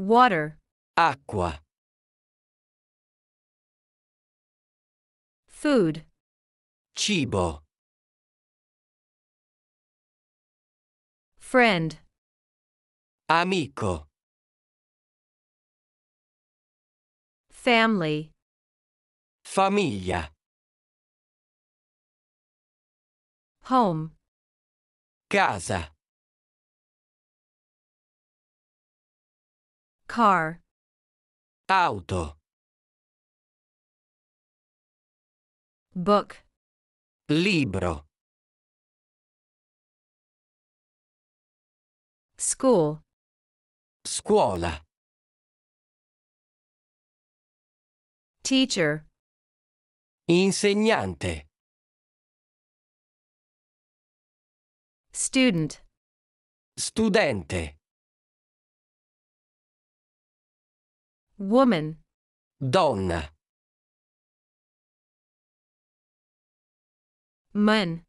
Water. Acqua. Food. Cibo. Friend. Amico. Family. Famiglia. Home. Casa. Car. Auto. Book. Libro. School. Scuola. Teacher. Insegnante. Student. Studente. Woman. Donna. Man.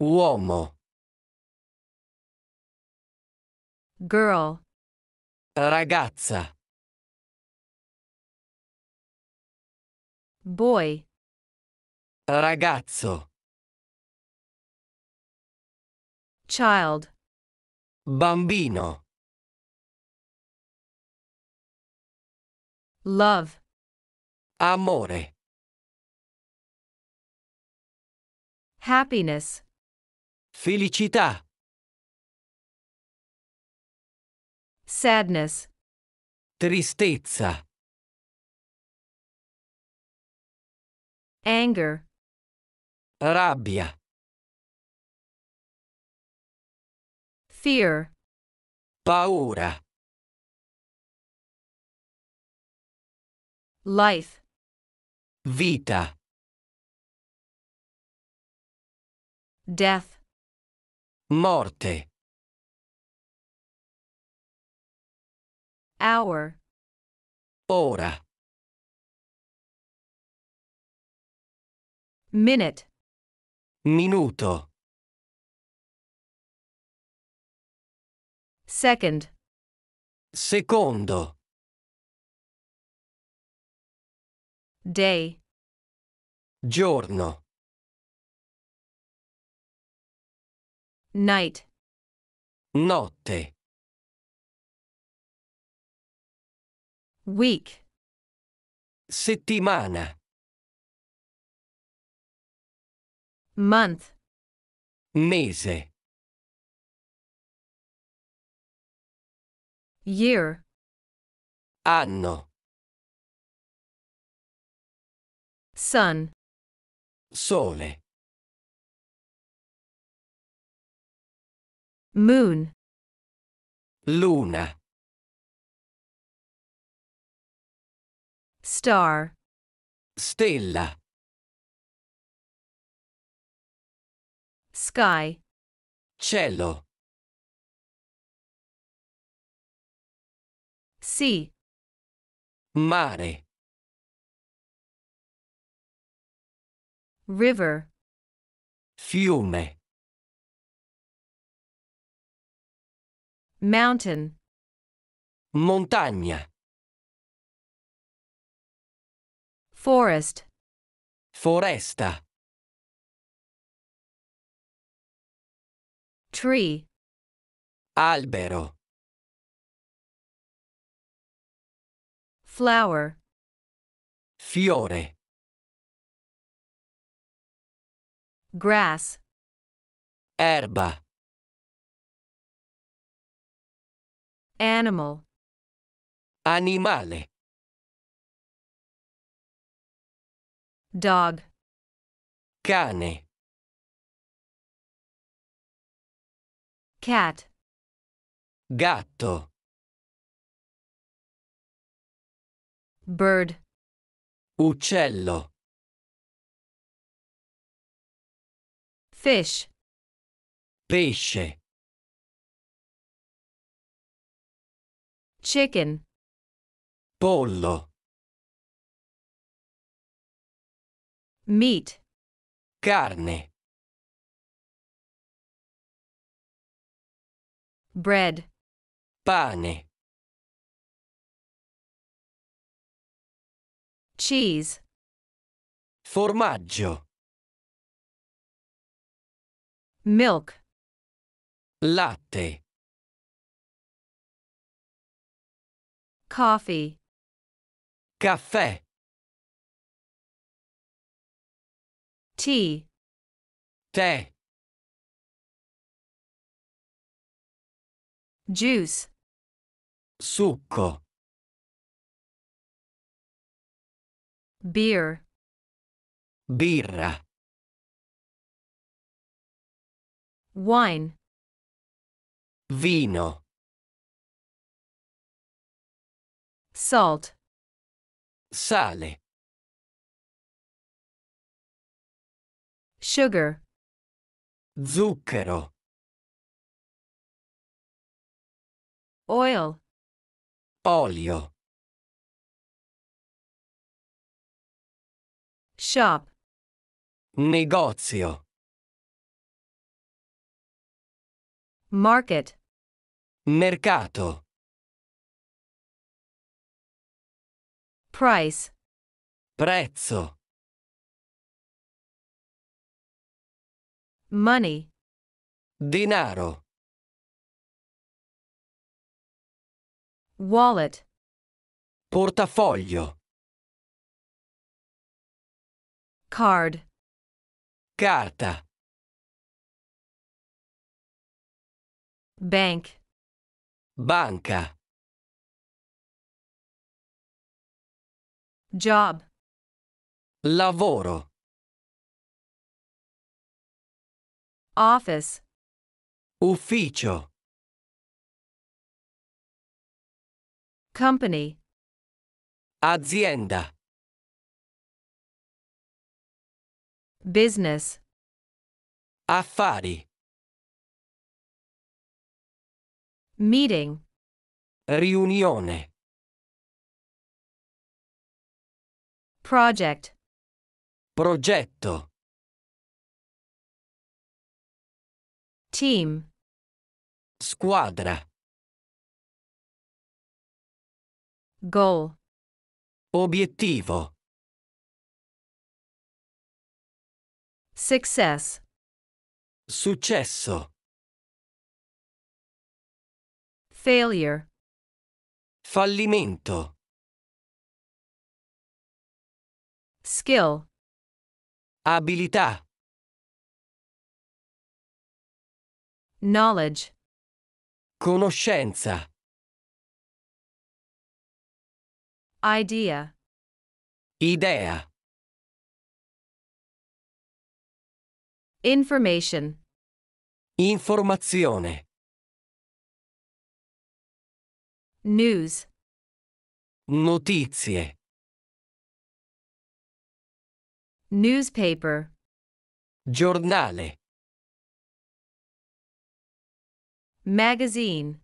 Uomo. Girl. Ragazza. Boy. Ragazzo. Child. Bambino. Love. Amore. Happiness. Felicità. Sadness. Tristezza. Anger. Rabbia. Fear. Paura. Life. Vita. Death. Morte. Hour. Ora. Minute. Minuto. Second. Secondo. Day. Giorno. Night. Notte. Week. Settimana. Month. Mese. Year. Anno. Sun. Sole. Moon. Luna. Star. Stella. Sky. Cielo. Sea. Mare. river fiume mountain montagna forest foresta tree albero flower fiore grass erba animal animale dog cane cat gatto bird uccello Fish. Pesce. Chicken. Pollo. Meat. Carne. Bread. Pane. Cheese. Formaggio. milk latte coffee caffè tea tè juice succo beer birra Wine. Vino. Salt. Sale. Sugar. Zucchero. Oil. Olio. Shop. Negozio. Market. Mercato. Price. Prezzo. Money. Denaro. Wallet. Portafoglio. Card. Carta. Bank. Banca. Job. Lavoro. Office. Ufficio. Company. Azienda. Business. Affari. Meeting. Riunione. Project. Progetto. Team. Squadra. Goal. Obiettivo. Success. Successo. Failure. Fallimento. Skill. Abilità. Knowledge. Conoscenza. Idea. Idea. Information. Informazione. News. Notizie. Newspaper. Giornale. Magazine.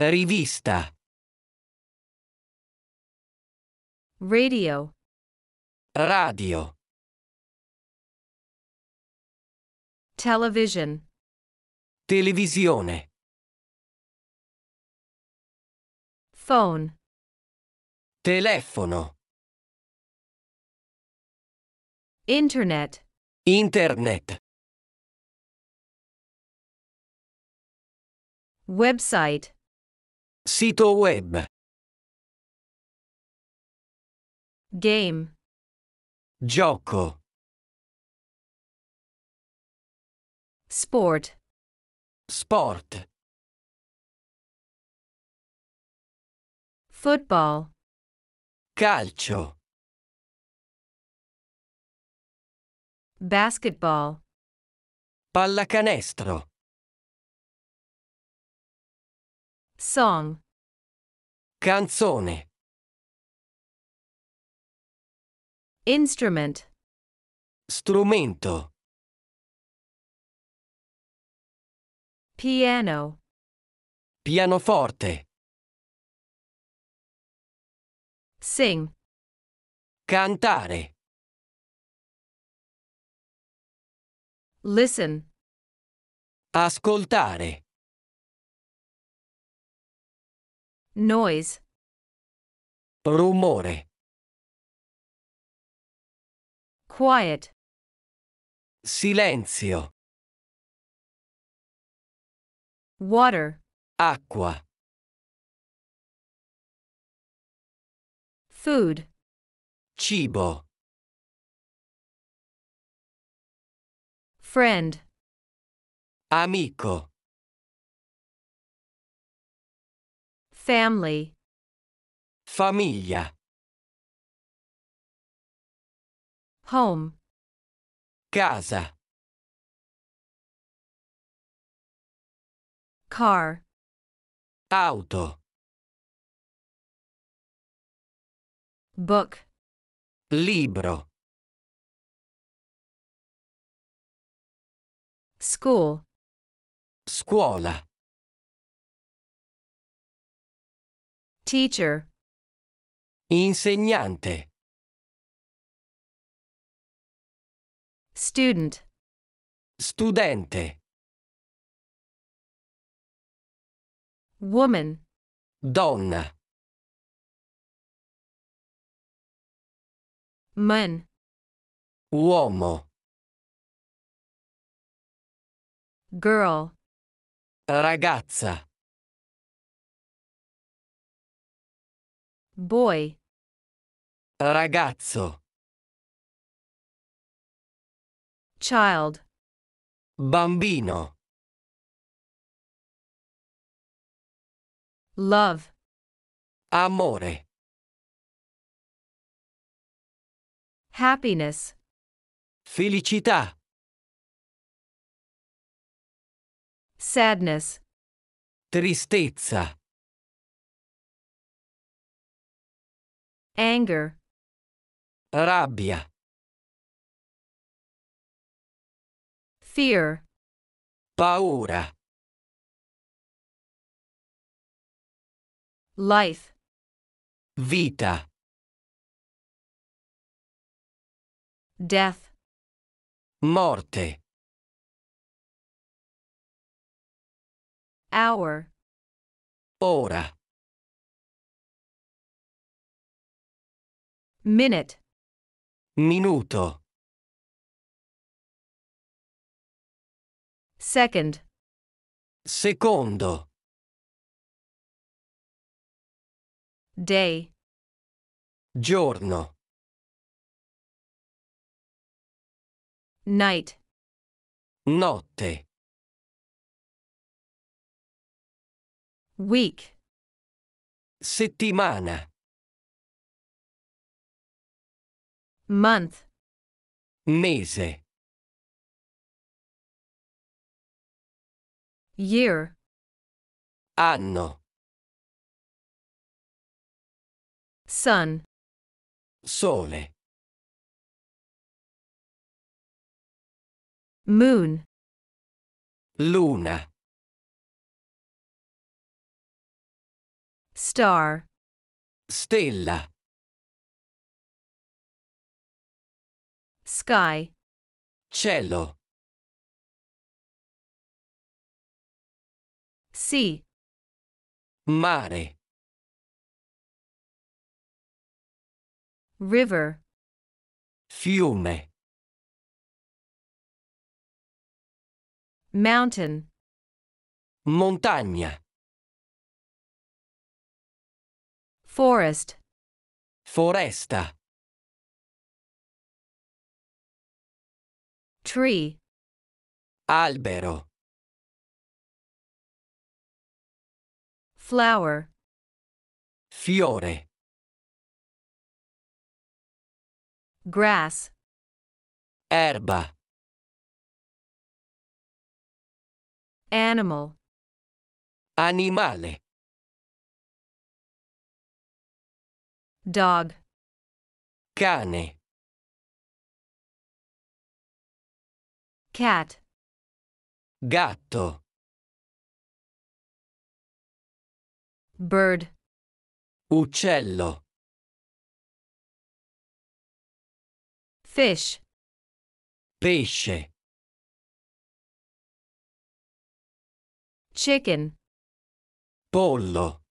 Rivista. Radio. Radio. Television. Televisione. Phone. Telefono. Internet. Internet. Website. Sito web. Game. Gioco. Sport. Sport. Football. Calcio. Basketball. Pallacanestro. Song. Canzone. Instrument. Strumento. Piano. Pianoforte. Sing. Cantare. Listen. Ascoltare. Noise. Rumore. Quiet. Silenzio. Water. Acqua. Food. Cibo. Friend. Amico. Family. Famiglia. Home. Casa. Car. Auto. Book. Libro. School. Scuola. Teacher. Insegnante. Student. Studente. Woman. Donna. Man. Uomo. Girl. Ragazza. Boy. Ragazzo. Child. Bambino. Love. Amore. Happiness. Felicità. Sadness. Tristezza. Anger. Rabbia. Fear. Paura. Life. Vita. Death. Morte. Hour. Ora. Minute. Minuto. Second. Secondo. Day. Giorno. Night. Notte. Week. Settimana. Month. Mese. Year. Anno. Sun. Sole. Moon. Luna. Star. Stella. Sky. Cielo. Sea. Mare. River. Fiume. Mountain. Montagna. Forest. Foresta. Tree. Albero. Flower. Fiore. Grass. Erba. Animal. Animale. Dog. Cane. Cat. Gatto. Bird. Uccello. Fish. Pesce. chicken pollo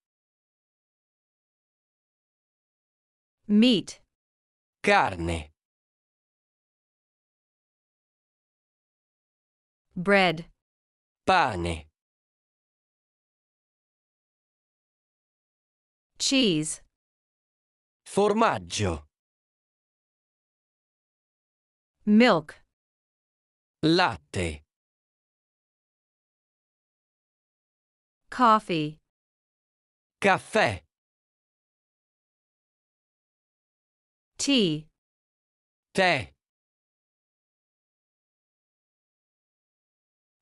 meat carne bread pane cheese formaggio milk latte Coffee. Caffè. Tea. Tè.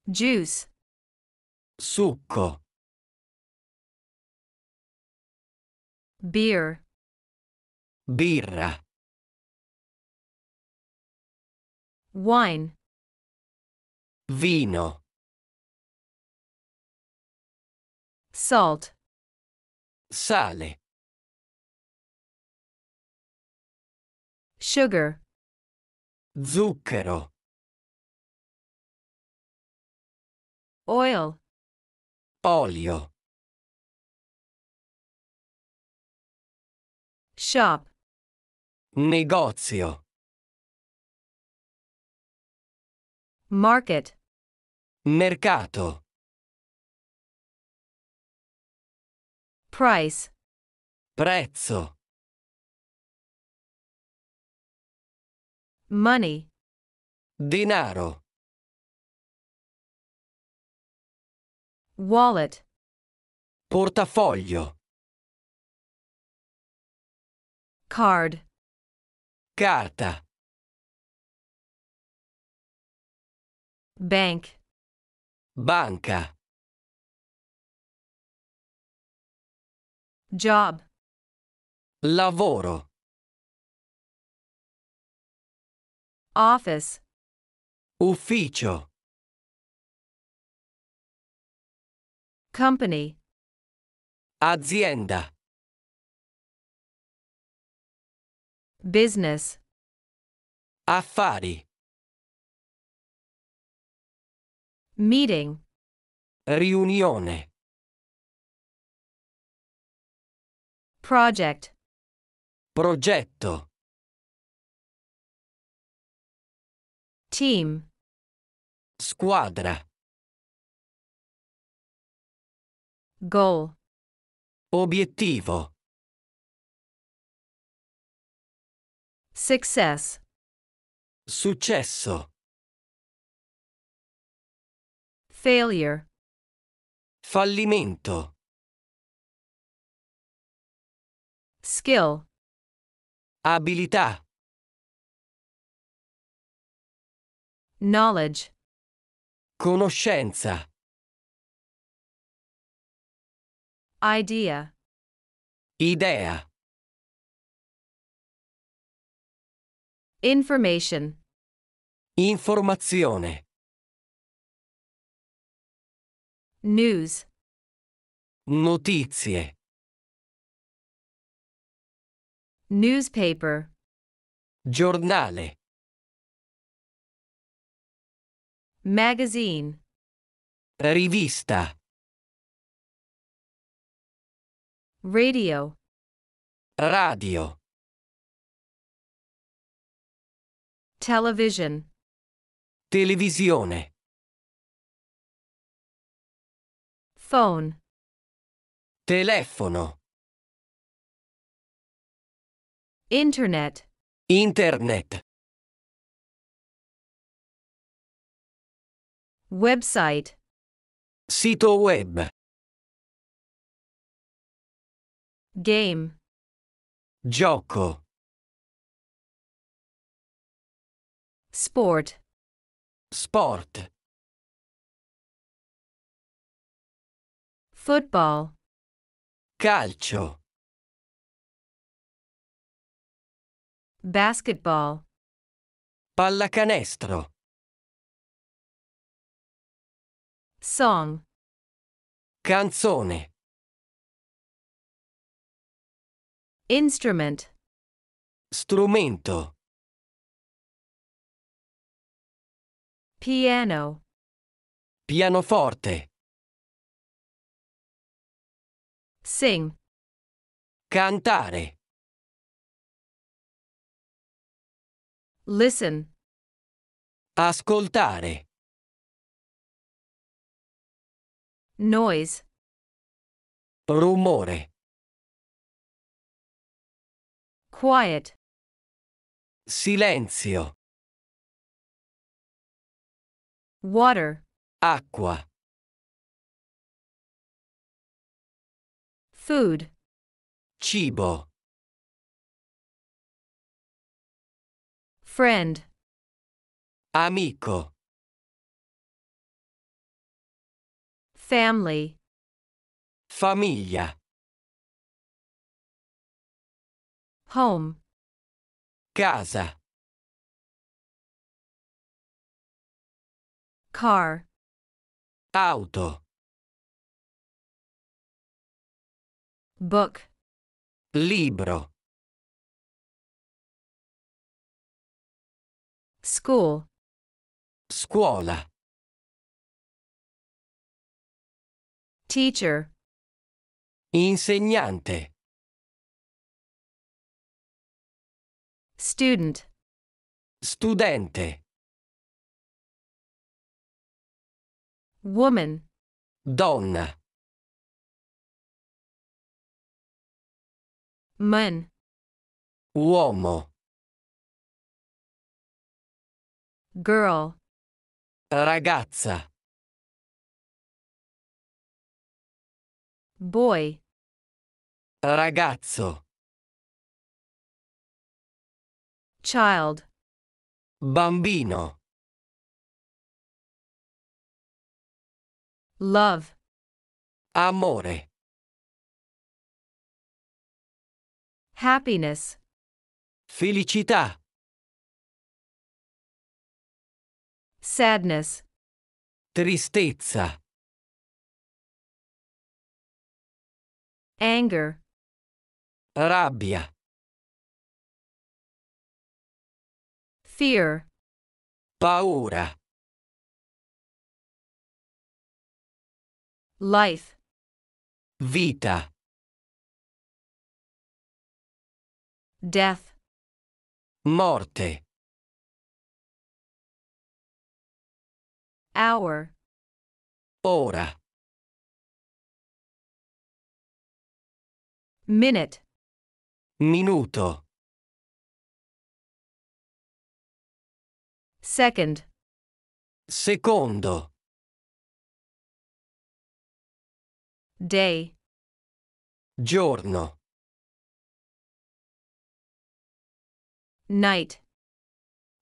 Juice. Succo. Beer. Birra. Wine. Vino. Salt. Sale. Sugar. Zucchero. Oil. Olio. Shop. Negozio. Market. Mercato. Price. Prezzo. Money. Denaro. Wallet. Portafoglio. Card. Carta. Bank. Banca. Job. Lavoro. Office. Ufficio. Company. Azienda. Business. Affari. Meeting. Riunione. Project. Progetto. Team. Squadra. Goal. Obiettivo. Success. Successo. Failure. Fallimento. Skill. Abilità. Knowledge. Conoscenza. Idea. Idea. Information. Informazione. News. Notizie. Newspaper. Giornale. Magazine. Rivista. Radio. Radio. Television. Televisione. Phone. Telefono. Internet. Internet. Website. Sito web. Game. Gioco. Sport. Sport. Football. Calcio. Basketball. Pallacanestro. Song. Canzone. Instrument. Strumento. Piano. Pianoforte. Sing. Cantare. Listen. Ascoltare. Noise. Rumore. Quiet. Silenzio. Water. Acqua. Food. Cibo. Friend. Amico. Family. Famiglia. Home. Casa. Car. Auto. Book. Libro. School. Scuola. Teacher. Insegnante. Student. Studente. Woman. Donna. Man. Uomo. Girl. Ragazza. Boy. Ragazzo. Child. Bambino. Love. Amore. Happiness. Felicità. Sadness. Tristezza. Anger. Rabbia. Fear. Paura. Life. Vita. Death. Morte. hour hora minute minuto second secondo day giorno night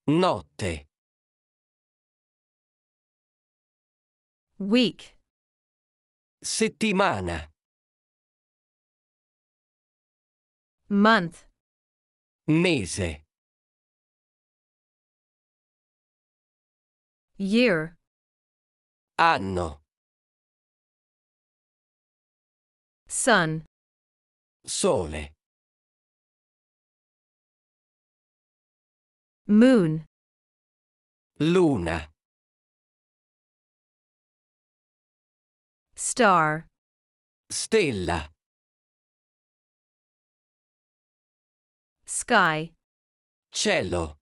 notte Week. Settimana. Month. Mese. Year. Anno. Sun. Sole. Moon. Luna. Star. Stella. Sky. Cielo.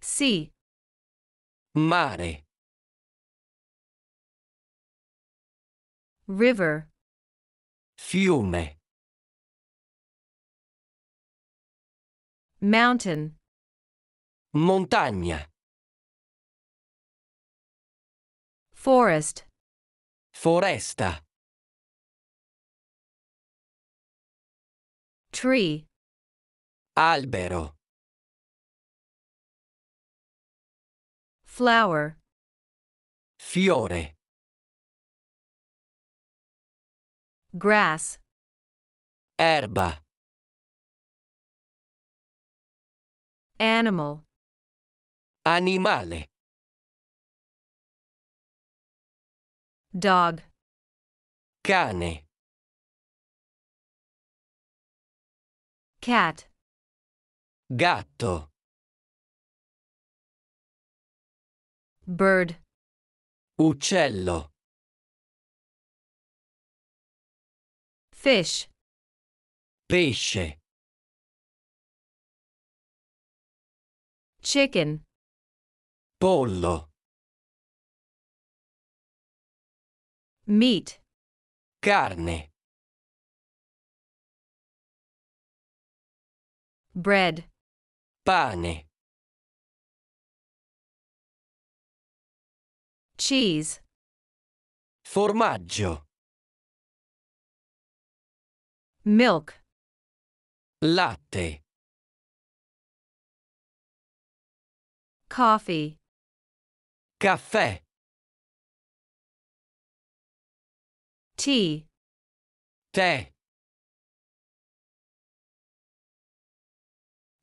Sea. Mare. River. Fiume. Mountain. Montagna. Forest. Foresta. Tree. Albero. Flower. Fiore. Grass. Erba. Animal. Animale. Dog. Cane. Cat. Gatto. Bird. Uccello. Fish. Pesce. Chicken. Pollo. Meat. Carne. Bread. Pane. Cheese. Formaggio. Milk. Latte. Coffee. Caffè. T. Te.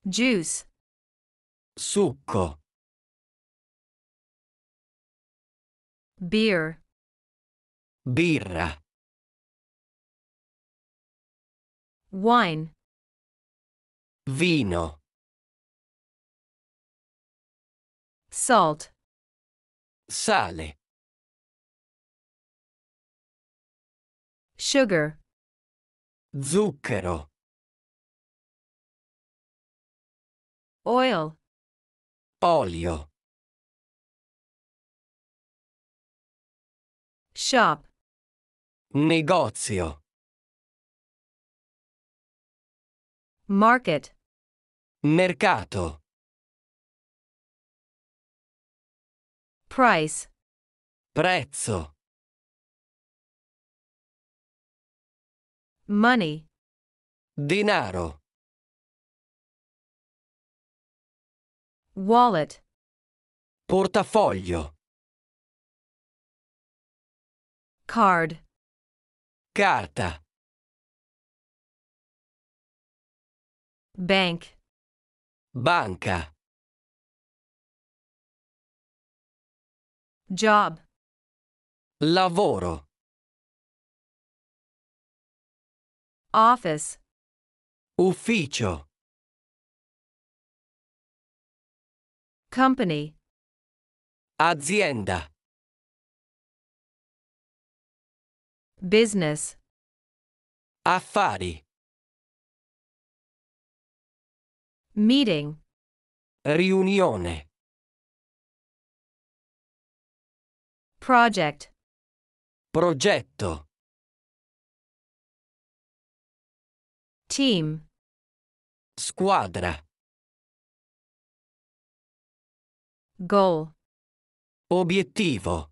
Juice. Succo. Beer. Birra. Wine. Vino. Salt. Sale. Sugar. Zucchero. Oil. Olio. Shop. Negozio. Market. Mercato. Price. Prezzo. Money. Denaro. Wallet. Portafoglio. Card. Carta. Bank. Banca. Job. Lavoro. Office. Ufficio. Company. Azienda. Business. Affari. Meeting. Riunione. Project. Progetto. Team. Squadra. Goal. Obiettivo.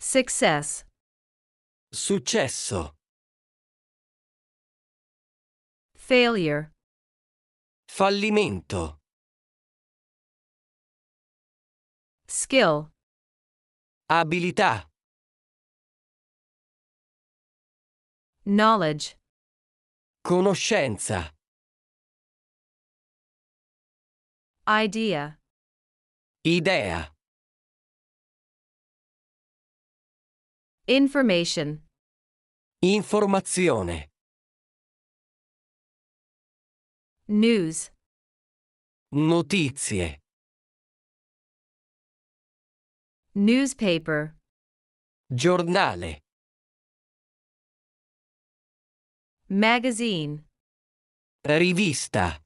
Success. Successo. Failure. Fallimento. Skill. Abilità. Knowledge. Conoscenza. Idea. Idea. Information. Informazione. News. Notizie. Newspaper. Giornale. Magazine. Rivista.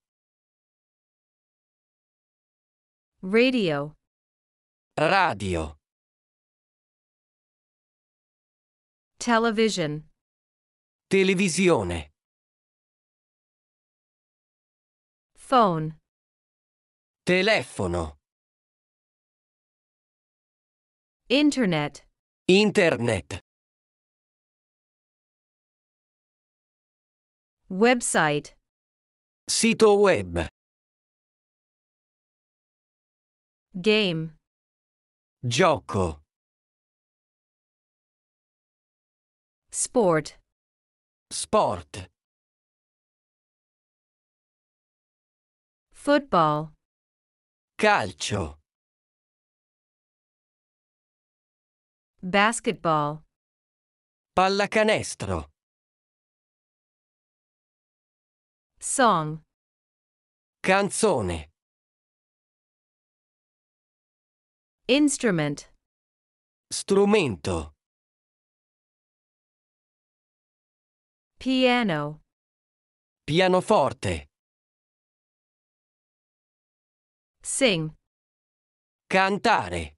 Radio. Radio. Television. Televisione. Phone. Telefono. Internet. Internet. Website. Sito web. Game. Gioco. Sport. Sport. Football. Calcio. Basketball. Pallacanestro. Song. Canzone. Instrument. Strumento. Piano. Pianoforte. Sing. Cantare.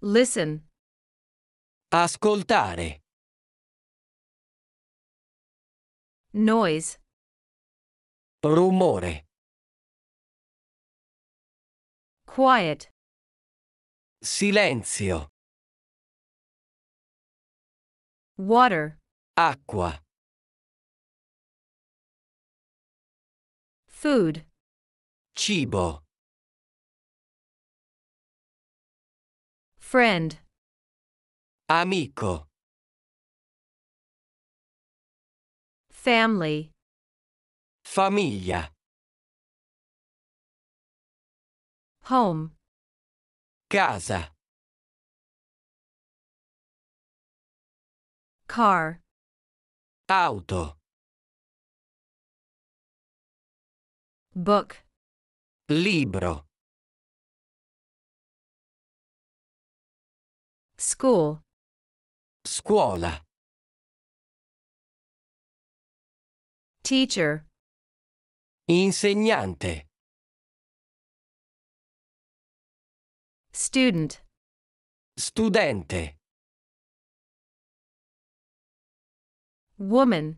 Listen. Ascoltare. Noise. Rumore. Quiet. Silenzio. Water. Acqua. Food. Cibo. Friend. Amico. Family. Famiglia. Home. Casa. Car. Auto. Book. Libro. School. Scuola. Teacher. Insegnante. Student. Studente. Woman.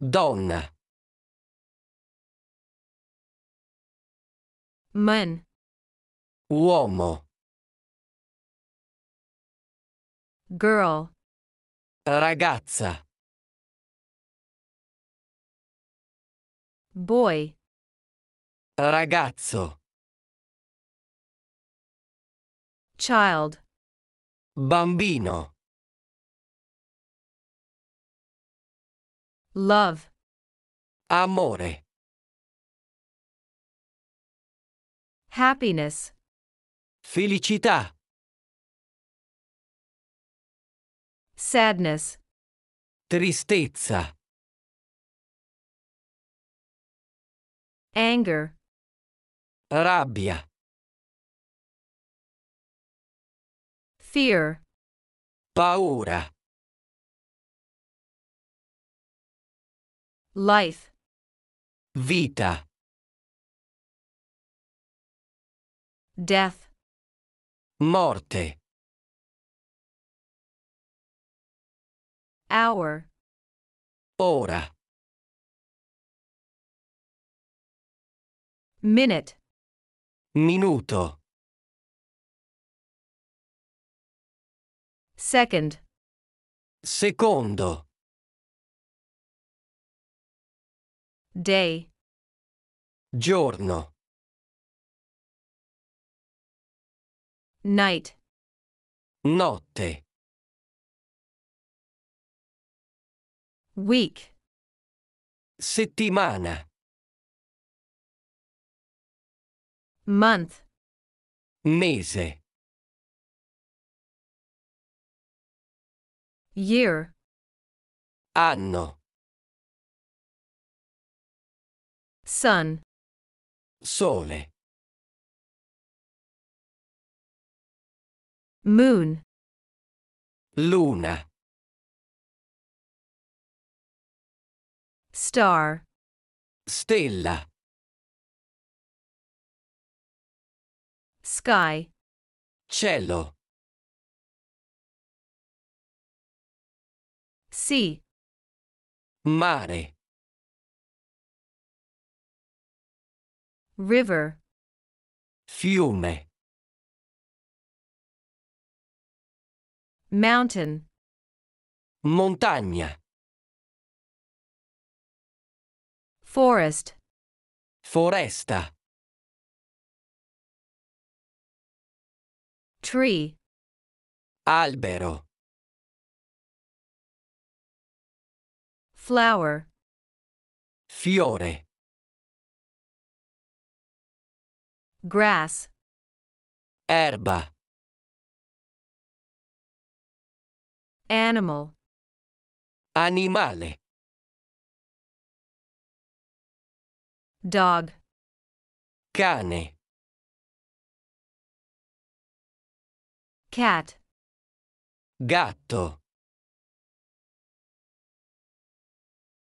Donna. Man. Uomo. Girl. Ragazza. Boy. Ragazzo. Child. Bambino. Love. Amore. Happiness. Felicità. Sadness. Tristezza. anger rabbia fear paura life vita death morte hour ora Minute. Minuto. Second. Secondo. Day. Giorno. Night. Notte. Week. Settimana. Month. Mese. Year. Anno. Sun. Sole. Moon. Luna. Star. Stella. Sky. Cielo. Sea. Mare. River. Fiume. Mountain. Montagna. Forest. Foresta. Tree. Albero. Flower. Fiore. Grass. Erba. Animal. Animale. Dog. Cane. Cat. Gatto.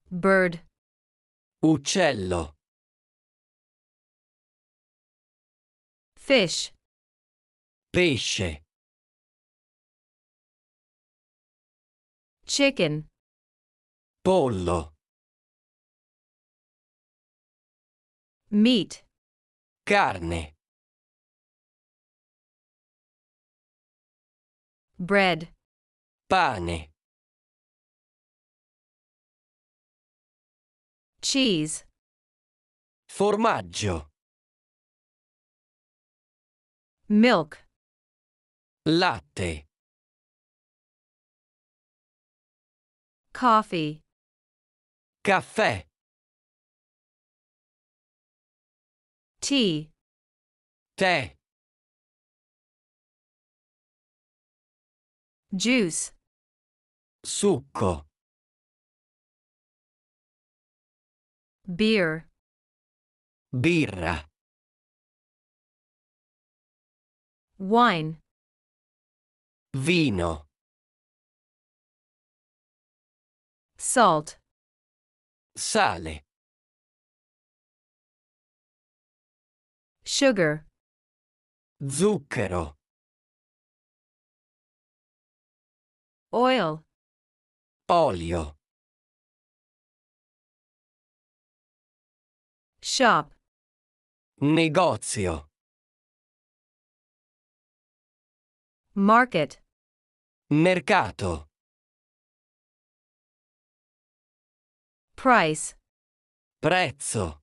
Bird. Uccello. Fish. Pesce. Chicken. Pollo. Meat. Carne. bread pane cheese formaggio milk latte coffee caffè tea tè juice. Beer. Birra. Wine. Vino. Salt. sale, sugar, zucchero, oil olio shop negozio market mercato price prezzo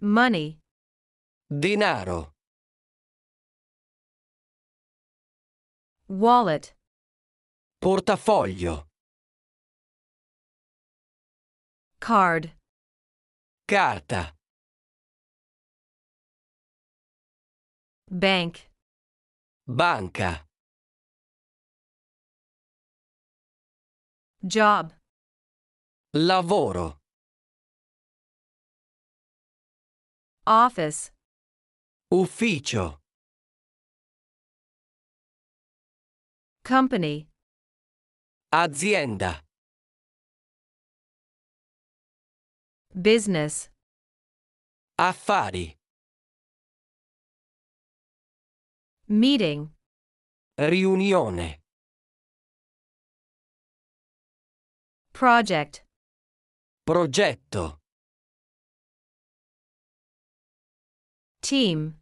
money dinaro Wallet. Portafoglio. Card. Carta. Bank. Banca. Job. Lavoro. Office. Ufficio. Company. Azienda. Business. Affari. Meeting. Riunione. Project. Progetto. Team.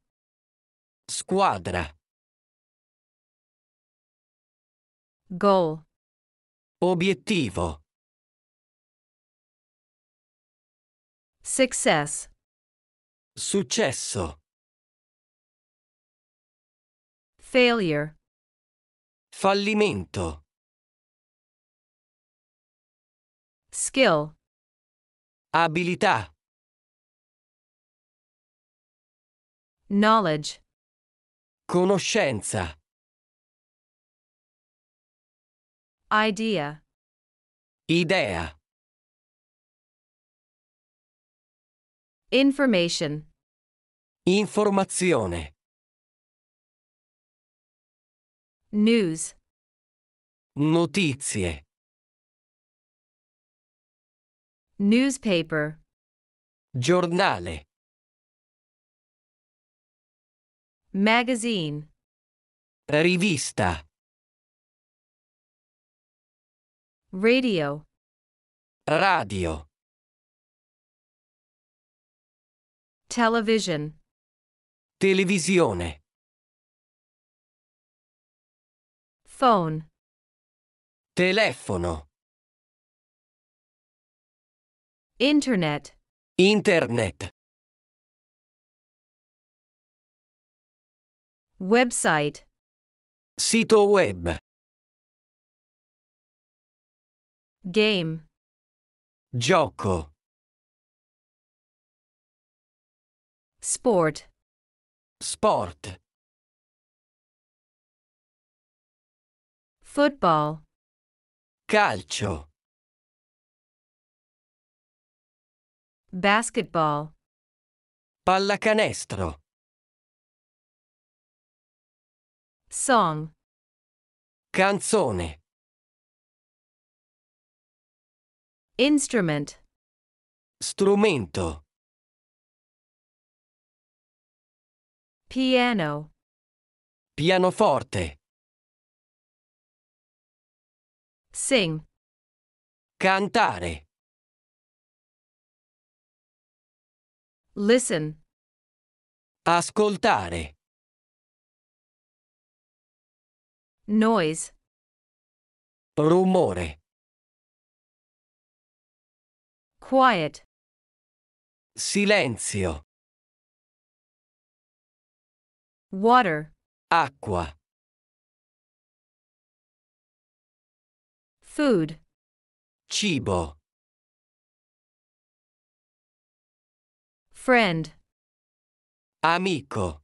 Squadra. Goal. Obiettivo. Success. Successo. Failure. Fallimento. Skill. Abilità. Knowledge. Conoscenza. Idea. Idea. Information. Informazione. News. Notizie. Newspaper. Giornale. Magazine. Rivista. Radio. Radio. Television. Televisione. Phone. Telefono. Internet. Internet. Website. Sito web. Game. Gioco. Sport. Sport. Football. Calcio. Basketball. Pallacanestro. Song. Canzone. Instrument. Strumento. Piano. Pianoforte. Sing. Cantare. Listen. Ascoltare. Noise. Rumore. Quiet. Silenzio. Water. Acqua. Food. Cibo. Friend. Amico.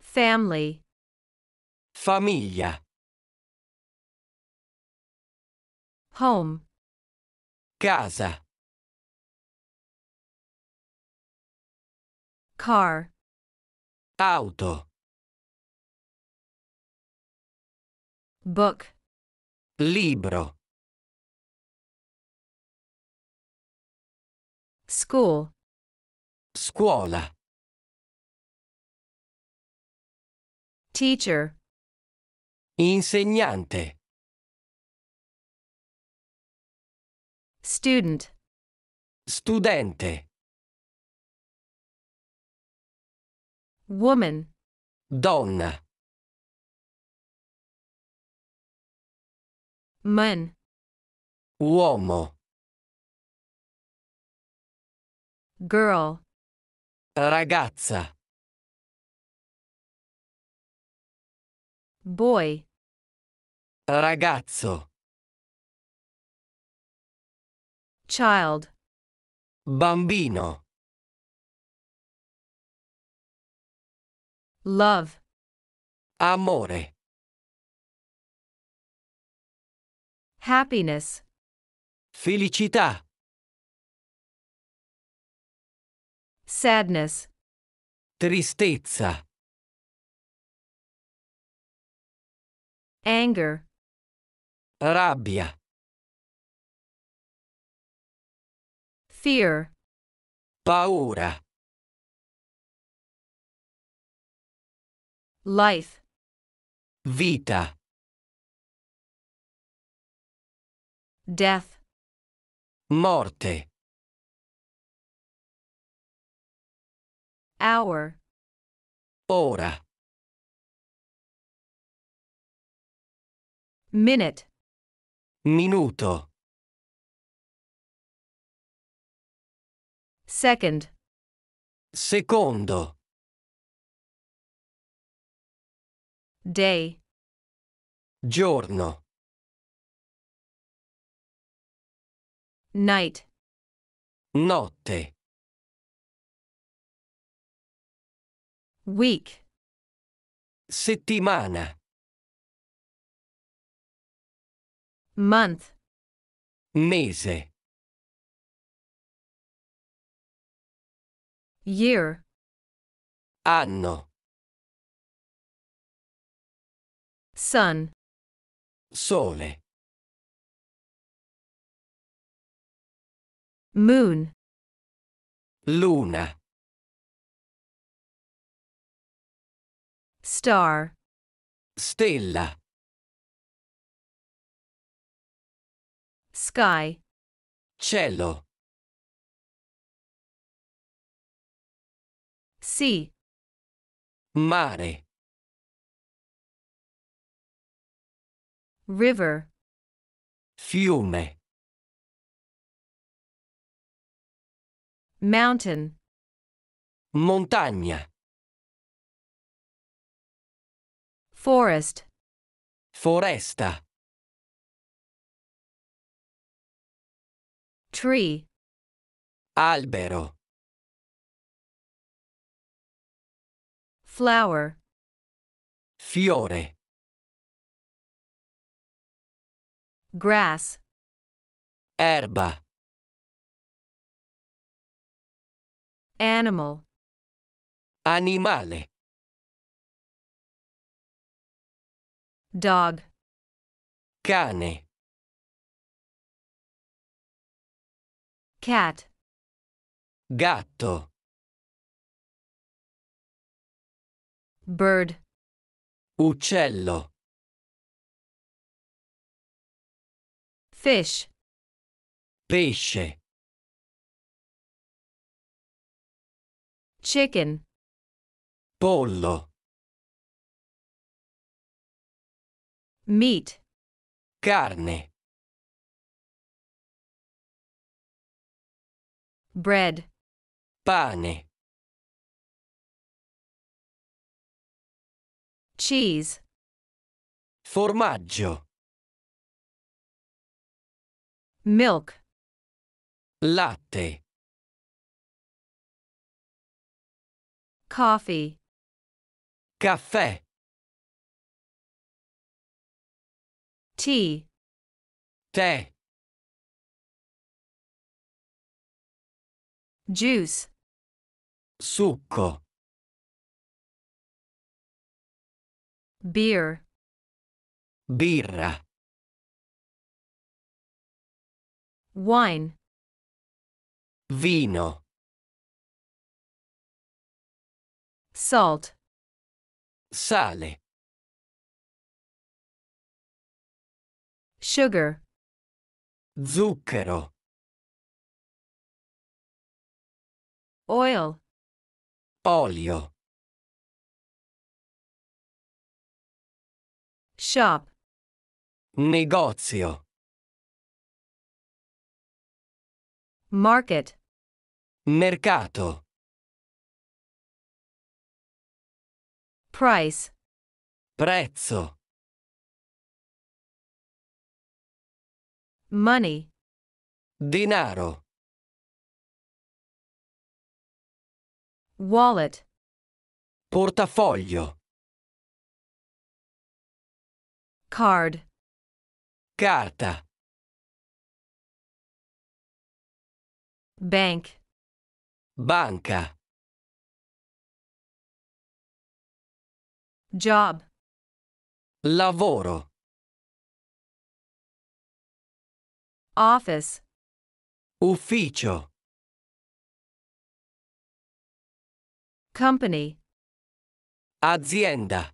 Family. Famiglia. Home. Casa. Car. Auto. Book. Libro. School. Scuola. Teacher. Insegnante. Student. Studente. Woman. Donna. Man. Uomo. Girl. Ragazza. Boy. Ragazzo. Child. Bambino. Love. Amore. Happiness. Felicità. Sadness. Tristezza. Anger. Rabbia. Fear. Paura. Life. Vita. Death. Morte. Hour. Ora. Minute. Minuto. Second. Secondo. Day. Giorno. Night. Notte. Week. Settimana. Month. Mese. Year. Anno. Sun. Sole. Moon. Luna. Star. Stella. Sky. Cielo. Sea. Mare. River. Fiume. Mountain. Montagna. Forest. Foresta. Tree. Albero. flower fiore grass erba animal animale dog cane cat gatto Bird. Uccello. Fish. Pesce. Chicken. Pollo. Meat. Carne. Bread. Pane. Cheese. Formaggio. Milk. Latte. Coffee. Caffè. Tea. Tè. Juice. Succo. Beer. Birra. Wine. Vino. Salt. Sale. Sugar. Zucchero. Oil. Olio. Shop. Negozio. Market. Mercato. Price. Prezzo. Money. Denaro. Wallet. Portafoglio. Card. Carta. Bank. Banca. Job. Lavoro. Office. Ufficio. Company. Azienda.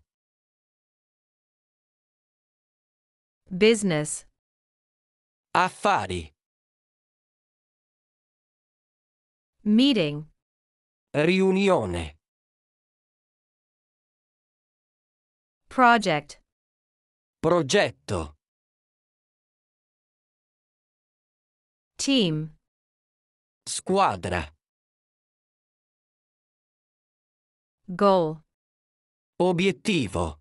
Business. Affari. Meeting. Riunione. Project. Progetto. Team. Squadra. Goal. Obiettivo.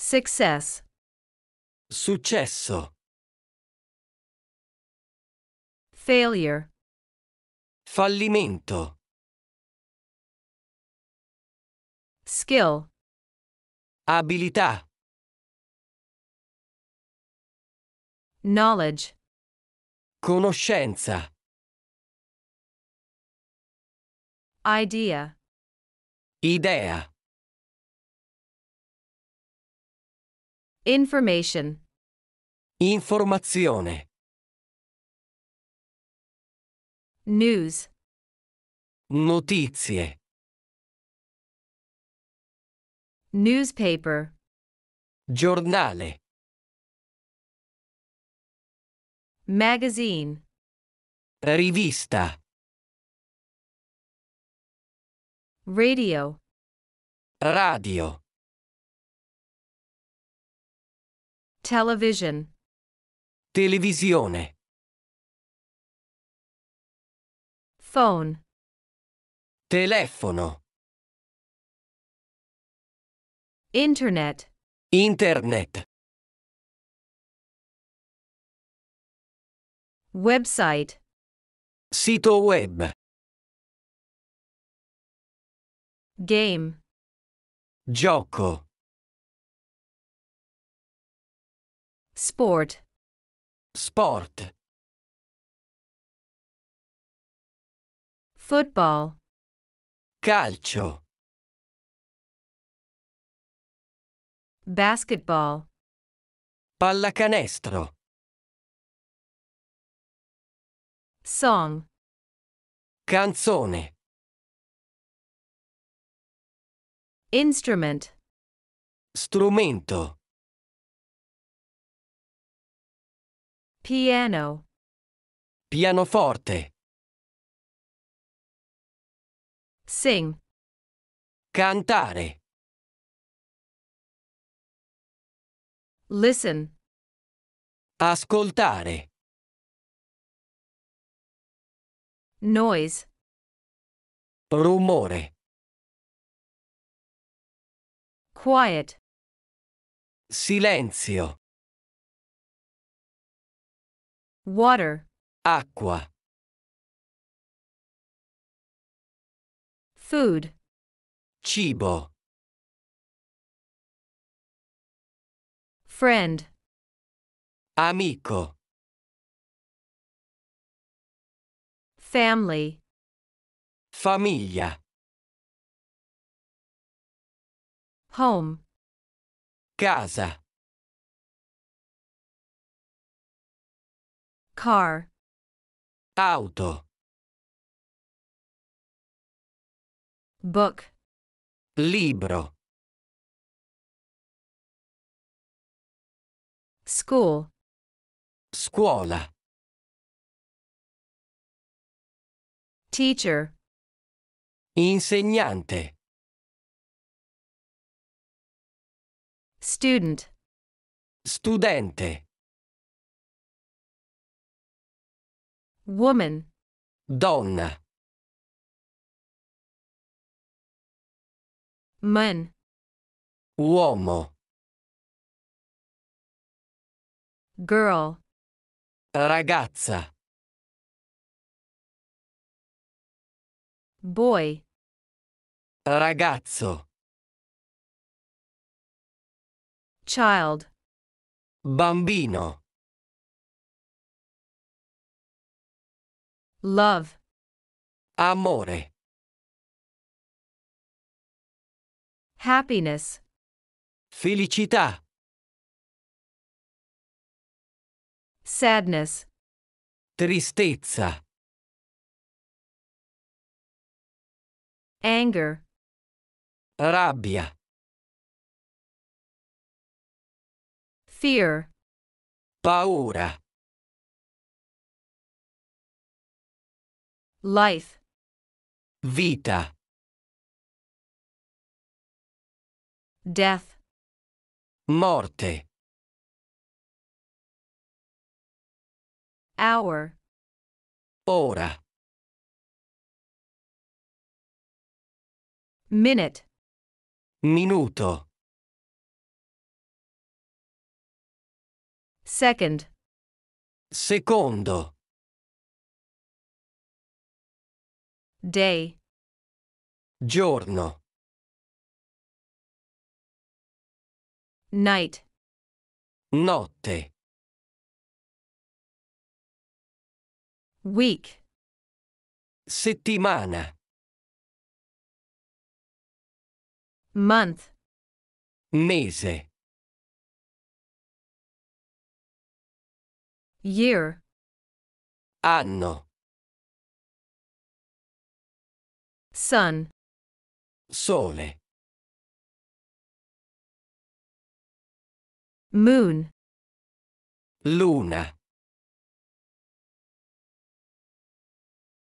Success. Successo. Failure. Fallimento. Skill. Abilità. Knowledge. Conoscenza. Idea. Idea. Information. Informazione. News. Notizie. Newspaper. Giornale. Magazine. Rivista. Radio. Radio. Television. Televisione. Phone. Telefono. Internet. Internet. Website. Sito web. Game. Gioco. Sport. Sport. Football. Calcio. Basketball. Pallacanestro. Song. Canzone. Instrument. Strumento. Piano. Pianoforte. Sing. Cantare. Listen. Ascoltare. Noise. Rumore. Quiet. Silenzio. Water. Acqua. Food. Cibo. Friend. Amico. Family. Famiglia. Home. Casa. Car. Auto. Book. Libro. School. Scuola. Teacher. Insegnante. Student. Studente. Woman. Donna. Man. Uomo. Girl. Ragazza. Boy. Ragazzo. Child. Bambino. Love. Amore. Happiness. Felicità. Sadness. Tristezza. Anger. Rabbia. Fear. Paura. Life. Vita. Death. Morte. Hour. Ora. Minute. Minuto. Second. Secondo. Day. Giorno. Night. Notte. Week. Settimana. Month. Mese. Year. Anno. Sun. Sole. Moon. Luna.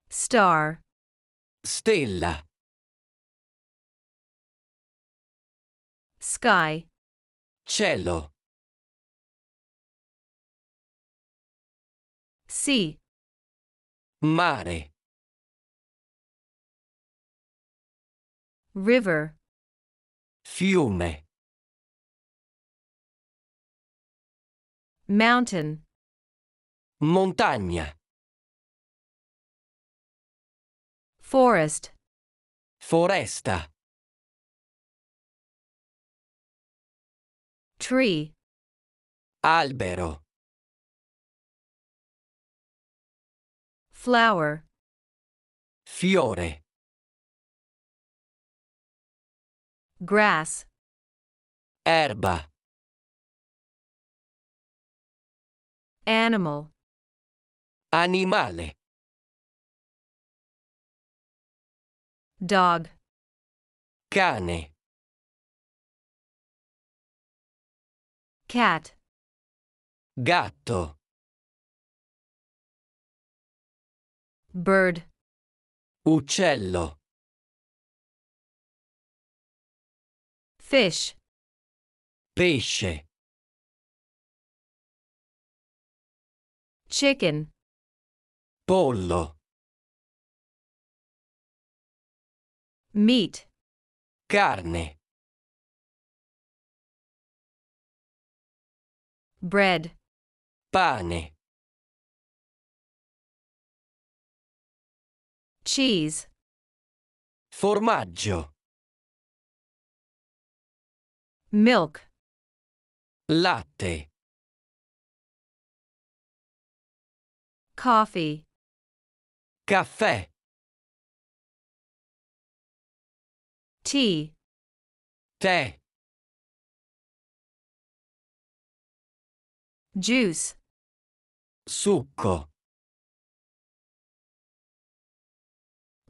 Star. Stella. Sky. Cielo. Sea. Mare. river fiume mountain montagna forest foresta tree albero flower fiore grass erba animal animale dog cane cat gatto bird uccello Fish. Pesce. Chicken. Pollo. Meat. Carne. Bread. Pane. Cheese. Formaggio. milk latte coffee caffè tea tè juice succo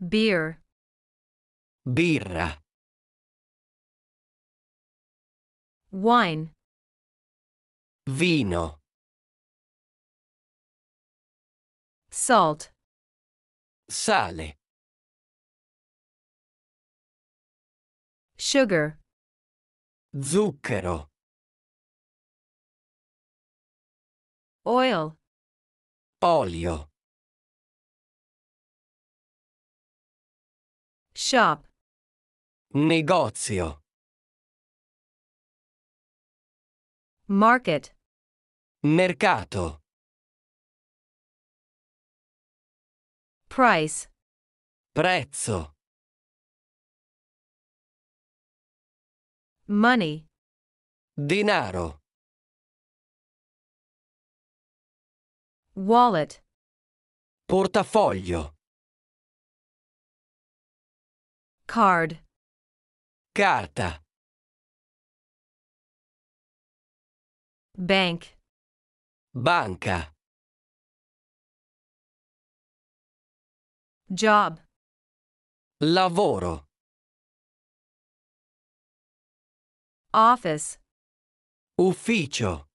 beer birra Wine. Vino. Salt. Sale. Sugar. Zucchero. Oil. Olio. Shop. Negozio. Market. Mercato. Price. Prezzo. Money. Denaro. Wallet. Portafoglio. Card. Carta. Bank. Banca. Job. Lavoro. Office. Ufficio.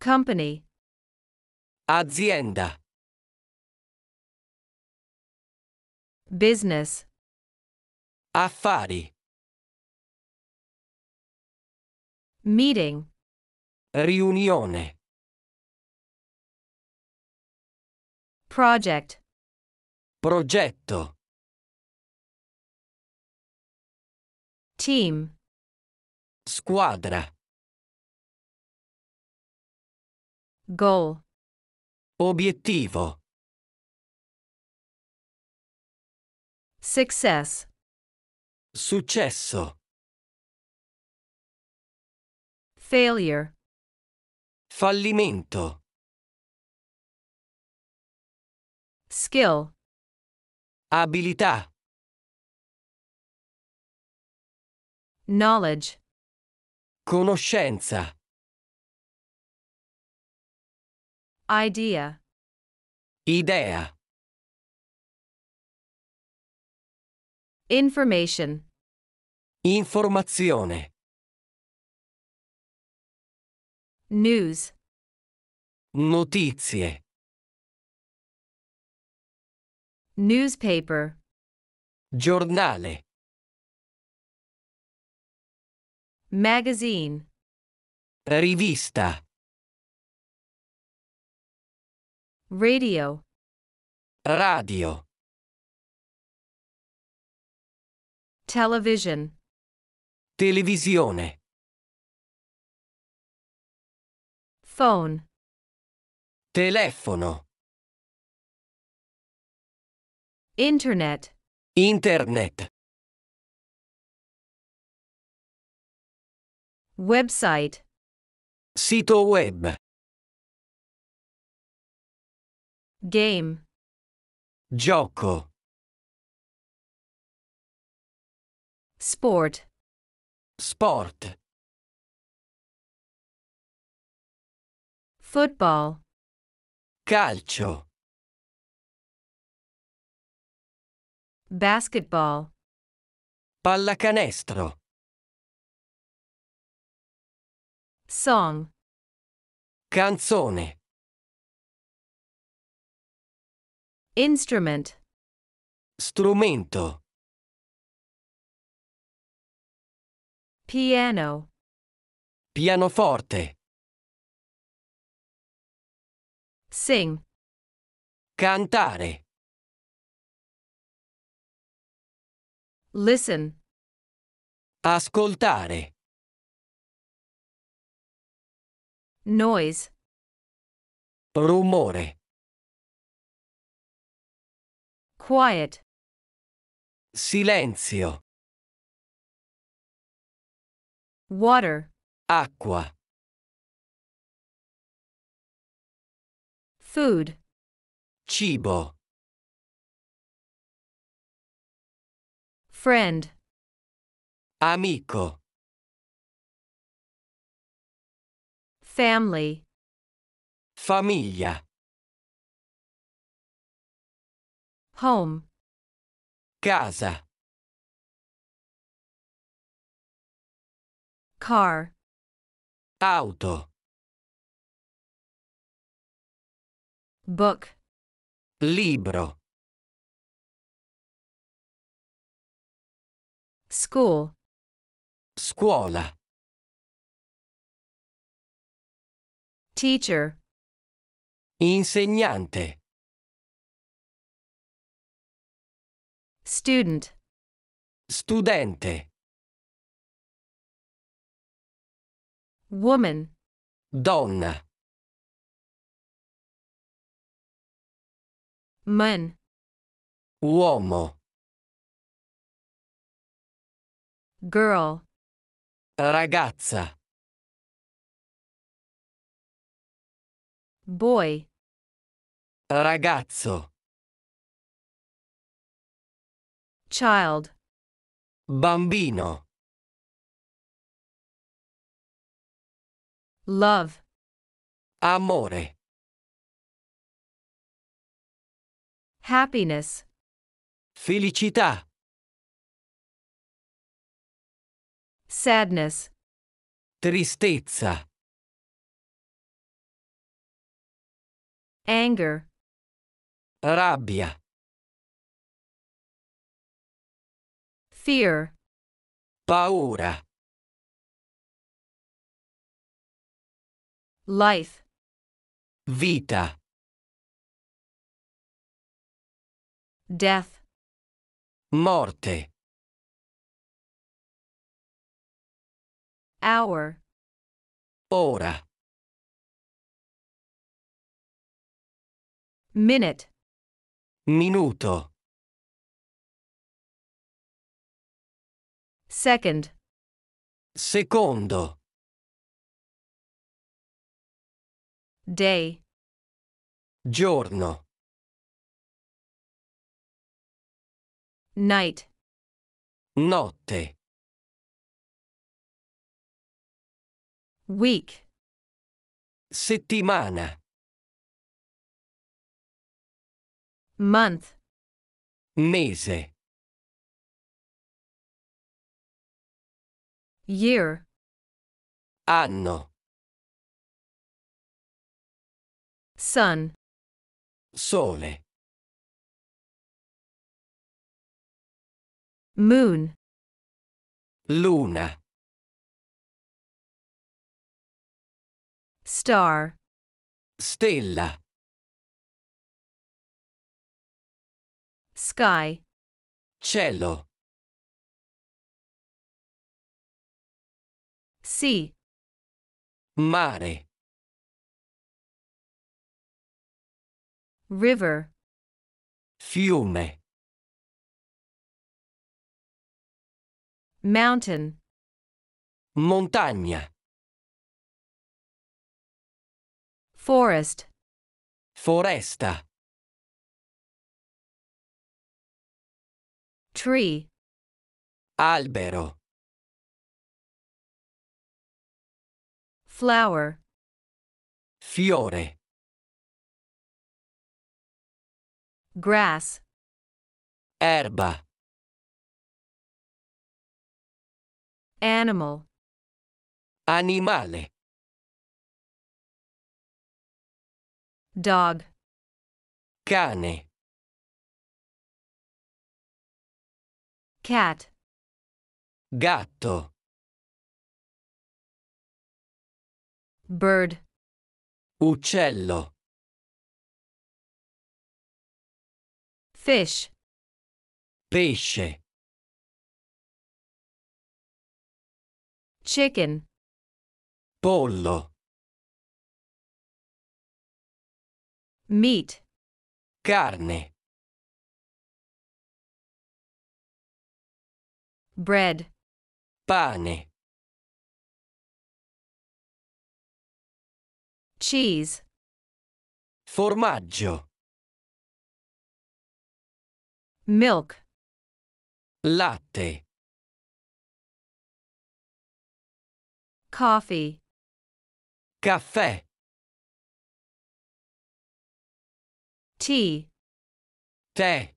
Company. Azienda. Business. Affari. Meeting. Riunione. Project. Progetto. Team. Squadra. Goal. Obiettivo. Success. Successo. Failure. Fallimento. Skill. Abilità. Knowledge. Conoscenza. Idea. Idea. Information. Informazione. News. Notizie. Newspaper. Giornale. Magazine. Rivista. Radio. Radio. Television. Televisione. Phone. Telefono. Internet. Internet. Website. Sito web. Game. Gioco. Sport. Sport. Football. Calcio. Basketball. Pallacanestro. Song. Canzone. Instrument. Strumento. Piano. Pianoforte. Sing. Cantare. Listen. Ascoltare. Noise. Rumore. Quiet. Silenzio. Water. Acqua. Food. Cibo. Friend. Amico. Family. Famiglia. Home. Casa. Car. Auto. Book. Libro. School. Scuola. Teacher. Insegnante. Student. Studente. Woman. Donna. Man. Uomo. Girl. Ragazza. Boy. Ragazzo. Child. Bambino. Love. Amore. Happiness. Felicità. Sadness. Tristezza. Anger. Rabbia. Fear. Paura. Life. Vita. Death. Morte. Hour. Ora. Minute. Minuto. Second. Secondo. Day. Giorno. Night. Notte. Week. Settimana. Month. Mese. Year. Anno. Sun. Sole. Moon. Luna. Star. Stella. Sky. Cielo. Sea. Mare. River. Fiume. Mountain. Montagna. Forest. Foresta. Tree. Albero. Flower. Fiore. Grass. Erba. Animal. Animale. Dog. Cane. Cat. Gatto. Bird. Uccello. Fish. Pesce. chicken pollo meat carne bread pane cheese formaggio milk latte Coffee. Caffè. Tea. Tè.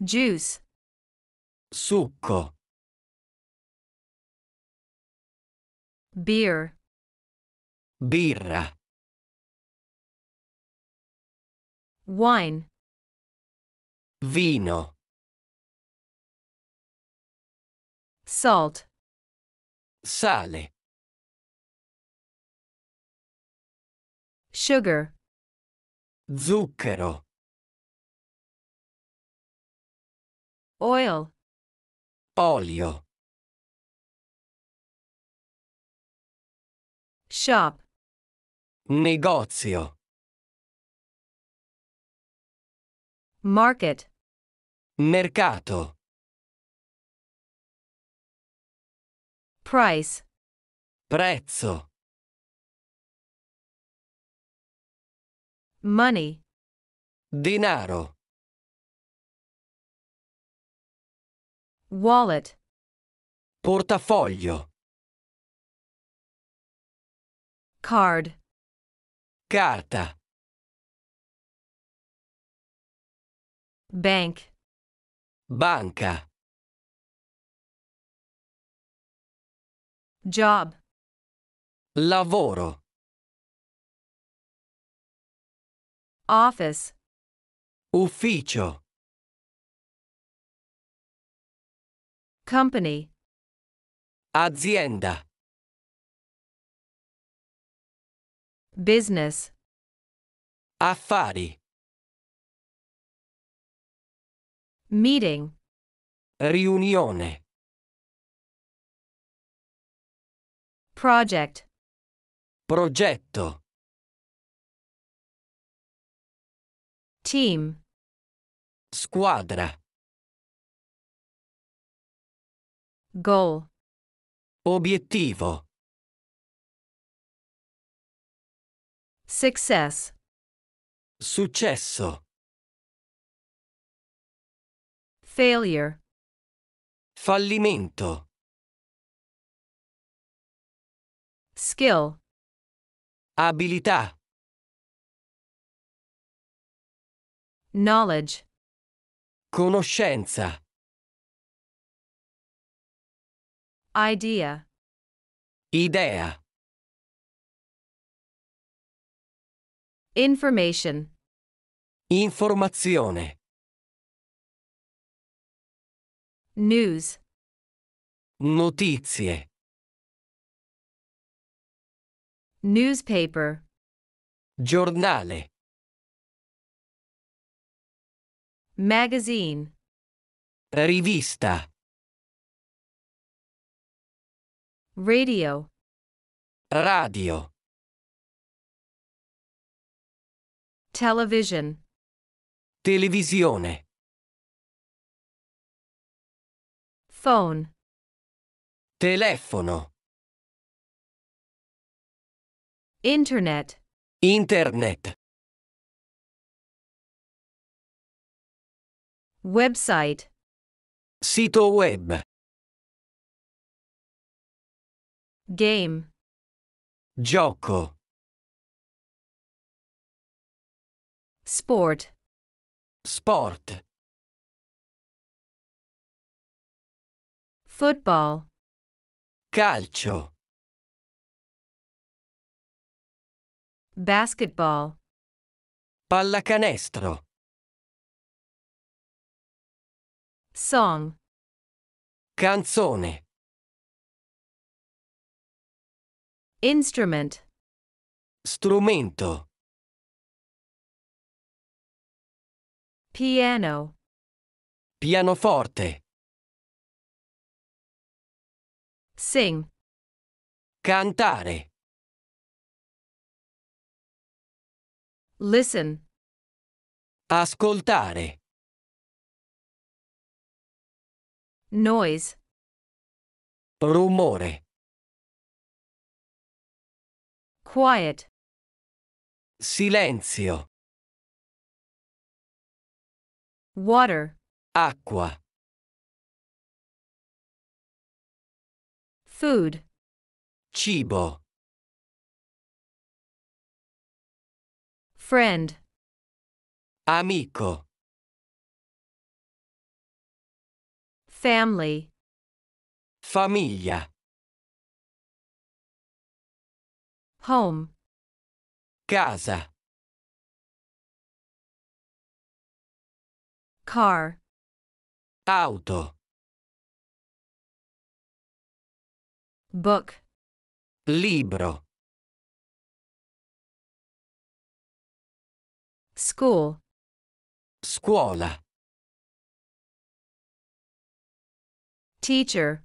Juice. Succo. Beer. Birra. Wine. Vino. Salt. Sale. Sugar. Zucchero. Oil. Olio. Shop. Negozio. Market. Mercato. Price. Prezzo. Money. Denaro. Wallet. Portafoglio. Card. Carta. Bank. Banca. Job. Lavoro. Office. Ufficio. Company. Azienda. Business. Affari. Meeting. Riunione. Project. Progetto. Team. Squadra. Goal. Obiettivo. Success. Successo. Failure. Fallimento. Skill. Abilità. Knowledge. Conoscenza. Idea. Idea. Information. Informazione. News. Notizie. Newspaper. Giornale. Magazine. Rivista. Radio. Radio. Television. Televisione. Phone. Telefono. Internet. Internet. Website. Sito web. Game. Gioco. Sport. Sport. Football. Calcio. Basketball. Pallacanestro. Song. Canzone. Instrument. Strumento. Piano. Pianoforte. Sing. Cantare. Listen. Ascoltare. Noise. Rumore. Quiet. Silenzio. Water. Acqua. Food. Cibo. Friend. Amico. Family. Famiglia. Home. Casa. Car. Auto. Book. Libro. School. Scuola. Teacher.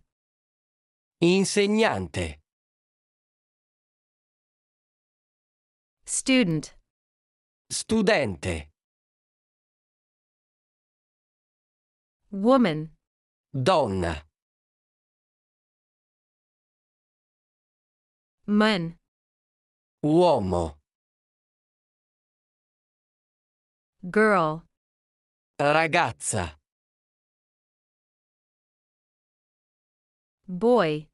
Insegnante. Student. Studente. Woman. Donna. Man. Uomo. Girl. Ragazza. Boy.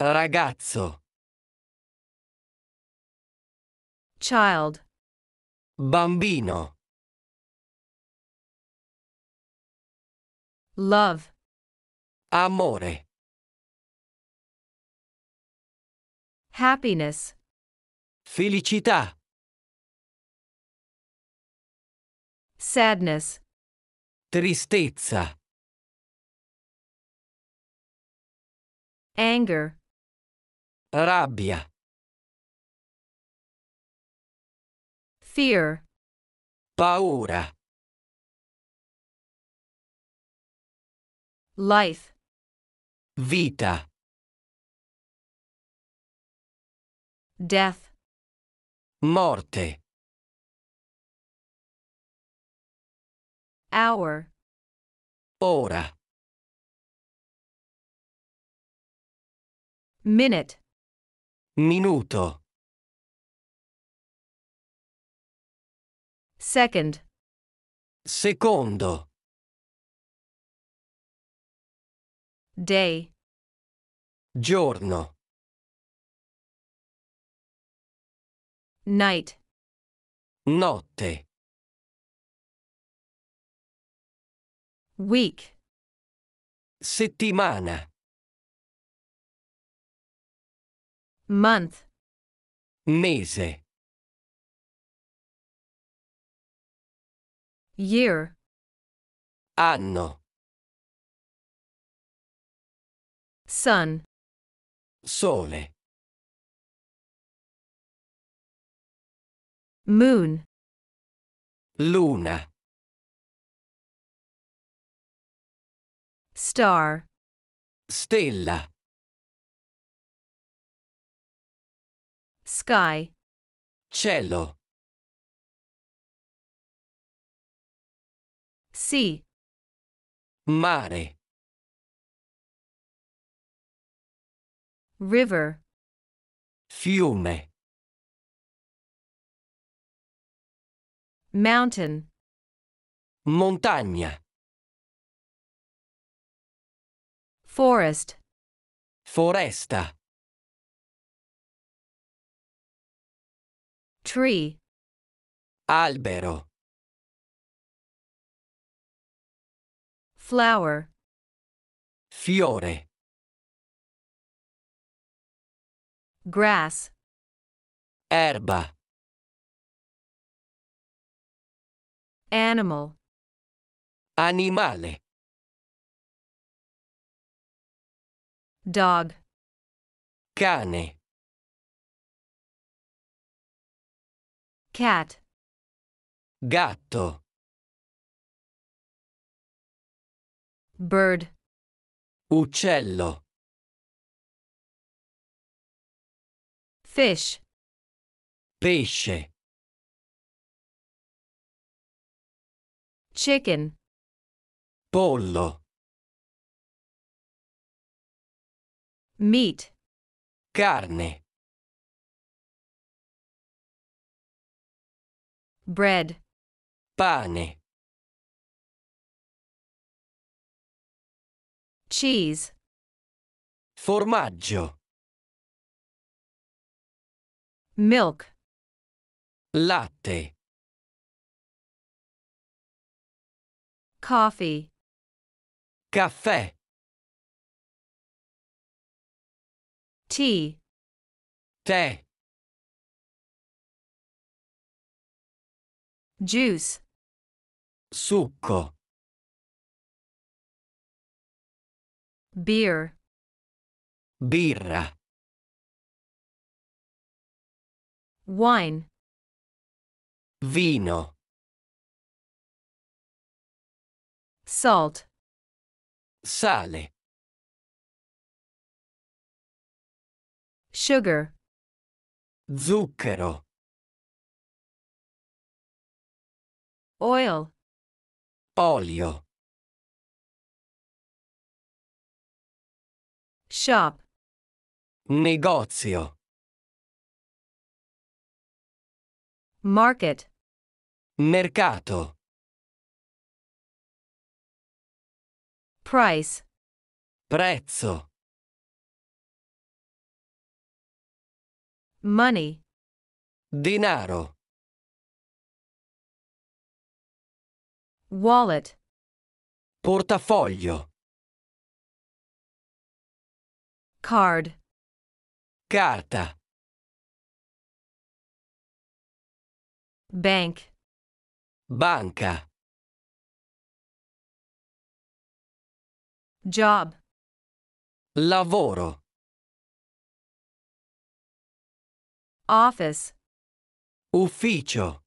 Ragazzo. Child. Bambino. Love. Amore. Happiness. Felicità. Sadness. Tristezza. Anger. Rabbia. Fear. Paura. Life. Vita. Death. Morte. hour hora minute minuto second secondo day giorno night notte Week. Settimana. Month. Mese. Year. Anno. Sun. Sole. Moon. Luna. Star. Stella. Sky. Cielo. Sea. Mare. River. Fiume. Mountain. Montagna. Forest. Foresta. Tree. Albero. Flower. Fiore. Grass. Erba. Animal. Animale. Dog. Cane. Cat. Gatto. Bird. Uccello. Fish. Pesce. Chicken. Pollo. Meat. Carne. Bread. Pane. Cheese. Formaggio. Milk. Latte. Coffee. Caffè. T. Te. Juice. Succo. Beer. Birra. Wine. Vino. Salt. Sale. Sugar. Zucchero. Oil. Olio. Shop. Negozio. Market. Mercato. Price. Prezzo. Money. Denaro. Wallet. Portafoglio. Card. Carta. Bank. Banca. Job. Lavoro. Office. Ufficio.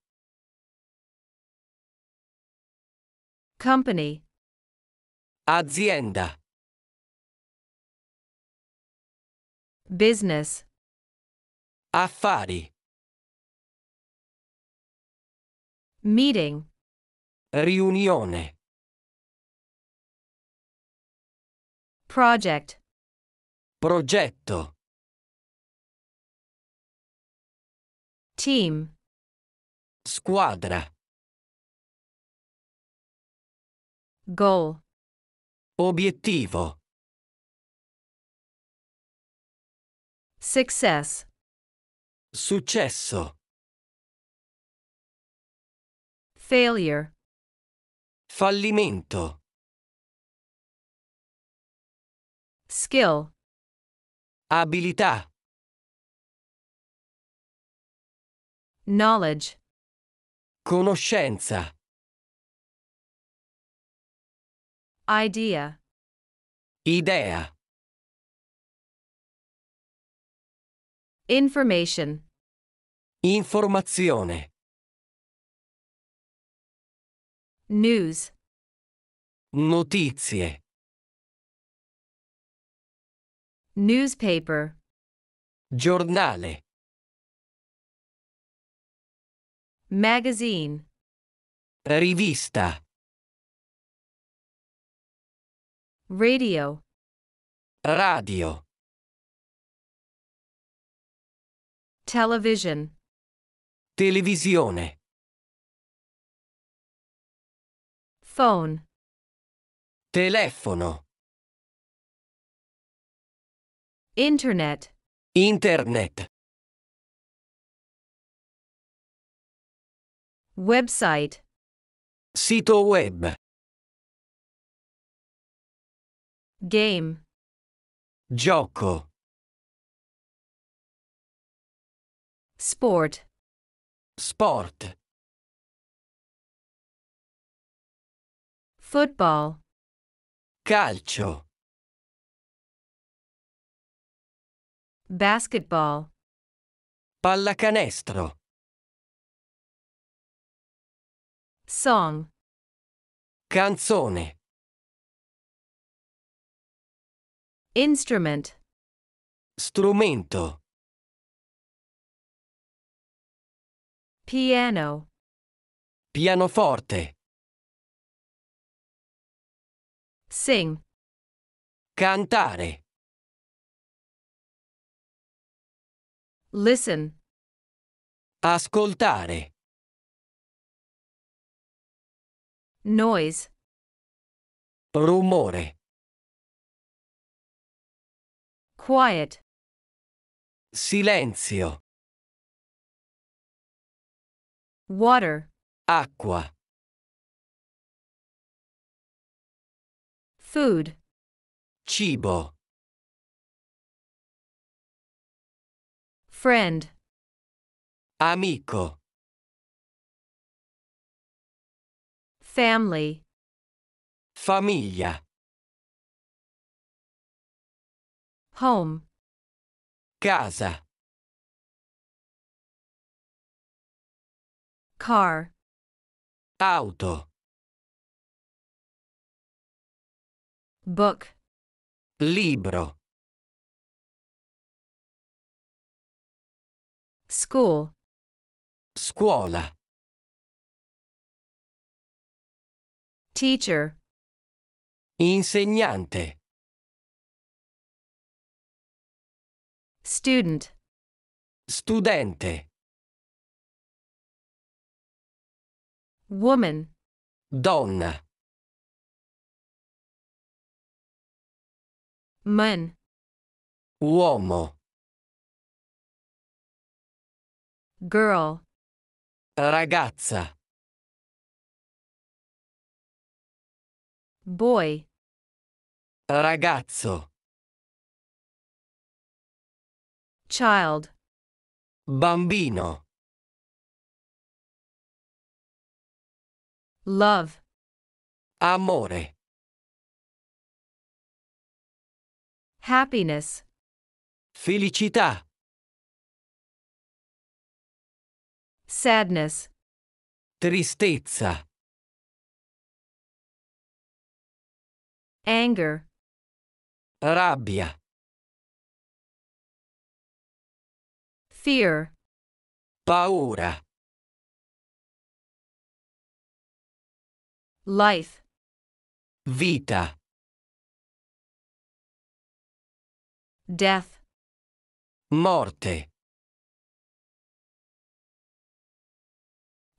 Company. Azienda. Business. Affari. Meeting. Riunione. Project. Progetto. Team. Squadra. Goal. Obiettivo. Success. Successo. Failure. Fallimento. Skill. Abilità. Knowledge. Conoscenza. Idea. Idea. Information. Informazione. News. Notizie. Newspaper. Giornale. Magazine. Rivista. Radio. Radio. Television. Televisione. Phone. Telefono. Internet. Internet. Website. Sito web. Game. Gioco. Sport. Sport. Football. Calcio. Basketball. Pallacanestro. Song. Canzone. Instrument. Strumento. Piano. Pianoforte. Sing. Cantare. Listen. Ascoltare. Noise. Rumore. Quiet. Silenzio. Water. Acqua. Food. Cibo. Friend. Amico. Family. Famiglia. Home. Casa. Car. Auto. Book. Libro. School. Scuola. Teacher. Insegnante. Student. Studente. Woman. Donna. Man. Uomo. Girl. Ragazza. Boy. Ragazzo. Child. Bambino. Love. Amore. Happiness. Felicità. Sadness. Tristezza. anger rabbia fear paura life vita death morte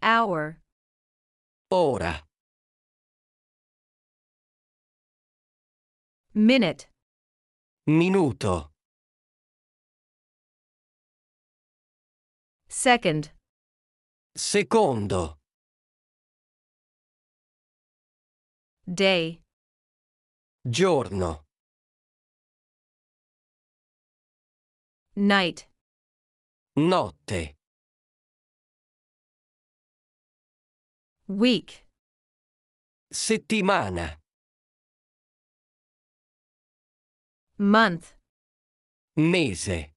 hour ora Minute. Minuto. Second. Secondo. Day. Giorno. Night. Notte. Week. Settimana. Month. Mese.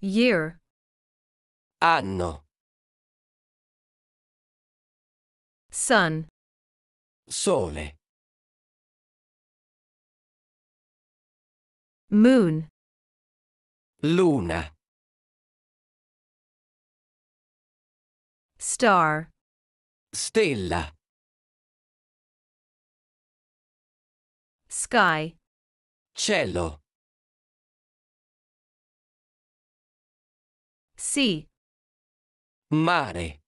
Year. Anno. Sun. Sole. Moon. Luna. Star. Stella. Sky. Cielo. Sea. Mare.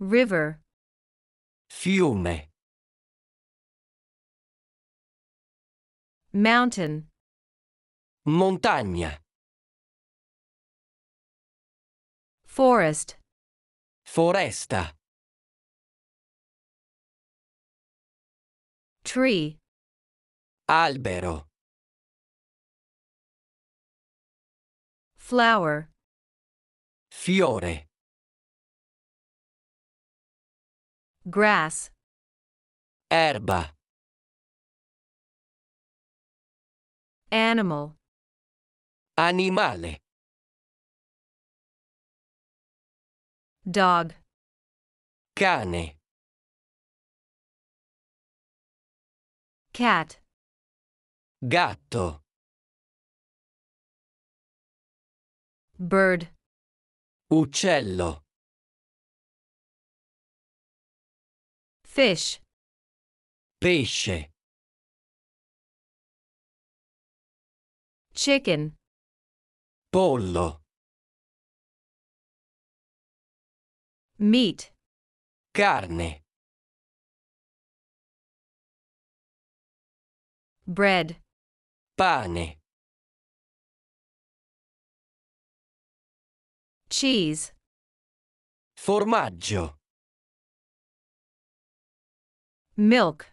River. Fiume. Mountain. Montagna. Forest. Foresta. Tree. Albero. Flower. Fiore. Grass. Erba. Animal. Animale. Dog. Cane. Cat. Gatto. Bird. Uccello. Fish. Pesce. Chicken. Pollo. Meat. Carne. bread pane cheese formaggio milk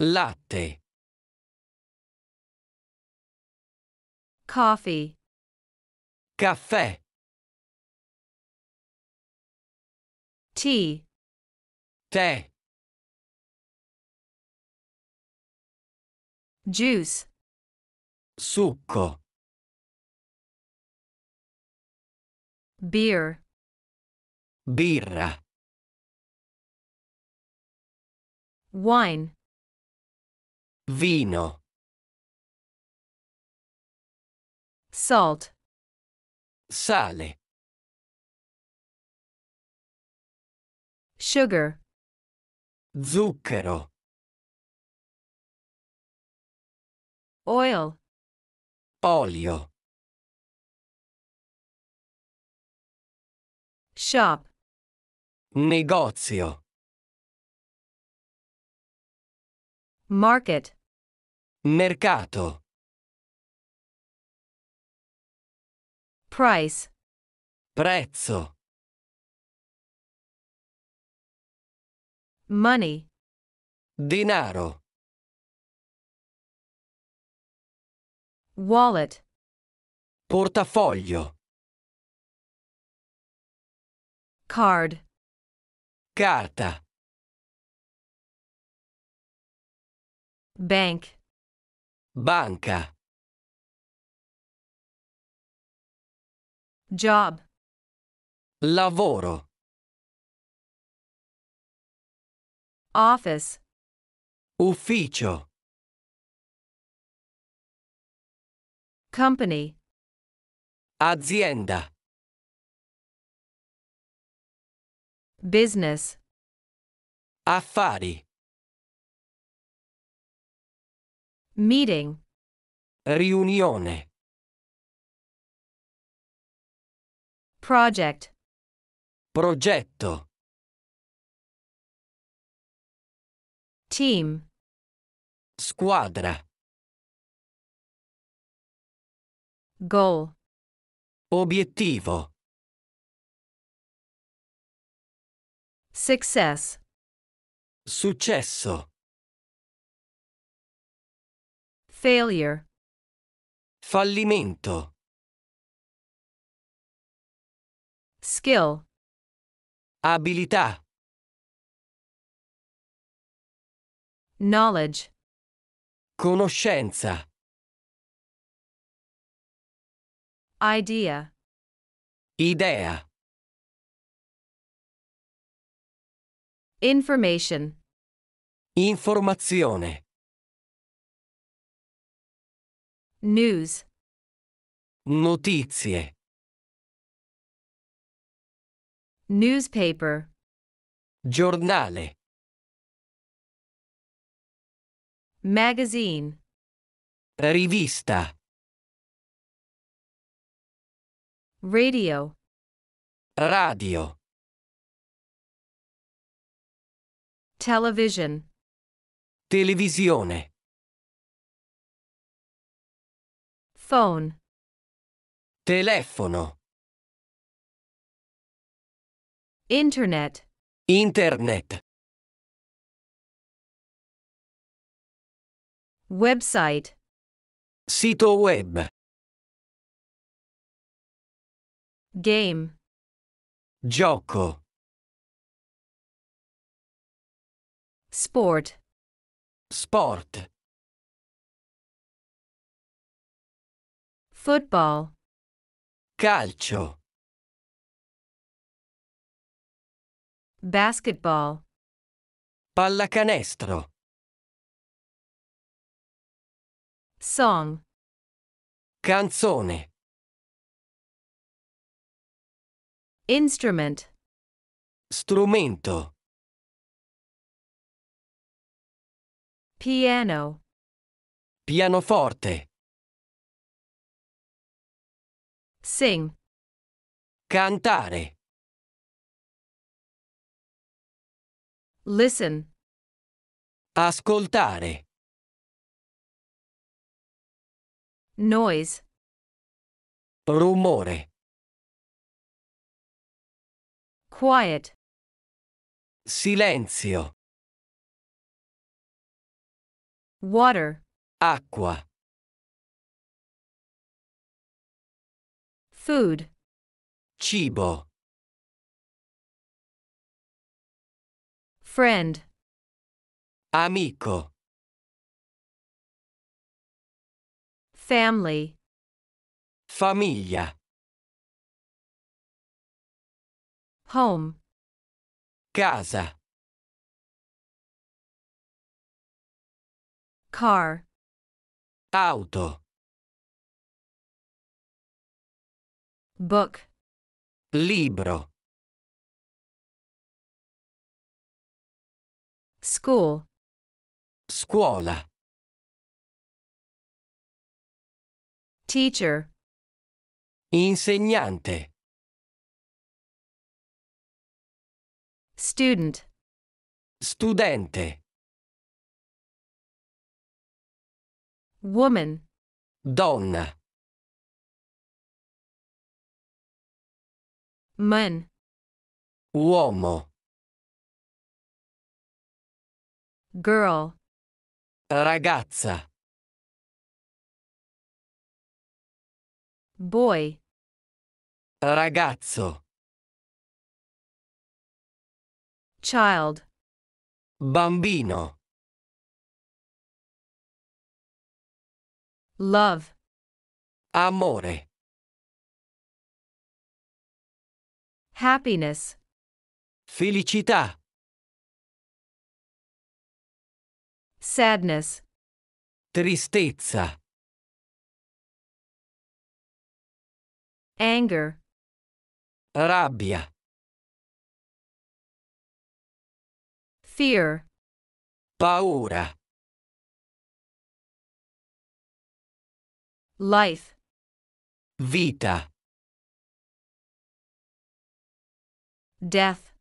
latte coffee caffè tea tè juice. Beer. Birra. Wine. Vino. Salt. sale, sugar, zucchero, oil olio shop negozio market mercato price prezzo money dinaro Wallet. Portafoglio. Card. Carta. Bank. Banca. Job. Lavoro. Office. Ufficio. Company. Azienda. Business. Affari. Meeting. Riunione. Project. Progetto. Team. Squadra. Goal. Obiettivo. Success. Successo. Failure. Fallimento. Skill. Abilità. Knowledge. Conoscenza. Idea. Idea. Information. Informazione. News. Notizie. Newspaper. Giornale. Magazine. Rivista. Radio. Radio. Television. Televisione. Phone. Telefono. Internet. Internet. Website. Sito web. Game. Gioco. Sport. Sport. Football. Calcio. Basketball. Pallacanestro. Song. Canzone. Instrument. Strumento. Piano. Pianoforte. Sing. Cantare. Listen. Ascoltare. Noise. Rumore. Quiet. Silenzio. Water. Acqua. Food. Cibo. Friend. Amico. Family. Famiglia. Home. Casa. Car. Auto. Book. Libro. School. Scuola. Teacher. Insegnante. Student. Studente. Woman. Donna. Man. Uomo. Girl. Ragazza. Boy. Ragazzo. Child. Bambino. Love. Amore. Happiness. Felicità. Sadness. Tristezza. Anger. Rabbia. Fear. Paura. Life. Vita. Death.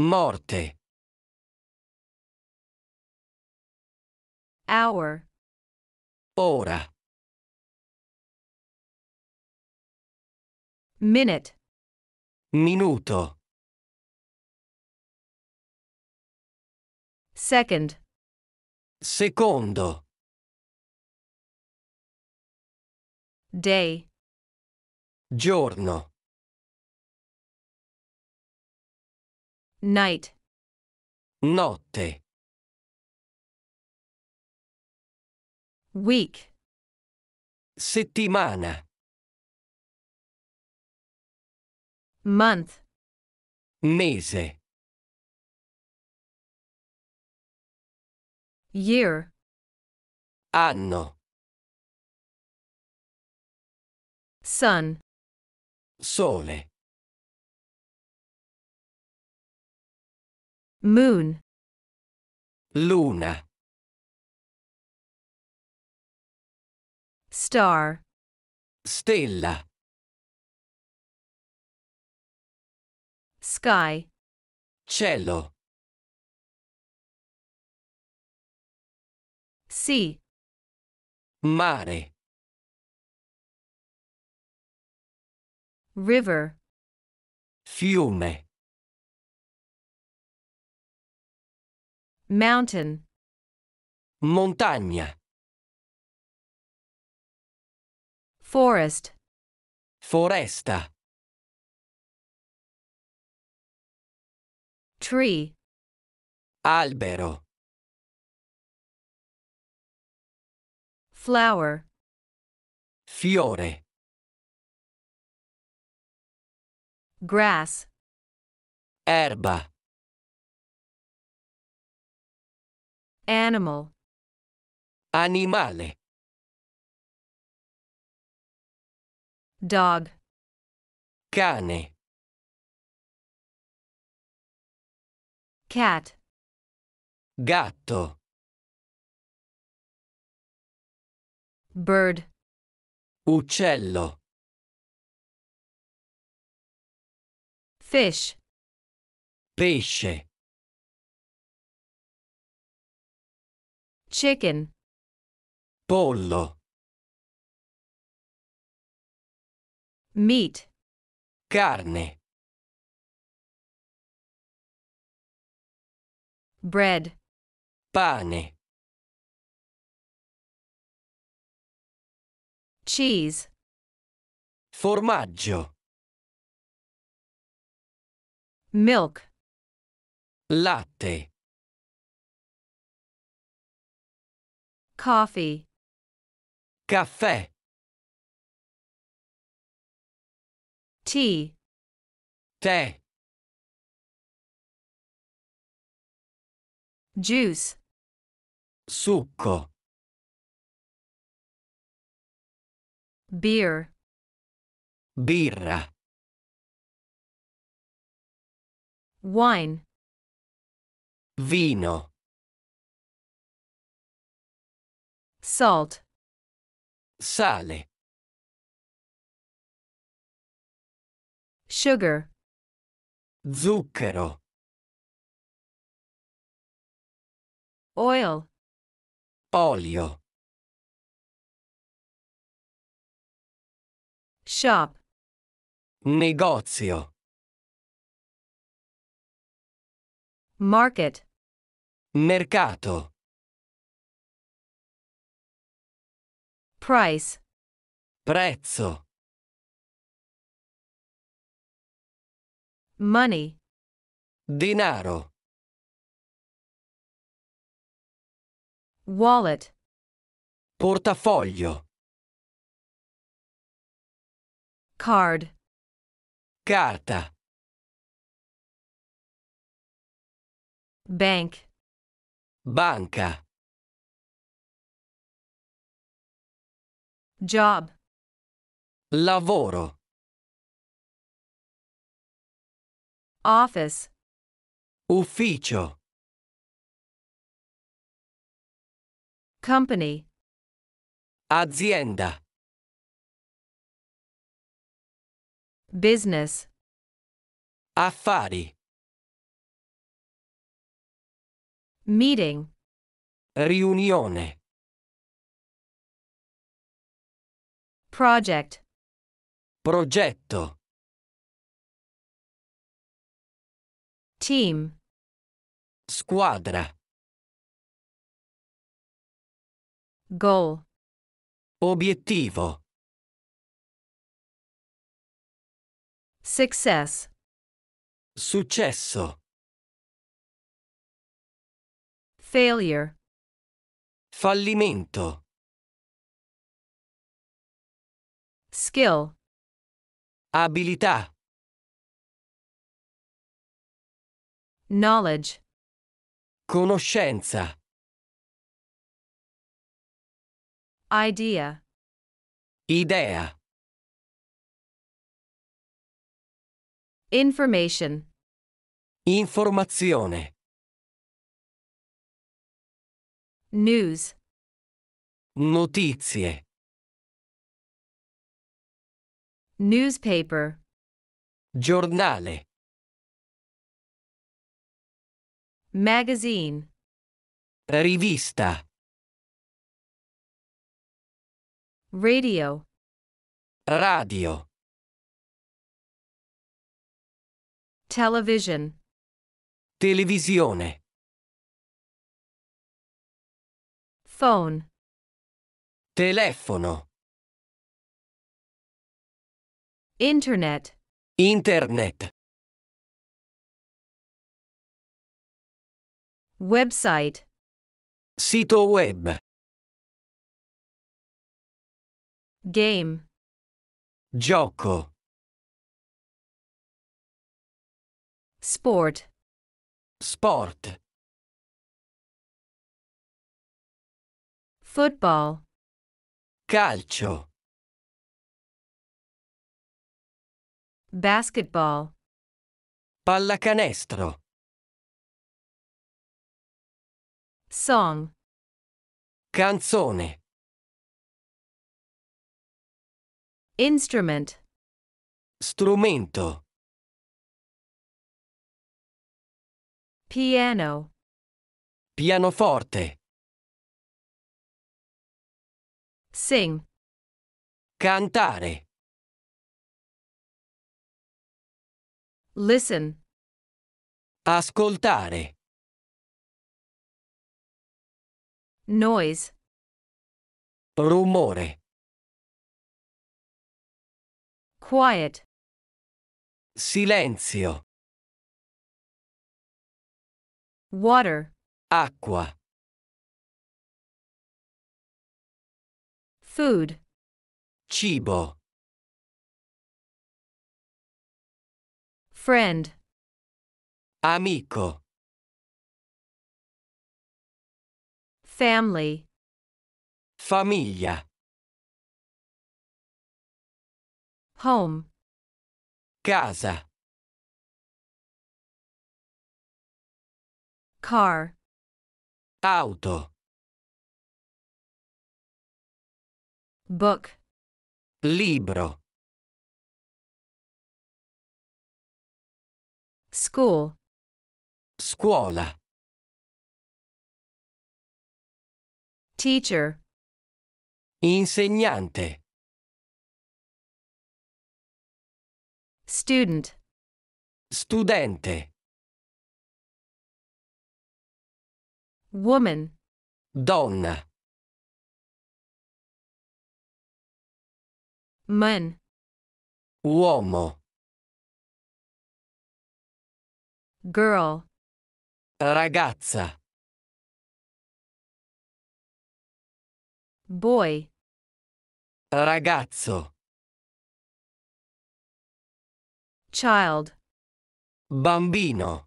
Morte. Hour. Ora. Minute. Minuto. Second. Secondo. Day. Giorno. Night. Notte. Week. Settimana. Month. Mese. Year. Anno. Sun. Sole. Moon. Luna. Star. Stella. Sky. Cielo. Sea. Mare. River. Fiume. Mountain. Montagna. Forest. Foresta. Tree. Albero. flower fiore grass erba animal animale dog cane cat gatto Bird. Uccello. Fish. Pesce. Chicken. Pollo. Meat. Carne. Bread. Pane. Cheese. Formaggio. Milk. Latte. Coffee. Caffè. Tea. Tè. Juice. Succo. Beer. Birra. Wine. Vino. Salt. Sale. Sugar. Zucchero. Oil. Olio. Shop. Negozio. Market. Mercato. Price. Prezzo. Money. Denaro. Wallet. Portafoglio. Card. Carta. Bank. Banca. Job. Lavoro. Office. Ufficio. Company. Azienda. Business. Affari. Meeting. Riunione. Project. Progetto. Team. Squadra. Goal. Obiettivo. Success. Successo. Failure. Fallimento. Skill. Abilità. Knowledge. Conoscenza. Idea. Idea. Information. Informazione. News. Notizie. Newspaper. Giornale. Magazine. Rivista. Radio. Radio. Television. Televisione. Phone. Telefono. Internet. Internet. Website. Sito web. Game. Gioco. Sport. Sport. Football. Calcio. Basketball. Pallacanestro. Song. Canzone. Instrument. Strumento. Piano. Pianoforte. Sing. Cantare. Listen. Ascoltare. Noise. Rumore. Quiet. Silenzio. Water. Acqua. Food. Cibo. Friend. Amico. Family. Famiglia. Home. Casa. Car. Auto. Book. Libro. School. Scuola. Teacher. Insegnante. Student. Studente. Woman. Donna. Man. Uomo. Girl. Ragazza. Boy. Ragazzo. Child. Bambino.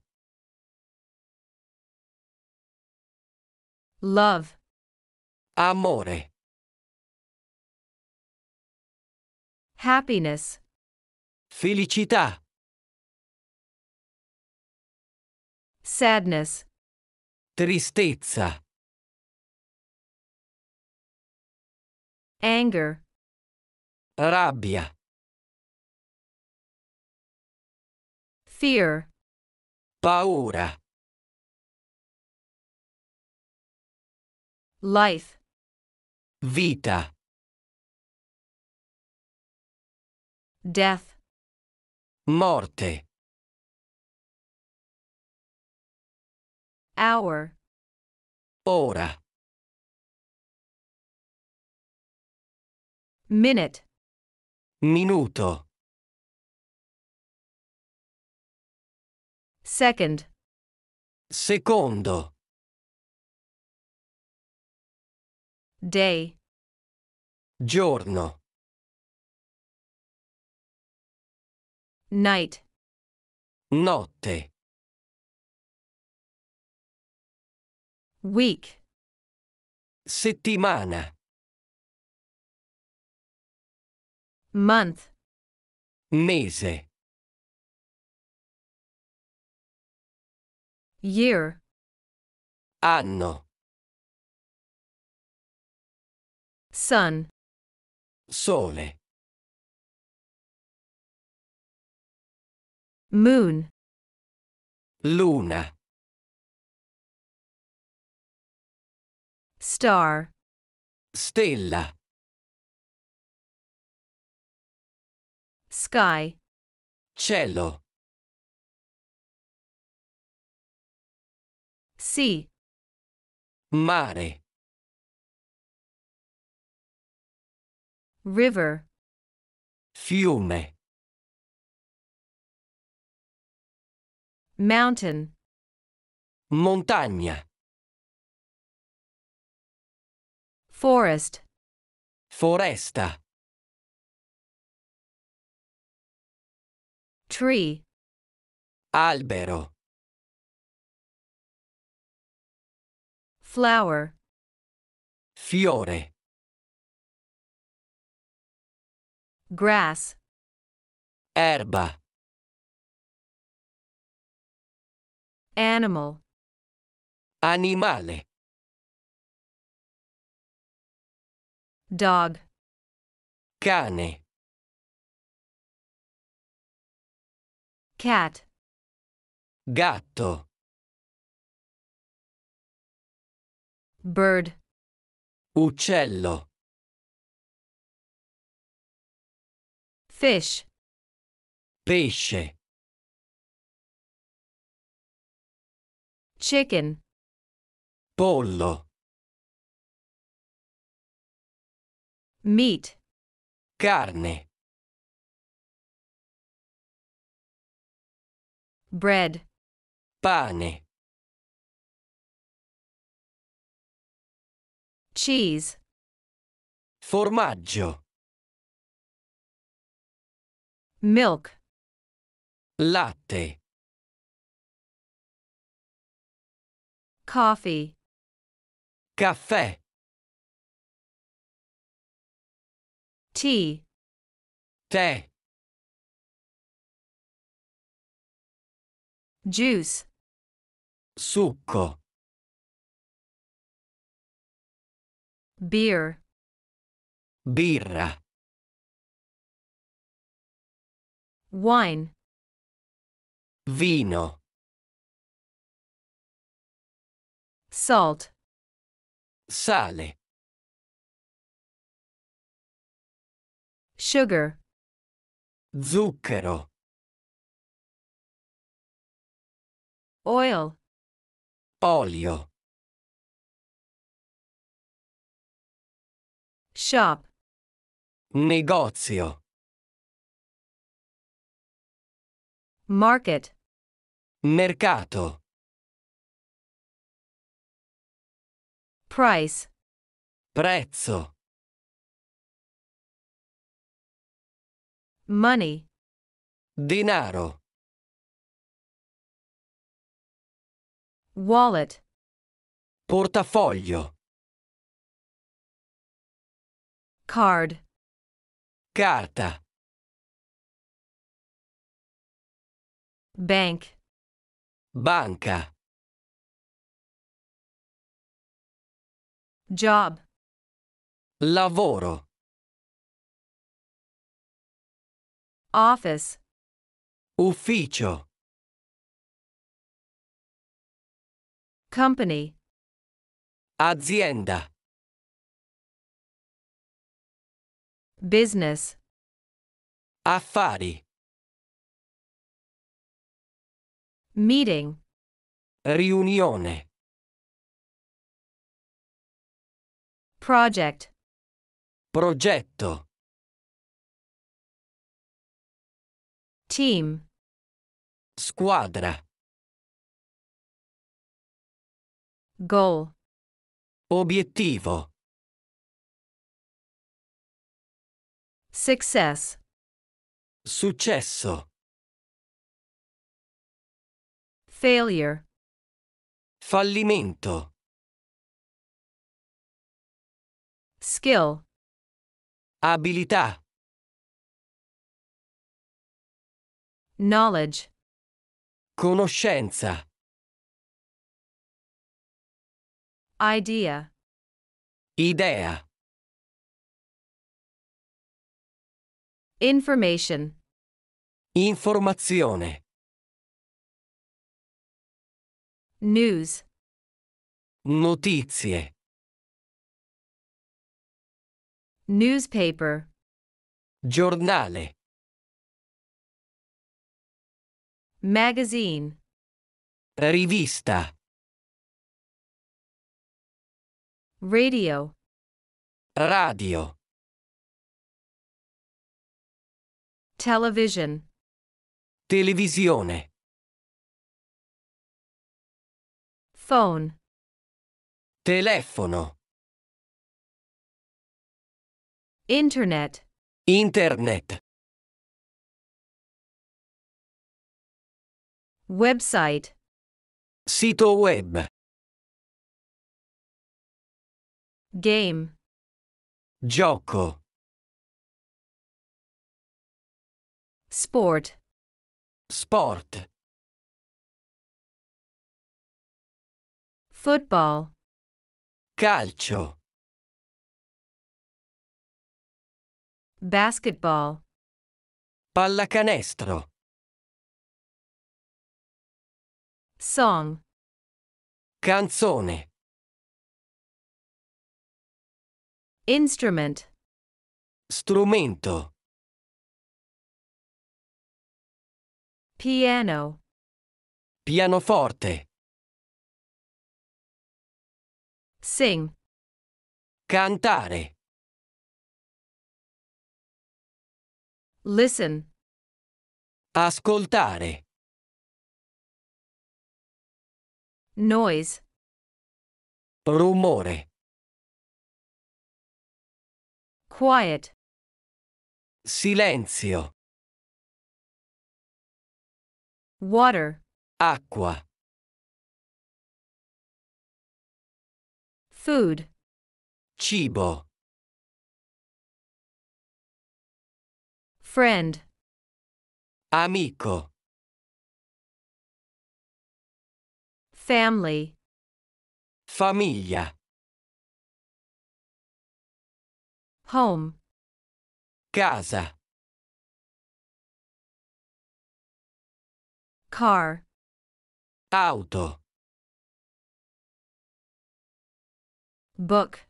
Love. Amore. Happiness. Felicità. Sadness. Tristezza. Anger. Rabbia. Fear. Paura. Life. Vita. Death. Morte. Hour. Ora. Minute. Minuto. Second. Secondo. Day. Giorno. Night. Notte. Week. Settimana. Month. Mese. Year. Anno. Sun. Sole. Moon. Luna. Star. Stella. Sky. Cielo. Sea. Mare. river fiume mountain montagna forest foresta tree albero flower fiore grass erba animal animale dog cane cat gatto bird uccello Fish. Pesce. Chicken. Pollo. Meat. Carne. Bread. Pane. Cheese. Formaggio. milk latte coffee caffè tea tè juice succo beer birra Wine. Vino. Salt. Sale. Sugar. Zucchero. Oil. Olio. Shop. Negozio. Market. Mercato. Price. Prezzo. Money. Denaro. Wallet. Portafoglio. Card. Carta. Bank. Banca. Job. Lavoro. Office. Ufficio. Company. Azienda. Business. Affari. Meeting. Riunione. Project. Progetto. Team. Squadra. Goal. Obiettivo. Success. Successo. Failure. Fallimento. Skill. Abilità. Knowledge. Conoscenza. Idea. Idea. Information. Informazione. News. Notizie. Newspaper. Giornale. Magazine. Rivista. Radio. Radio. Television. Televisione. Phone. Telefono. Internet. Internet. Website. Sito web. Game. Gioco. Sport. Sport. Football. Calcio. Basketball. Pallacanestro. Song. Canzone. Instrument. Strumento. Piano. Pianoforte. Sing. Cantare. Listen. Ascoltare. Noise. Rumore. Quiet. Silenzio. Water. Acqua. Food. Cibo. Friend. Amico. Family. Famiglia. Home. Casa. Car. Auto. Book.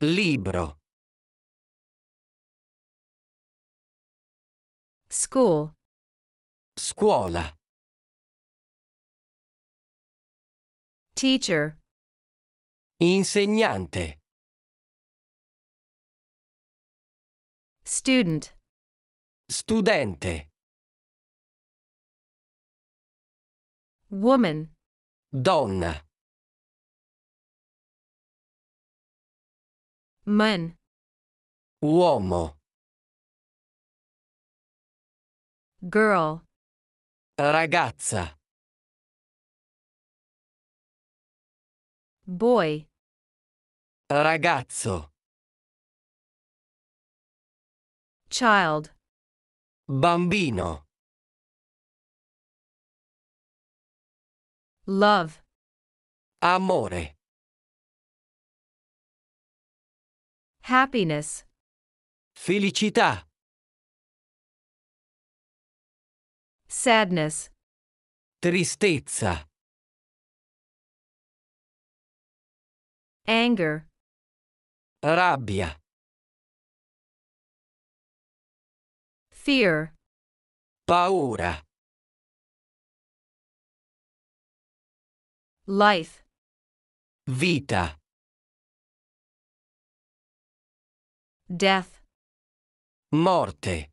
Libro. School. Scuola. Teacher. Insegnante. Student. Studente. Woman. Donna. Man. Uomo. Girl. Ragazza. Boy. Ragazzo. Child. Bambino. Love. Amore. Happiness. Felicità. Sadness. Tristezza. Anger. Rabbia. Fear. Paura. Life. Vita. Death. Morte.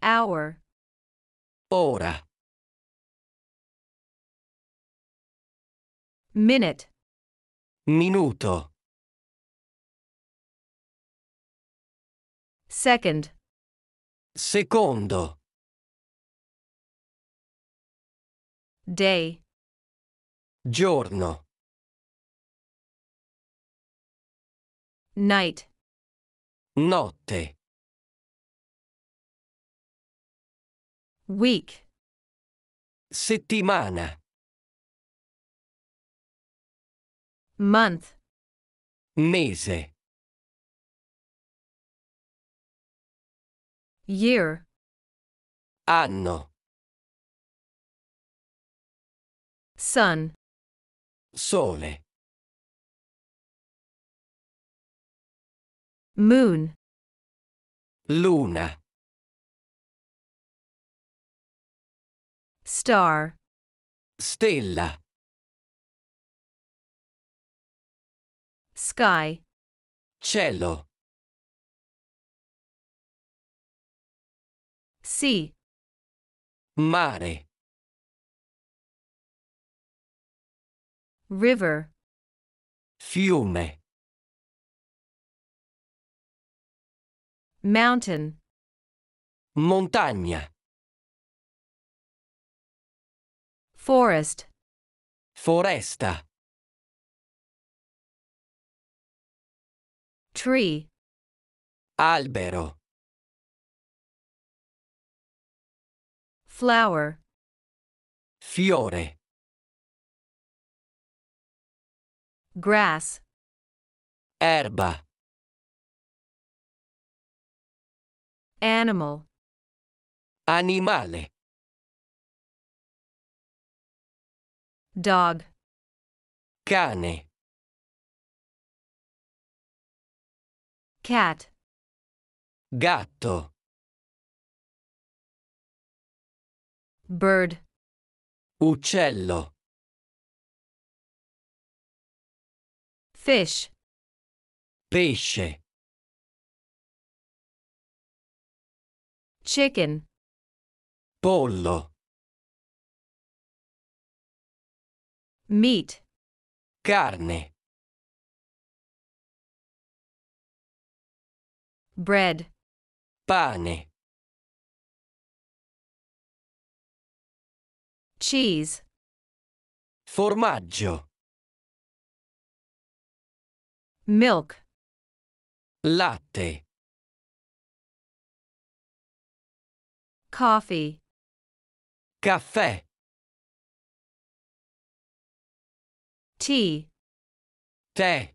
Hour. Ora. Minute. Minuto. Second. Secondo. Day. Giorno. Night. Notte. Week. Settimana. Month. Mese. Year. Anno. Sun. Sole. Moon. Luna. Star. Stella. Sky. Cielo. Sea. Mare. River. Fiume. Mountain. Montagna. Forest. Foresta. Tree. Albero. Flower. Fiore. Grass. Erba. Animal. Animale. Dog. Cane. Cat. Gatto. Bird. Uccello. Fish. Pesce. chicken pollo meat carne bread pane cheese formaggio milk latte Coffee. Caffè. Tea. Tè.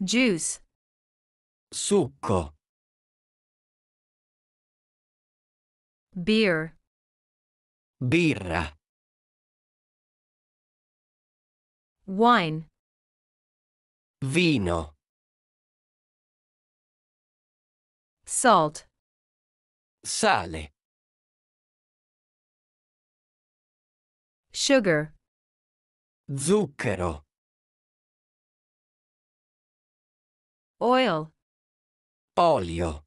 Juice. Succo. Beer. Birra. Wine. Vino. Salt. Sale. Sugar. Zucchero. Oil. Olio.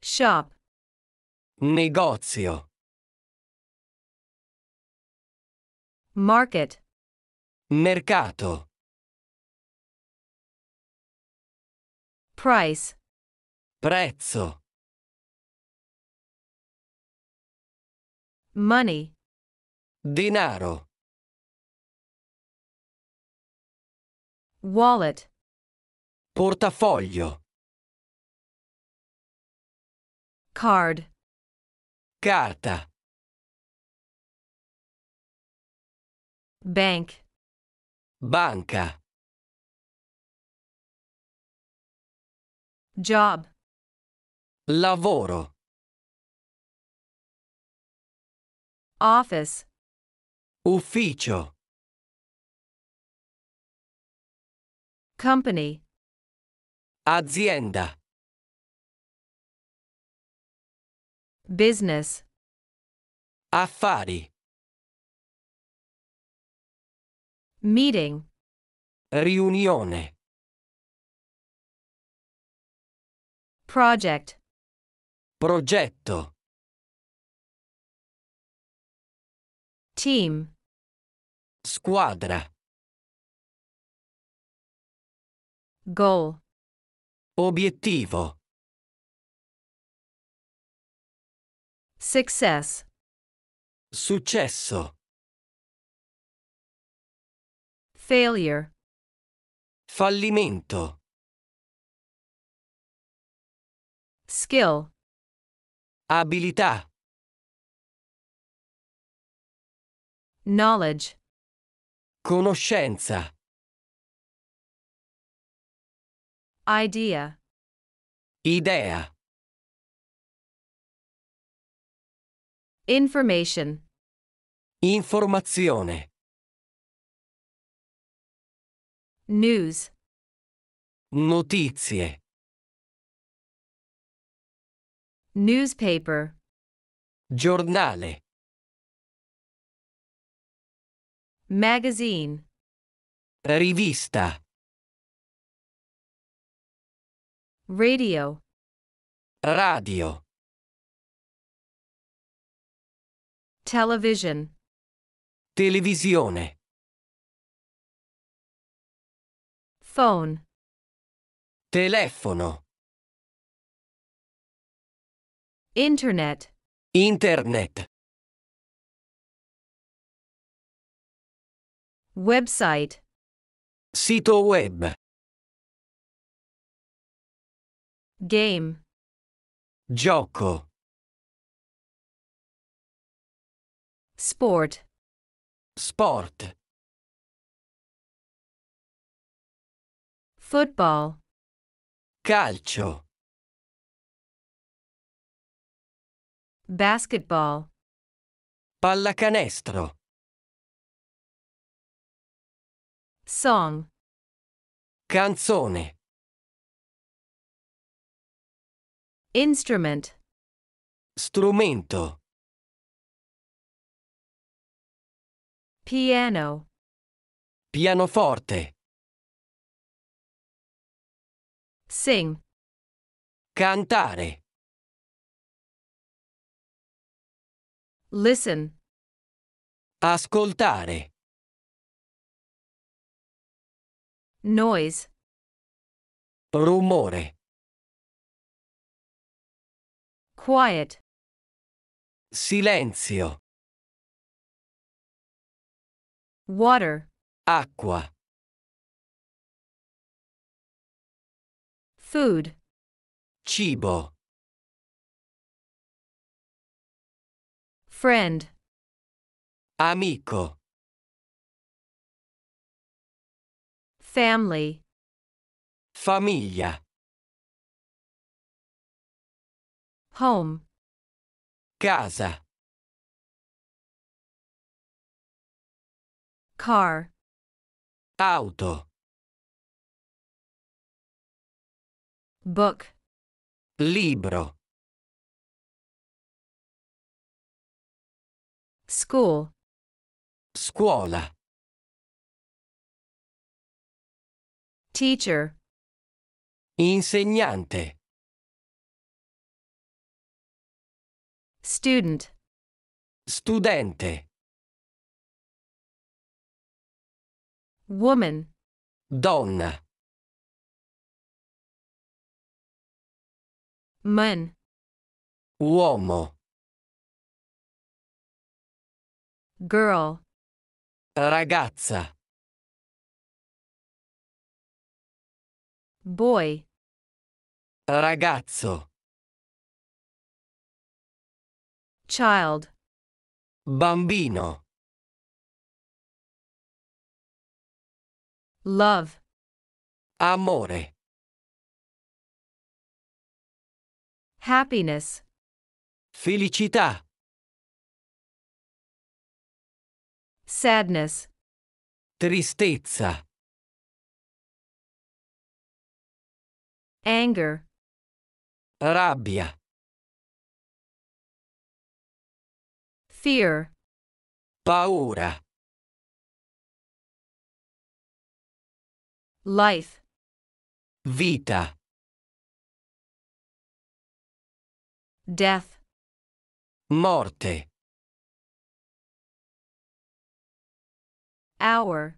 Shop. Negozio. Market. Mercato. Price. Prezzo. Money. Denaro. Wallet. Portafoglio. Card. Carta. Bank. Banca. Job. Lavoro. Office. Ufficio. Company. Azienda. Business. Affari. Meeting. Riunione. Project. Progetto. Team. Squadra. Goal. Obiettivo. Success. Successo. Failure. Fallimento. Skill. Abilità. Knowledge. Conoscenza. Idea. Idea. Information. Informazione. News. Notizie. Newspaper. Giornale. Magazine. Rivista. Radio. Radio. Television. Televisione. Phone. Telefono. Internet. Internet. Website. Sito web. Game. Gioco. Sport. Sport. Football. Calcio. Basketball. Pallacanestro. Song. Canzone. Instrument. Strumento. Piano. Pianoforte. Sing. Cantare. Listen. Ascoltare. Noise. Rumore. Quiet. Silenzio. Water. Acqua. Food. Cibo. Friend. Amico. Family. Famiglia. Home. Casa. Car. Auto. Book. Libro. School. Scuola. Teacher. Insegnante. Student. Studente. Woman. Donna. Man. Uomo. Girl. Ragazza. Boy. Ragazzo. Child. Bambino. Love. Amore. Happiness. Felicità. Sadness. Tristezza. Anger. Rabbia. Fear. Paura. Life. Vita. Death. Morte. hour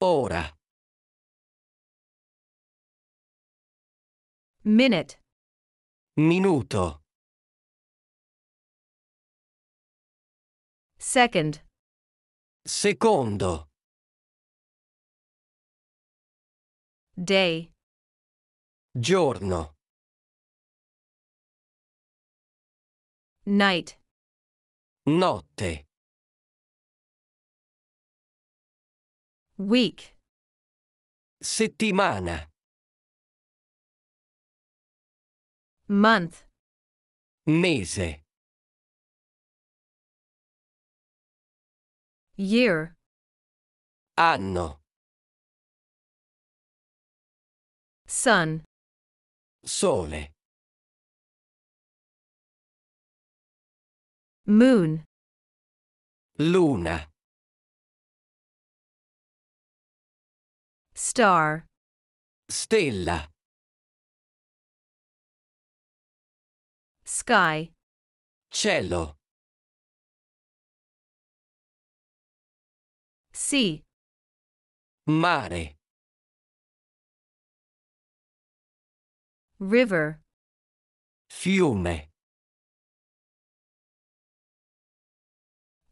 hora minute minuto second secondo day giorno night notte Week. Settimana. Month. Mese. Year. Anno. Sun. Sole. Moon. Luna. star stella sky cielo sea mare river fiume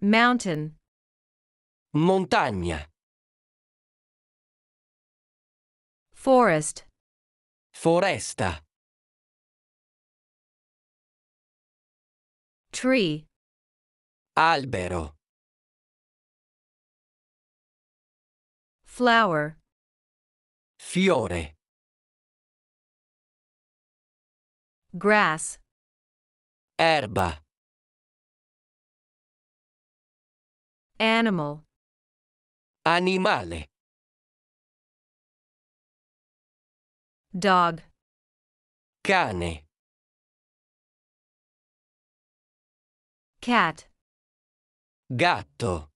mountain montagna Forest. Foresta. Tree. Albero. Flower. Fiore. Grass. Erba. Animal. Animale. Dog. Cane. Cat. Gatto.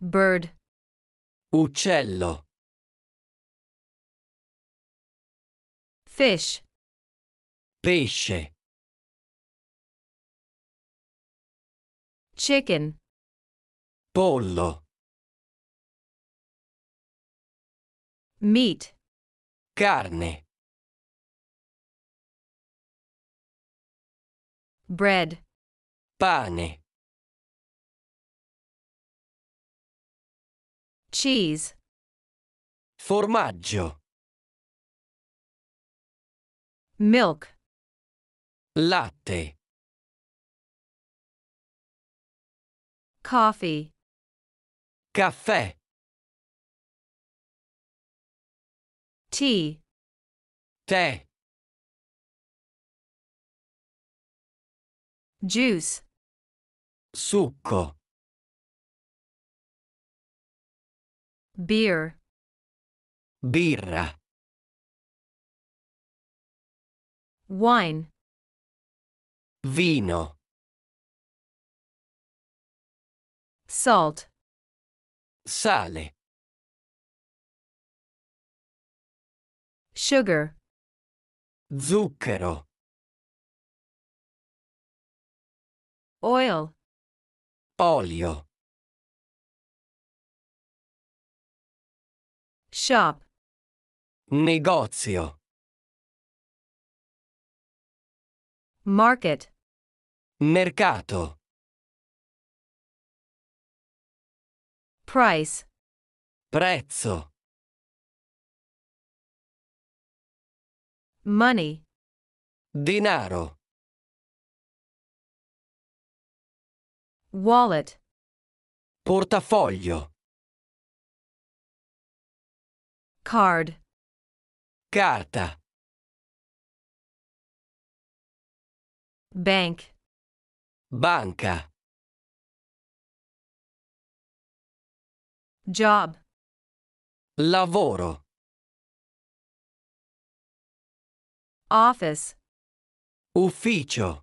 Bird. Uccello. Fish. Pesce. Chicken. Pollo. Meat. Carne. Bread. Pane. Cheese. Formaggio. Milk. Latte. Coffee. Caffè. T. Te. Juice. Succo. Beer. Birra. Wine. Vino. Salt. Sale. Sugar. Zucchero. Oil. Olio. Shop. Negozio. Market. Mercato. Price. Prezzo. Money. Denaro. Wallet. Portafoglio. Card. Carta. Bank. Banca. Job. Lavoro. Office. Ufficio.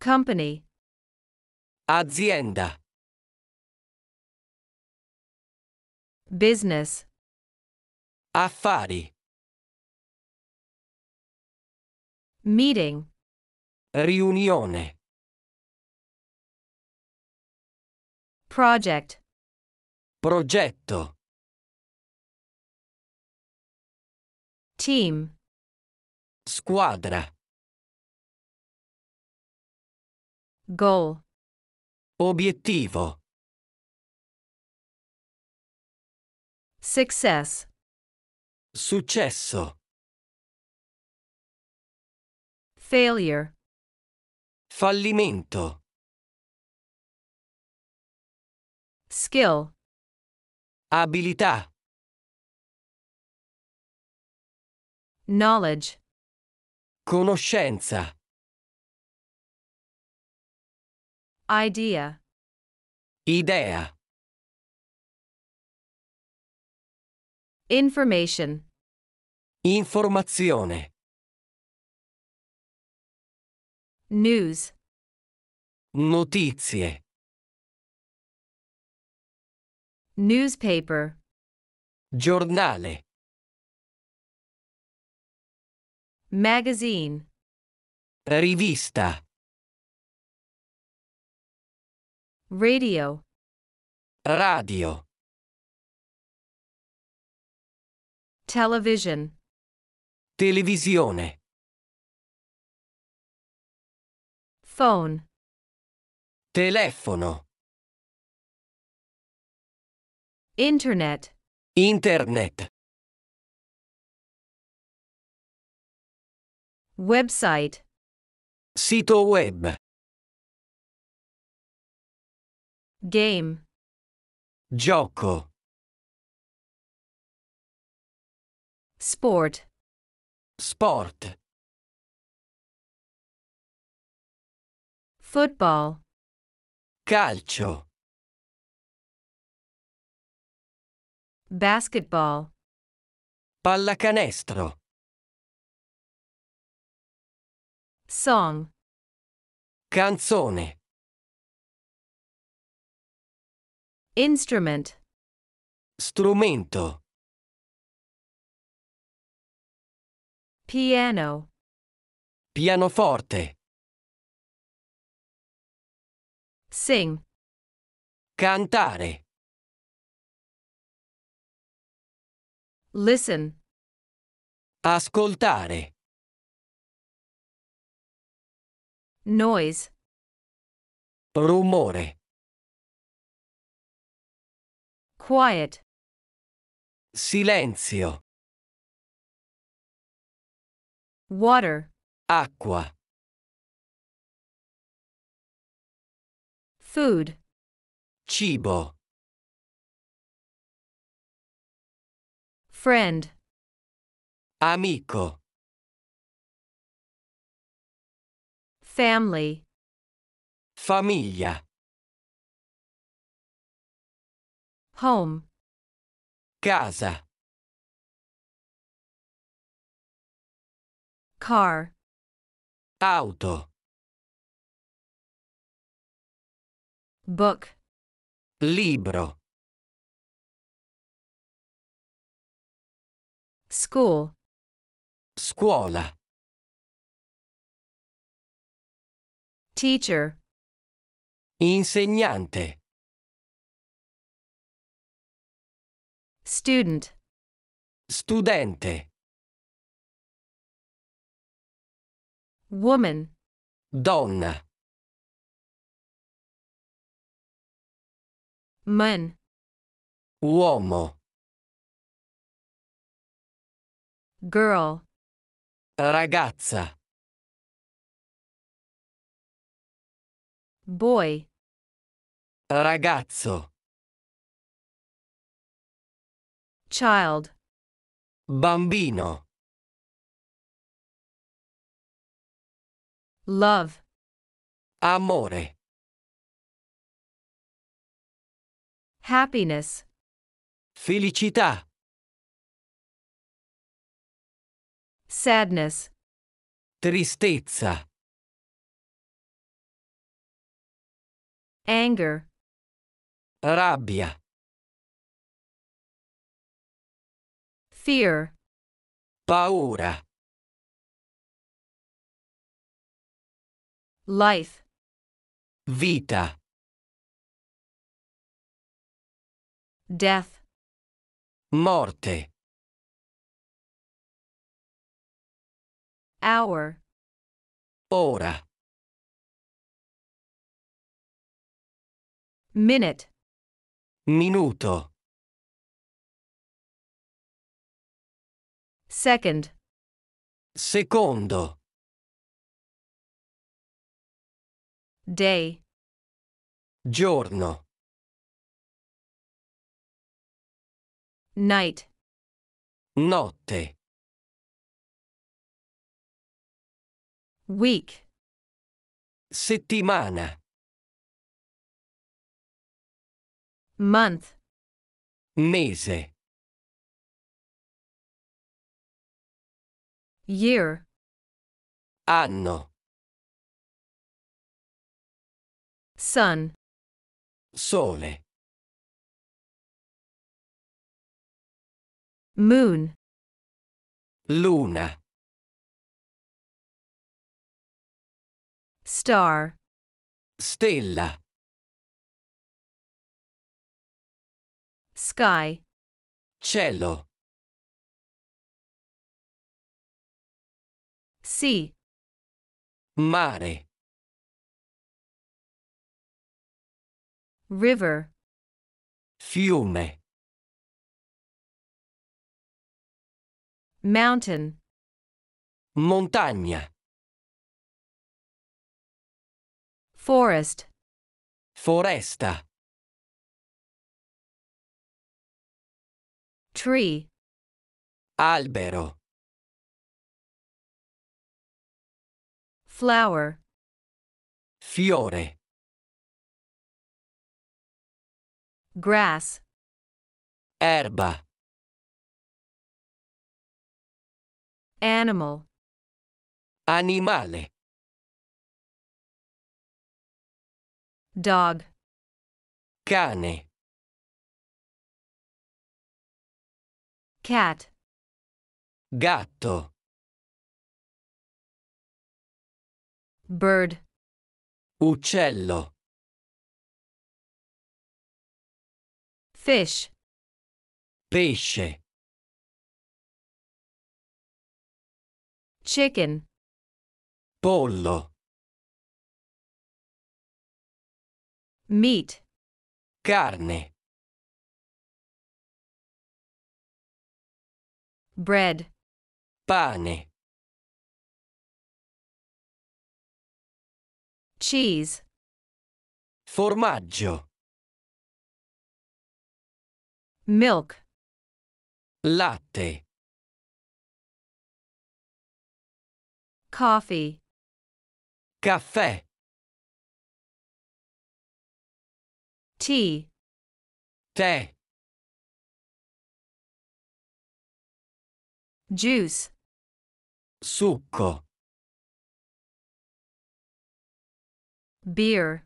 Company. Azienda. Business. Affari. Meeting. Riunione. Project. Progetto. Team. Squadra. Goal. Obiettivo. Success. Successo. Failure. Fallimento. Skill. Abilità. Knowledge. Conoscenza. Idea. Idea. Information. Informazione. News. Notizie. Newspaper. Giornale. Magazine. Rivista. Radio. Radio. Television. Televisione. Phone. Telefono. Internet. Internet. Website. Sito web. Game. Gioco. Sport. Sport. Football. Calcio. Basketball. Pallacanestro. Song. Canzone. Instrument. Strumento. Piano. Pianoforte. Sing. Cantare. Listen. Ascoltare. Noise. Rumore. Quiet. Silenzio. Water. Acqua. Food. Cibo. Friend. Amico. Family. Famiglia. Home. Casa. Car. Auto. Book. Libro. School. Scuola. Teacher. Insegnante. Student. Studente. Woman. Donna. Man. Uomo. Girl. Ragazza. Boy. Ragazzo. Child. Bambino. Love. Amore. Happiness. Felicità. Sadness. Tristezza. anger rabbia fear paura life vita death morte hour ora Minute. Minuto. Second. Secondo. Day. Giorno. Night. Notte. Week. Settimana. Month. Mese. Year. Anno. Sun. Sole. Moon. Luna. Star. Stella. Sky. Cielo. Sea. Mare. River. Fiume. Mountain. Montagna. Forest. Foresta. Tree. Albero. Flower. Fiore. Grass. Erba. Animal. Animale. Dog. Cane. Cat. Gatto. Bird. Uccello. Fish. Pesce. Chicken. Pollo. Meat. Carne. bread pane cheese formaggio milk latte coffee caffè tea tè juice. Beer.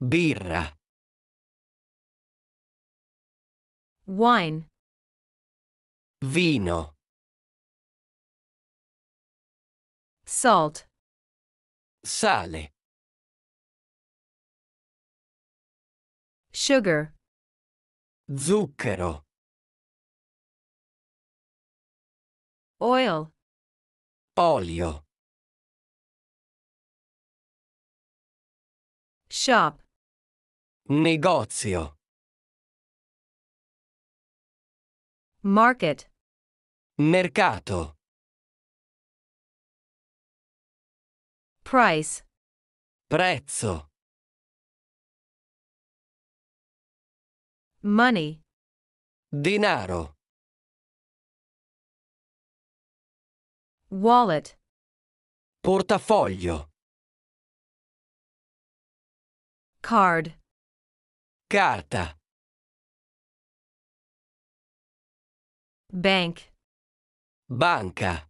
Birra. Wine. Vino. Salt. sale, sugar, zucchero, oil olio shop negozio market mercato price prezzo money dinaro Wallet. Portafoglio. Card. Carta. Bank. Banca.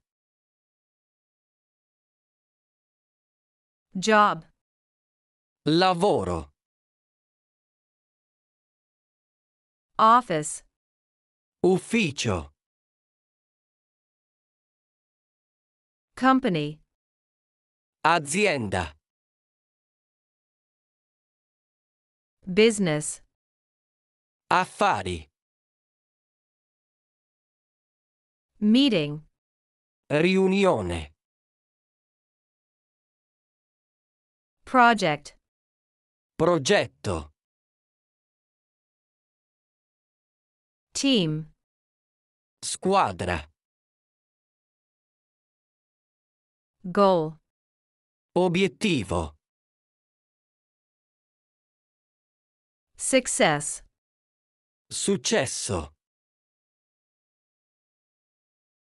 Job. Lavoro. Office. Ufficio. Company. Azienda. Business. Affari. Meeting. Riunione. Project. Progetto. Team. Squadra. Goal. Obiettivo. Success. Successo.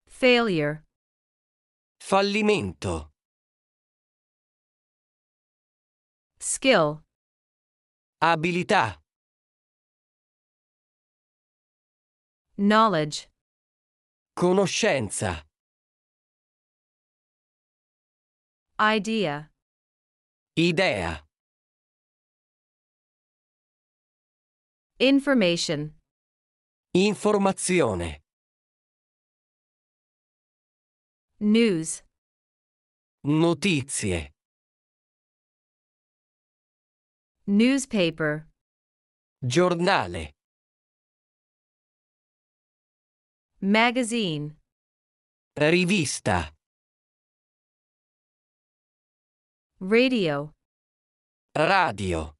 Failure. Fallimento. Skill. Abilità. Knowledge. Conoscenza. Idea. Idea. Information. Informazione. News. Notizie. Newspaper. Giornale. Magazine. Rivista. Radio. Radio.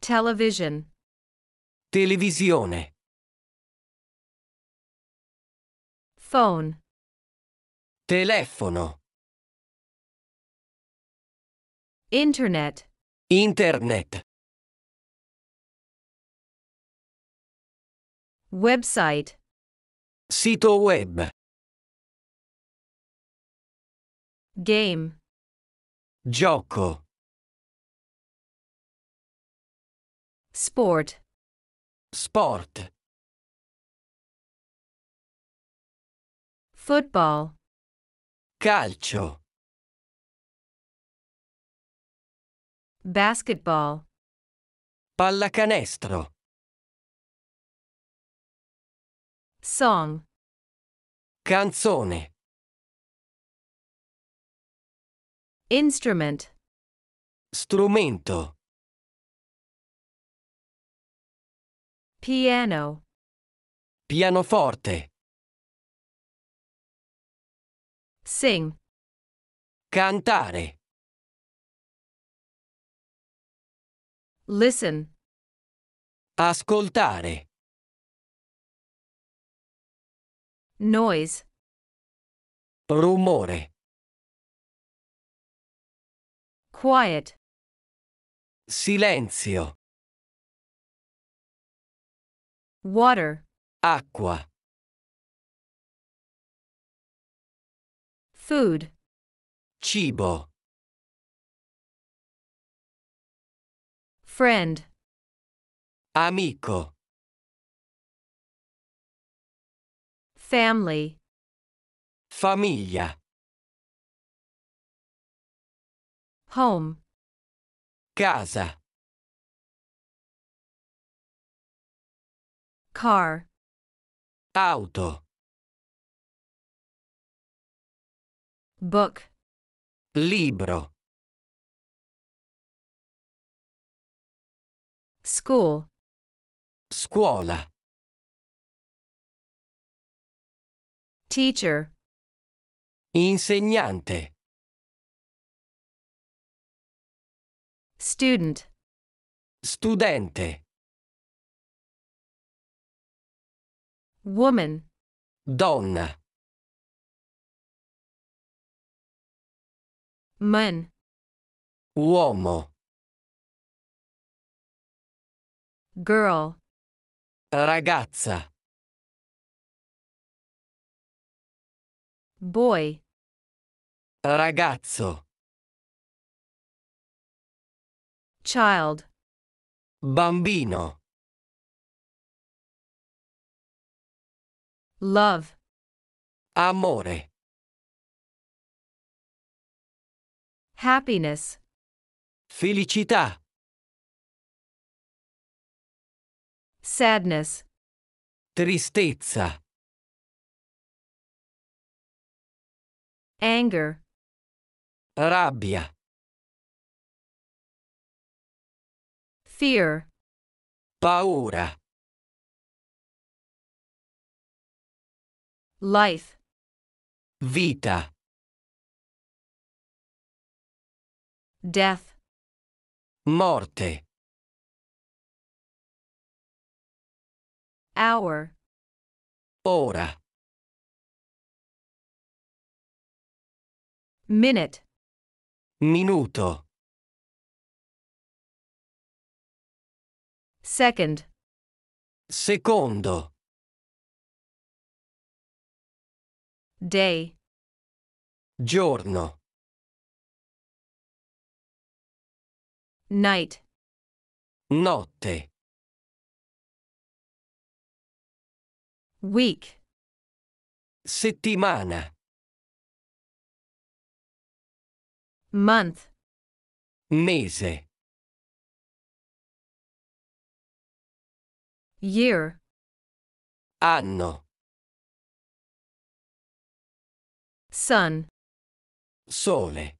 Television. Televisione. Phone. Telefono. Internet. Internet. Website. Sito web. Game. Gioco. Sport. Sport. Football. Calcio. Basketball. Pallacanestro. Song. Canzone. Instrument. Strumento. Piano. Pianoforte. Sing. Cantare. Listen. Ascoltare. Noise. Rumore. Quiet. Silenzio. Water. Acqua. Food. Cibo. Friend. Amico. Family. Famiglia. Home. Casa. Car. Auto. Book. Libro. School. Scuola. Teacher. Insegnante. Student. Studente. Woman. Donna. Man. Uomo. Girl. Ragazza. Boy. Ragazzo. Child. Bambino. Love. Amore. Happiness. Felicità. Sadness. Tristezza. Anger. Rabbia. Fear. Paura. Life. Vita. Death. Morte. Hour. Ora. Minute. Minuto. Second. Secondo. Day. Giorno. Night. Notte. Week. Settimana. Month. Mese. Year. Anno. Sun. Sole.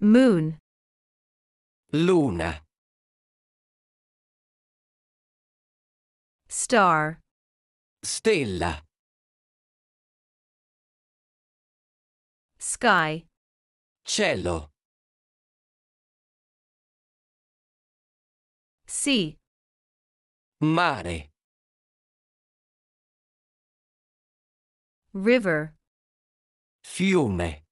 Moon. Luna. Star. Stella. Sky. Cielo. Sea. Mare. River. Fiume.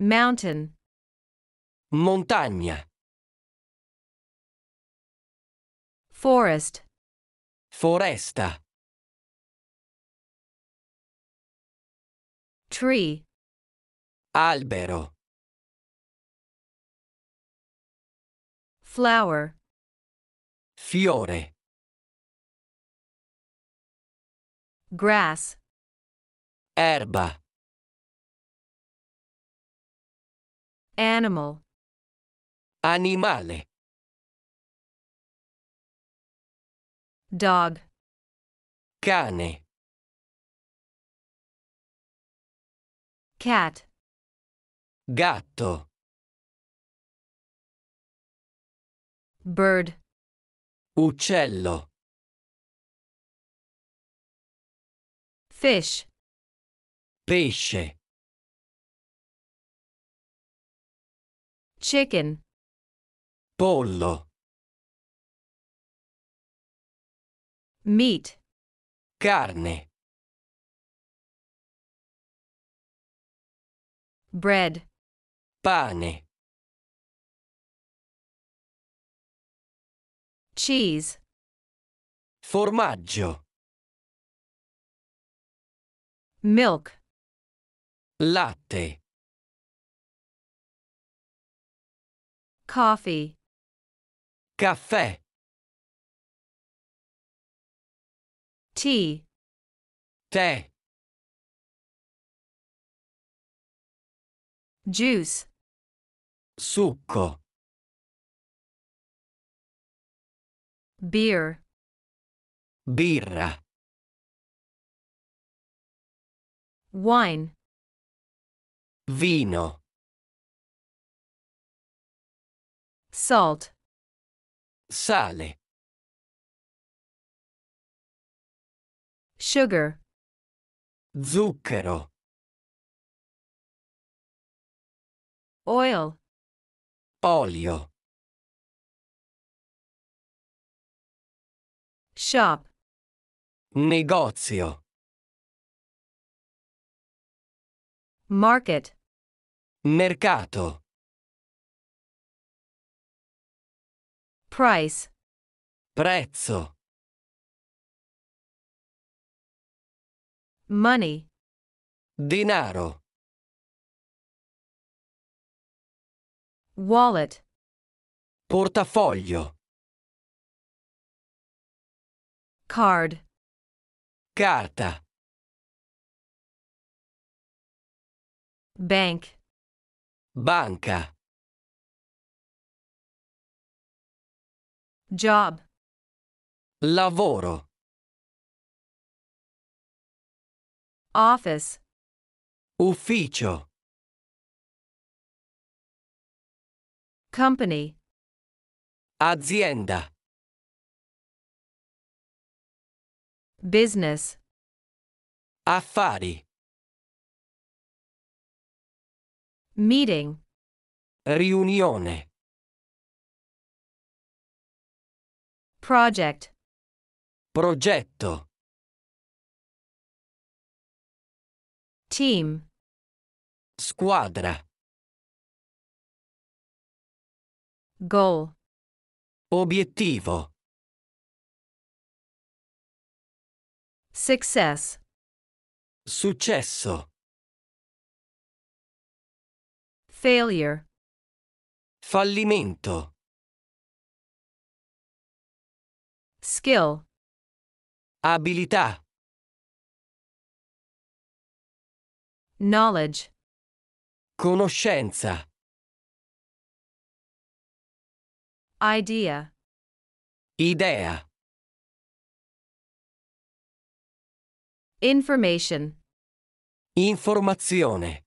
Mountain. Montagna. Forest. Foresta. Tree. Albero. flower fiore grass erba animal animale dog cane cat gatto Bird. Uccello. Fish. Pesce. Chicken. Pollo. Meat. Carne. Bread. Pane. Cheese. Formaggio. Milk. Latte. Coffee. Caffè. Tea. Tè. Juice. Succo. Beer. Birra. Wine. Vino. Salt. Sale. Sugar. Zucchero. Oil. Olio. Shop. Negozio. Market. Mercato. Price. Prezzo. Money. Denaro. Wallet. Portafoglio. Card. Carta. Bank. Banca. Job. Lavoro. Office. Ufficio. Company. Azienda. Business. Affari. Meeting. Riunione. Project. Progetto. Team. Squadra. Goal. Obiettivo. Success. Successo. Failure. Fallimento. Skill. Abilità. Knowledge. Conoscenza. Idea. Idea. Information. Informazione.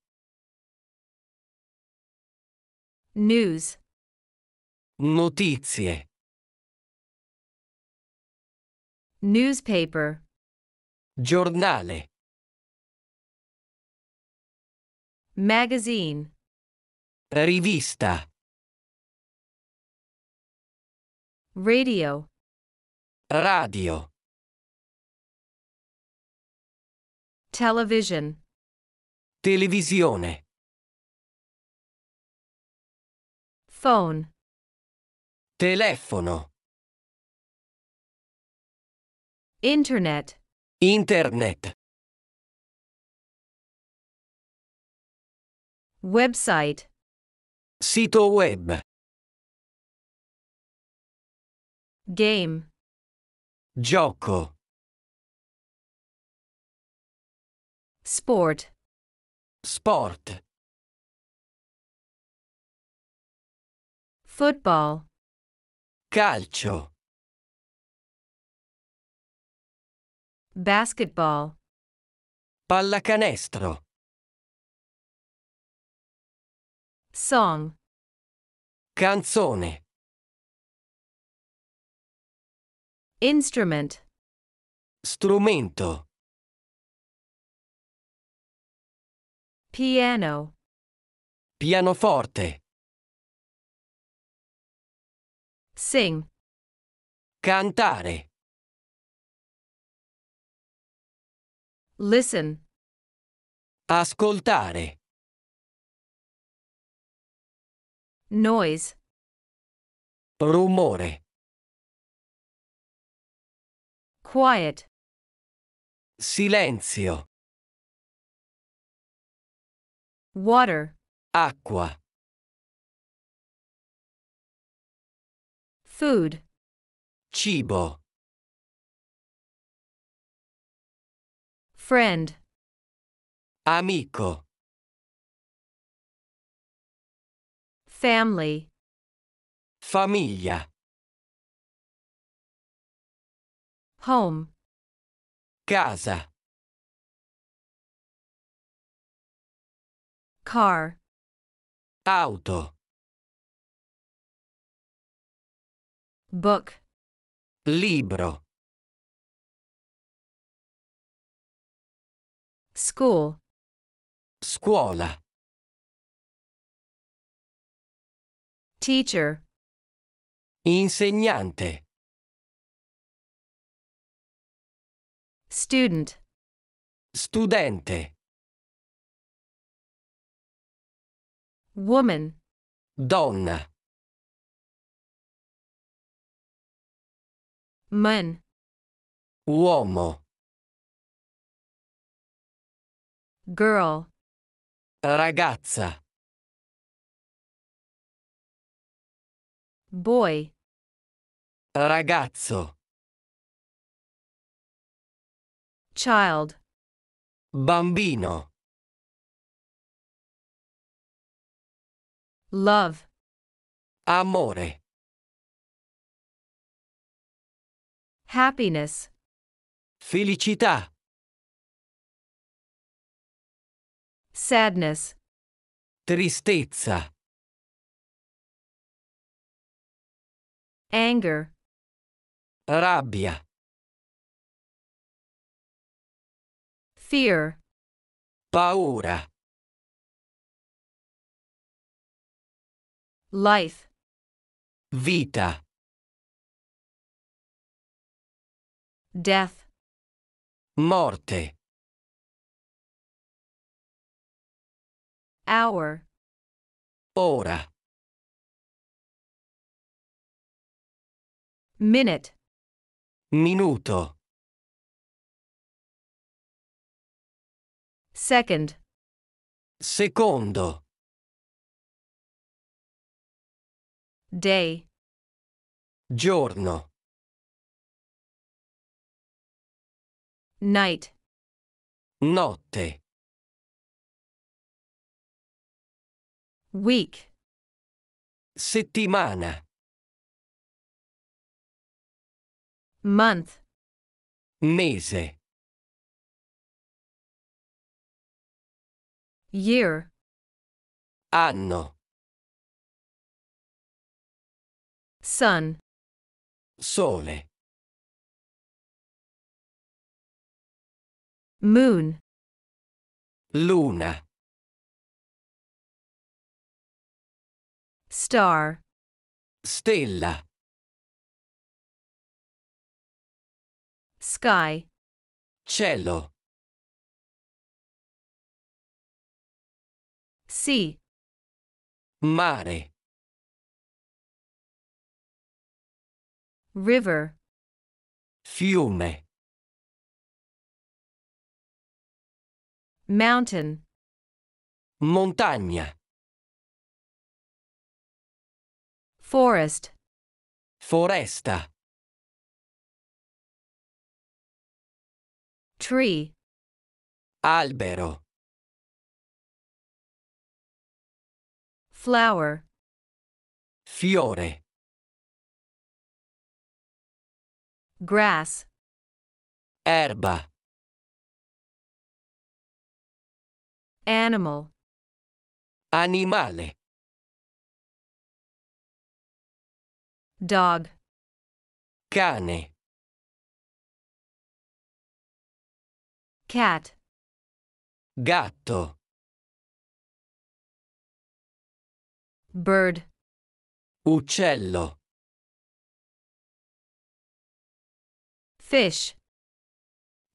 News. Notizie. Newspaper. Giornale. Magazine. Rivista. Radio. Radio. Television. Televisione. Phone. Telefono. Internet. Internet. Website. Sito web. Game. Gioco. Sport. Sport. Football. Calcio. Basketball. Pallacanestro. Song. Canzone. Instrument. Strumento. Piano. Pianoforte. Sing. Cantare. Listen. Ascoltare. Noise. Rumore. Quiet. Silenzio. Water. Acqua. Food. Cibo. Friend. Amico. Family. Famiglia. Home. Casa. Car. Auto. Book. Libro. School. Scuola. Teacher. Insegnante. Student. Studente. Woman. Donna. Man. Uomo. Girl. Ragazza. Boy. Ragazzo. Child. Bambino. Love. Amore. Happiness. Felicità. Sadness. Tristezza. Anger. Rabbia. Fear. Paura. Life. Vita. Death. Morte. Hour. Ora. Minute. Minuto. Second. Secondo. Day. Giorno. Night. Notte. Week. Settimana. Month. Mese. Year. Anno. Sun. Sole. Moon. Luna. Star. Stella. Sky. Cielo. Sea. Mare. river fiume mountain montagna forest foresta tree albero flower fiore grass erba animal animale dog cane cat gatto bird uccello Fish.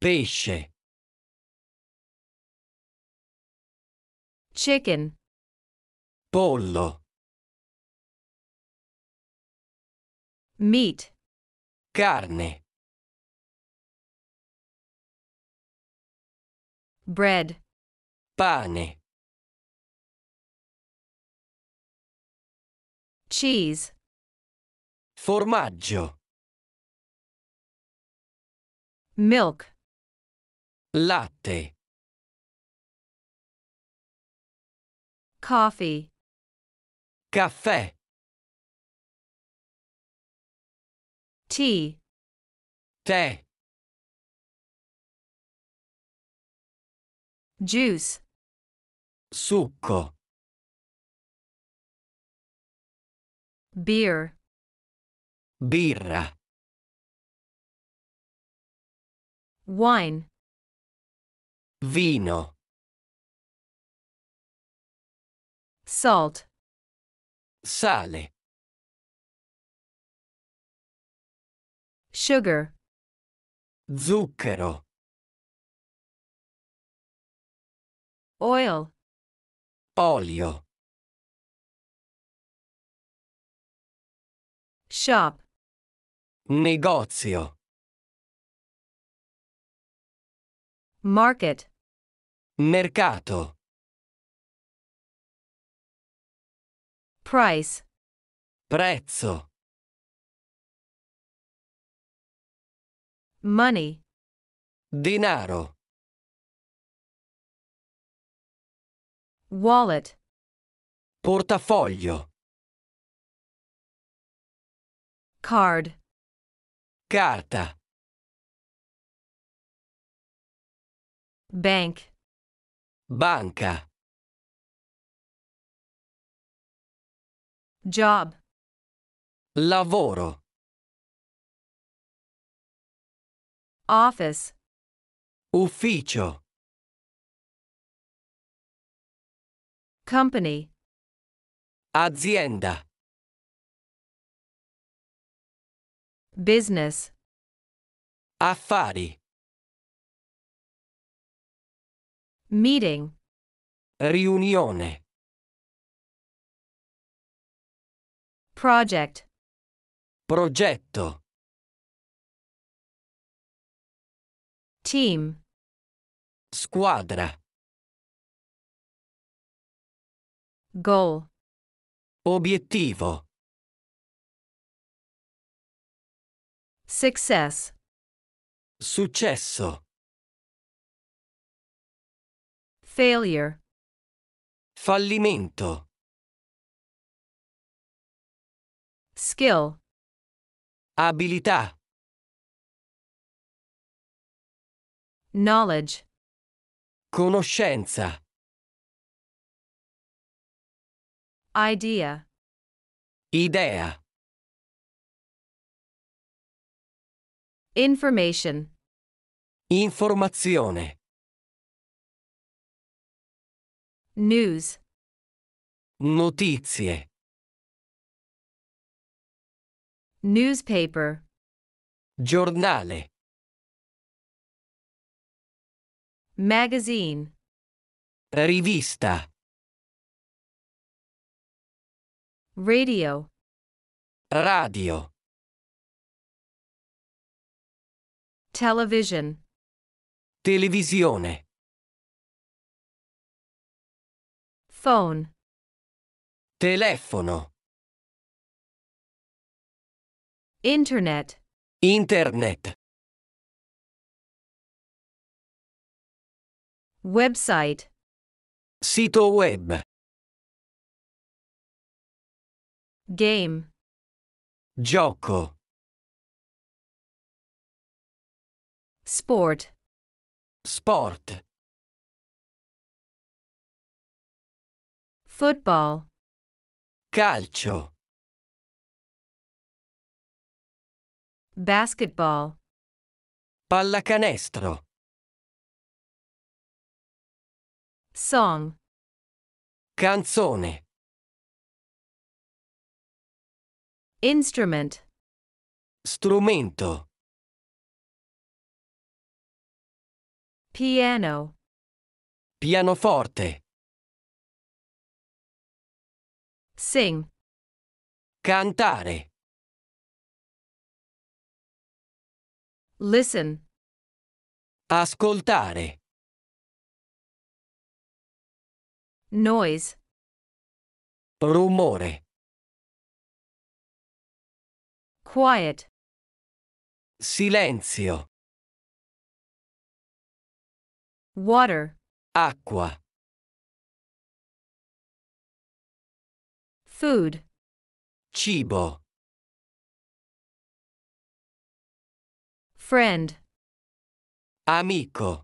Pesce. Chicken. Pollo. Meat. Carne. Bread. Pane. Cheese. Formaggio. milk latte coffee caffè tea tè juice succo beer birra Wine. Vino. Salt. Sale. Sugar. Zucchero. Oil. Olio. Shop. Negozio. Market. Mercato. Price. Prezzo. Money. Denaro. Wallet. Portafoglio. Card. Carta. Bank. Banca. Job. Lavoro. Office. Ufficio. Company. Azienda. Business. Affari. Meeting. Riunione. Project. Progetto. Team. Squadra. Goal. Obiettivo. Success. Successo. Failure. Fallimento. Skill. Abilità. Knowledge. Conoscenza. Idea. Idea. Information. Informazione. News. Notizie. Newspaper. Giornale. Magazine. Rivista. Radio. Radio. Television. Televisione. Phone. Telefono. Internet. Internet. Website. Sito web. Game. Gioco. Sport. Sport. Football. Calcio. Basketball. Pallacanestro. Song. Canzone. Instrument. Strumento. Piano. Pianoforte. Sing. Cantare. Listen. Ascoltare. Noise. Rumore. Quiet. Silenzio. Water. Acqua. Food. Cibo. Friend. Amico.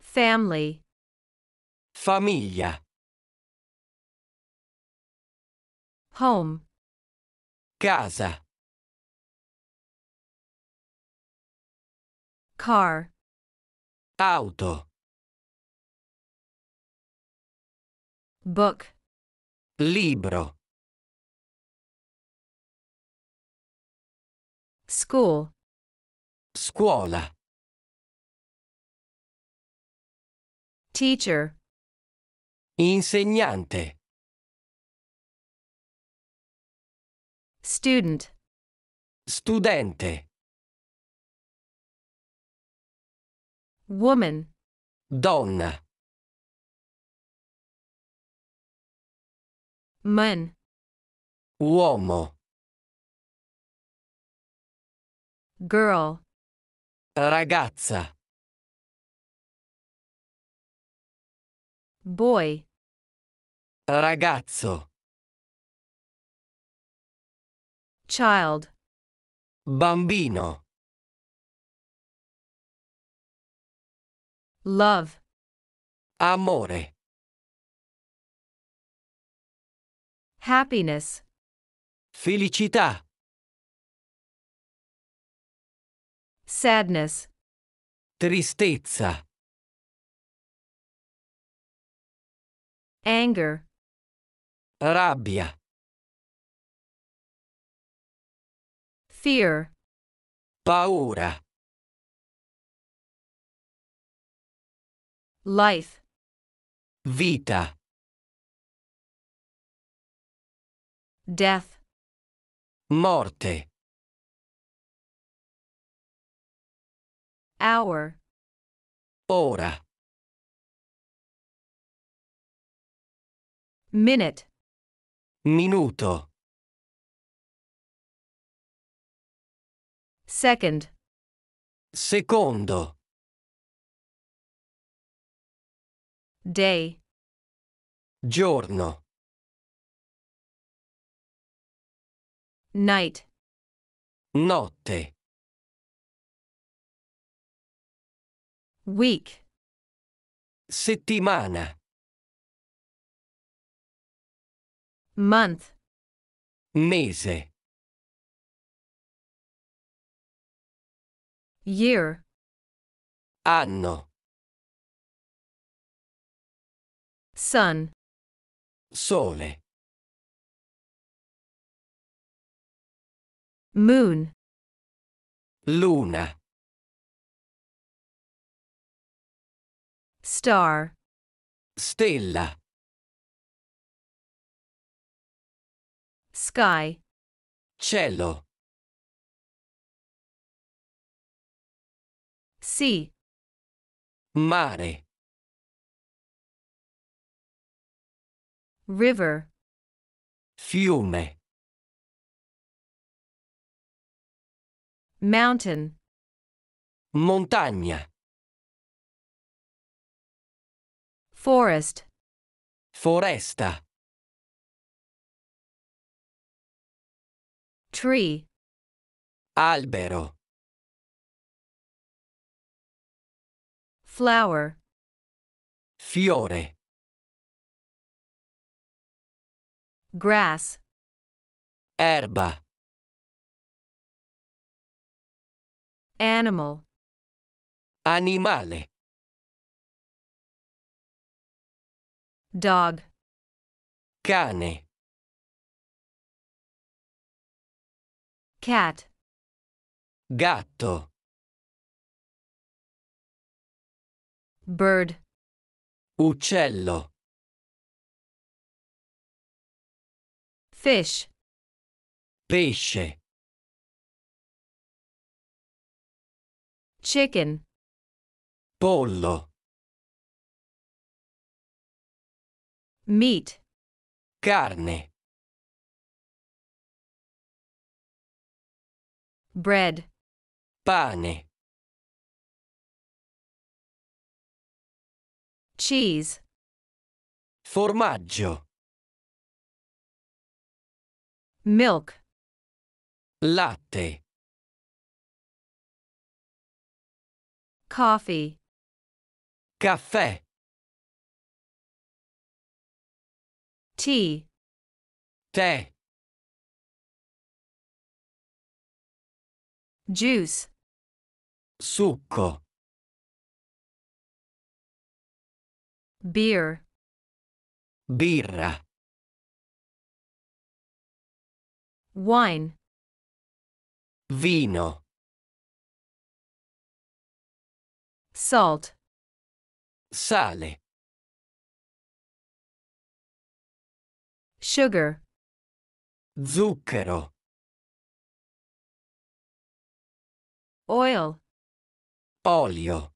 Family. Famiglia. Home. Casa. Car. Auto. Book. Libro. School. Scuola. Teacher. Insegnante. Student. Studente. Woman. Donna. Man. Uomo. Girl. Ragazza. Boy. Ragazzo. Child. Bambino. Love. Amore. Happiness. Felicità. Sadness. Tristezza. Anger. Rabbia. Fear. Paura. Life. Vita. Death. Morte. Hour. Ora. Minute. Minuto. Second. Secondo. Day. Giorno. Night. Notte. Week. Settimana. Month. Mese. Year. Anno. Sun. Sole. Moon. Luna. Star. Stella. Sky. Cielo. Sea. Mare. River. Fiume. Mountain. Montagna. Forest. Foresta. Tree. Albero. Flower. Fiore. Grass. Erba. Animal. Animale. Dog. Cane. Cat. Gatto. Bird. Uccello. Fish. Pesce. chicken pollo meat carne bread pane cheese formaggio milk latte Coffee. Caffè. Tea. Tè. Juice. Succo. Beer. Birra. Wine. Vino. Salt. Sale. Sugar. Zucchero. Oil. Olio.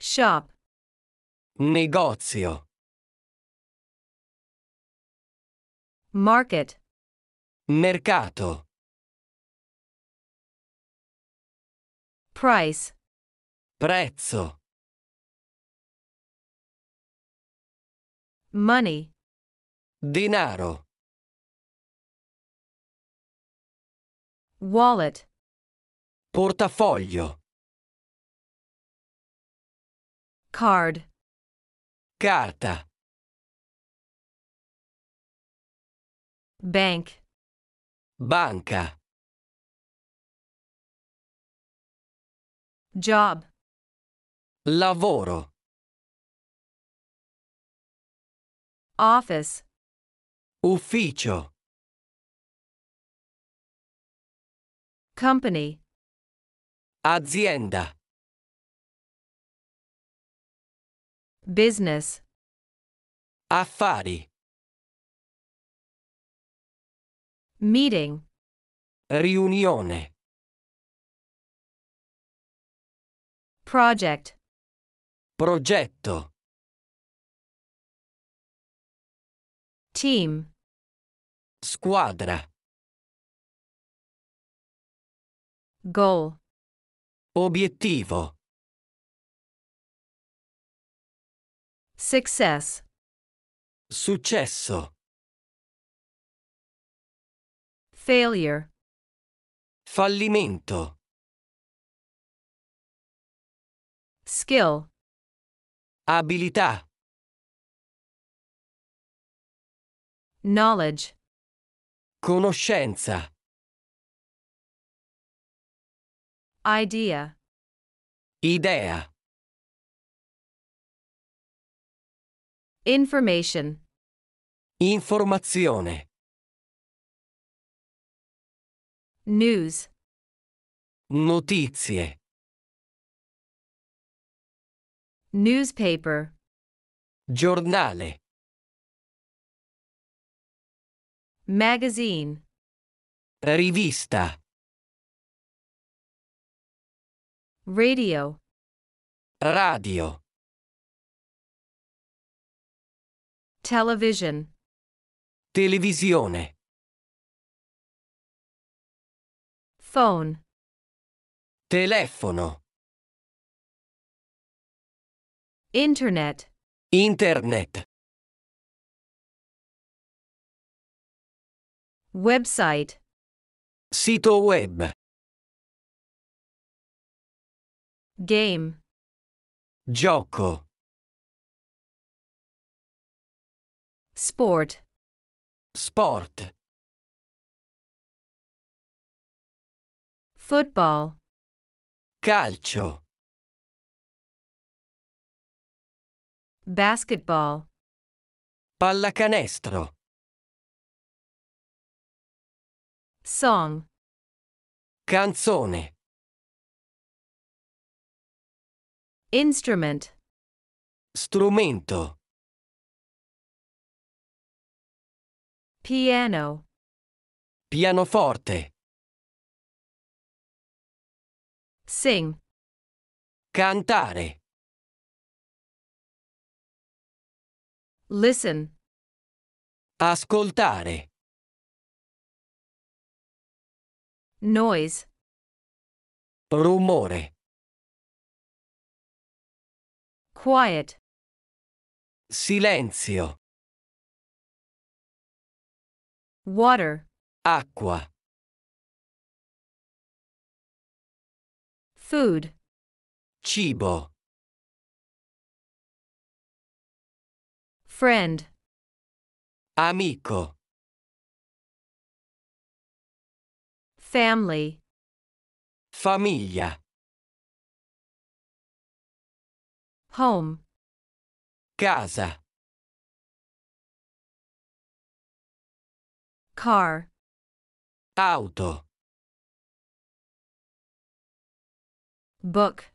Shop. Negozio. Market. Mercato. Price. Prezzo. Money. Denaro. Wallet. Portafoglio. Card. Carta. Bank. Banca. Job. Lavoro. Office. Ufficio. Company. Azienda. Business. Affari. Meeting. Riunione. Project. Progetto. Team. Squadra. Goal. Obiettivo. Success. Successo. Failure. Fallimento. Skill. Abilità. Knowledge. Conoscenza. Idea. Idea. Information. Informazione. News. Notizie. Newspaper. Giornale. Magazine. Rivista. Radio. Radio. Television. Televisione. Phone. Telefono. Internet. Internet. Website. Sito web. Game. Gioco. Sport. Sport. Football. Calcio. Basketball. Pallacanestro. Song. Canzone. Instrument. Strumento. Piano. Pianoforte. Sing. Cantare. Listen. Ascoltare. Noise. Rumore. Quiet. Silenzio. Water. Acqua. Food. Cibo. Friend. Amico. Family. Famiglia. Home. Casa. Car. Auto. Book.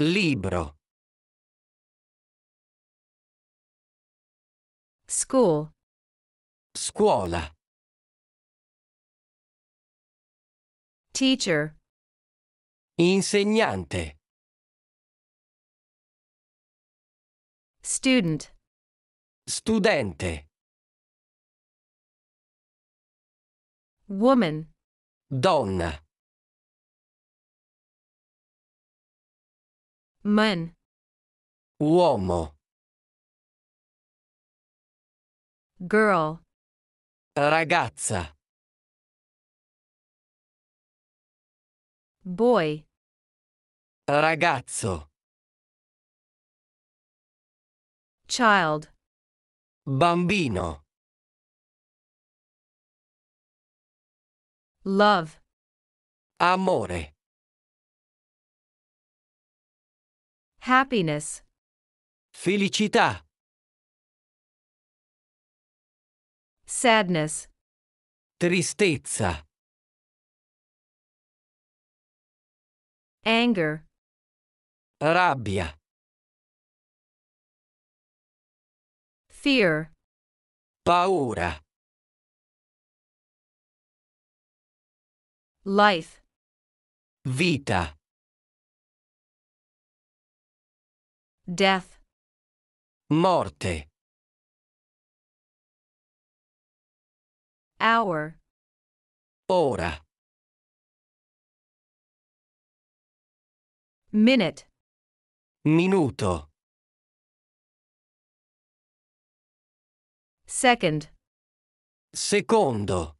Libro. School. Scuola. Teacher. Insegnante. Student. Studente. Woman. Donna. Man. Uomo. Girl. Ragazza. Boy. Ragazzo. Child. Bambino. Love. Amore. Happiness. Felicità. Sadness. Tristezza. Anger. Rabbia. Fear. Paura. Life. Vita. Death. Morte. hour hora minute minuto second secondo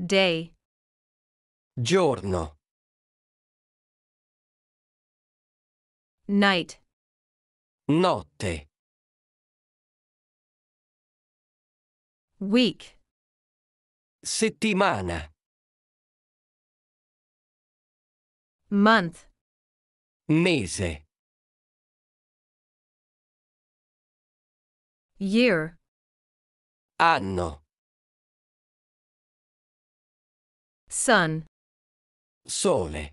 day giorno night notte Week. Settimana. Month. Mese. Year. Anno. Sun. Sole.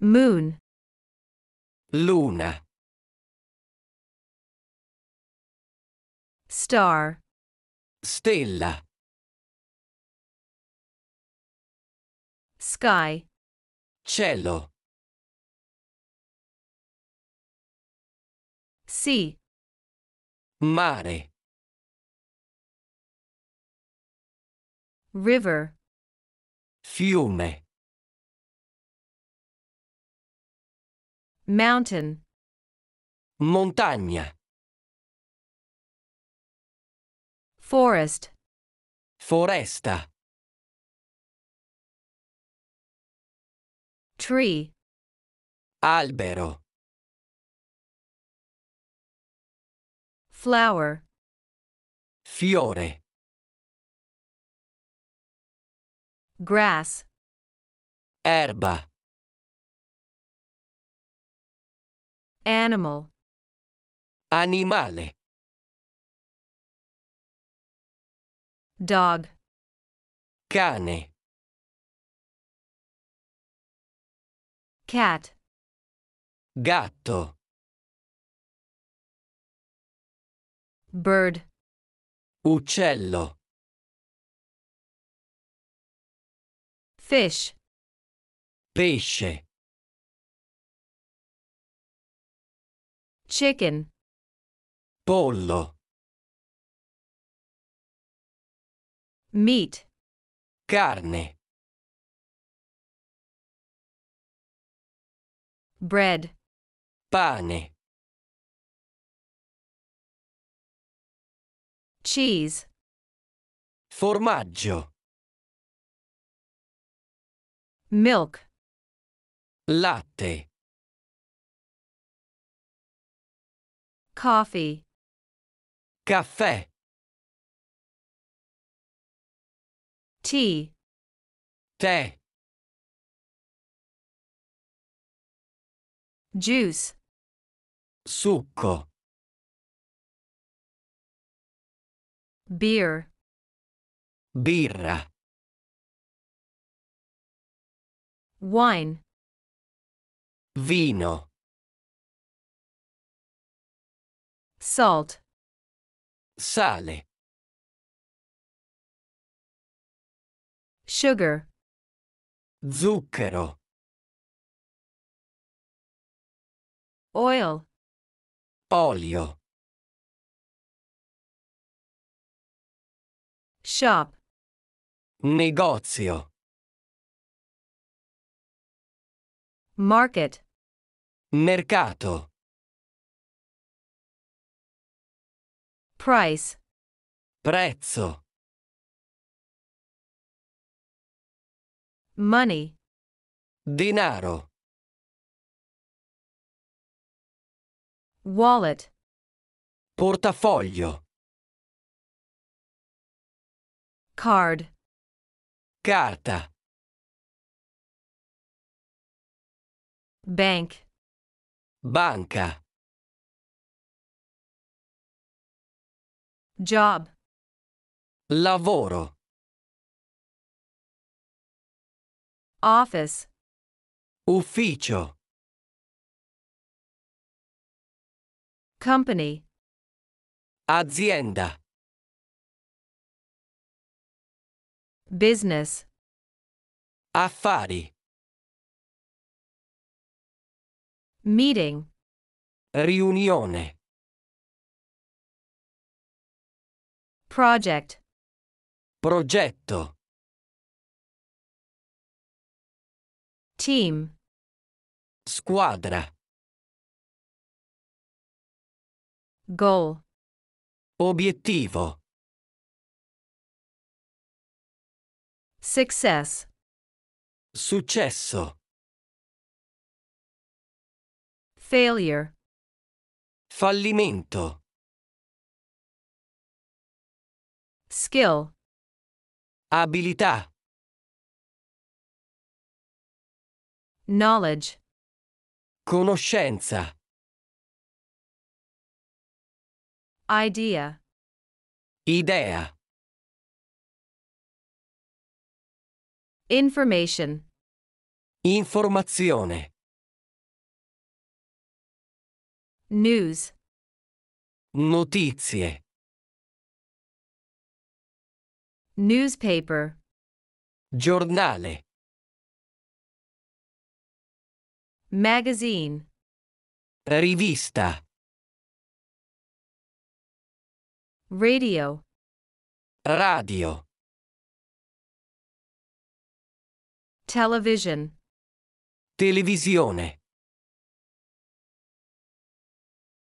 Moon. Luna. Star. Stella. Sky. Cielo. Sea. Mare. River. Fiume. Mountain. Montagna. Forest. Foresta. Tree. Albero. Flower. Fiore. Grass. Erba. Animal. Animale. Dog. Cane. Cat. Gatto. Bird. Uccello. Fish. Pesce. Chicken. Pollo. Meat. Carne. Bread. Pane. Cheese. Formaggio. Milk. Latte. Coffee. Caffè. T. Te. Juice. Succo. Beer. Birra. Wine. Vino. Salt. Sale. Sugar. Zucchero. Oil. Olio. Shop. Negozio. Market. Mercato. Price. Prezzo. Money. Denaro. Wallet. Portafoglio. Card. Carta. Bank. Banca. Job. Lavoro. Office. Ufficio. Company. Azienda. Business. Affari. Meeting. Riunione. Project. Progetto. Team. Squadra. Goal. Obiettivo. Success. Successo. Failure. Fallimento. Skill. Abilità. Knowledge. Conoscenza. Idea. Idea. Information. Informazione. News. Notizie. Newspaper. Giornale. Magazine. Rivista. Radio. Radio. Television. Televisione.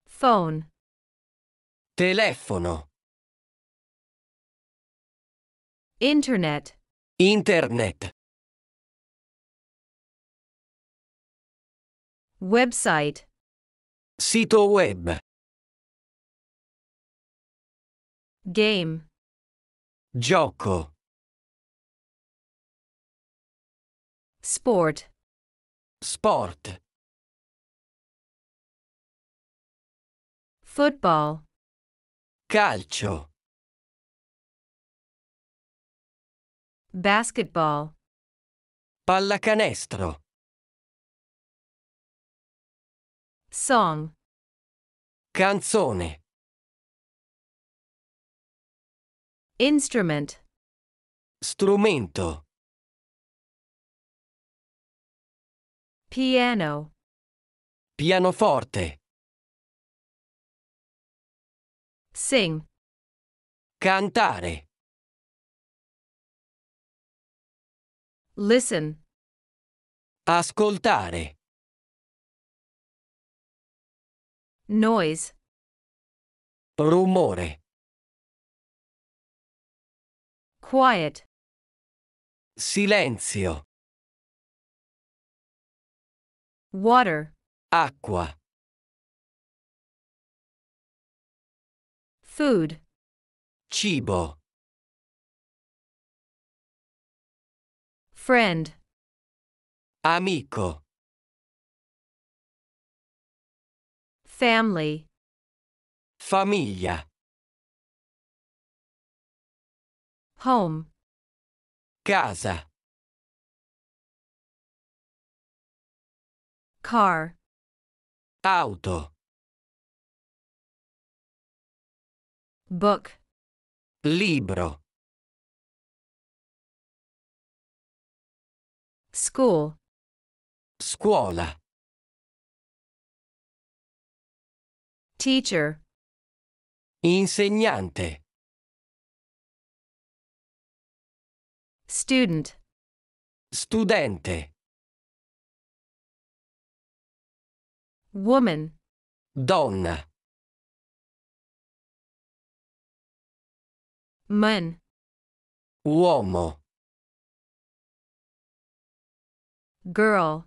Phone. Telefono. Internet. Internet. Website. Sito web. Game. Gioco. Sport. Sport. Football. Calcio. Basketball. Pallacanestro. Song. Canzone. Instrument. Strumento. Piano. Pianoforte. Sing. Cantare. Listen. Ascoltare. Noise. Rumore. Quiet. Silenzio. Water. Acqua. Food. Cibo. Friend. Amico. Family. Famiglia. Home. Casa. Car. Auto. Book. Libro. School. Scuola. Teacher. Insegnante. Student. Studente. Woman. Donna. Man. Uomo. Girl.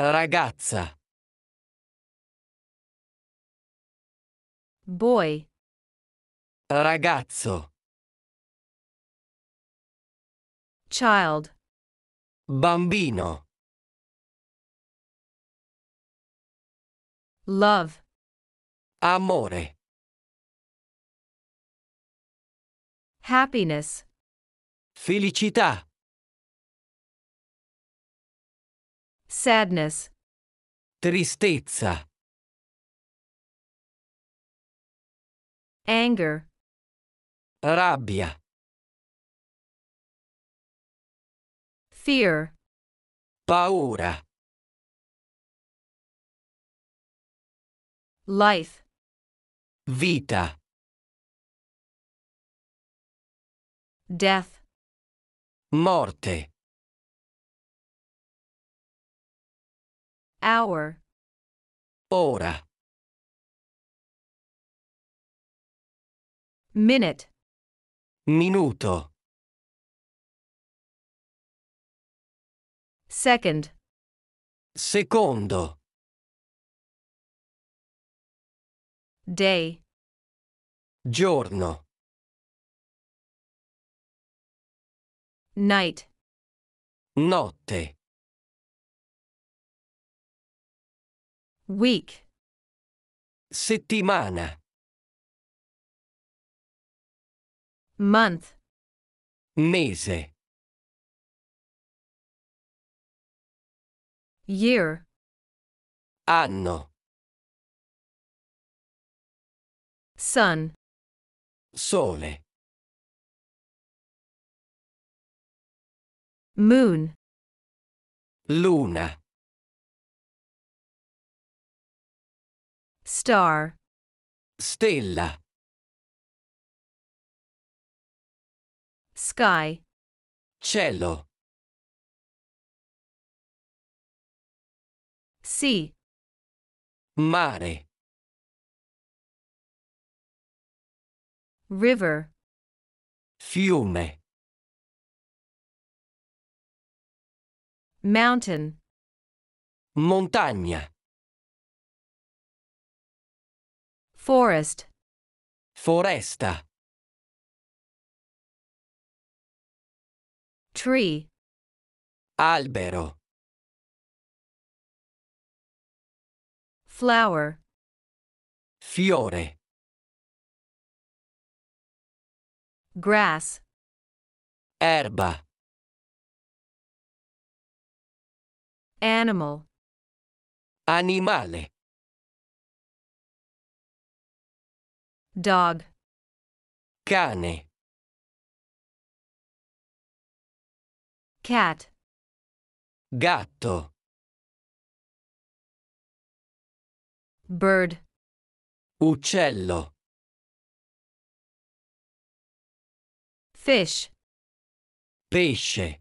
Ragazza. Boy. Ragazzo. Child. Bambino. Love. Amore. Happiness. Felicità. Sadness. Tristezza. anger rabbia fear paura life vita death morte hour ora Minute. Minuto. Second. Secondo. Day. Giorno. Night. Notte. Week. Settimana. Month. Mese. Year. Anno. Sun. Sole. Moon. Luna. Star. Stella. Sky. Cielo. Sea. Mare. River. Fiume. Mountain. Montagna. Forest. Foresta. Tree. Albero. Flower. Fiore. Grass. Erba. Animal. Animale. Dog. Cane. Cat. Gatto. Bird. Uccello. Fish. Pesce.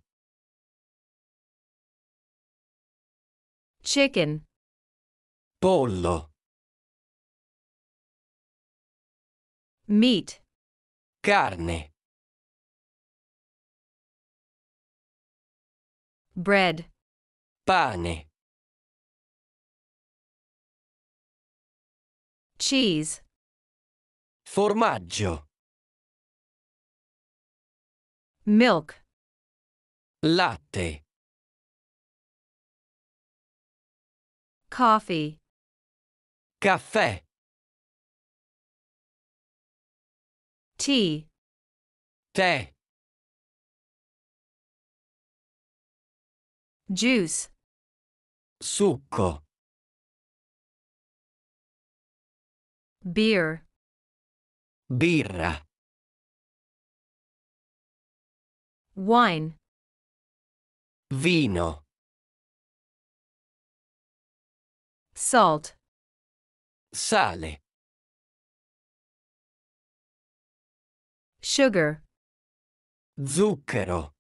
Chicken. Pollo. Meat. Carne. bread pane cheese formaggio milk latte coffee caffè tea tè juice. Beer. Birra. Wine. Vino. Salt. sale, sugar, zucchero,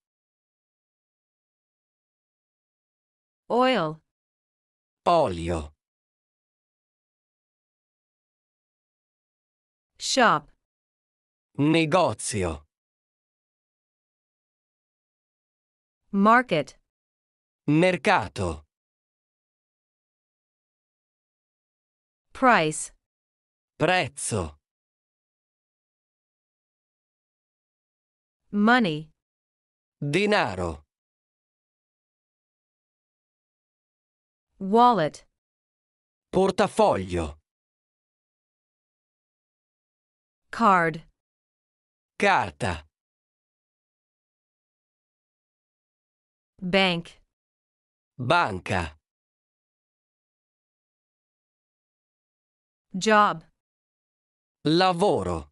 oil olio shop negozio market mercato price prezzo money dinaro Wallet. Portafoglio. Card. Carta. Bank. Banca. Job. Lavoro.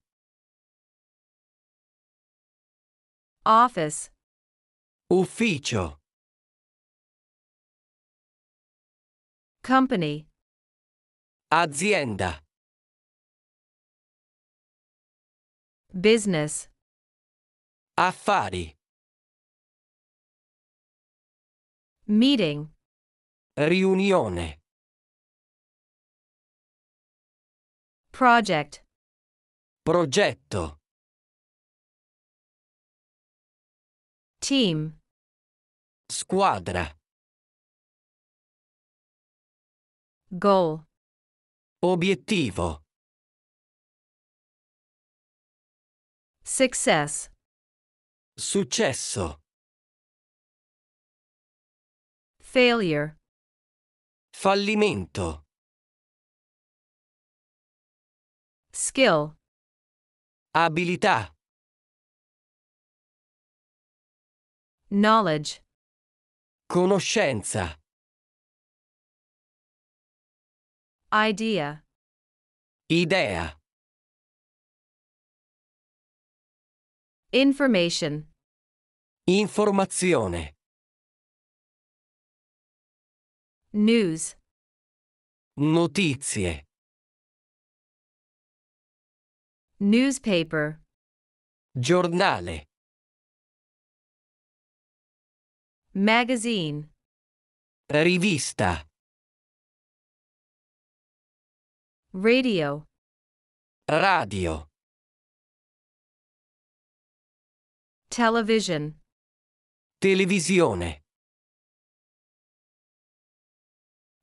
Office. Ufficio. Company. Azienda. Business. Affari. Meeting. Riunione. Project. Progetto. Team. Squadra. Goal. Obiettivo. Success. Successo. Failure. Fallimento. Skill. Abilità. Knowledge. Conoscenza. Idea. Idea. Information. Informazione. News. Notizie. Newspaper. Giornale. Magazine. Rivista. Radio. Radio. Television. Televisione.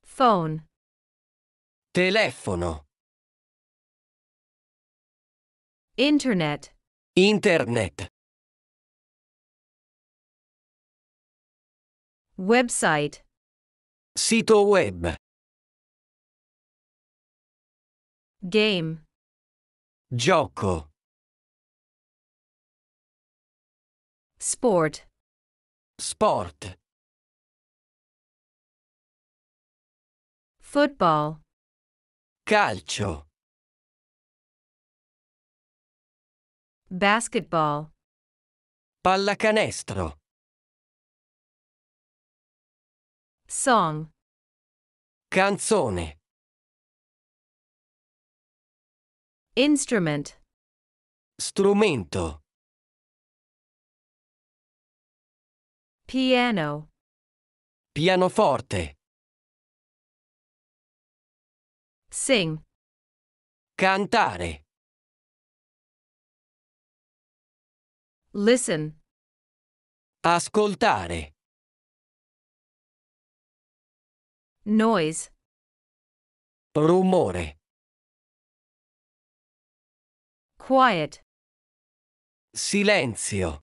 Phone. Telefono. Internet. Internet. Website. Sito web. Game. Gioco. Sport. Sport. Football. Calcio. Basketball. Pallacanestro. Song. Canzone. Instrument. Strumento. Piano. Pianoforte. Sing. Cantare. Listen. Ascoltare. Noise. Rumore. Quiet. Silenzio.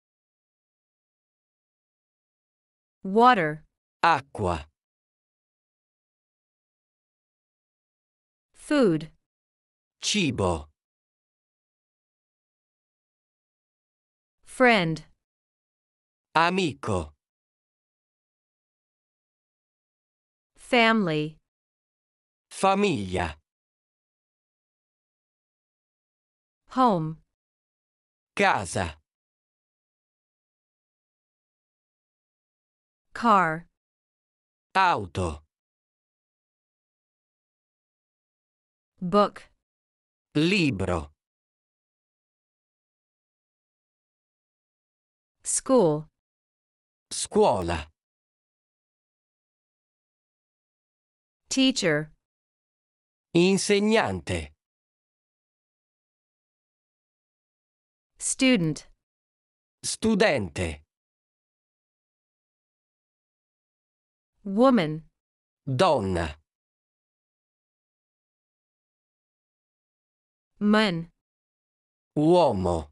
Water. Acqua. Food. Cibo. Friend. Amico. Family. Famiglia. Home. Casa. Car. Auto. Book. Libro. School. Scuola. Teacher. Insegnante. Student. Studente. Woman. Donna. Man. Uomo.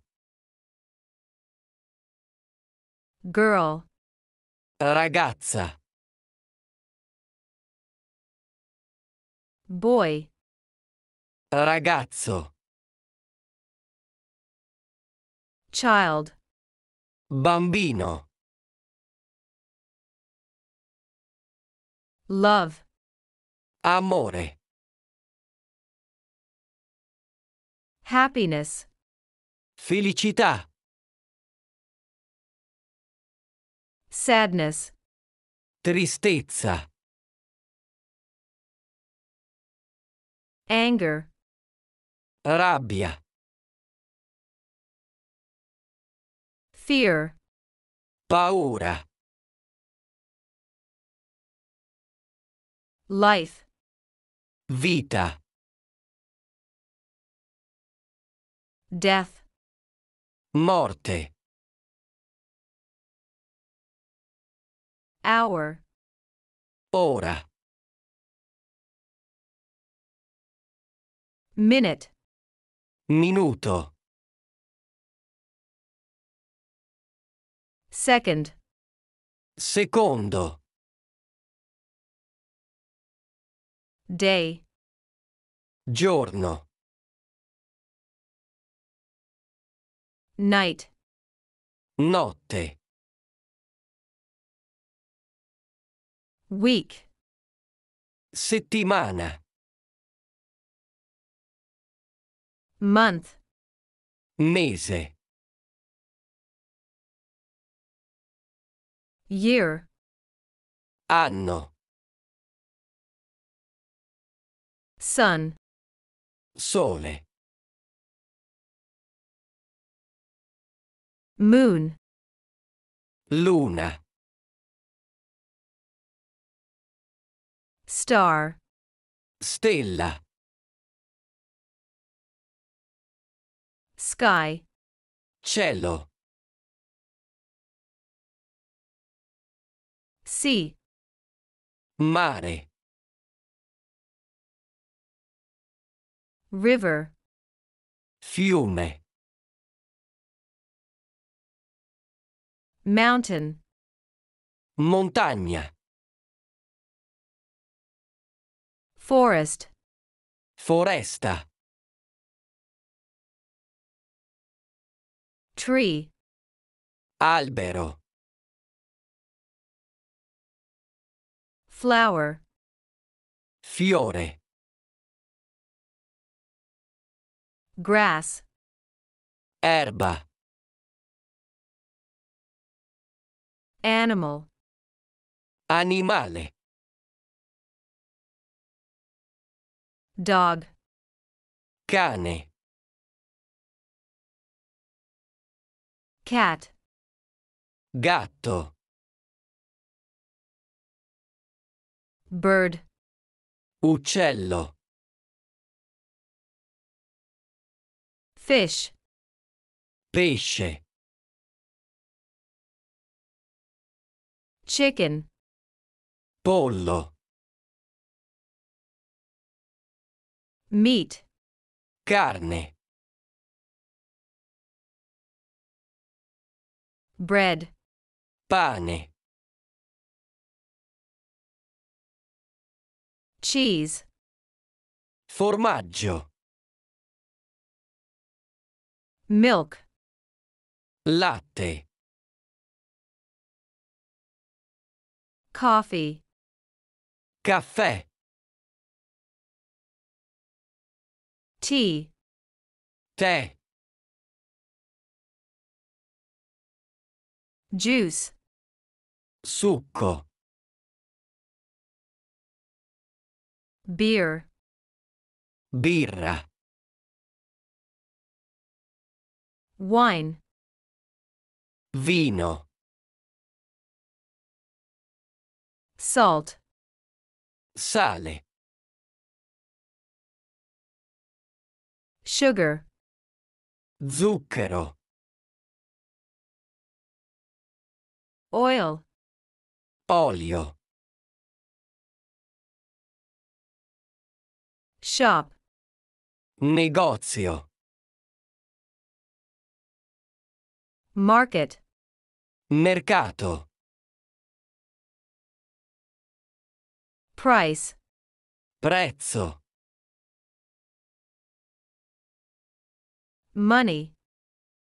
Girl. Ragazza. Boy. Ragazzo. Child. Bambino. Love. Amore. Happiness. Felicità. Sadness. Tristezza. Anger. Rabbia. Fear. Paura. Life. Vita. Death. Morte. Hour. Ora. Minute. Minuto. Second. Secondo. Day. Giorno. Night. Notte. Week. Settimana. Month. Mese. Year. Anno. Sun. Sole. Moon. Luna. Star. Stella. Sky. Cielo. Sea. Mare. River. Fiume. Mountain. Montagna. Forest. Foresta. Tree. Albero. flower fiore grass erba animal animale dog cane cat gatto Bird. Uccello. Fish. Pesce. Chicken. Pollo. Meat. Carne. Bread. Pane. Cheese. Formaggio. Milk. Latte. Coffee. Caffè. Tea. Tè. Juice. Succo. Beer. Birra. Wine. Vino. Salt. Sale. Sugar. Zucchero. Oil. Olio. Shop. Negozio. Market. Mercato. Price. Prezzo. Money.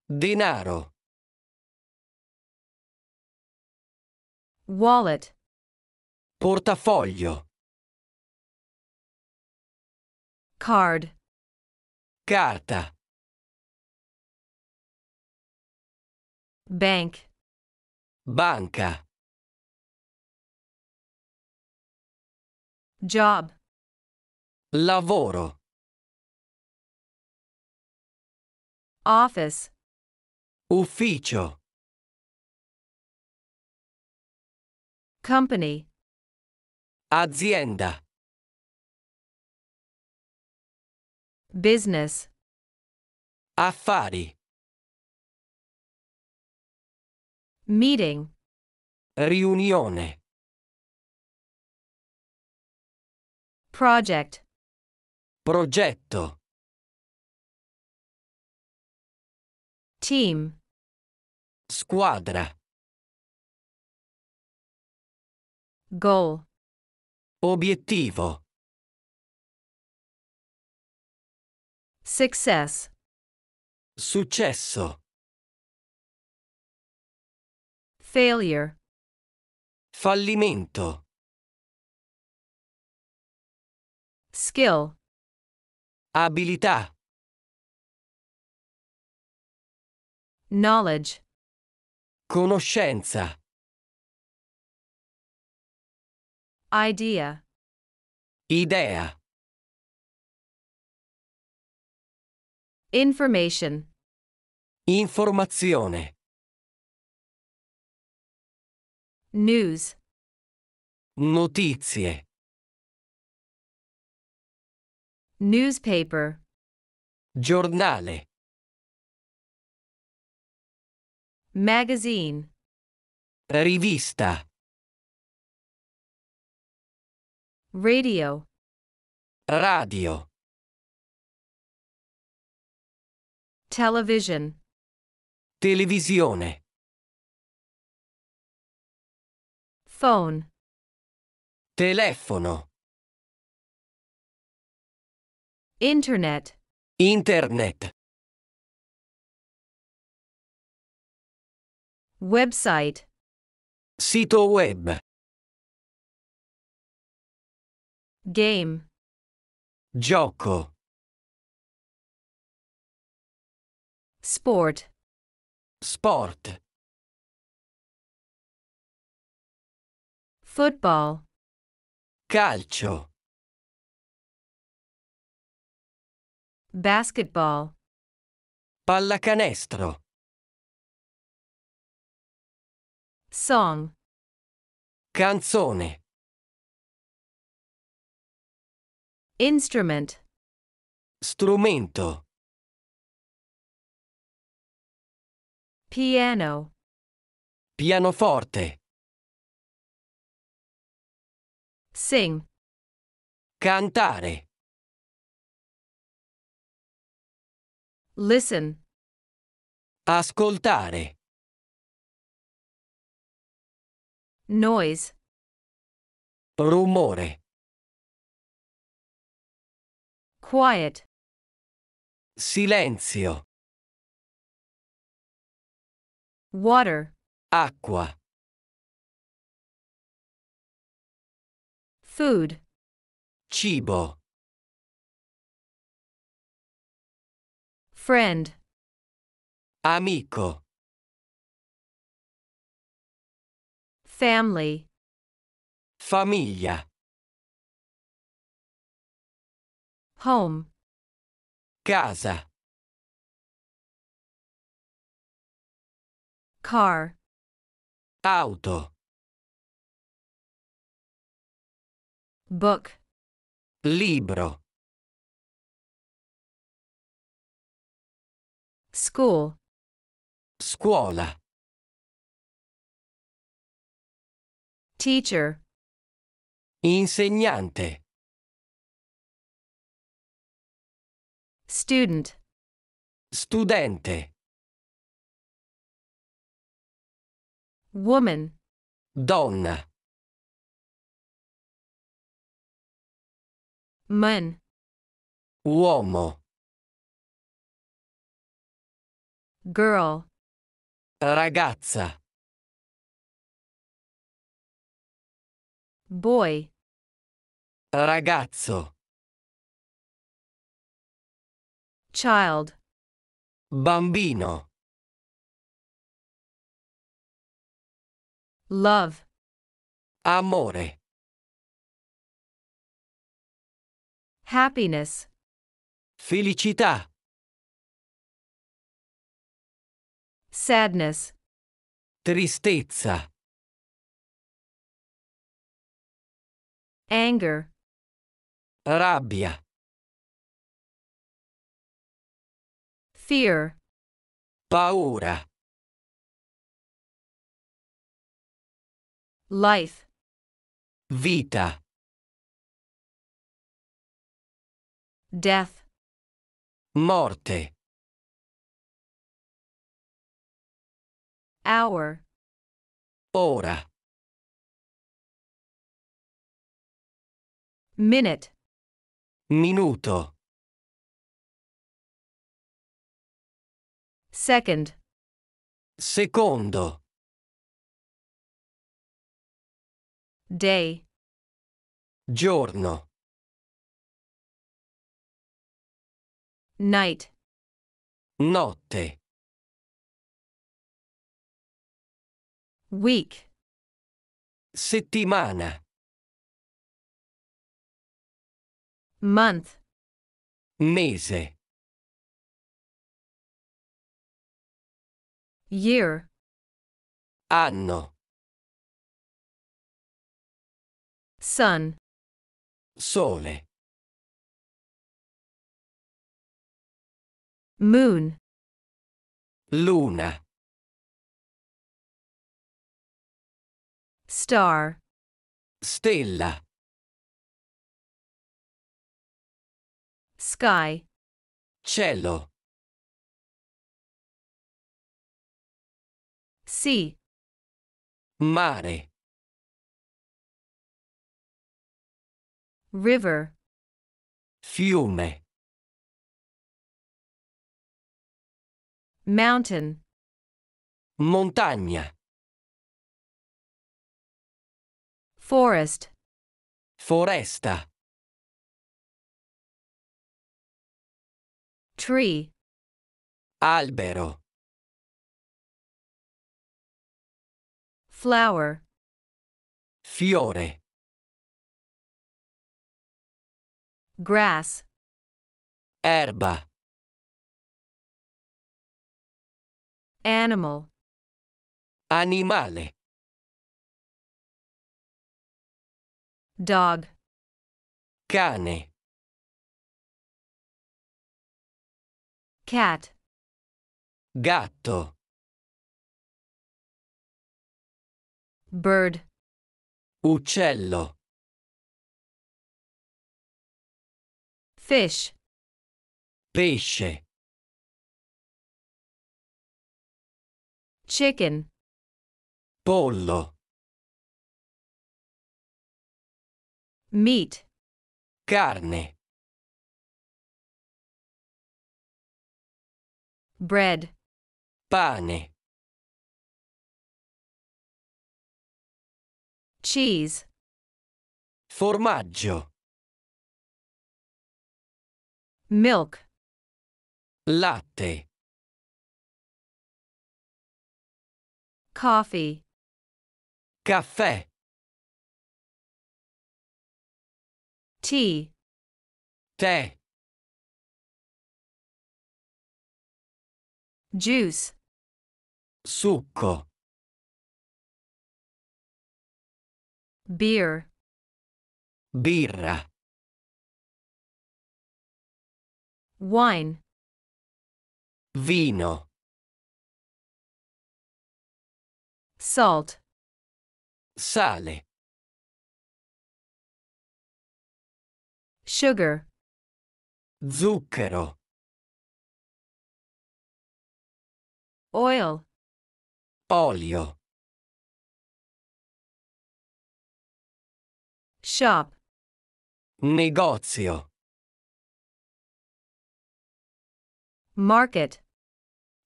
Denaro. Wallet. Portafoglio. Card. Carta. Bank. Banca. Job. Lavoro. Office. Ufficio. Company. Azienda. Business. Affari. Meeting. Riunione. Project. Progetto. Team. Squadra. Goal. Obiettivo. Success. Successo. Failure. Fallimento. Skill. Abilità. Knowledge. Conoscenza. Idea. Idea. Information. Informazione. News. Notizie. Newspaper. Giornale. Magazine. Rivista. Radio. Radio. Television. Televisione. Phone. Telefono. Internet. Internet. Website. Sito web. Game. Gioco. Sport. Sport. Football. Calcio. Basketball. Pallacanestro. Song. Canzone. Instrument. Strumento. Piano. Pianoforte. Sing. Cantare. Listen. Ascoltare. Noise. Rumore. Quiet. Silenzio. Water. Acqua. Food. Cibo. Friend. Amico. Family. Famiglia. Home. Casa. Car. Auto. Book. Libro. School. Scuola. Teacher. Insegnante. Student. Studente. Woman. Donna. Man. Uomo. Girl. Ragazza. Boy. Ragazzo. Child. Bambino. Love. Amore. Happiness. Felicità. Sadness. Tristezza. Anger. Rabbia. Fear. Paura. Life. Vita. Death. Morte. Hour. Ora. Minute. Minuto. Second. Secondo. Day. Giorno. Night. Notte. Week. Settimana. Month. Mese. Year. Anno. Sun. Sole. Moon. Luna. Star. Stella. Sky. Cielo. Sea. Mare. river fiume mountain montagna forest foresta tree albero flower fiore grass erba animal animale dog cane cat gatto bird uccello Fish. Pesce. Chicken. Pollo. Meat. Carne. Bread. Pane. Cheese. Formaggio. milk latte coffee caffè tea tè juice succo beer birra Wine. Vino. Salt. Sale. Sugar. Zucchero. Oil. Olio. Shop. Negozio. Market.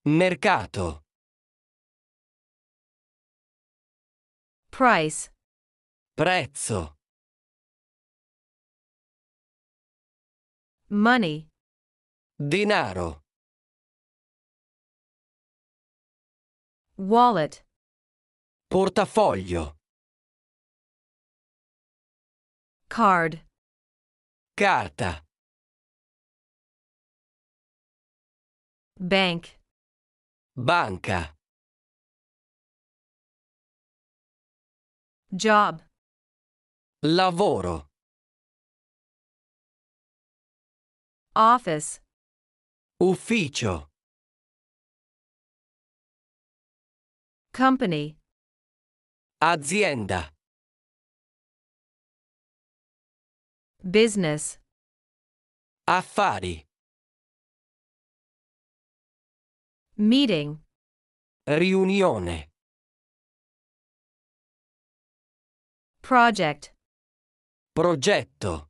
Mercato. Price. Prezzo. Money. Denaro. Wallet. Portafoglio. Card. Carta. Bank. Banca. Job. Lavoro. Office. Ufficio. Company. Azienda. Business. Affari. Meeting. Riunione. Project. Progetto.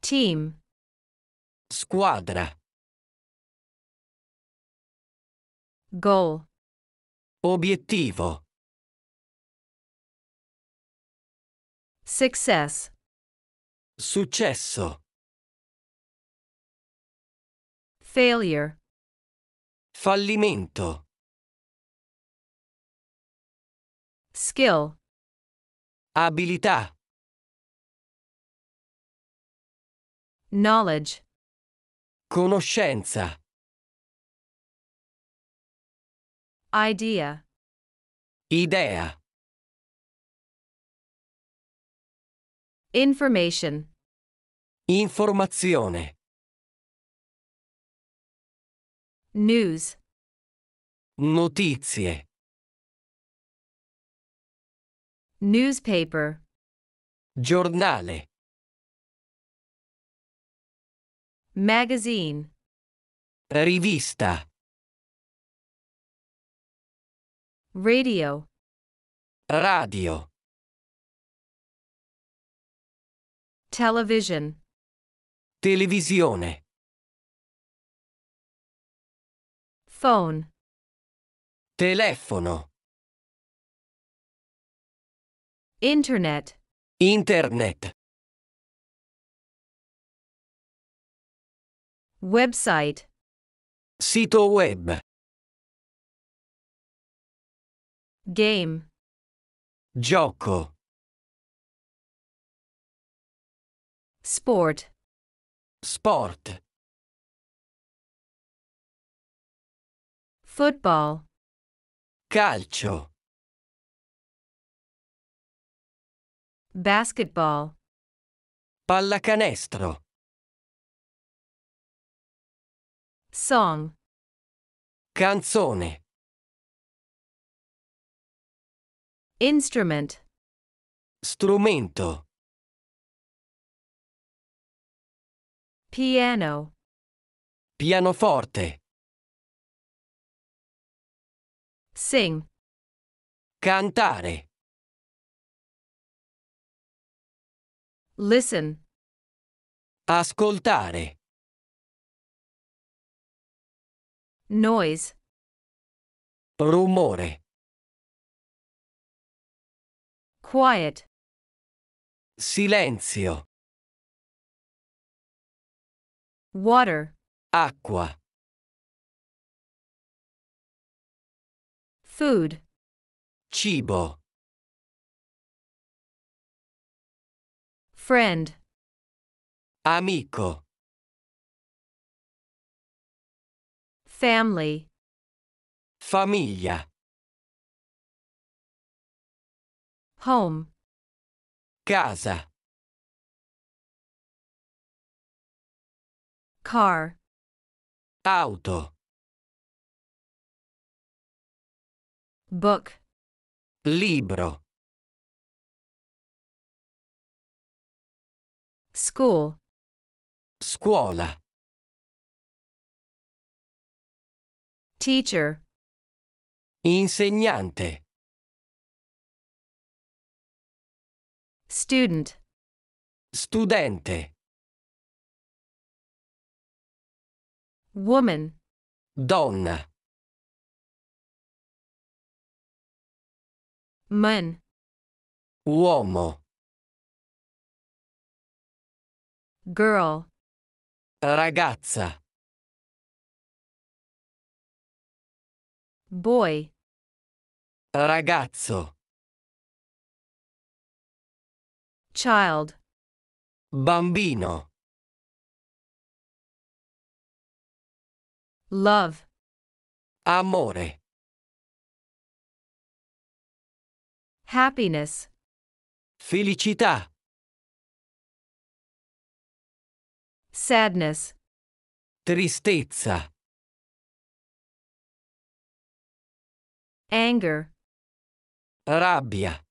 Team. Squadra. Goal. Obiettivo. Success. Successo. Failure. Fallimento. Skill. Abilità. Knowledge. Conoscenza. Idea. Idea. Information. Informazione. News. Notizie. Newspaper. Giornale. Magazine. Rivista. Radio. Radio. Television. Televisione. Phone. Telefono. Internet. Internet. Website. Sito web. Game. Gioco. Sport. Sport. Football. Calcio. Basketball. Pallacanestro. Song. Canzone. Instrument. Strumento. Piano. Pianoforte. Sing. Cantare. Listen. Ascoltare. Noise. Rumore. Quiet. Silenzio. Water. Acqua. Food. Cibo. Friend. Amico. Family. Famiglia. Home. Casa. Car. Auto. Book. Libro. School. Scuola. Teacher. Insegnante. Student. Studente. Woman. Donna. Man. Uomo. Girl. Ragazza. Boy. Ragazzo. Child. Bambino. Love. Amore. Happiness. Felicità. Sadness. Tristezza. Anger. Rabbia.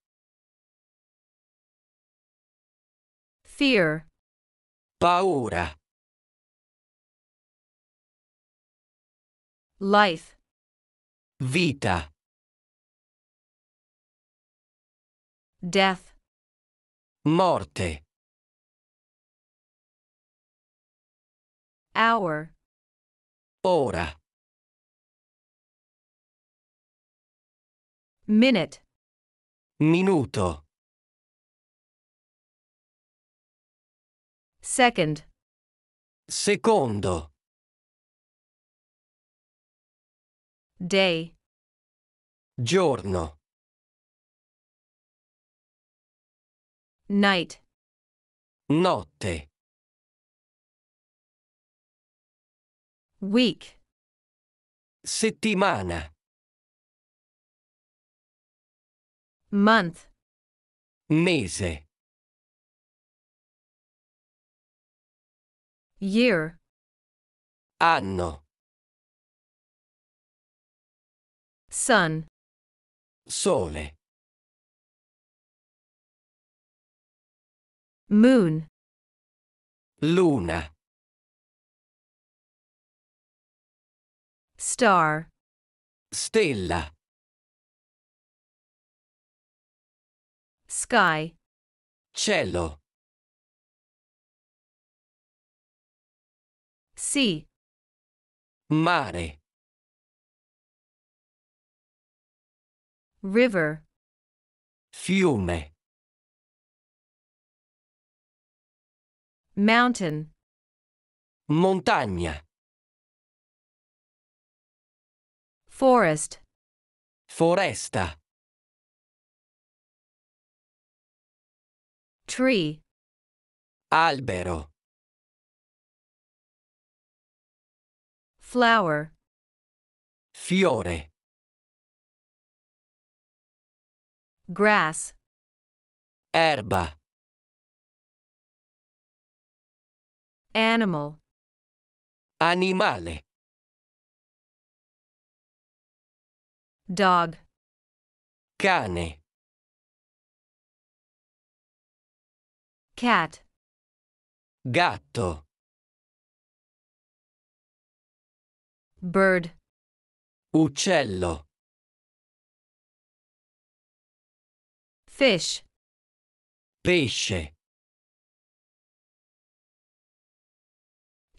Fear. Paura. Life. Vita. Death. Morte. Hour. Ora. Minute. Minuto. Second. Secondo. Day. Giorno. Night. Notte. Week. Settimana. Month. Mese. Year. Anno. Sun. Sole. Moon. Luna. Star. Stella. Sky. Cielo. Sea. Mare. River. Fiume. Mountain. Montagna. Forest. Foresta. Tree. Albero. Flower. Fiore. Grass. Erba. Animal. Animale. Dog. Cane. Cat. Gatto. Bird. Uccello. Fish. Pesce.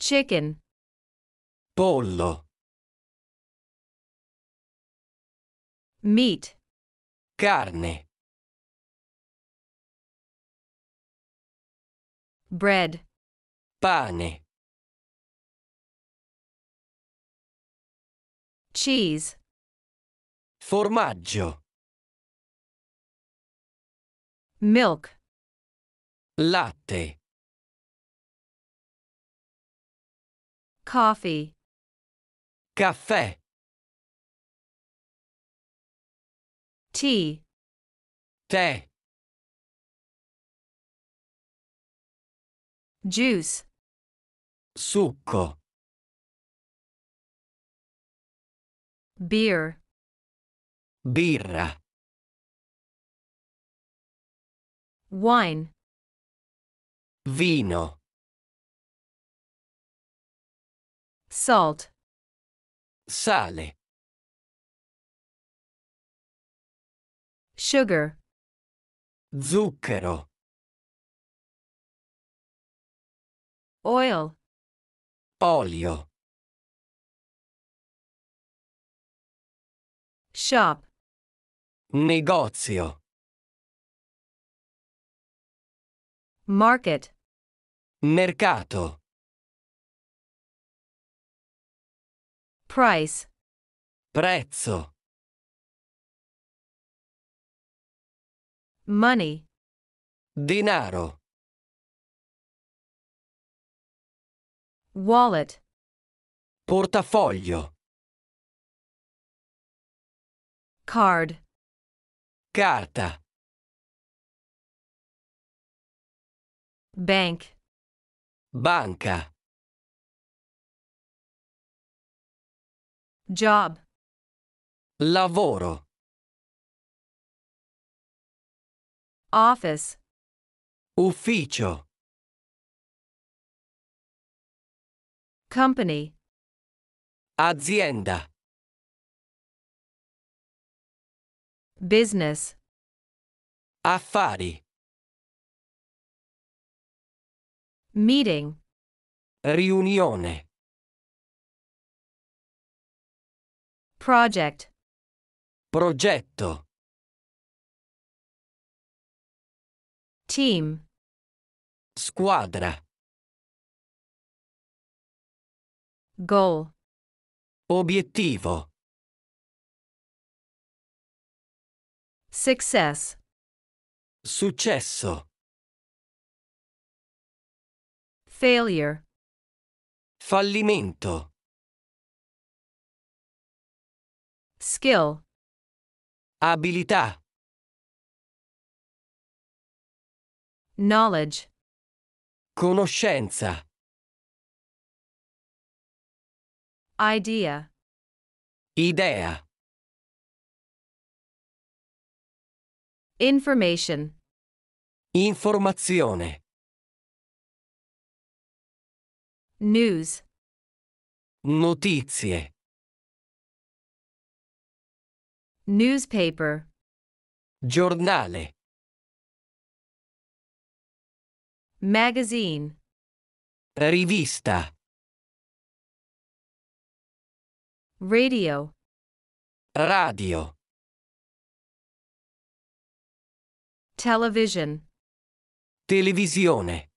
chicken pollo meat carne bread pane cheese formaggio milk latte Coffee. Caffè. Tea. Tè. Juice. Succo. Beer. Birra. Wine. Vino. Salt. Sale. Sugar. Zucchero. Oil. Olio. Shop. Negozio. Market. Mercato. Price. Prezzo. Money. Denaro. Wallet. Portafoglio. Card. Carta. Bank. Banca. Job. Lavoro. Office. Ufficio. Company. Azienda. Business. Affari. Meeting. Riunione. Project. Progetto. Team. Squadra. Goal. Obiettivo. Success. Successo. Failure. Fallimento. Skill. Abilità. Knowledge. Conoscenza. Idea. Idea. Information. Informazione. News. Notizie. Newspaper. Giornale. Magazine. Rivista. Radio. Radio. Television. Televisione.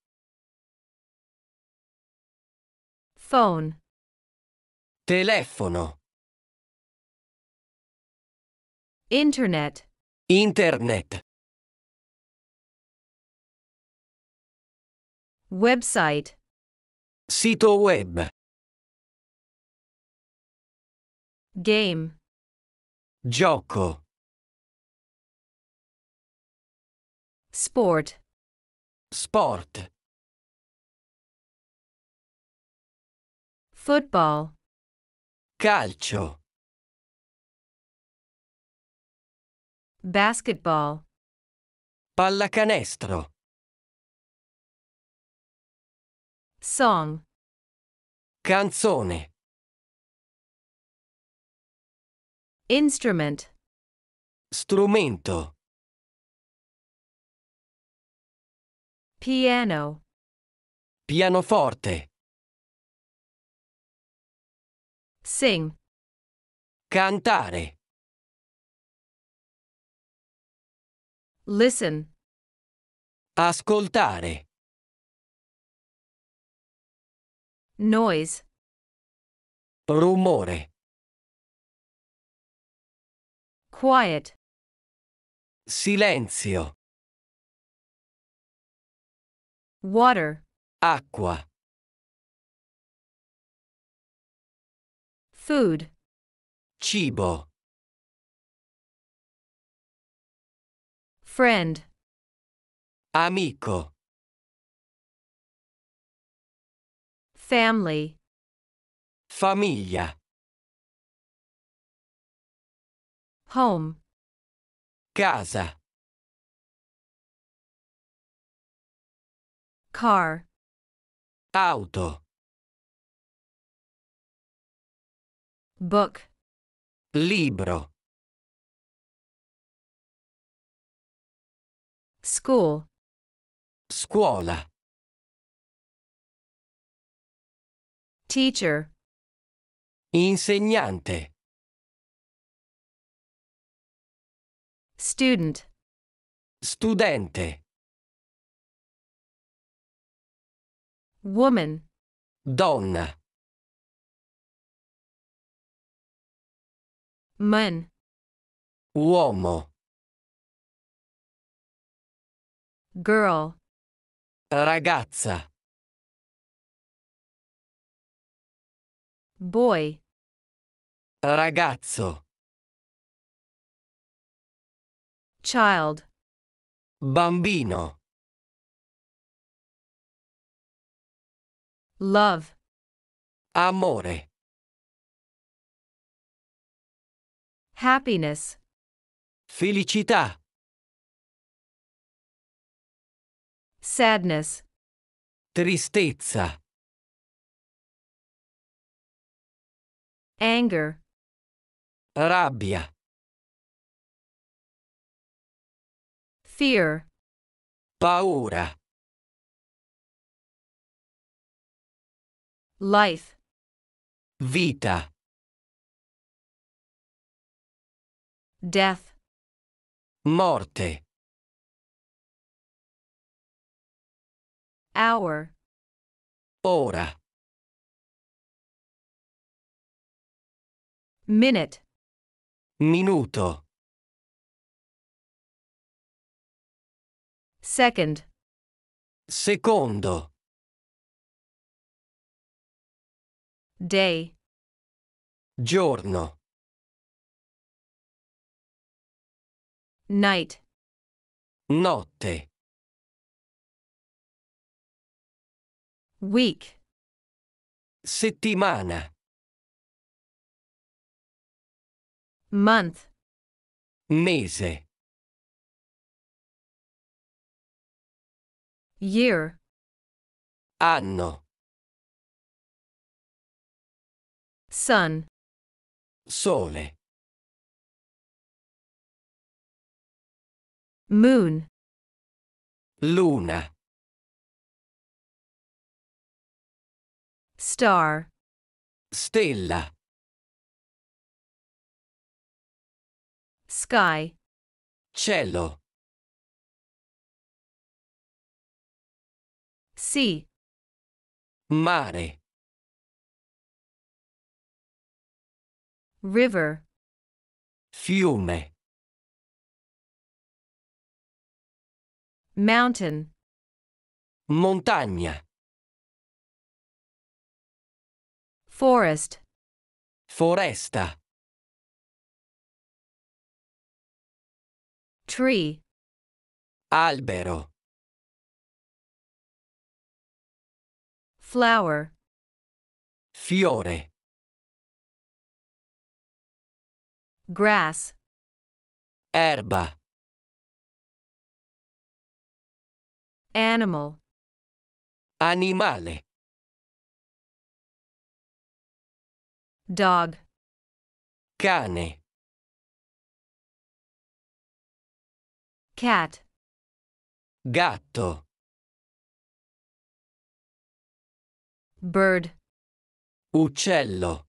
Phone. Telefono. Internet. Internet. Website. Sito web. Game. Gioco. Sport. Sport. Football. Calcio. Basketball. Pallacanestro. Song. Canzone. Instrument. Strumento. Piano. Pianoforte. Sing. Cantare. Listen. Ascoltare. Noise. Rumore. Quiet. Silenzio. Water. Acqua. Food. Cibo. Friend. Amico. Family. Famiglia. Home. Casa. Car. Auto. Book. Libro. School. Scuola. Teacher. Insegnante. Student. Studente. Woman. Donna. Man. Uomo. Girl. Ragazza. Boy. Ragazzo. Child. Bambino. Love. Amore. Happiness. Felicità. Sadness. Tristezza. Anger. Rabbia. Fear. Paura. Life. Vita. Death. Morte. hour hora minute minuto second secondo day giorno night notte Week. Settimana. Month. Mese. Year. Anno. Sun. Sole. Moon. Luna. Star. Stella. Sky. Cielo. Sea. Mare. River. Fiume. Mountain. Montagna. Forest. Foresta. Tree. Albero. Flower. Fiore. Grass. Erba. Animal. Animale. Dog. Cane. Cat. Gatto. Bird. Uccello.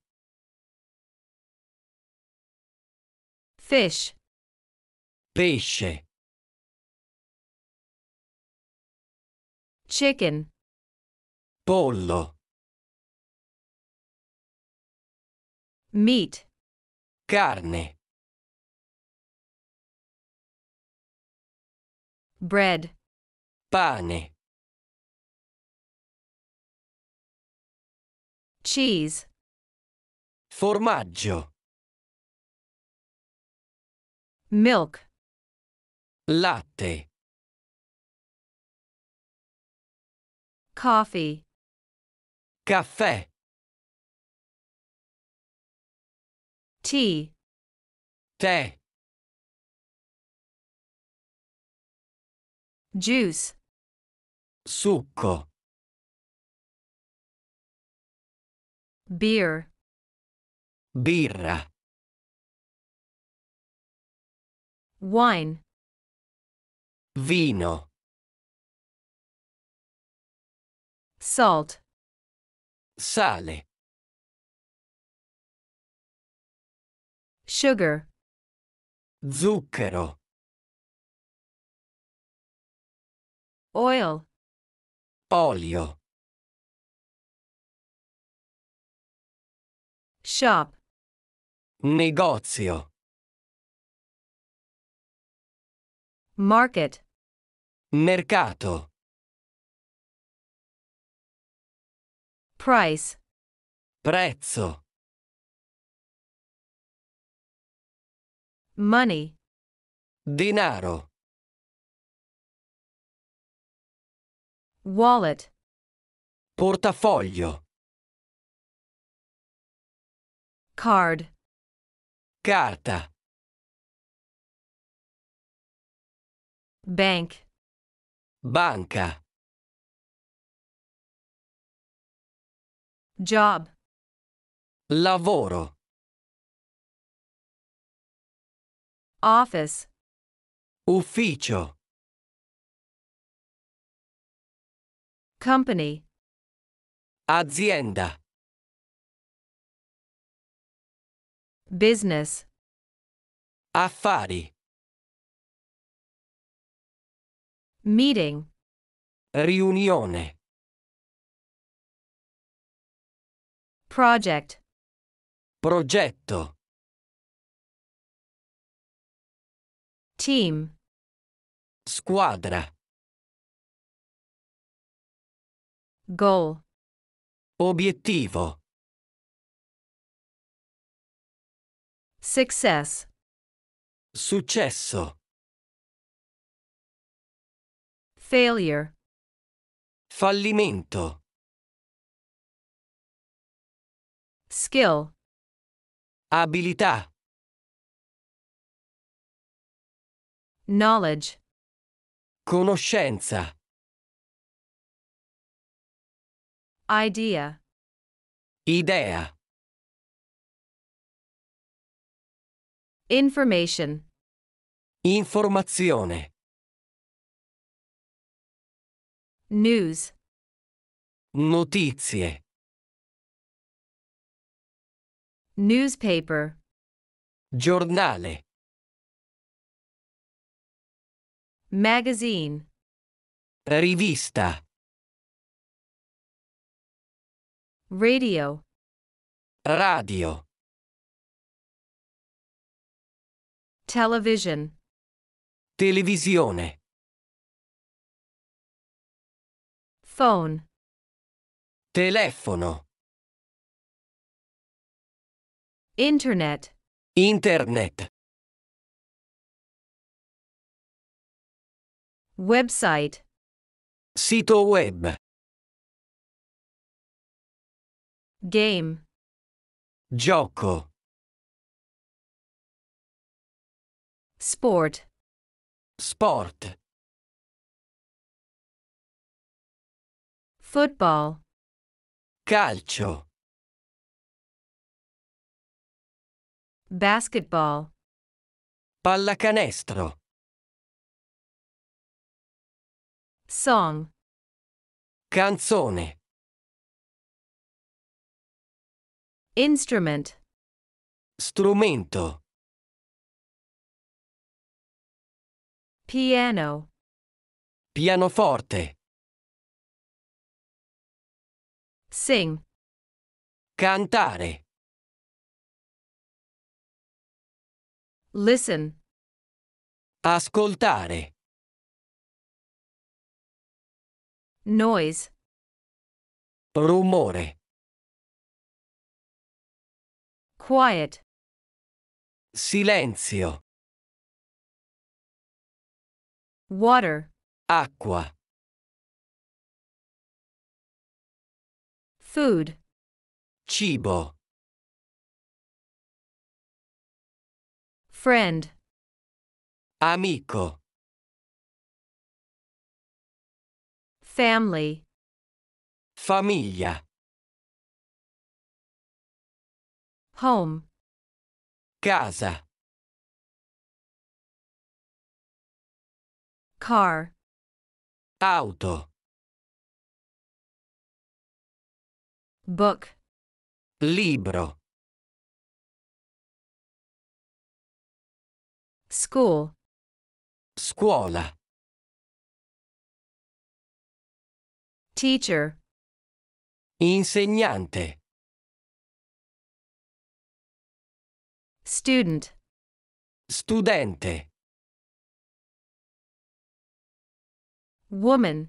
Fish. Pesce. Chicken. Pollo. Meat. Carne. Bread. Pane. Cheese. Formaggio. Milk. Latte. Coffee. Caffè. T. Te. Juice. Succo. Beer. Birra. Wine. Vino. Salt. Sale. Sugar. Zucchero. Oil. Olio. Shop. Negozio. Market. Mercato. Price. Prezzo. Money. Denaro. Wallet. Portafoglio. Card. Carta. Bank. Banca. Job. Lavoro. Office. Ufficio. Company. Azienda. Business. Affari. Meeting. Riunione. Project. Progetto. Team. Squadra. Goal. Obiettivo. Success. Successo. Failure. Fallimento. Skill. Abilità. Knowledge. Conoscenza. Idea. Idea. Information. Informazione. News. Notizie. Newspaper. Giornale. Magazine. Rivista. Radio. Radio. Television. Televisione. Phone. Telefono. Internet. Internet. Website. Sito web. Game. Gioco. Sport. Sport. Football. Calcio. Basketball. Pallacanestro. Song. Canzone. Instrument. Strumento. Piano. Pianoforte. Sing. Cantare. Listen. Ascoltare. Noise. Rumore. Quiet. Silenzio. Water. Acqua. Food. Cibo. Friend. Amico. Family. Famiglia. Home. Casa. Car. Auto. Book. Libro. School. Scuola. Teacher. Insegnante. Student. Studente. Woman.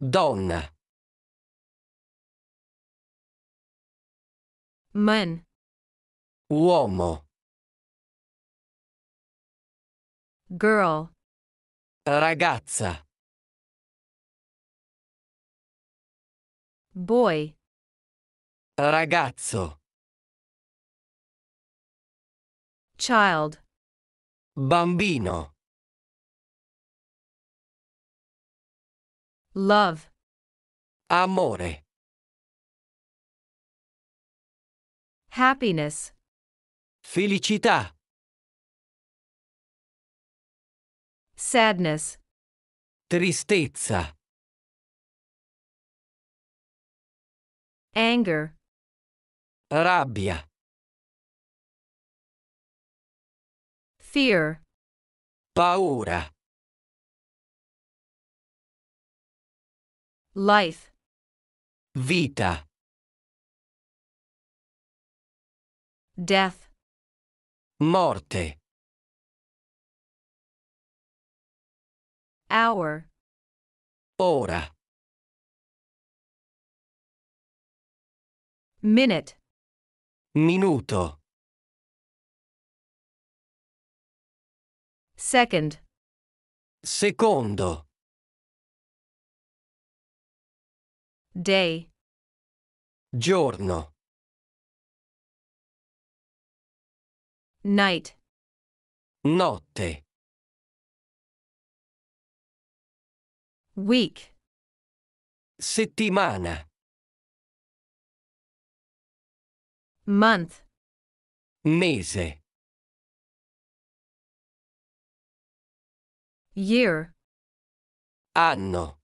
Donna. Man. Uomo. Girl. Ragazza. Boy. Ragazzo. Child. Bambino. Love. Amore. Happiness. Felicità. Sadness. Tristezza. anger rabbia fear paura life vita death morte hour ora Minute. Minuto. Second. Secondo. Day. Giorno. Night. Notte. Week. Settimana. Month. Mese. Year. Anno.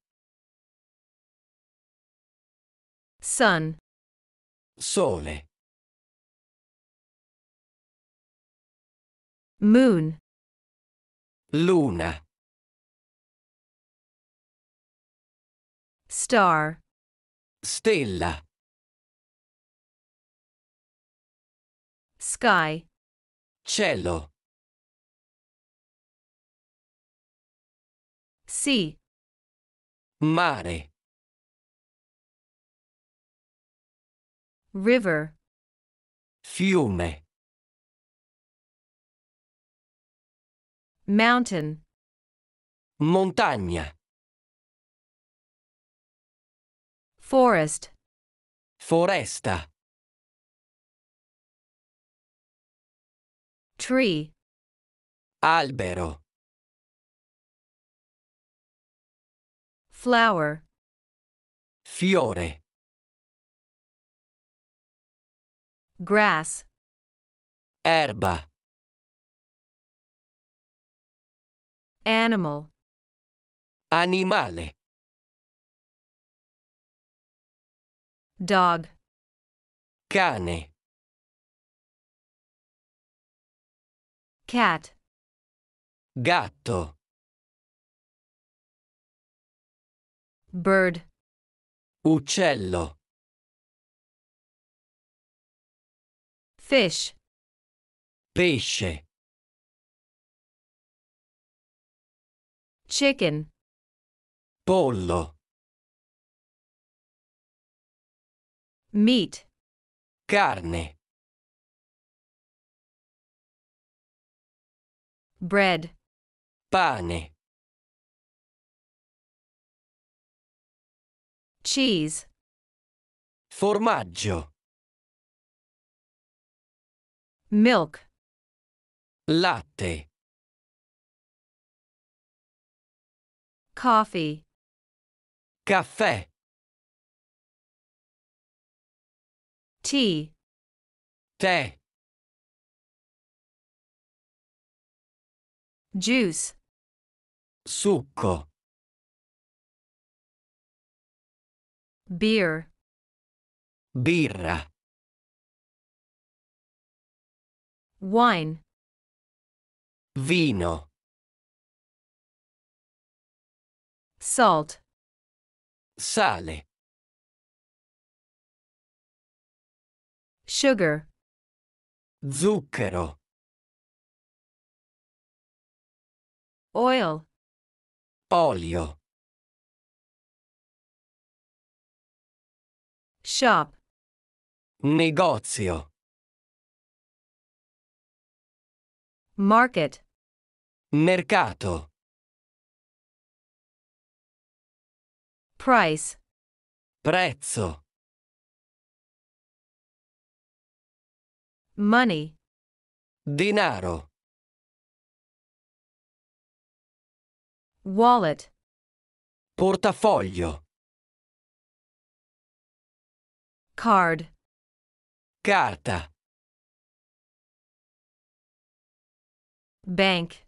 Sun. Sole. Moon. Luna. Star. Stella. Sky. Cielo. Sea. Mare. River. Fiume. Mountain. Montagna. Forest. Foresta. Tree. Albero. Flower. Fiore. Grass. Erba. Animal. Animale. Dog. Cane. Cat. Gatto. Bird. Uccello. Fish. Pesce. Chicken. Pollo. Meat. Carne. bread pane cheese formaggio milk latte coffee caffè tea tè juice. Beer. Birra. Wine. Vino. Salt. sale, sugar, zucchero, oil olio shop negozio market mercato price prezzo money dinaro Wallet. Portafoglio. Card. Carta. Bank.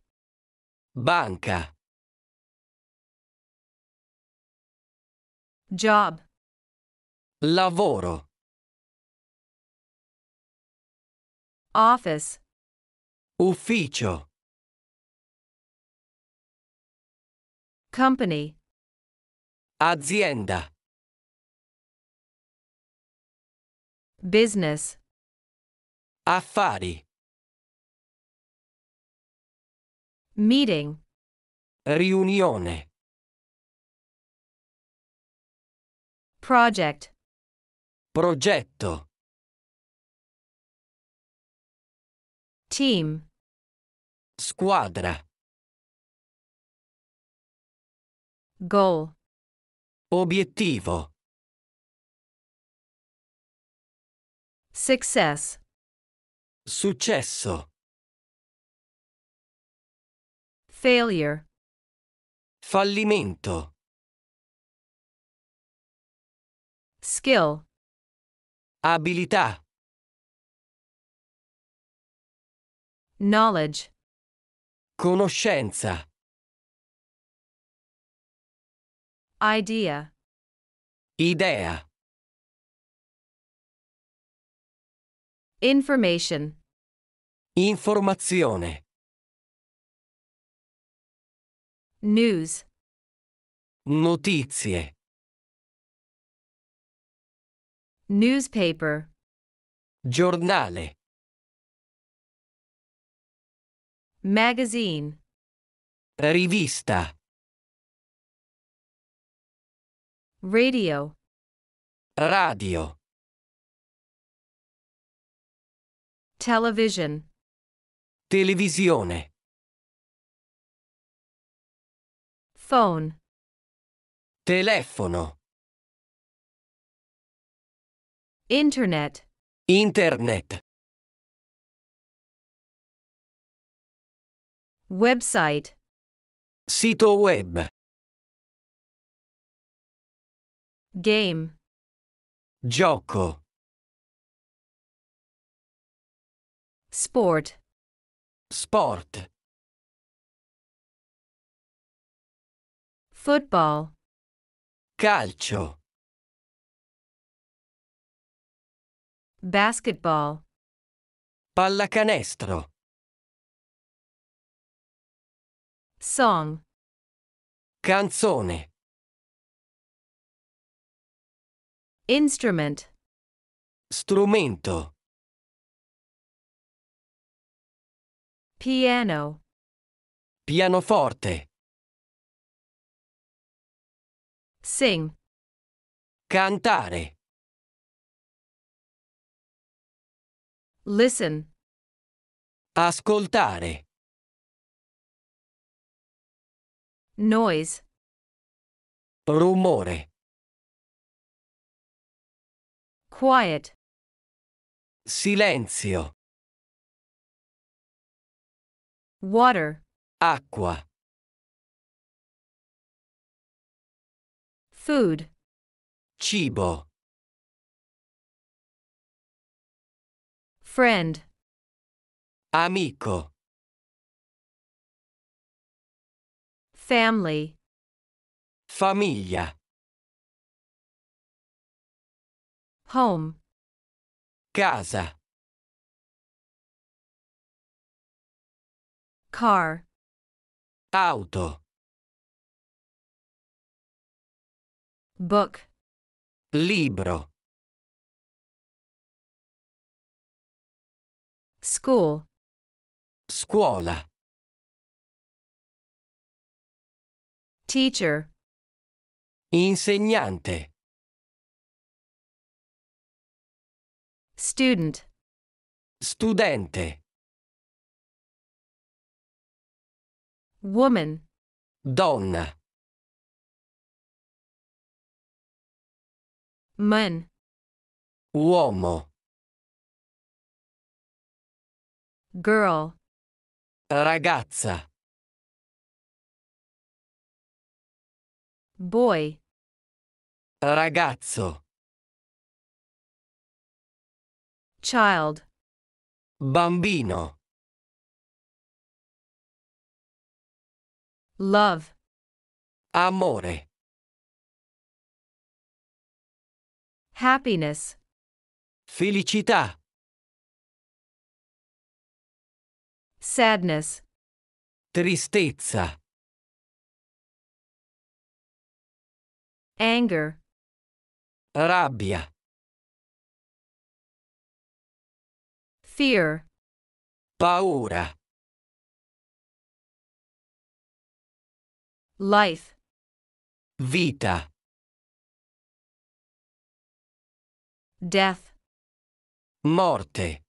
Banca. Job. Lavoro. Office. Ufficio. Company. Azienda. Business. Affari. Meeting. Riunione. Project. Progetto. Team. Squadra. Goal. Obiettivo. Success. Successo. Failure. Fallimento. Skill. Abilità. Knowledge. Conoscenza. Idea. Idea. Information. Informazione. News. Notizie. Newspaper. Giornale. Magazine. Rivista. Radio. Radio. Television. Televisione. Phone. Telefono. Internet. Internet. Website. Sito web. Game. Gioco. Sport. Sport. Football. Calcio. Basketball. Pallacanestro. Song. Canzone. Instrument. Strumento. Piano. Pianoforte. Sing. Cantare. Listen. Ascoltare. Noise. Rumore. Quiet. Silenzio. Water. Acqua. Food. Cibo. Friend. Amico. Family. Famiglia. Home. Casa. Car. Auto. Book. Libro. School. Scuola. Teacher. Insegnante. Student. Studente. Woman. Donna. Man. Uomo. Girl. Ragazza. Boy. Ragazzo. Child. Bambino. Love. Amore. Happiness. Felicità. Sadness. Tristezza. Anger. Rabbia. Fear. Paura. Life. Vita. Death. Morte.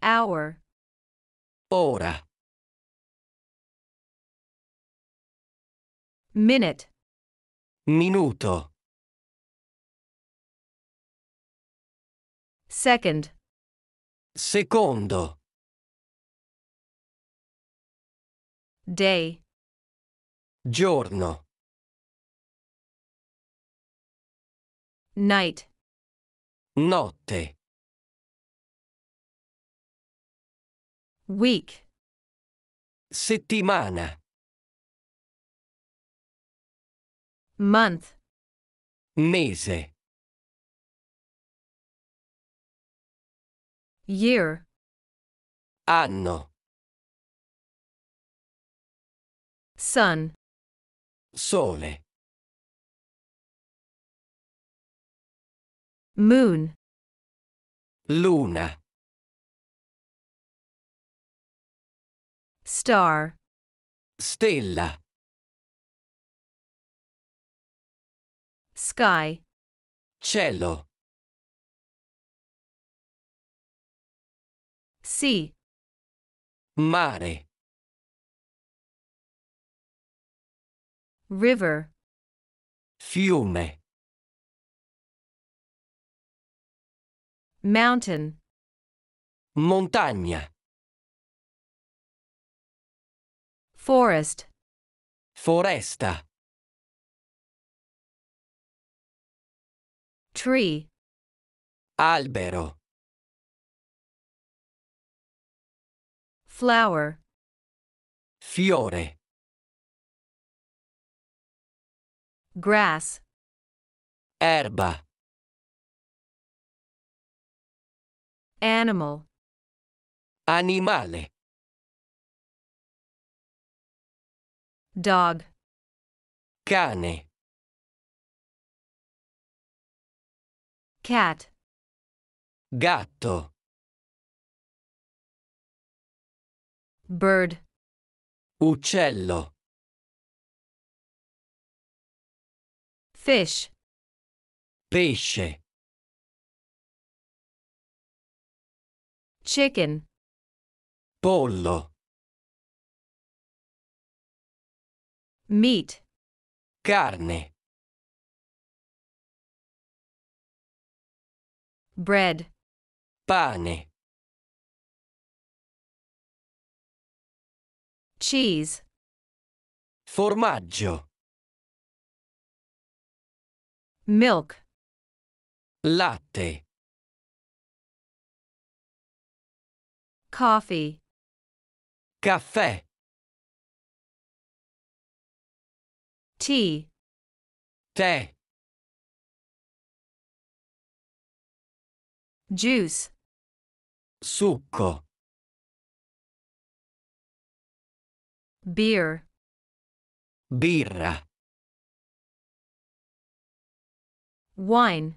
Hour. Ora. Minute. Minuto. Second. Secondo. Day. Giorno. Night. Notte. Week. Settimana. Month. Mese. Year. Anno. Sun. Sole. Moon. Luna. Star. Stella. Sky. Cielo. Sea. Mare. River. Fiume. Mountain. Montagna. Forest. Foresta. Tree. Albero. flower fiore grass erba animal animale dog cane cat gatto Bird. Uccello. Fish. Pesce. Chicken. Pollo. Meat. Carne. Bread. Pane. Cheese. Formaggio. Milk. Latte. Coffee. Caffè. Tea. Tè. Juice. Succo. Beer. Birra. Wine.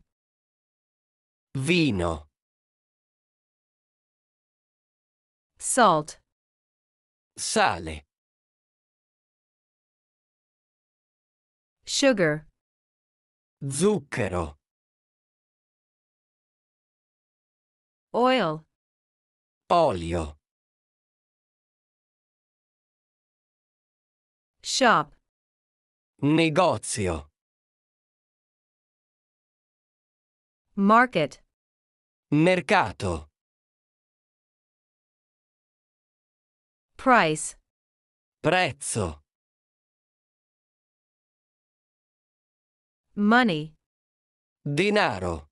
Vino. Salt. Sale. Sugar. Zucchero. Oil. Olio. Shop. Negozio. Market. Mercato. Price. Prezzo. Money. Denaro.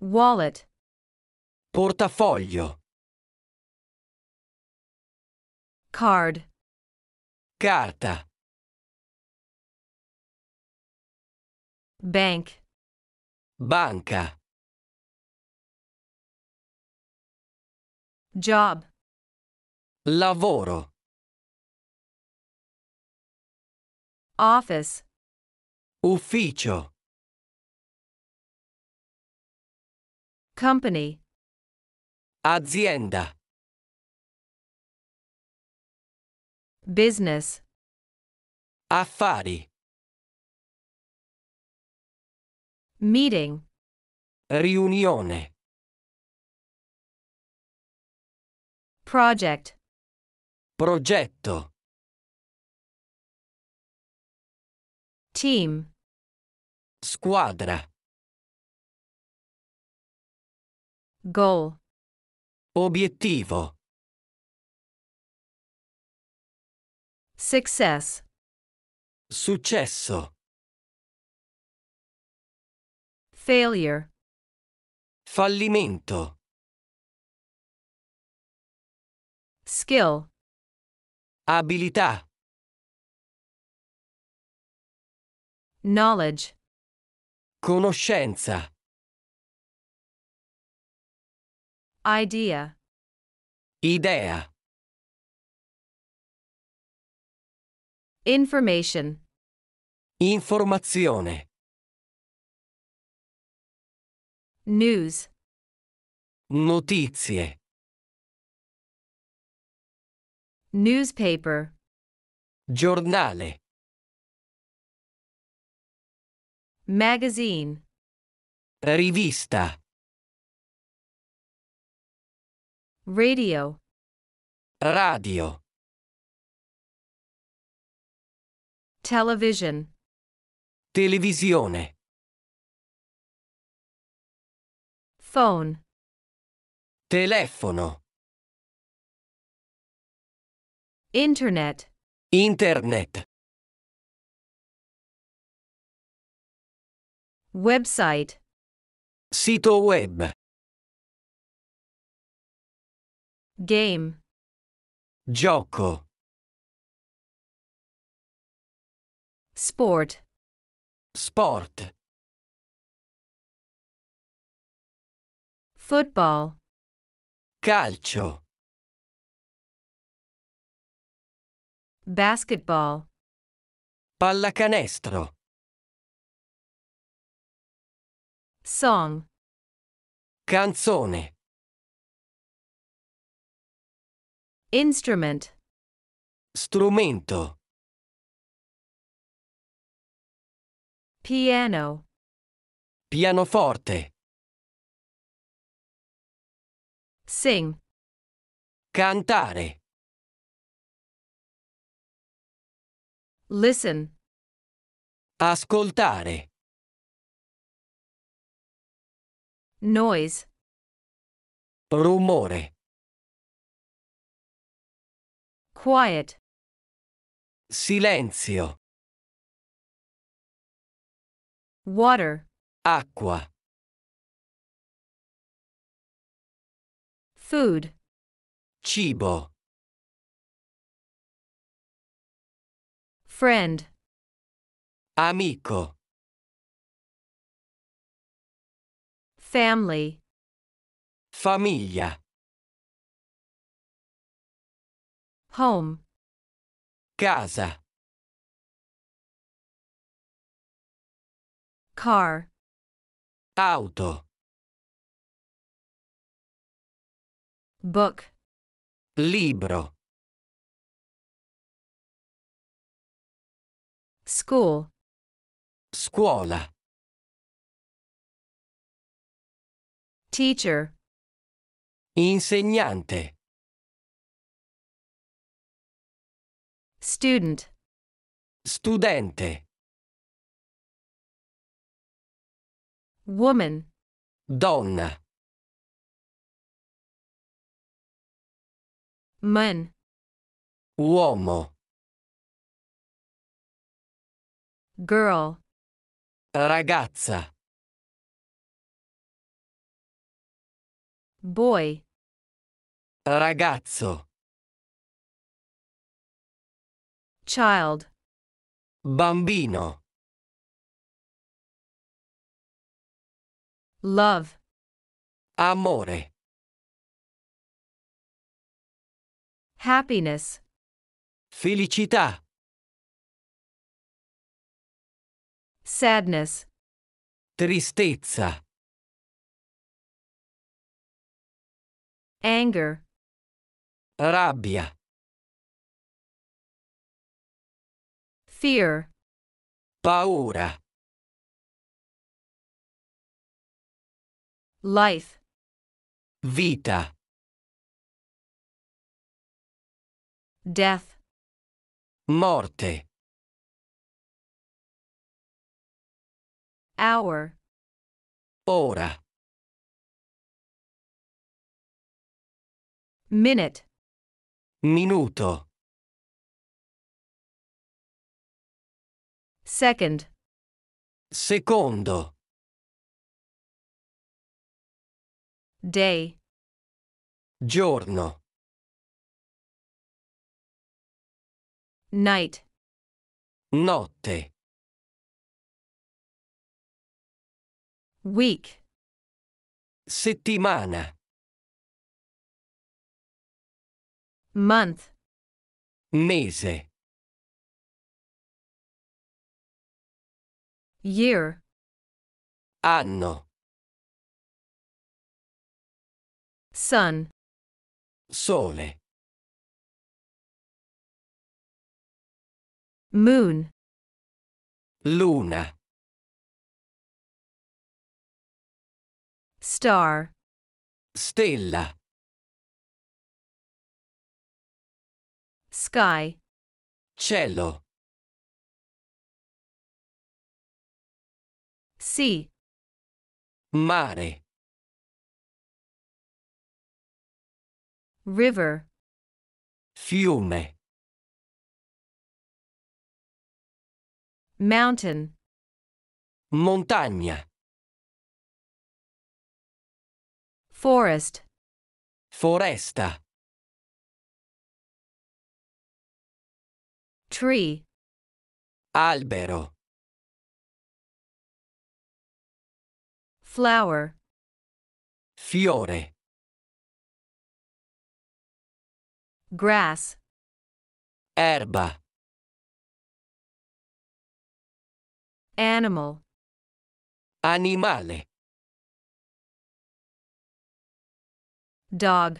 Wallet. Portafoglio. Card. Carta. Bank. Banca. Job. Lavoro. Office. Ufficio. Company. Azienda. Business. Affari. Meeting. Riunione. Project. Progetto. Team. Squadra. Goal. Obiettivo. Success. Successo. Failure. Fallimento. Skill. Abilità. Knowledge. Conoscenza. Idea. Idea. Information. Informazione. News. Notizie. Newspaper. Giornale. Magazine. Rivista. Radio. Radio. Television. Televisione. Phone. Telefono. Internet. Internet. Website. Sito web. Game. Gioco. Sport. Sport. Football. Calcio. Basketball. Pallacanestro. Song. Canzone. Instrument. Strumento. Piano. Pianoforte. Sing. Cantare. Listen. Ascoltare. Noise. Rumore. Quiet. Silenzio. water, acqua, food, cibo, friend, amico, family, famiglia, home, casa. Car. Auto. Book. Libro. School. Scuola. Teacher. Insegnante. Student. Studente. Woman. Donna. Man. Uomo. Girl. Ragazza. Boy. Ragazzo. Child. Bambino. Love. Amore. Happiness. Felicità. Sadness. Tristezza. Anger. Rabbia. Fear. Paura. Life. Vita. Death. Morte. Hour. Ora. Minute. Minuto. Second. Secondo. Day. Giorno. Night. Notte. Week. Settimana. Month. Mese. Year. Anno. Sun. Sole. Moon. Luna. Star. Stella. Sky. Cielo. Sea. Mare. river fiume mountain montagna forest foresta tree albero flower fiore grass erba animal animale dog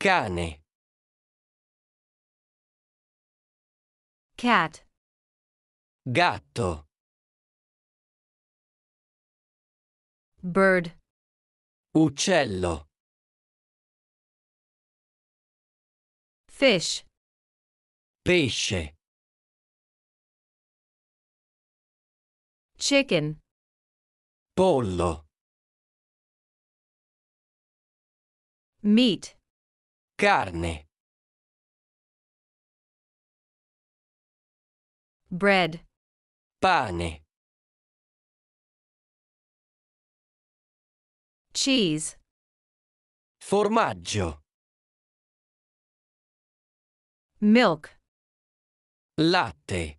cane cat gatto bird uccello Fish. Pesce. Chicken. Pollo. Meat. Carne. Bread. Pane. Cheese. Formaggio. milk latte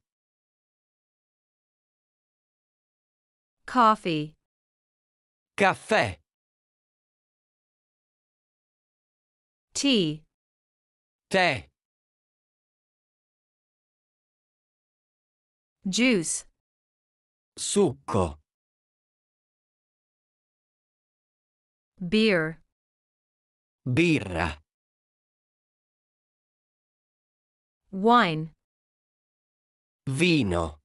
coffee caffè tea tè juice succo beer birra Wine. Vino.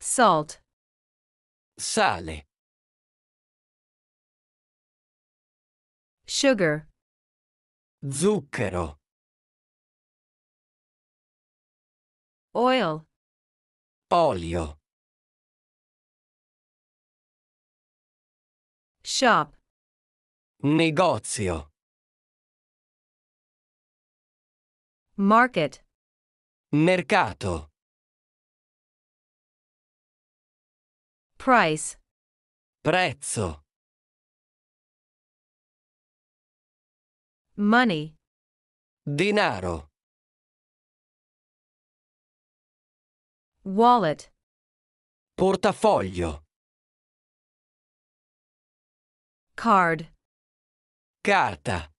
Salt. Sale. Sugar. Zucchero. Oil. Olio. Shop. Negozio. Market. Mercato. Price. Prezzo. Money. Denaro. Wallet. Portafoglio. Card. Carta.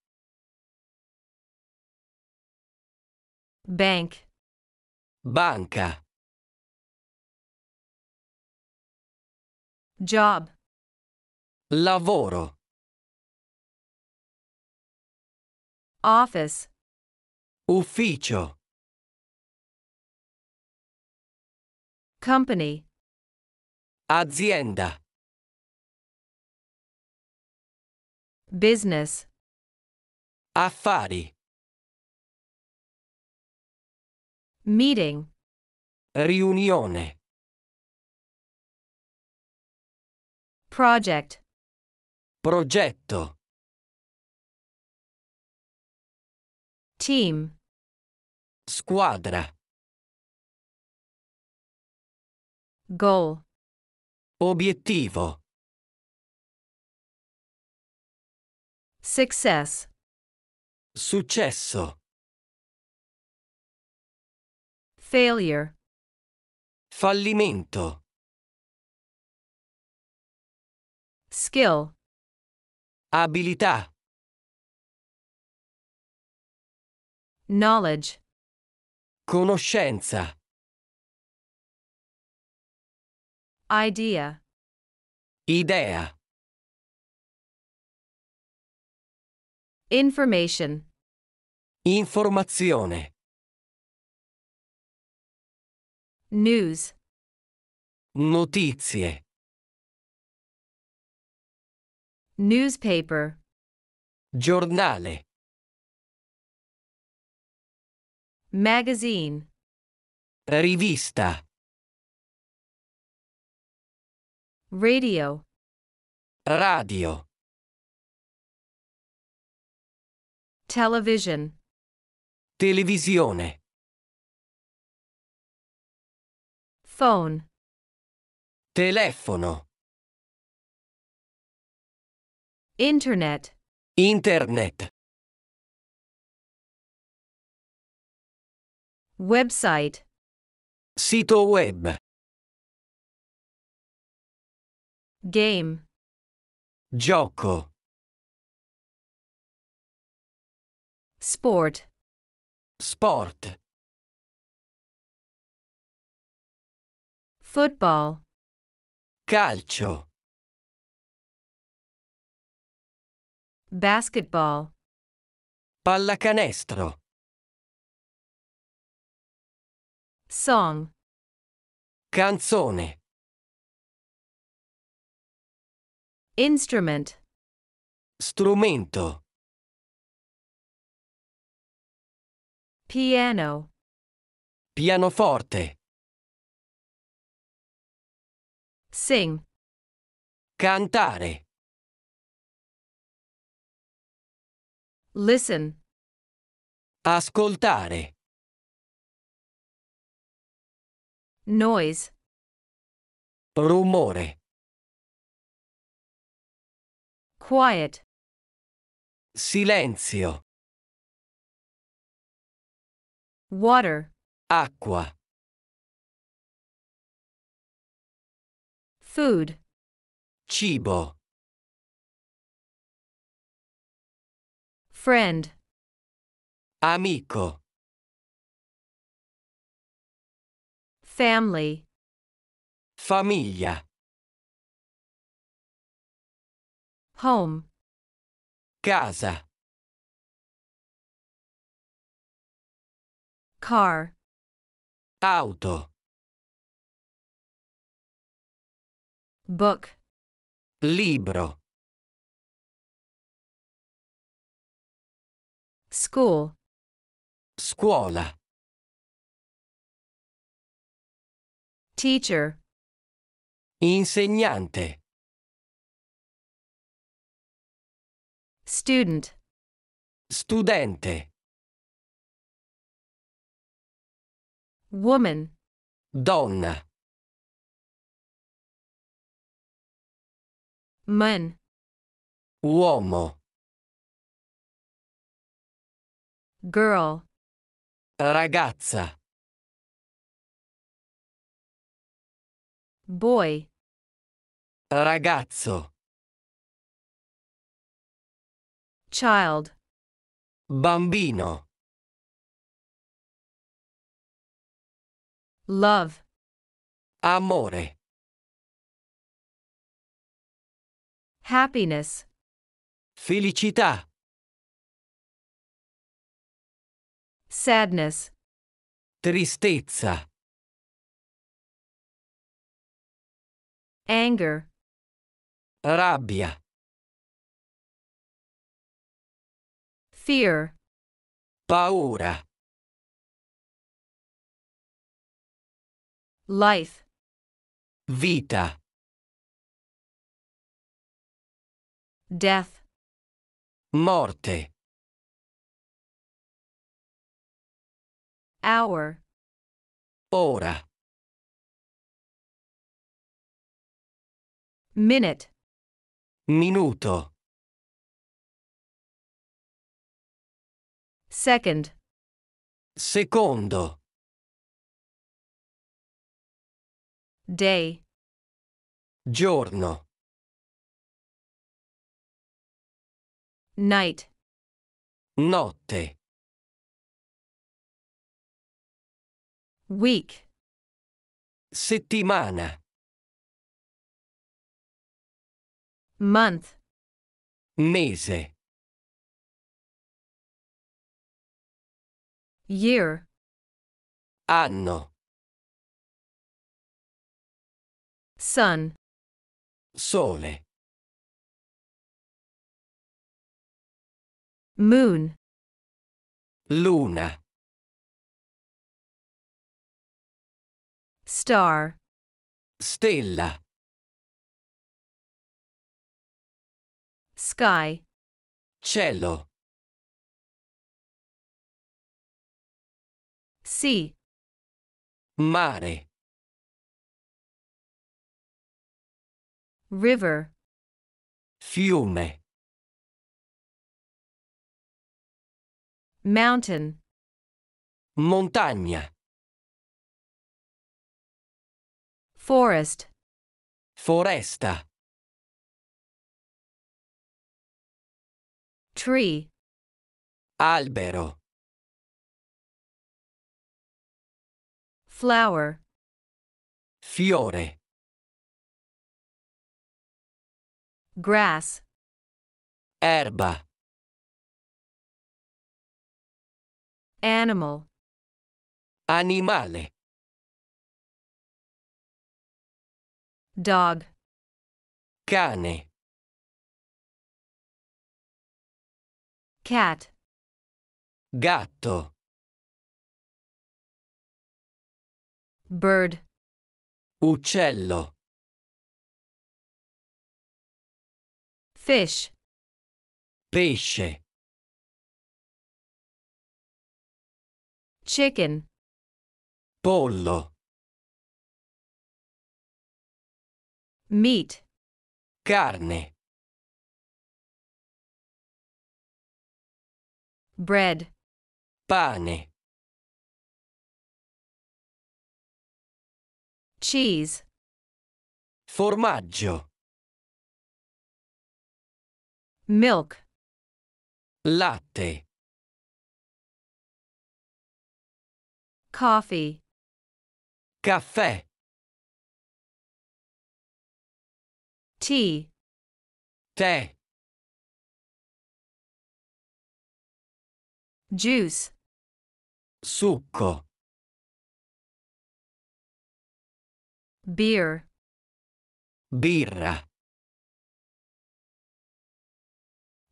Bank. Banca. Job. Lavoro. Office. Ufficio. Company. Azienda. Business. Affari. Meeting. Riunione. Project. Progetto. Team. Squadra. Goal. Obiettivo. Success. Successo. Failure. Fallimento. Skill. Abilità. Knowledge. Conoscenza. Idea. Idea. Information. Informazione. News. Notizie. Newspaper. Giornale. Magazine. Rivista. Radio. Radio. Television. Televisione. Phone. Telefono. Internet. Internet. Website. Sito web. Game. Gioco. Sport. Sport. Football. Calcio. Basketball. Pallacanestro. Song. Canzone. Instrument. Strumento. Piano. Pianoforte. Sing. Cantare. Listen. Ascoltare. Noise. Rumore. Quiet. Silenzio. Water. Acqua. Food. Cibo. Friend. Amico. Family. Famiglia. Home. Casa. Car. Auto. Book. Libro. School. Scuola. Teacher. Insegnante. Student. Studente. Woman. Donna. Man. Uomo. Girl. Ragazza. Boy. Ragazzo. Child. Bambino. Love. Amore. Happiness. Felicità. Sadness. Tristezza. Anger. Rabbia. Fear. Paura. Life. Vita. Death. Morte. Hour. Ora. Minute. Minuto. Second. Secondo. Day. Giorno. Night. Notte. Week. Settimana. Month. Mese. Year. Anno. Sun. Sole. Moon. Luna. Star. Stella. Sky. Cielo. Sea. Mare. River. Fiume. Mountain. Montagna. Forest. Foresta. Tree. Albero. Flower. Fiore. Grass. Erba. Animal. Animale. Dog. Cane. Cat. Gatto. Bird. Uccello. Fish. Pesce. chicken pollo meat carne bread pane cheese formaggio milk latte Coffee. Caffè. Tea. Tè. Juice. Succo. Beer. Birra.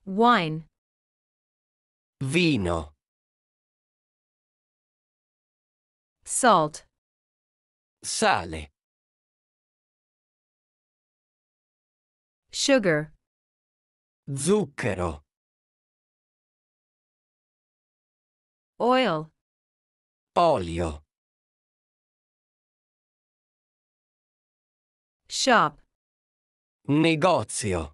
Wine. Vino. Salt. Sale. Sugar. Zucchero. Oil. Olio. Shop. Negozio.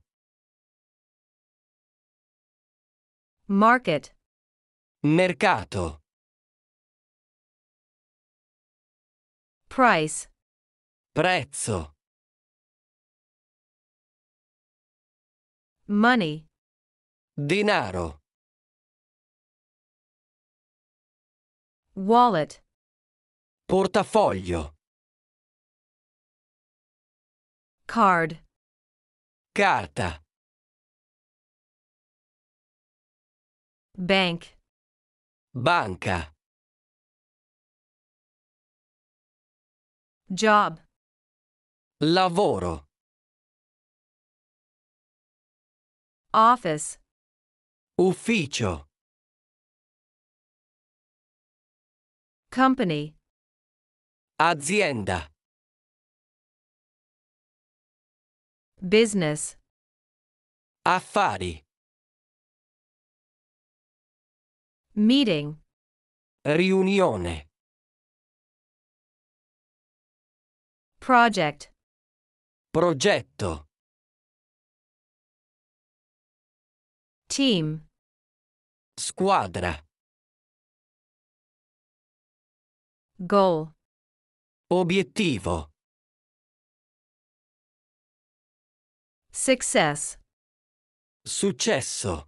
Market. Mercato. Price. Prezzo. Money. Denaro. Wallet. Portafoglio. Card. Carta. Bank. Banca. Job. Lavoro. Office. Ufficio. Company. Azienda. Business. Affari. Meeting. Riunione. Project. Progetto. Team. Squadra. Goal. Obiettivo. Success. Successo.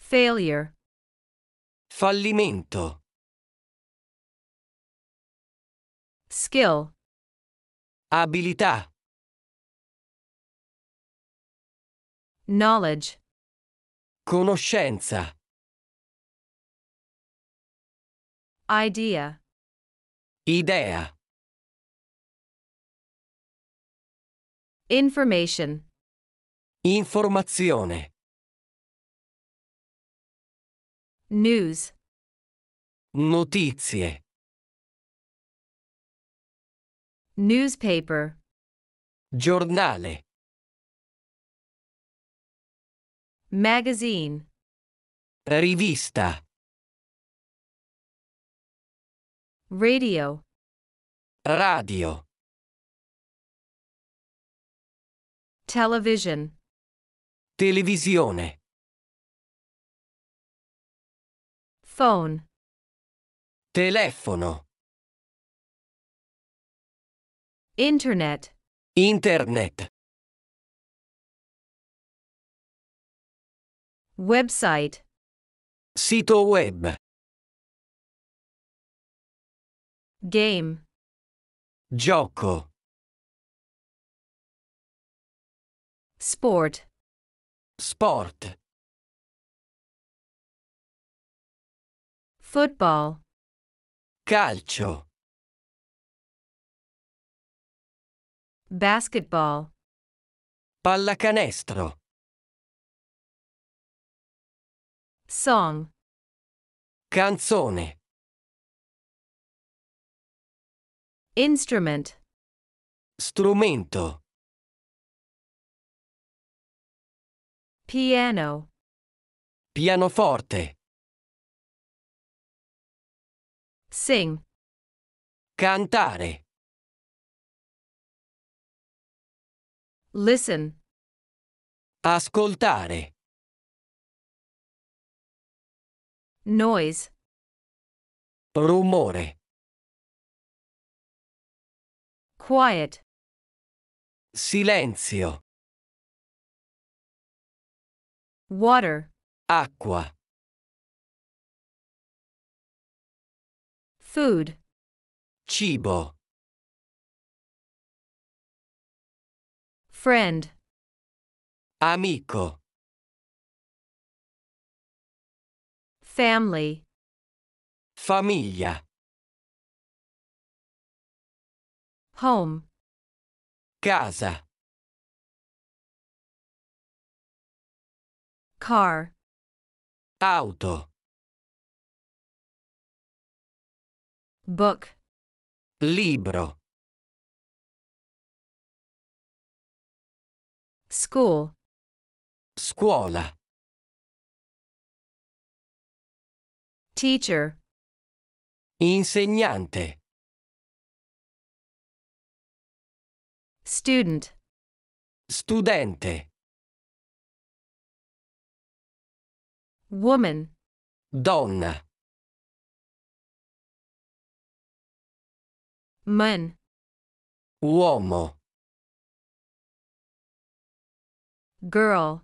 Failure. Fallimento. Skill. Abilità. Knowledge. Conoscenza. Idea. Idea. Information. Informazione. News. Notizie. Newspaper. Giornale. Magazine. Rivista. Radio. Radio. Television. Televisione. Phone. Telefono. Internet. Internet. Website. Sito web. Game. Gioco. Sport. Sport. Football. Calcio. Basketball. Pallacanestro. Song. Canzone. Instrument. Strumento. Piano. Pianoforte. Sing. Cantare. Listen. Ascoltare. Noise. Rumore. Quiet. Silenzio. Water. Acqua. Food. Cibo. Friend. Amico. Family. Famiglia. Home. Casa. Car. Auto. Book. Libro. School. Scuola. Teacher. Insegnante. Student. Studente. Woman. Donna. Man. Uomo. Girl.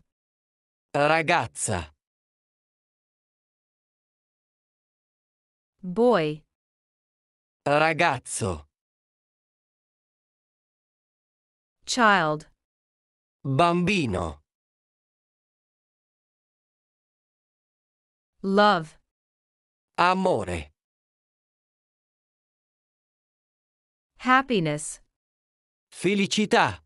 Ragazza. Boy. Ragazzo. Child. Bambino. Love. Amore. Happiness. Felicità.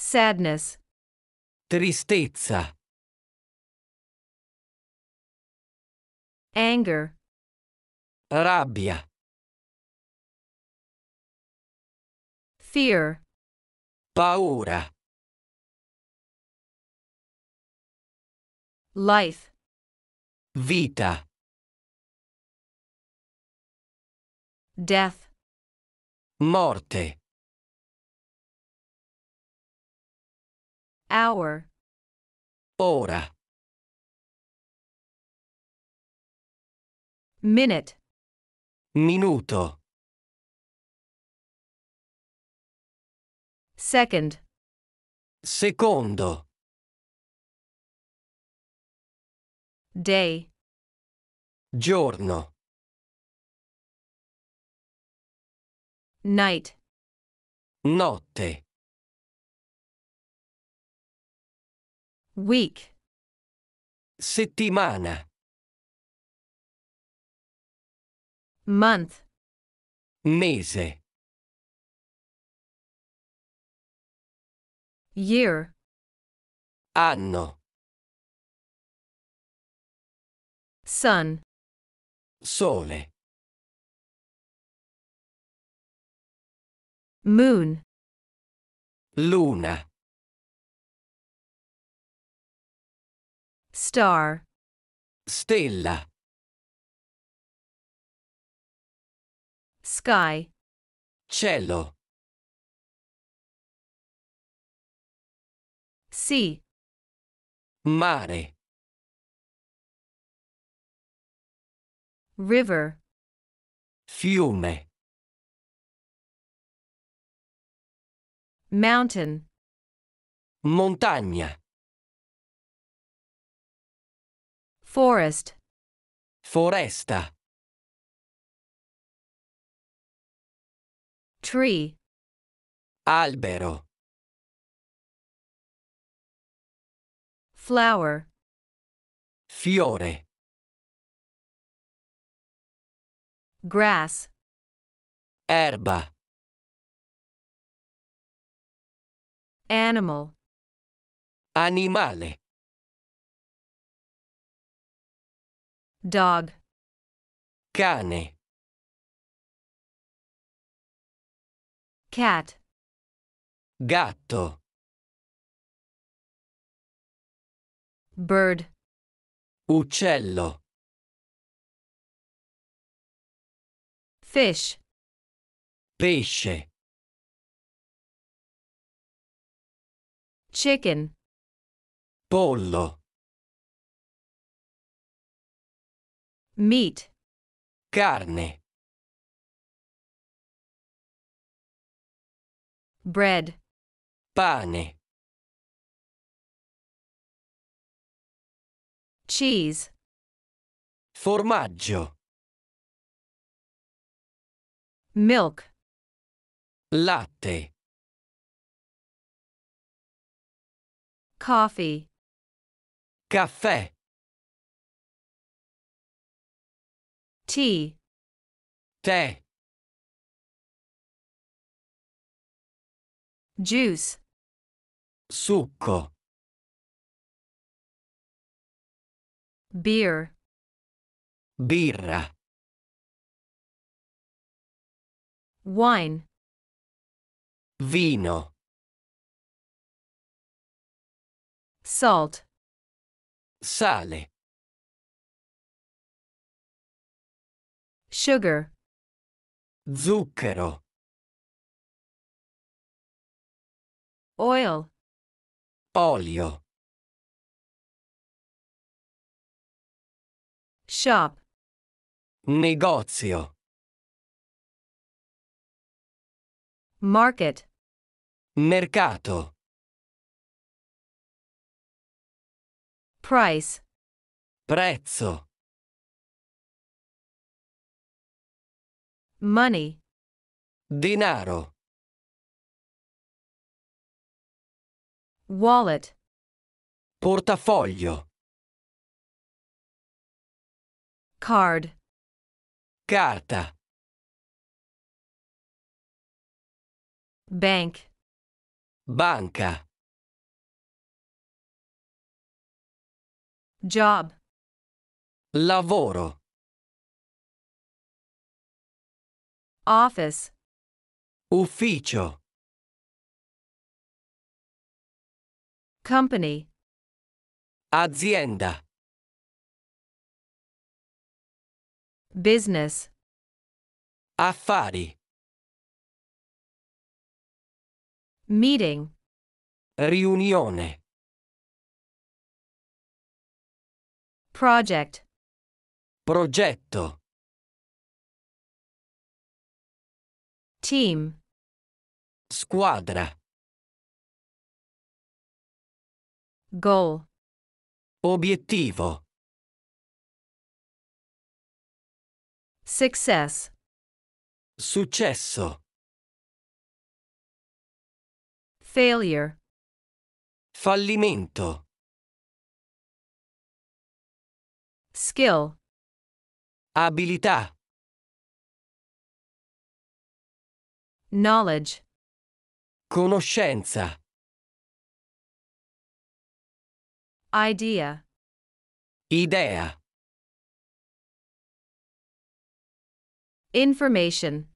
Sadness. Tristezza. Anger. Rabbia. Fear. Paura. Life. Vita. Death. Morte. hour hora minute minuto second secondo day giorno night notte Week. Settimana. Month. Mese. Year. Anno. Sun. Sole. Moon. Luna. star stella sky cielo sea mare river fiume mountain montagna Forest. Foresta. Tree. Albero. Flower. Fiore. Grass. Erba. Animal. Animale. Dog. Cane. Cat. Gatto. Bird. Uccello. Fish. Pesce. Chicken. Pollo. Meat. Carne. Bread. Pane. Cheese. Formaggio. Milk. Latte. Coffee. Caffè. T. Te. Juice. Succo. Beer. Birra. Wine. Vino. Salt. Sale. Sugar. Zucchero. Oil. Olio. Shop. Negozio. Market. Mercato. Price. Prezzo. Money. Denaro. Wallet. Portafoglio. Card. Carta. Bank. Banca. Job. Lavoro. Office. Ufficio. Company. Azienda. Business. Affari. Meeting. Riunione. Project. Progetto. Team. Squadra. Goal. Obiettivo. Success. Successo. Failure. Fallimento. Skill. Abilità. Knowledge. Conoscenza. Idea. Idea. Information.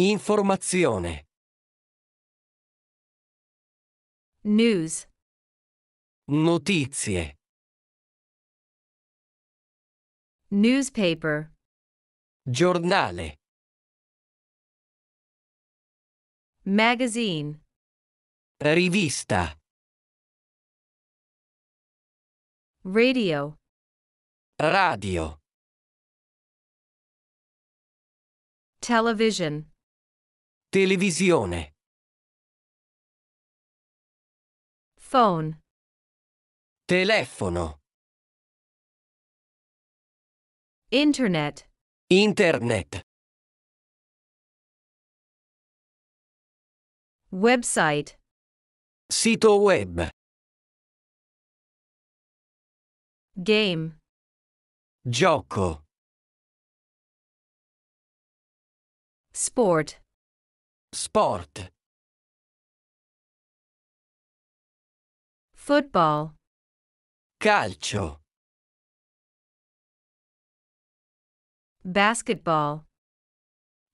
Informazione. News. Notizie. Newspaper. Giornale. Magazine. Rivista. Radio. Radio. Television. Televisione. Phone. Telefono. Internet. Internet. Website. Sito web. Game. Gioco. Sport. Sport. Football. Calcio. Basketball.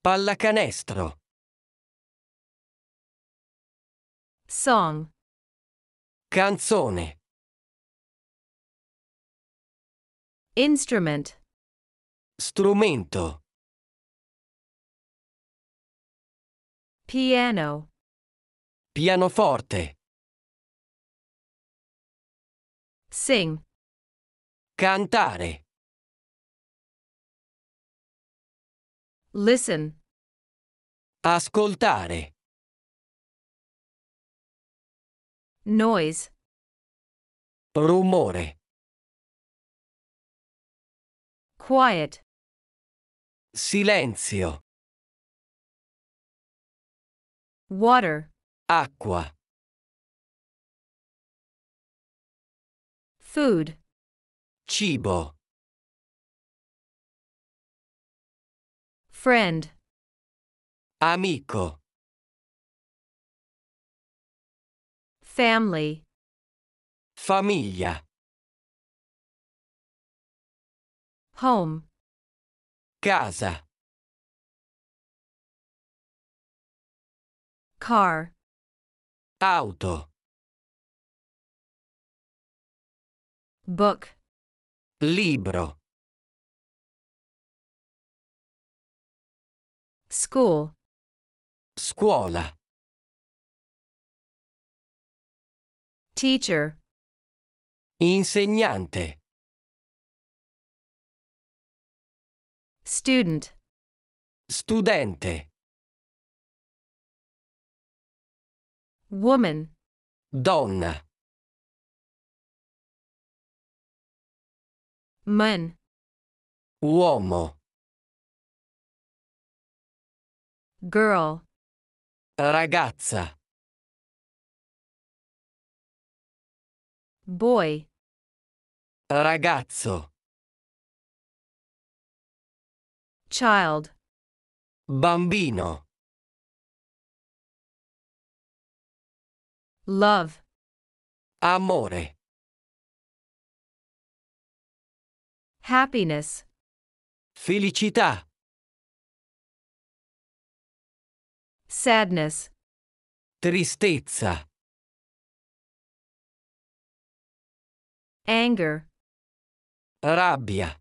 Pallacanestro. Song. Canzone. Instrument. Strumento. Piano. Pianoforte. Sing. Cantare. Listen. Ascoltare. Noise. Rumore. Quiet. Silenzio. Water. Acqua. Food. Cibo. Friend. Amico. Family. Famiglia. Home. Casa. Car. Auto. Book. Libro. School. Scuola. Teacher. Insegnante. Student. Studente. Woman. Donna. Man. Uomo. Girl. Ragazza. Boy. Ragazzo. Child. Bambino. Love. Amore. Happiness. Felicità. Sadness. Tristezza. anger rabbia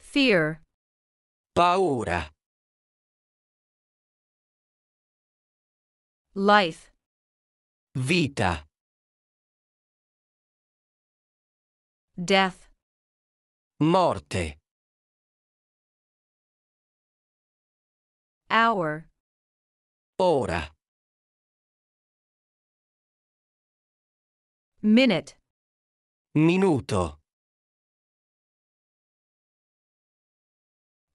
fear paura life vita death morte hour ora Minute. Minuto.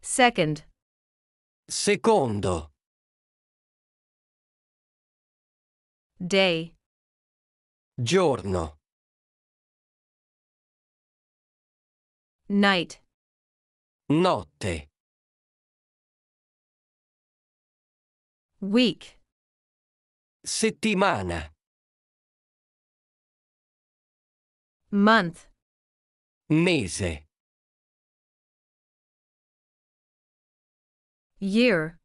Second. Secondo. Day. Giorno. Night. Notte. Week. Settimana. Month. Mese. Year.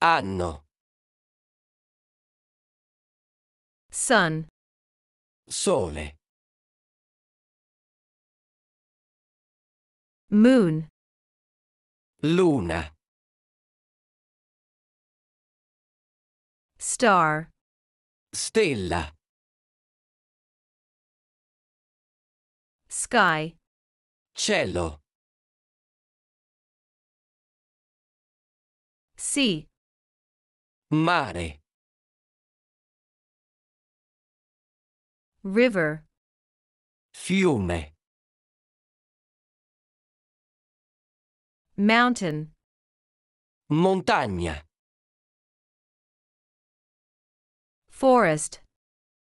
Anno. Sun. Sole. Moon. Luna. Star. Stella. Sky. Cielo. Sea. Mare. River. Fiume. Mountain. Montagna. Forest.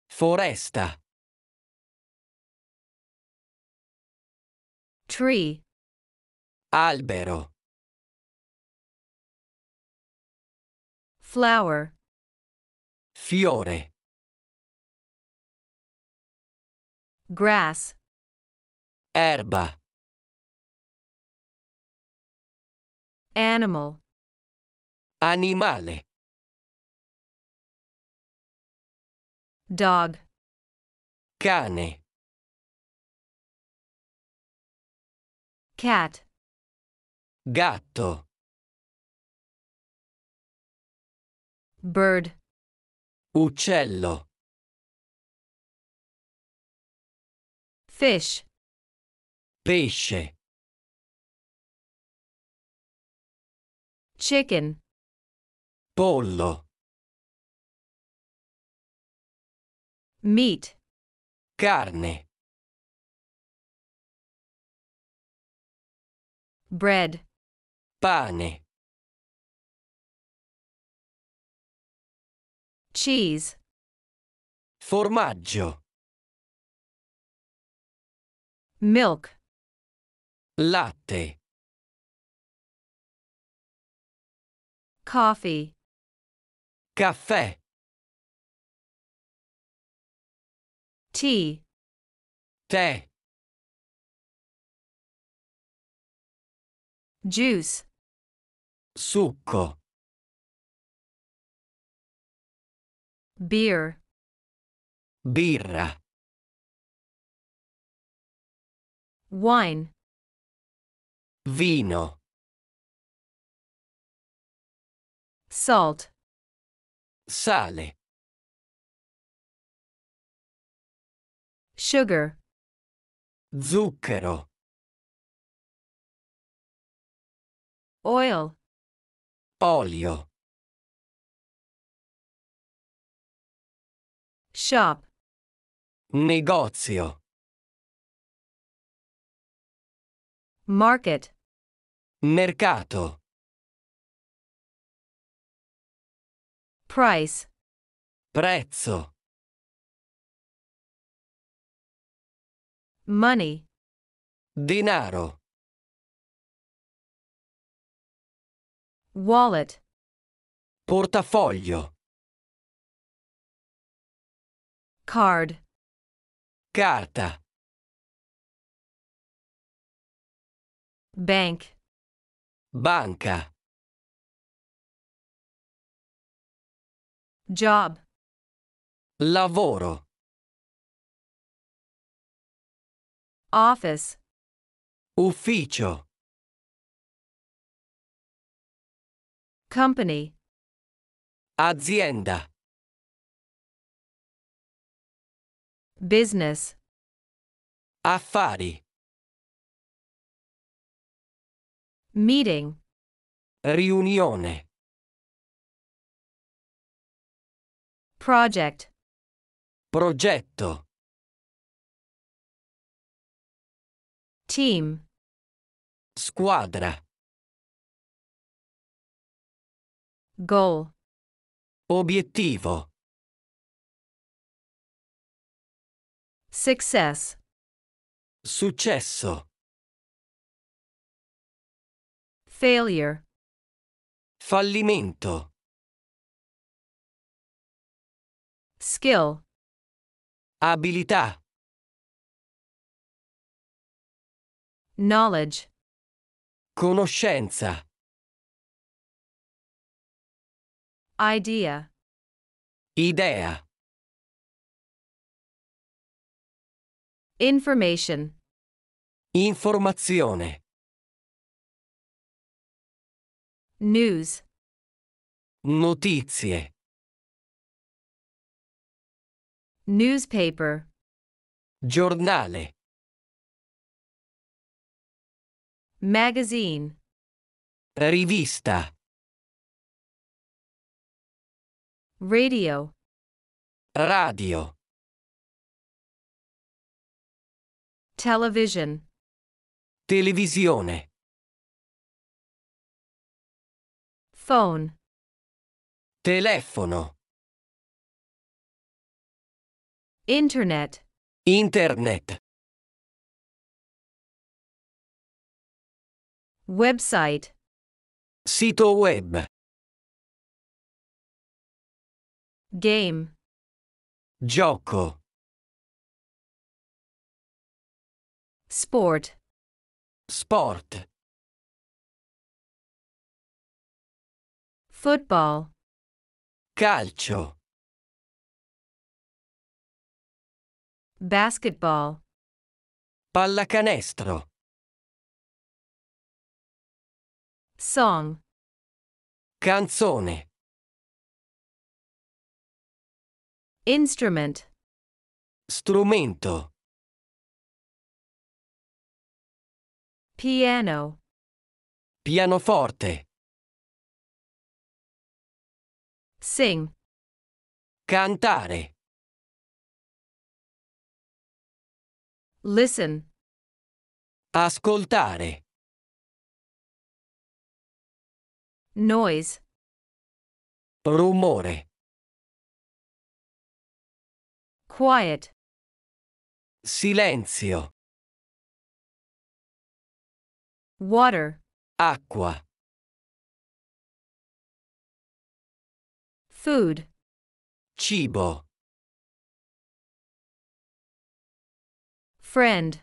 Foresta. Tree. Albero. Flower. Fiore. Grass. Erba. Animal. Animale. Dog. Cane. Cat. Gatto. Bird. Uccello. Fish. Pesce. Chicken. Pollo. Meat. Carne. bread pane cheese formaggio milk latte coffee caffè tea tè juice. Beer. Birra. Wine. Vino. Salt. sale, sugar, zucchero, oil olio shop negozio market mercato price prezzo money dinaro Wallet. Portafoglio. Card. Carta. Bank. Banca. Job. Lavoro. Office. Ufficio. Company. Azienda. Business. Affari. Meeting. Riunione. Project. Progetto. Team. Squadra. Goal. Obiettivo. Success. Successo. Failure. Fallimento. Skill. Abilità. Knowledge. Conoscenza. Idea. Idea. Information. Informazione. News. Notizie. Newspaper. Giornale. Magazine. Rivista. Radio. Radio. Television. Televisione. Phone. Telefono. Internet. Internet. Website. Sito web. Game. Gioco. Sport. Sport. Football. Calcio. Basketball. Pallacanestro. Song. Canzone. Instrument. Strumento. Piano. Pianoforte. Sing. Cantare. Listen. Ascoltare. Noise. Rumore. Quiet. Silenzio. Water. Acqua. Food. Cibo. Friend.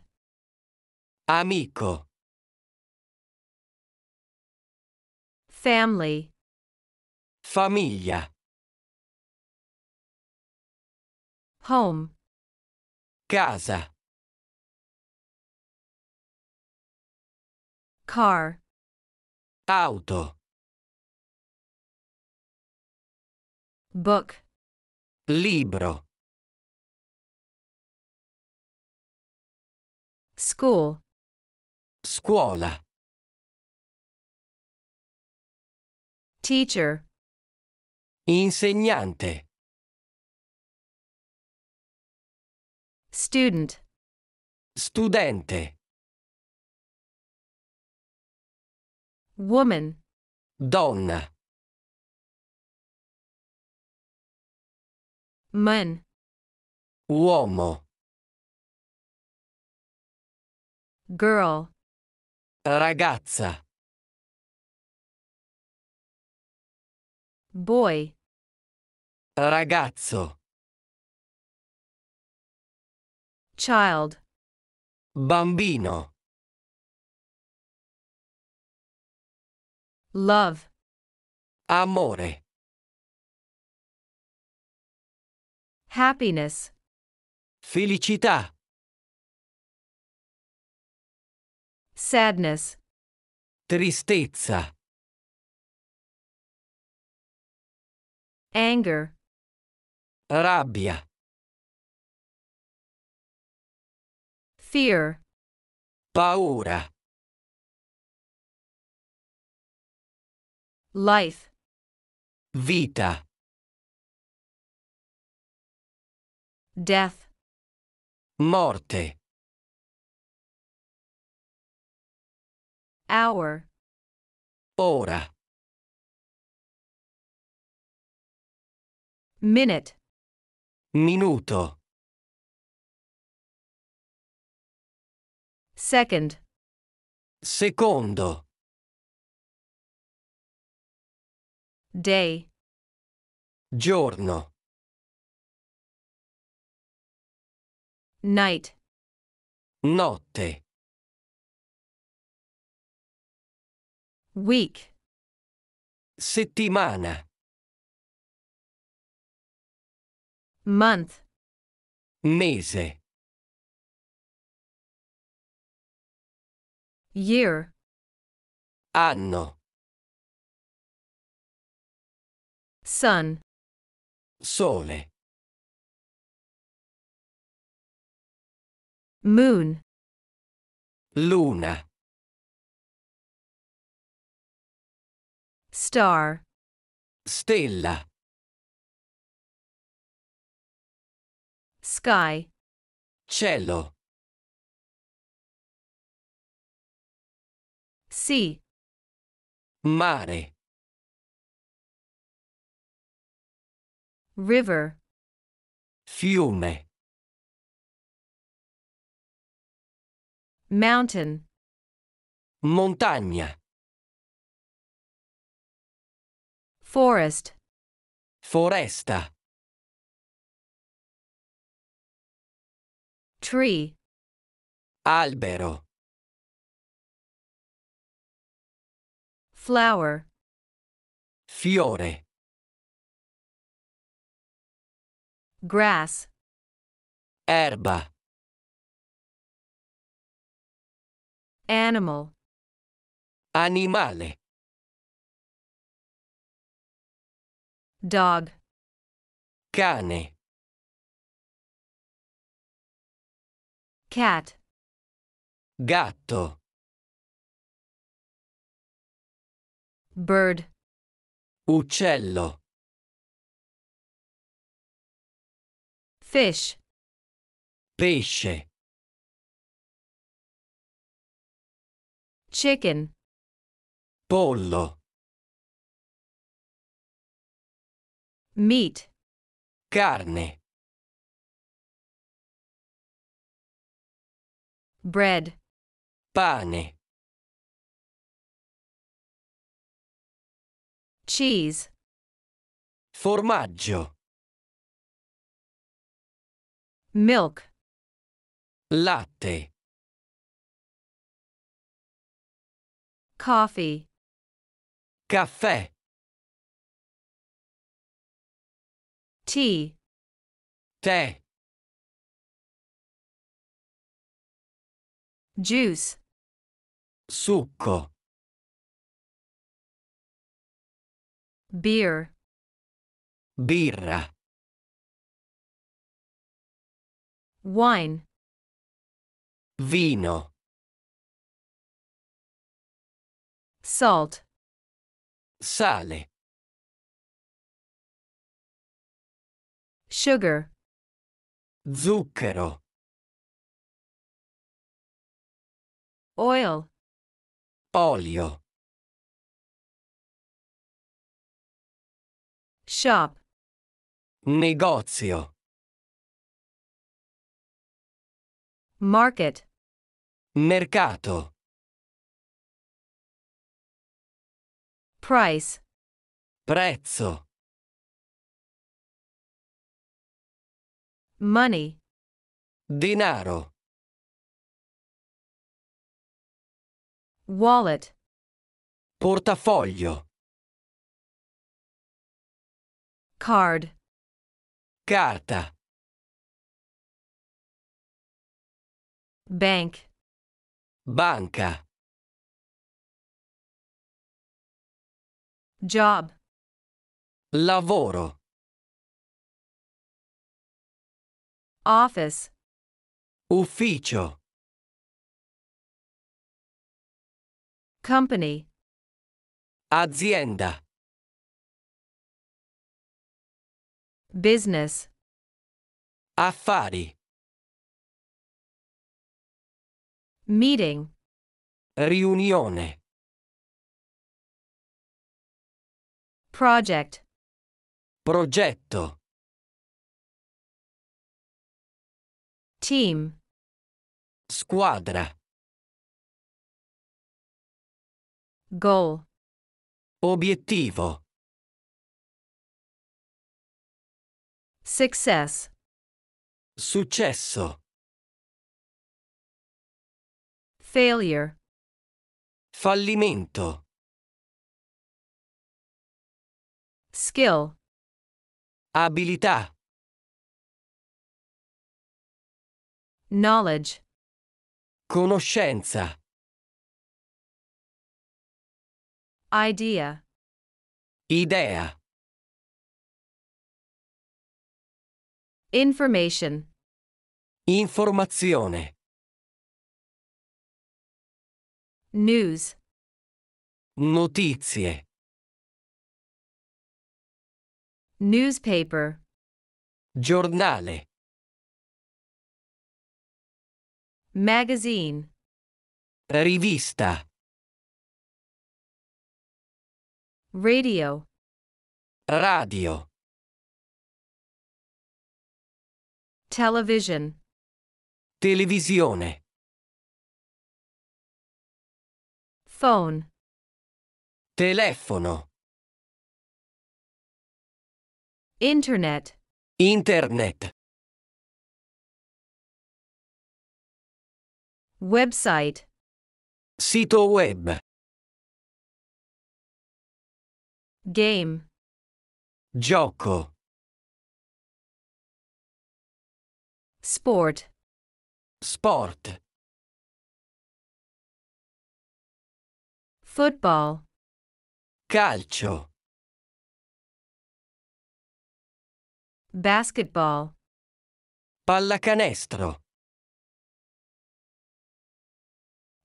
Amico. Family. Famiglia. Home. Casa. Car. Auto. Book. Libro. School. Scuola. Teacher. Insegnante. Student. Studente. Woman. Donna. Man. Uomo. Girl. Ragazza. Boy. Ragazzo. Child. Bambino. Love. Amore. Happiness. Felicità. Sadness. Tristezza. Anger. Rabbia. Fear. Paura. Life. Vita. Death. Morte. Hour. Ora. Minute. Minuto. Second. Secondo. Day. Giorno. Night. Notte. Week. Settimana. Month. Mese. Year. Anno. Sun. Sole. Moon. Luna. Star. Stella. Sky. Cielo. Sea. Mare. River. Fiume. Mountain. Montagna. Forest. Foresta. Tree. Albero. flower fiore grass erba animal animale dog cane cat gatto Bird. Uccello. Fish. Pesce. Chicken. Pollo. Meat. Carne. Bread. Pane. Cheese. Formaggio. Milk. Latte. Coffee. Caffè. Tea. Tè. Juice. Succo. Beer. Birra. Wine. Vino. Salt. Sale. Sugar. Zucchero. Oil. Olio. Shop. Negozio. Market. Mercato. Price. Prezzo. Money. Denaro. Wallet. Portafoglio. Card. Carta. Bank. Banca. Job. Lavoro. Office. Ufficio. Company. Azienda. Business. Affari. Meeting. Riunione. Project. Progetto. Team. Squadra. Goal. Obiettivo. Success. Successo. Failure. Fallimento. Skill. Abilità. Knowledge. Conoscenza. Idea. Idea. Information. Informazione. News. Notizie. Newspaper. Giornale. Magazine. Rivista. Radio. Radio. Television. Televisione. Phone. Telefono. Internet. Internet. Website. Sito web. Game. Gioco. Sport. Sport. Football. Calcio. Basketball. Pallacanestro.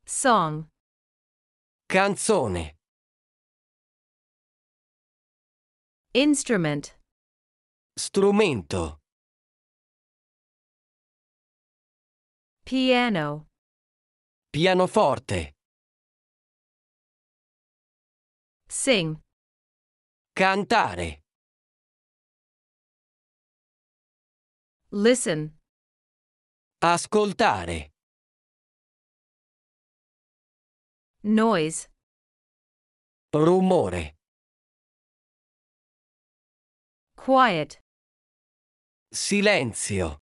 Song. Canzone. Instrument. Strumento. Piano. Pianoforte. Sing. Cantare. Listen. Ascoltare. Noise. Rumore. Quiet. Silenzio.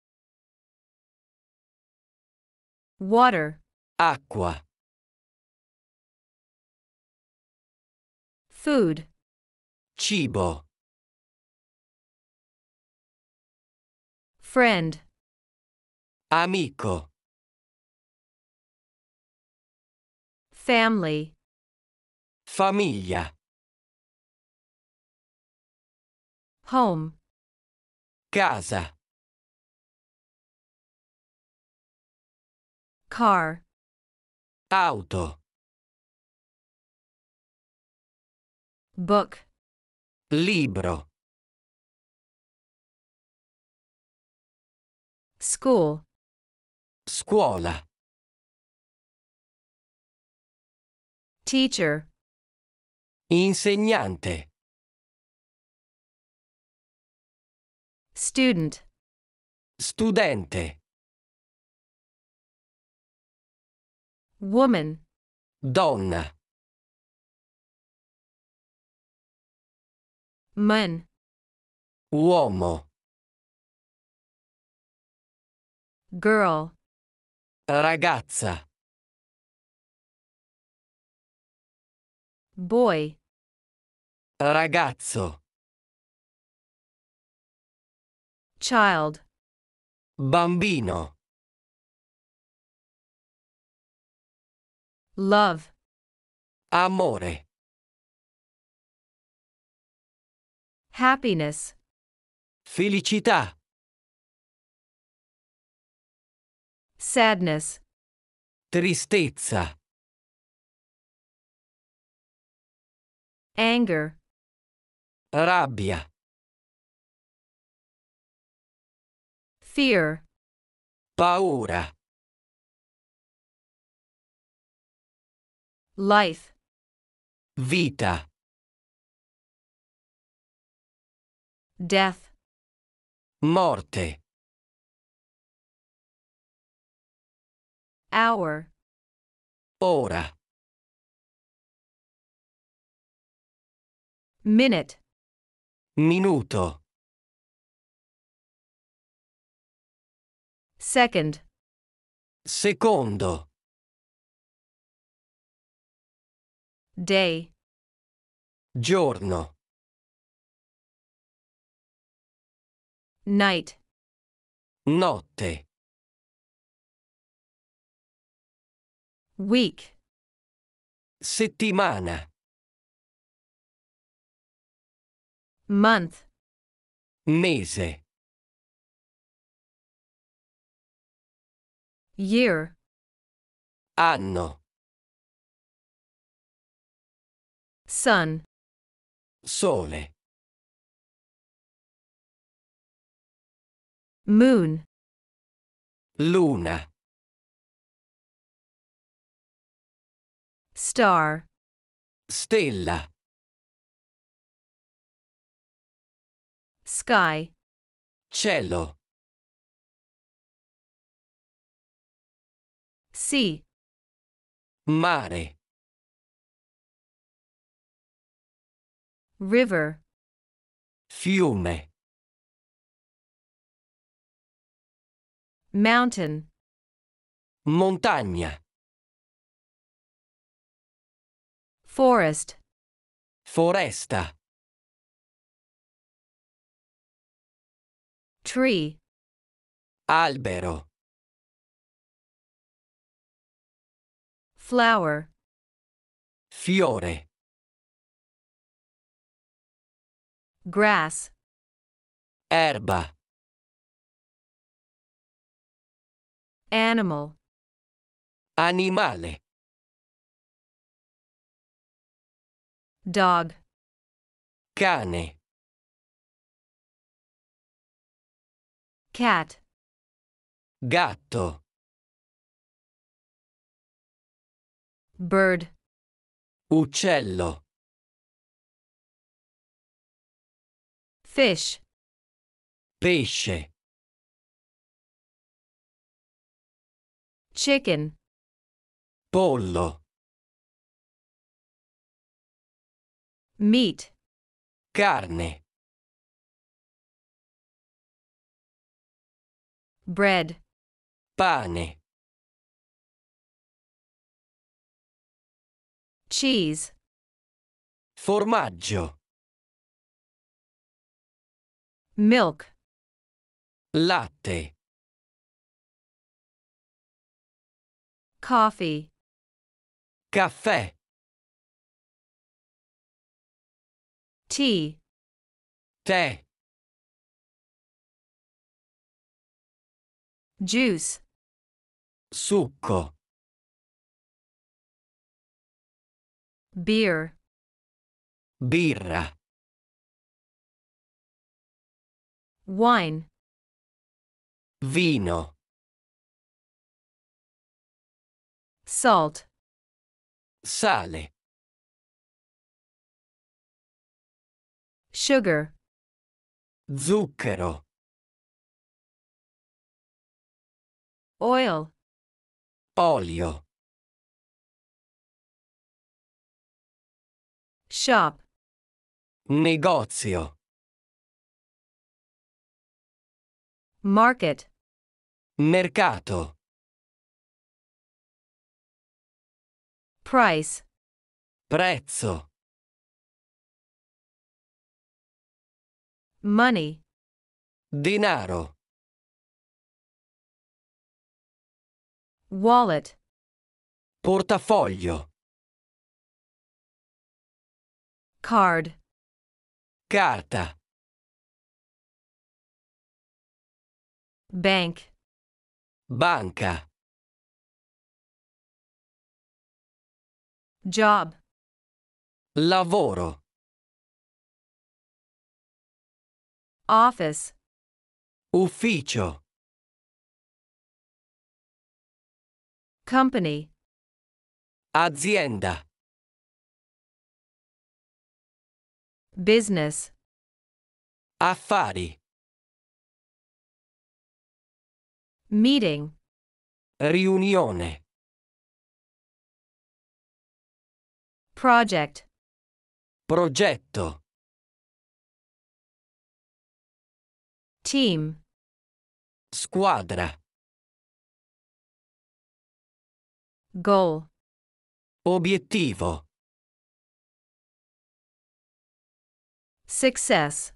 Water. Acqua. Food. Cibo. Friend. Amico. Family. Famiglia. Home. Casa. Car. Auto. Book. Libro. School. Scuola. Teacher. Insegnante. Student. Studente. Woman. Donna. Man. Uomo. Girl. Ragazza. Boy. Ragazzo. Child. Bambino. Love. Amore. Happiness. Felicità. Sadness. Tristezza. Anger. Rabbia. Fear. Paura. Life. Vita. Death. Morte. Hour. Ora. Minute. Minuto. Second. Secondo. Day. Giorno. Night. Notte. Week. Settimana. Month. Mese. Year. Anno. Sun. Sole. Moon. Luna. Star. Stella. Sky. Cielo. Sea. Mare. river fiume mountain montagna forest foresta tree albero flower fiore grass erba animal animale dog cane cat gatto bird uccello Fish. Pesce. Chicken. Pollo. Meat. Carne. Bread. Pane. Cheese. Formaggio. milk latte coffee caffè tea tè juice succo beer birra Wine. Vino. Salt. Sale. Sugar. Zucchero. Oil. Olio. Shop. Negozio. Market. Mercato. Price. Prezzo. Money. Denaro. Wallet. Portafoglio. Card. Carta. Bank. Banca. Job. Lavoro. Office. Ufficio. Company. Azienda. Business. Affari. Meeting. Riunione. Project. Progetto. Team. Squadra. Goal. Obiettivo. Success.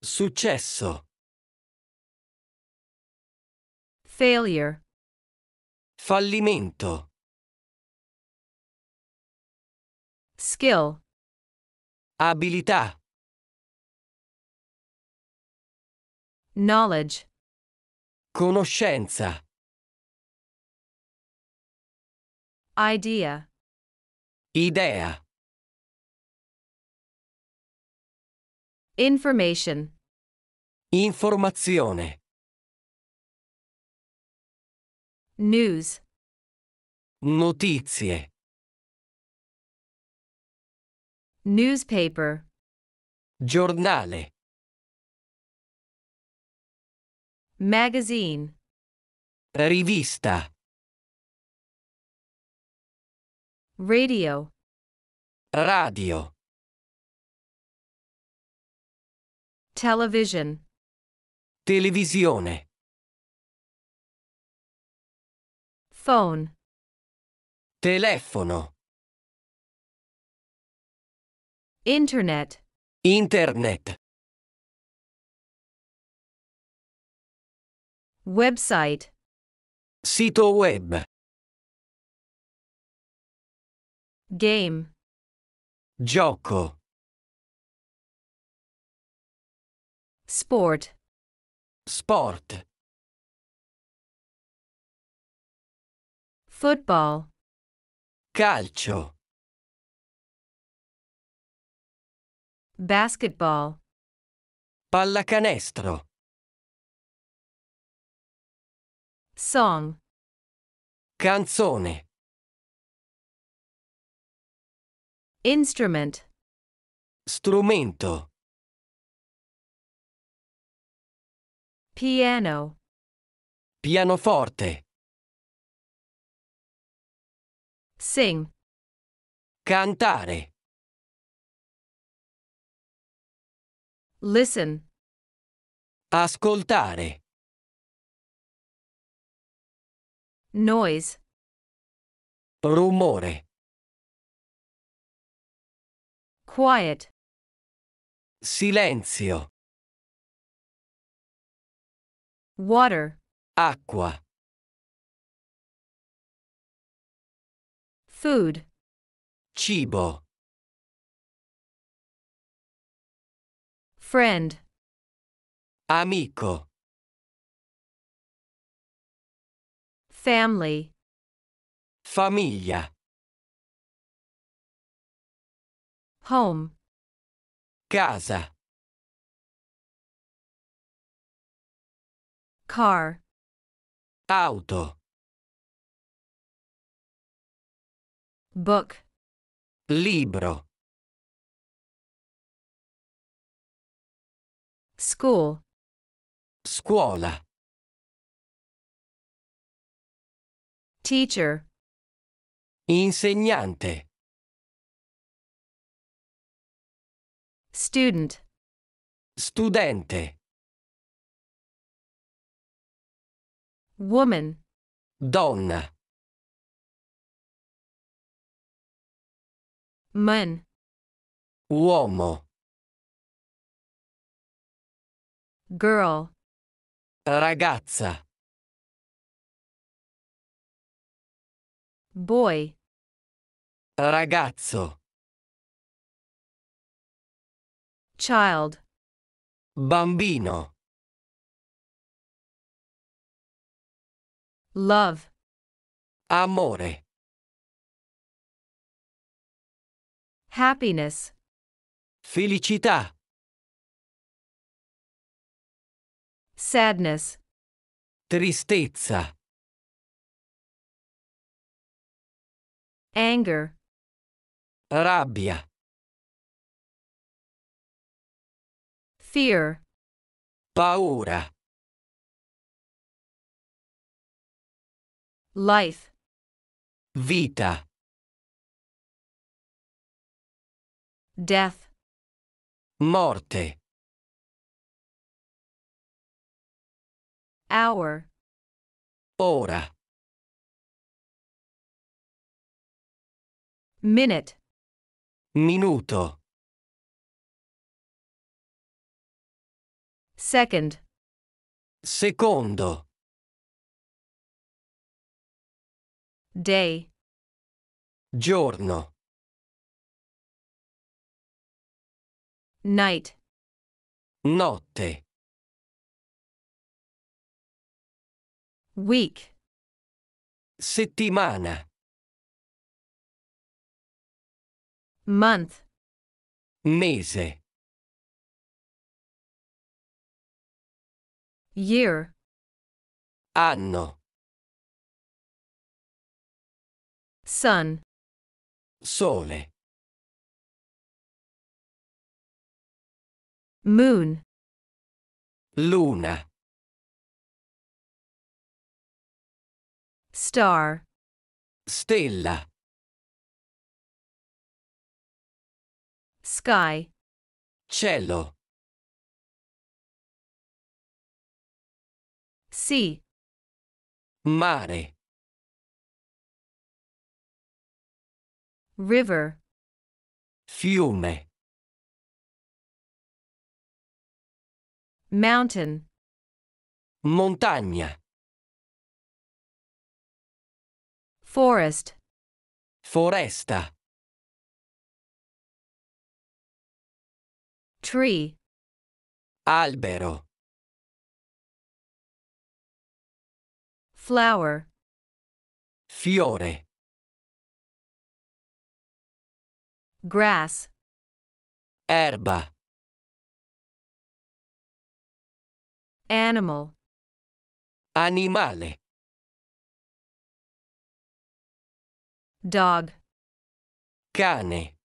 Successo. Failure. Fallimento. Skill. Abilità. Knowledge. Conoscenza. Idea. Idea. Information. Informazione. News. Notizie. Newspaper. Giornale. Magazine. Rivista. Radio. Radio. Television. Televisione. Phone. Telefono. Internet. Internet. Website. Sito web. Game. Gioco. Sport. Sport. Football. Calcio. Basketball. Pallacanestro. Song. Canzone. Instrument. Strumento. Piano. Pianoforte. Sing. Cantare. Listen. Ascoltare. Noise. Rumore. Quiet. Silenzio. Water. Acqua. Food. Cibo. Friend. Amico. Family. Famiglia. Home. Casa. Car. Auto. Book. Libro. School. Scuola. Teacher. Insegnante. Student. Studente. Woman. Donna. Man. Uomo. Girl. Ragazza. Boy. Ragazzo. Child. Bambino. Love. Amore. Happiness. Felicità. Sadness. Tristezza. Anger. Rabbia. Fear. Paura. Life. Vita. Death. Morte. Hour. Ora. Minute. Minuto. Second. Secondo. Day. Giorno. Night. Notte. Week. Settimana. Month. Mese. Year. Anno. Sun. Sole. Moon. Luna. Star. Stella. Sky. Cielo. Sea. Mare. River. Fiume. Mountain. Montagna. Forest. Foresta. Tree. Albero. Flower. Fiore. Grass. Erba. Animal. Animale. Dog. Cane.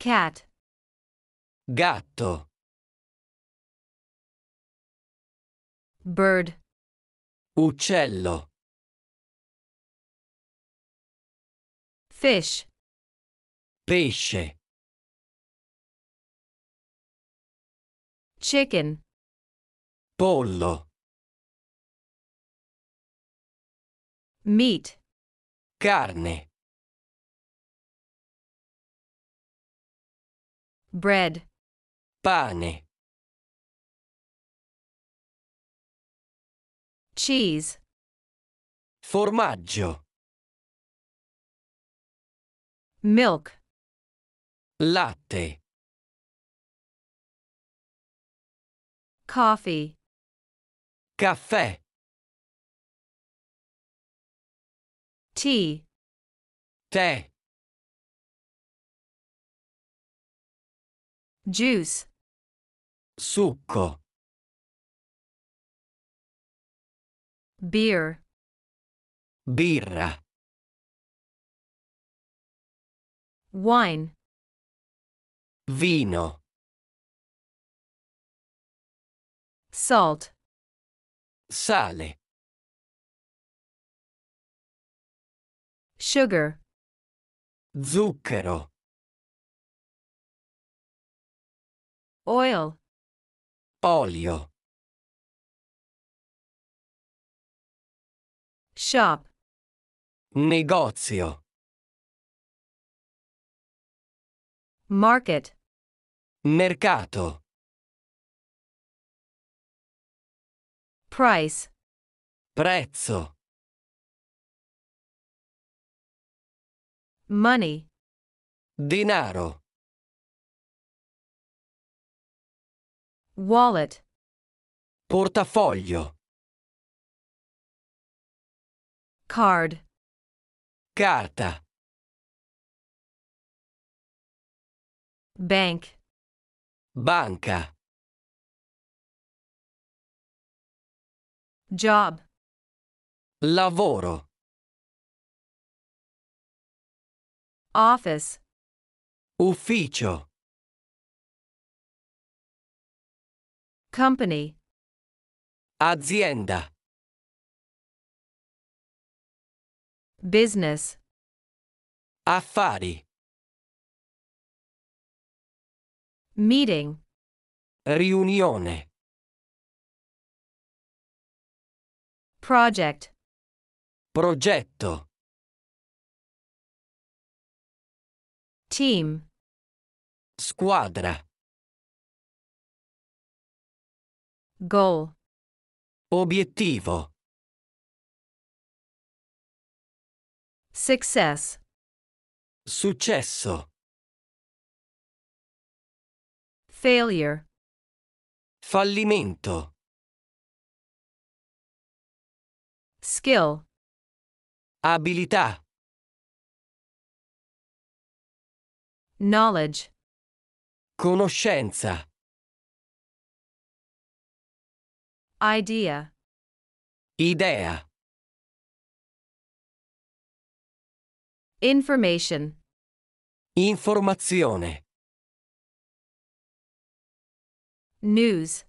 Cat. Gatto. Bird. Uccello. Fish. Pesce. chicken pollo meat carne bread pane cheese formaggio milk latte Coffee. Caffè. Tea. Tè. Juice. Succo. Beer. Birra. Wine. Vino. Salt. Sale. Sugar. Zucchero. Oil. Olio. Shop. Negozio. Market. Mercato. Price. Prezzo. Money. Denaro. Wallet. Portafoglio. Card. Carta. Bank. Banca. Job. Lavoro. Office. Ufficio. Company. Azienda. Business. Affari. Meeting. Riunione. Project. Progetto. Team. Squadra. Goal. Obiettivo. Success. Successo. Failure. Fallimento. Skill. Abilità. Knowledge. Conoscenza. Idea. Idea. Information. Informazione. News.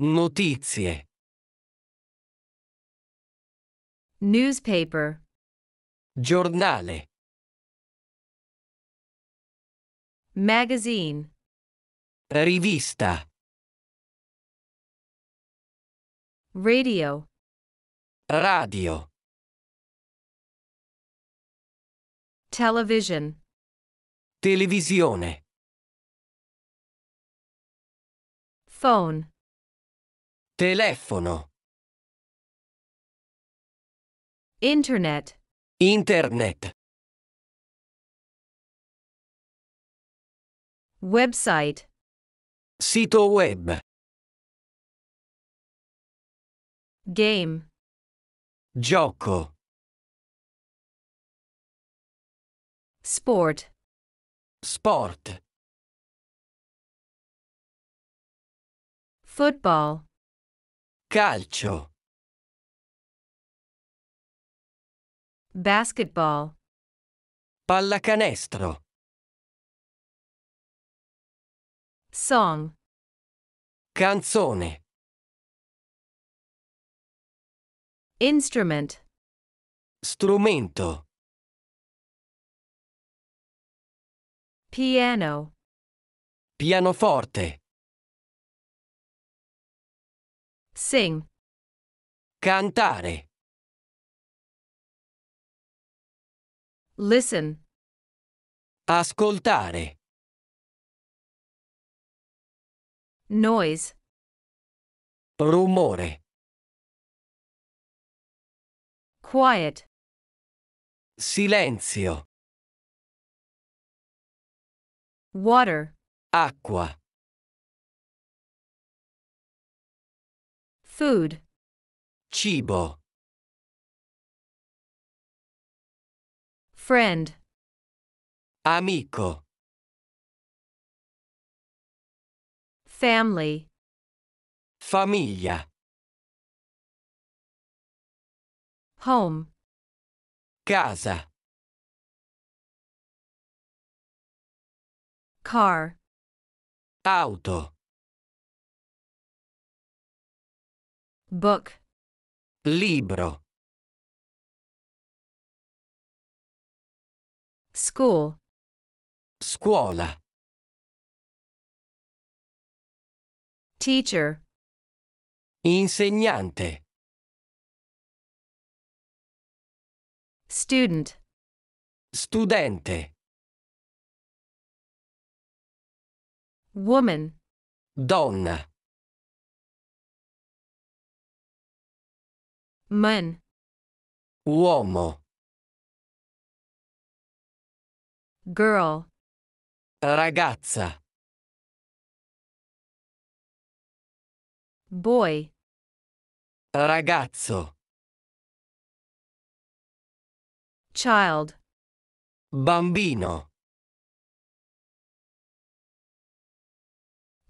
Notizie. Newspaper. Giornale. Magazine. Rivista. Radio. Radio. Television. Televisione. Phone. Telefono. Internet. Internet. Website. Sito web. Game. Gioco. Sport. Sport. Football. Calcio. Basketball. Pallacanestro. Song. Canzone. Instrument. Strumento. Piano. Pianoforte. Sing. Cantare. Listen. Ascoltare. Noise. Rumore. Quiet. Silenzio. Water. Acqua. Food. Cibo. Friend. Amico. Family. Famiglia. Home. Casa. Car. Auto. Book. Libro. School. Scuola. Teacher. Insegnante. Student. Studente. Woman. Donna. Man. Uomo. Girl. Ragazza. Boy. Ragazzo. Child. Bambino.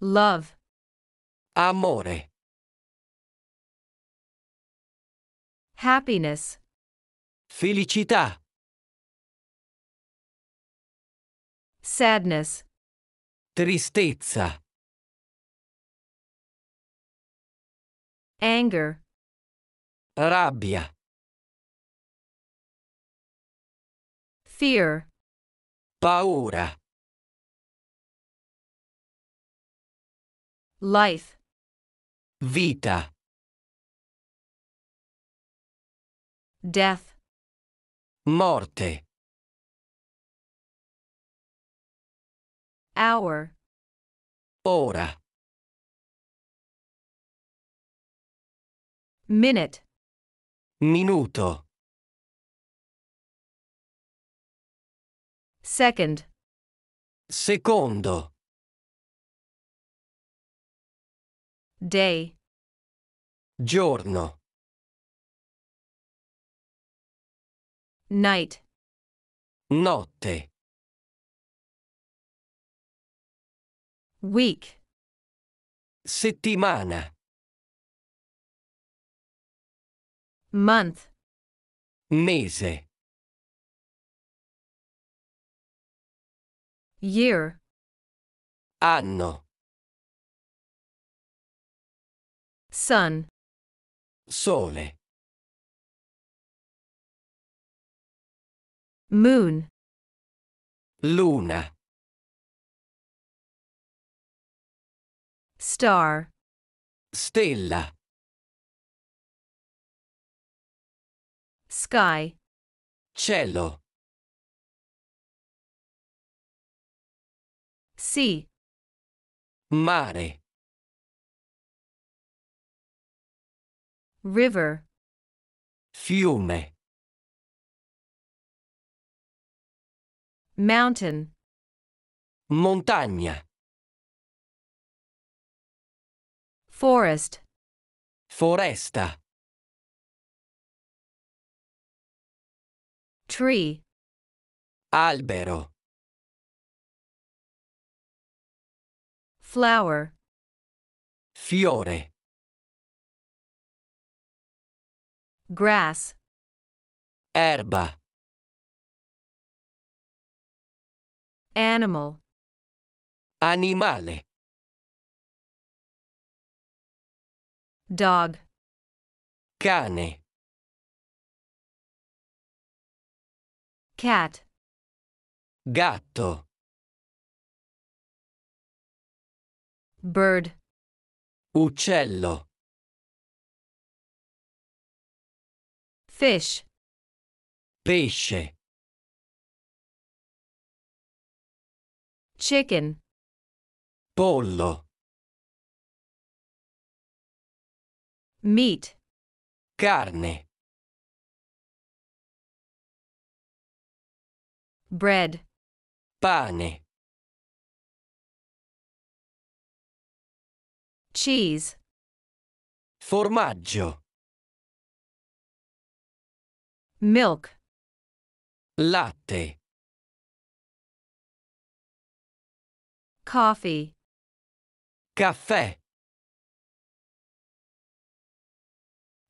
Love. Amore. Happiness. Felicità. Sadness. Tristezza. Anger. Rabbia. Fear. Paura. Life. Vita. Death. Morte. hour hora minute minuto second secondo day giorno night notte Week. Settimana. Month. Mese. Year. Anno. Sun. Sole. Moon. Luna. star stella sky cielo sea mare river fiume mountain montagna Forest. Foresta. Tree. Albero. Flower. Fiore. Grass. Erba. Animal. Animale. Dog. Cane. Cat. Gatto. Bird. Uccello. Fish. Pesce. Chicken. Pollo. Meat. Carne. Bread. Pane. Cheese. Formaggio. Milk. Latte. Coffee. Caffè.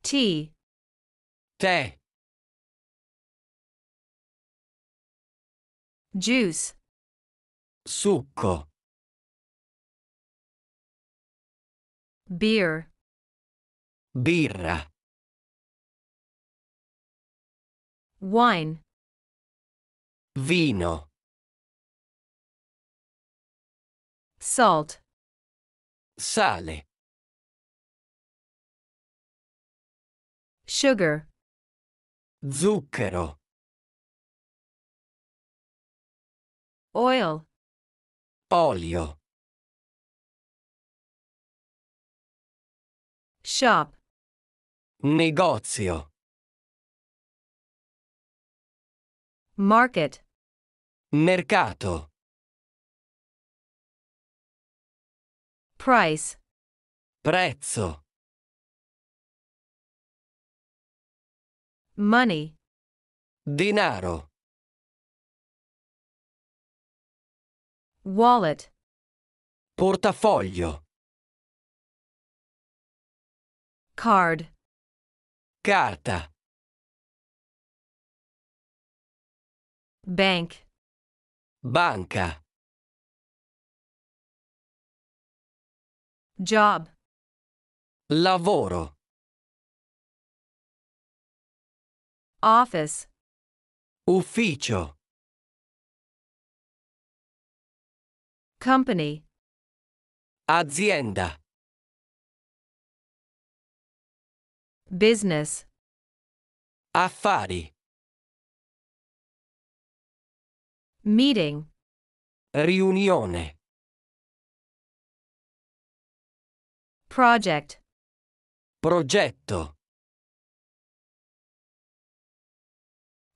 T. Te. Juice. Succo. Beer. Birra. Wine. Vino. Salt. Sale. Sugar. Zucchero. Oil. Olio. Shop. Negozio. Market. Mercato. Price. Prezzo. Money. Denaro. Wallet. Portafoglio. Card. Carta. Bank. Banca. Job. Lavoro. Office. Ufficio. Company. Azienda. Business. Affari. Meeting. Riunione. Project. Progetto.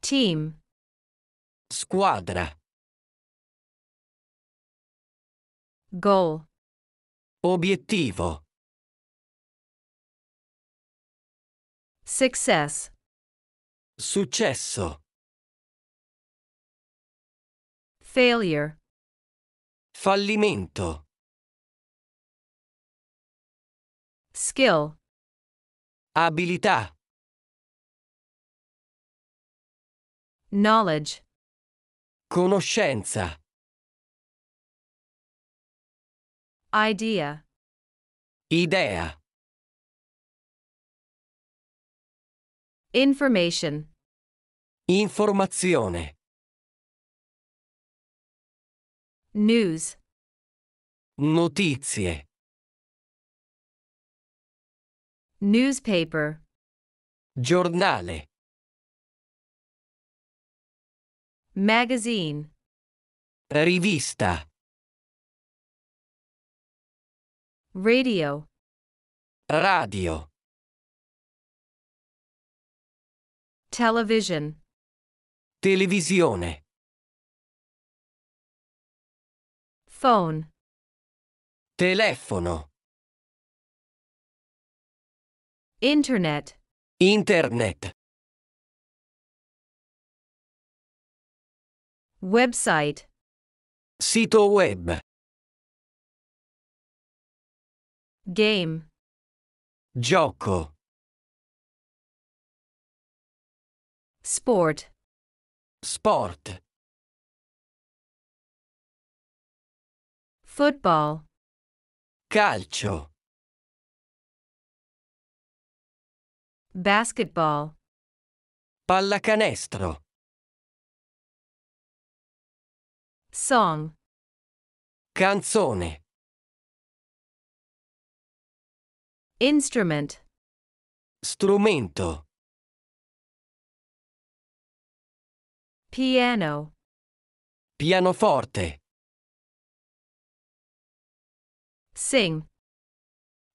Team. Squadra. Goal. Obiettivo. Success. Successo. Failure. Fallimento. Skill. Abilità. Knowledge. Conoscenza. Idea. Idea. Information. Informazione. News. Notizie. Newspaper. Giornale. Magazine. Rivista. Radio. Radio. Television. Televisione. Phone. Telefono. Internet. Internet. Website. Sito web. Game. Gioco. Sport. Sport. Football. Calcio. Basketball. Pallacanestro. Song. Canzone. Instrument. Strumento. Piano. Pianoforte. Sing.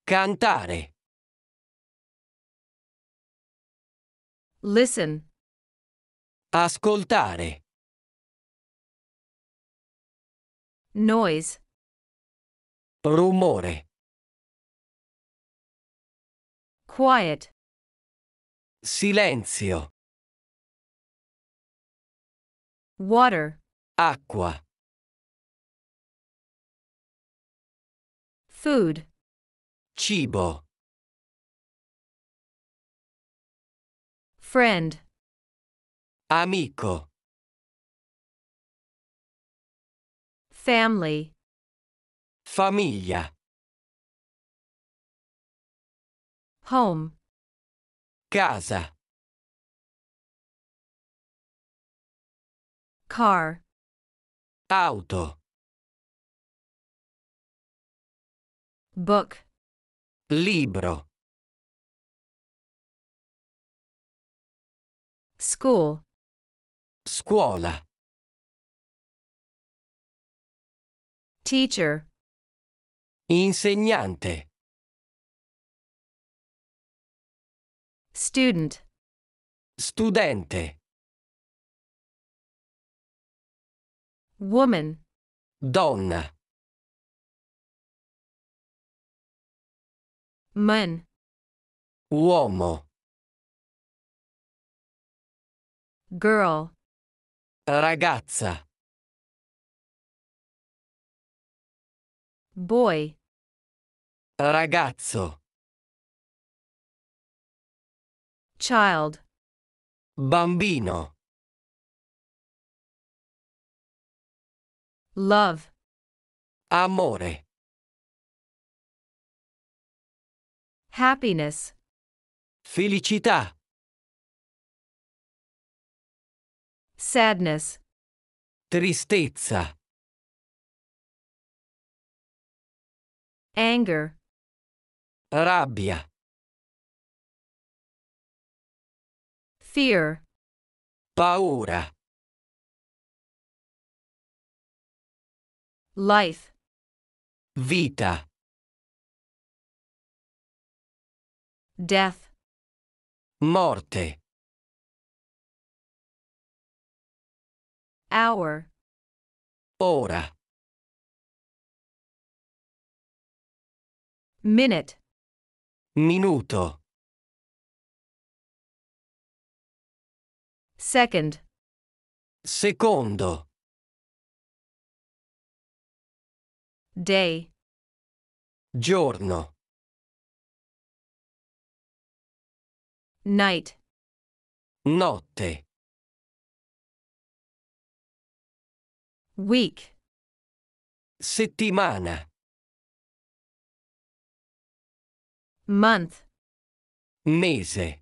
Cantare. Listen. Ascoltare. Noise. Rumore. Quiet. Silenzio. Water. Acqua. Food. Cibo. Friend. Amico. Family. Famiglia. Home. Casa. Car. Auto. Book. Libro. School. Scuola. Teacher. Insegnante. Student. Studente. Woman. Donna. Man. Uomo. Girl. Ragazza. Boy. Ragazzo. Child. Bambino. Love. Amore. Happiness. Felicità. Sadness. Tristezza. anger rabbia fear paura life vita death morte hour ora Minute. Minuto. Second. Secondo. Day. Giorno. Night. Notte. Week. Settimana. Month. Mese.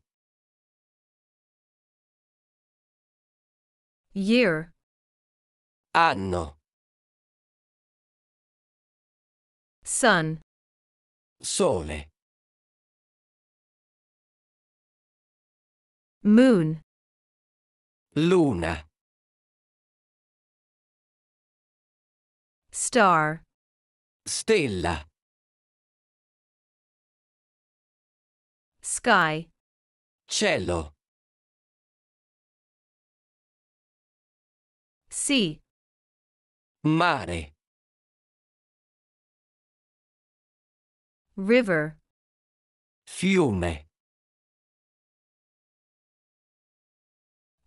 Year. Anno. Sun. Sole. Moon. Luna. Star. Stella. Sky. Cielo. Sea. Mare. River. Fiume.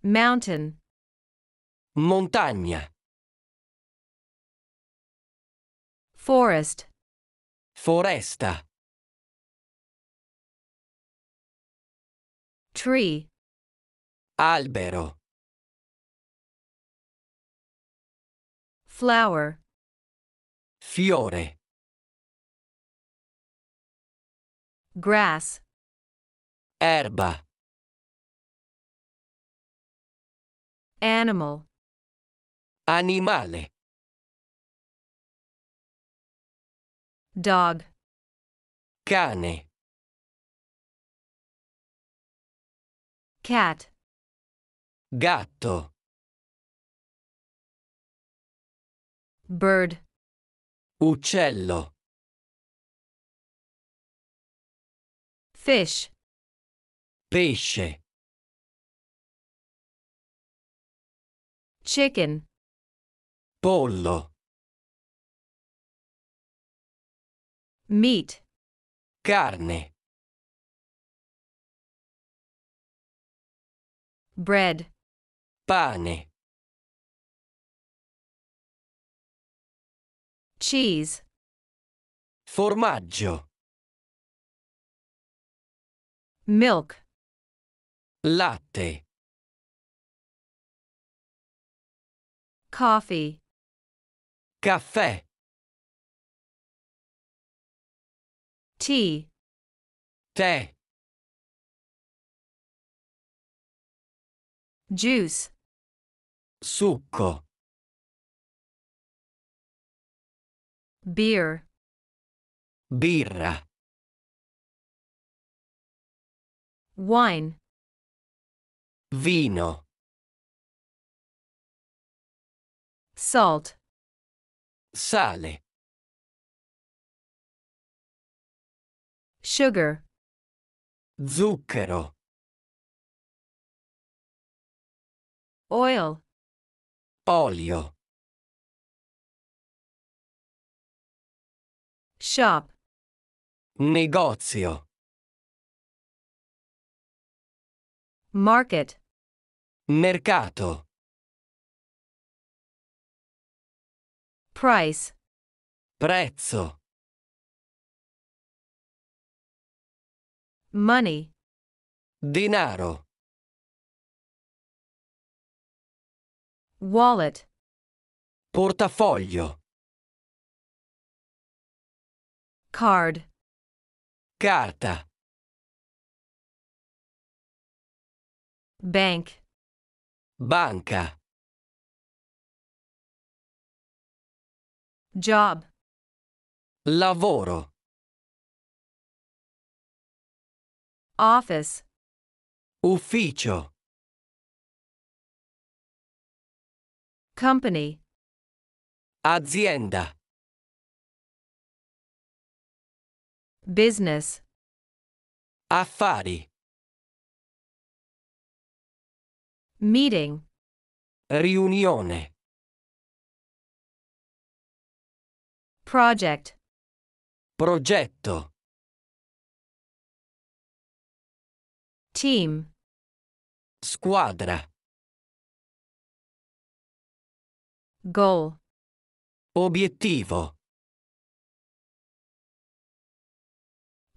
Mountain. Montagna. Forest. Foresta. Tree. Albero. Flower. Fiore. Grass. Erba. Animal. Animale. Dog. Cane. Cat. Gatto. Bird. Uccello. Fish. Pesce. Chicken. Pollo. Meat. Carne. bread pane cheese formaggio milk latte coffee caffè tea tè juice. Beer. Birra. Wine. Vino. Salt. sale, sugar, zucchero, oil olio shop negozio market mercato price prezzo money dinaro Wallet. Portafoglio. Card. Carta. Bank. Banca. Job. Lavoro. Office. Ufficio. Company. Azienda. Business. Affari. Meeting. Riunione. Project. Progetto. Team. Squadra. Goal. Obiettivo.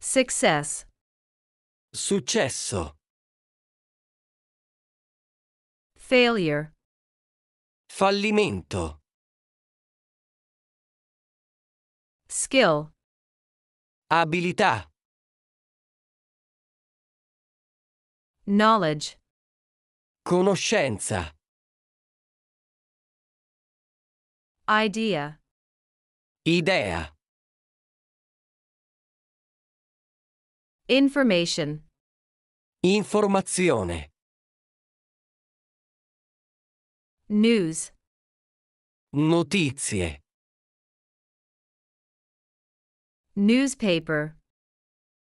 Success. Successo. Failure. Fallimento. Skill. Abilità. Knowledge. Conoscenza. Idea. Idea. Information. Informazione. News. Notizie. Newspaper.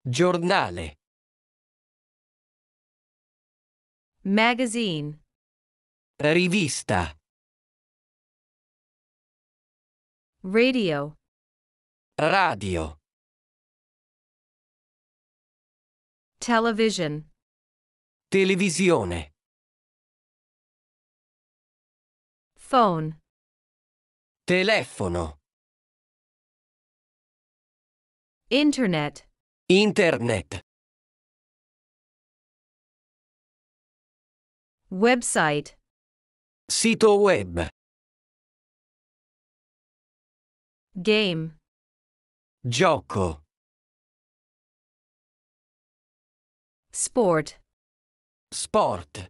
Giornale. Magazine. Rivista. Radio. Radio. Television. Televisione. Phone. Telefono. Internet. Internet. Website. Sito web. Game. Gioco. Sport. Sport.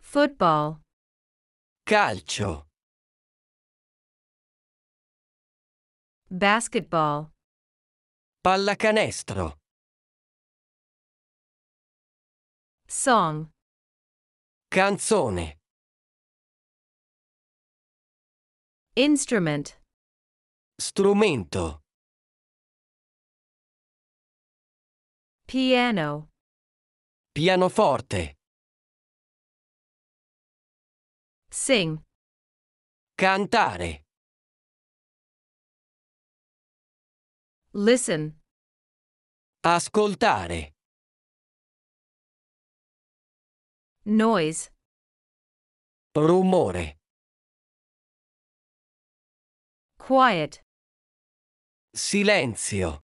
Football. Calcio. Basketball. Pallacanestro. Song. Canzone. Instrument. Strumento. Piano. Pianoforte. Sing. Cantare. Listen. Ascoltare. Noise. Rumore. Quiet. Silenzio.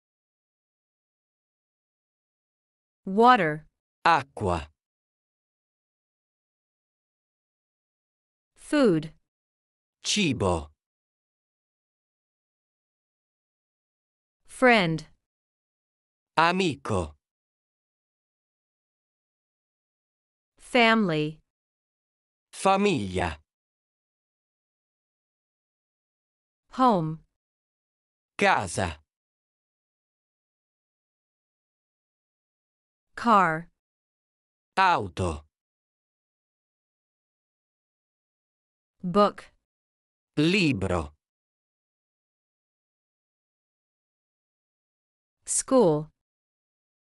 Water. Acqua. Food. Cibo. Friend. Amico. Family. Famiglia. Home. Casa. Car. Auto. Book. Libro. School.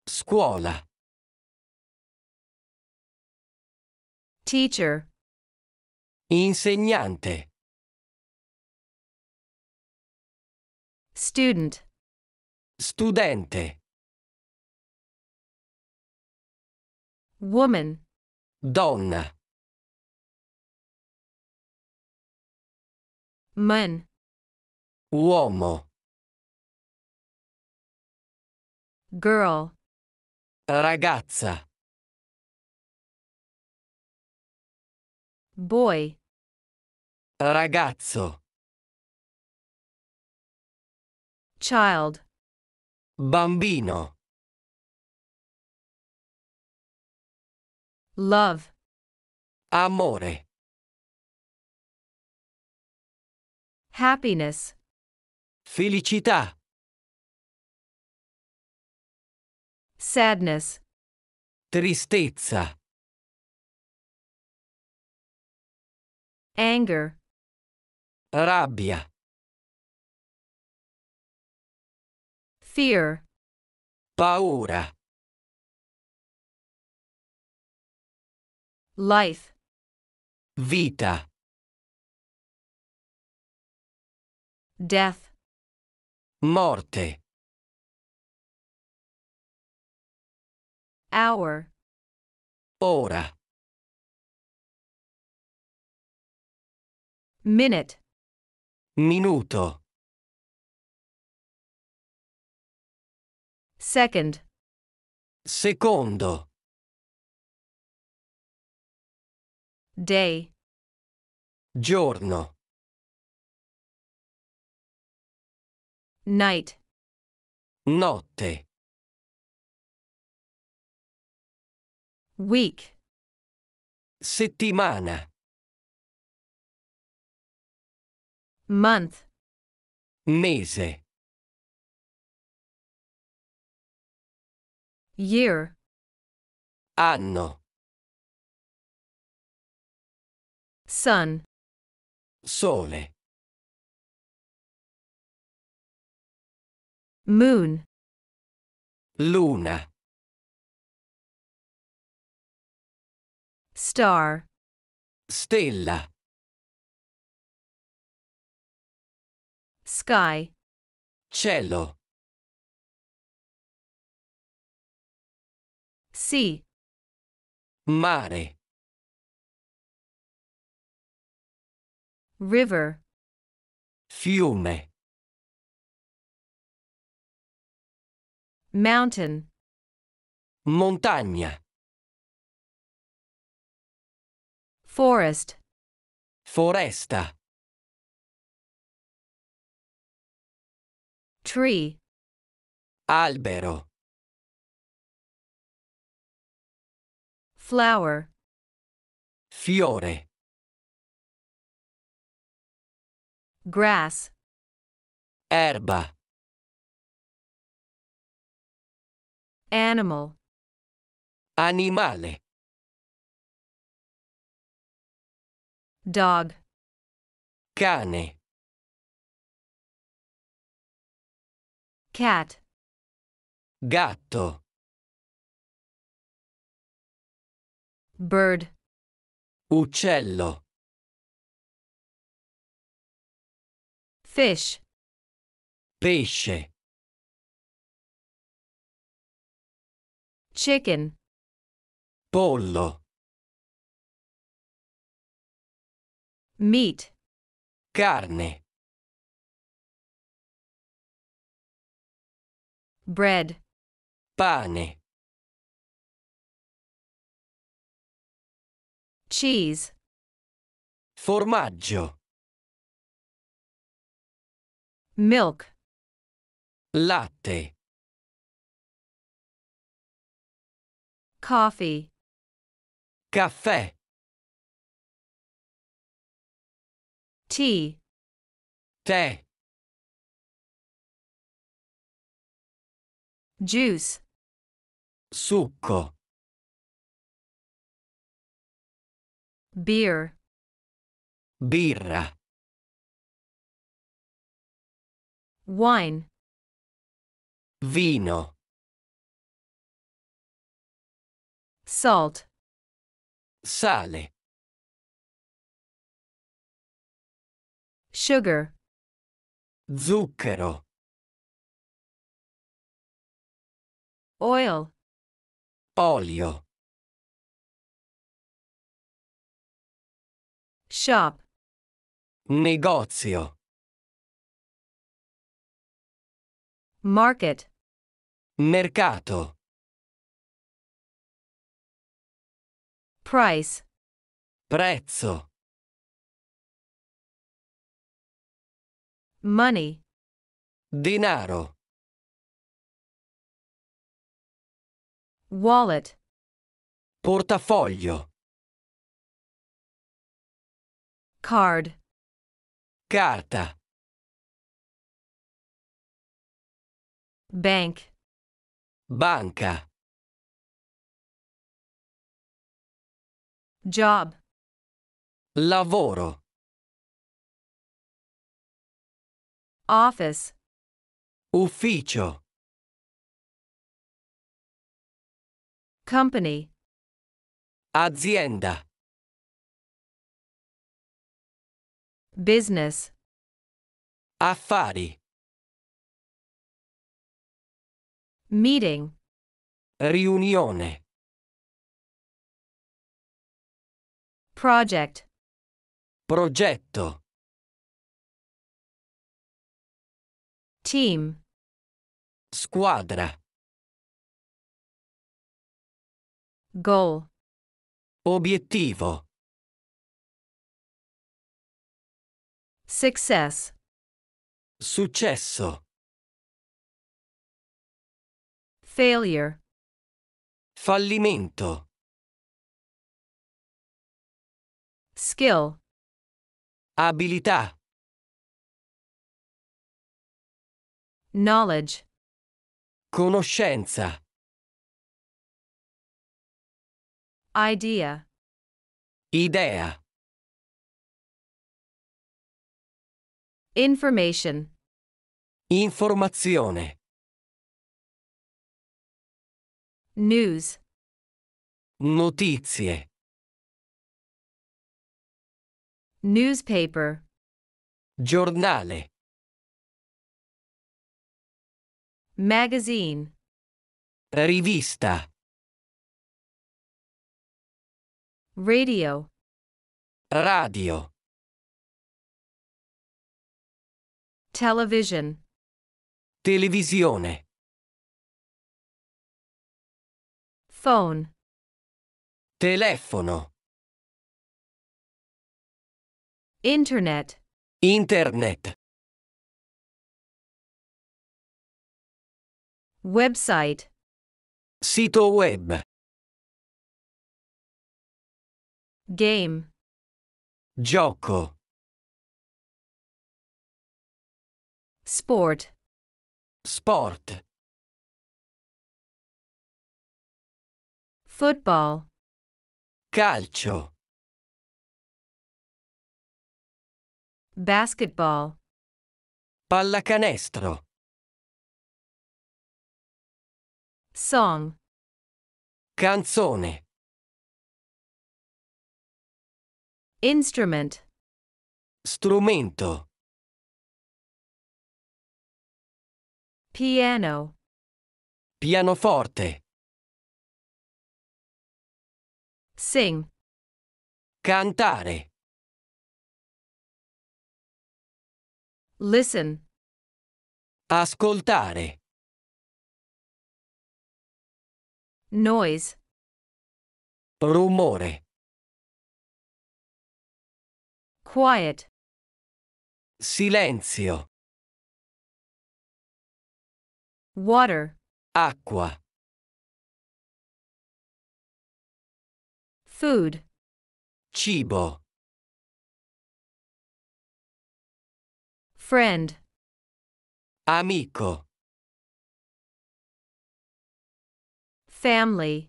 Scuola. Teacher. Insegnante. Student. Studente. Woman. Donna. Man. Uomo. Girl. Ragazza. Boy. Ragazzo. Child. Bambino. Love. Amore. Happiness. Felicità. Sadness. Tristezza. Anger. Rabbia. Fear. Paura. Life. Vita. Death. Morte. Hour. Ora. Minute. Minuto. Second. Secondo. Day. Giorno. Night. Notte. Week. Settimana. Month. Mese. Year. Anno. Sun. Sole. Moon. Luna. Star. Stella. Sky. Cielo. Sea. Mare. River. Fiume. Mountain. Montagna. Forest. Foresta. Tree. Albero. flower fiore grass erba animal animale dog cane cat gatto Bird. Uccello. Fish. Pesce. Chicken. Pollo. Meat. Carne. Bread. Pane. Cheese. Formaggio. Milk. Latte. Coffee. Caffè. Tea. Tè. Juice. Succo. Beer. Birra. Wine. Vino. Salt. Sale. Sugar. Zucchero. Oil. Olio. Shop. Negozio. Market. Mercato. Price. Prezzo. Money. Denaro. Wallet. Portafoglio. Card. Carta. Bank. Banca. Job. Lavoro. Office. Ufficio. Company. Azienda. Business. Affari. Meeting. Riunione. Project. Progetto. Team. Squadra. Goal. Obiettivo. Success. Successo. Failure. Fallimento. Skill. Abilità. Knowledge. Conoscenza. Idea. Idea. Information. Informazione. News. Notizie. Newspaper. Giornale. Magazine. Rivista. Radio. Radio. Television. Televisione. Phone. Telefono. Internet. Internet. Website. Sito web. Game. Gioco. Sport. Sport. Football. Calcio. Basketball. Pallacanestro. Song. Canzone. Instrument. Strumento. Piano. Pianoforte. Sing. Cantare. Listen. Ascoltare. Noise. Rumore. Quiet. Silenzio. Water. Acqua. Food. Cibo. Friend. Amico. Family.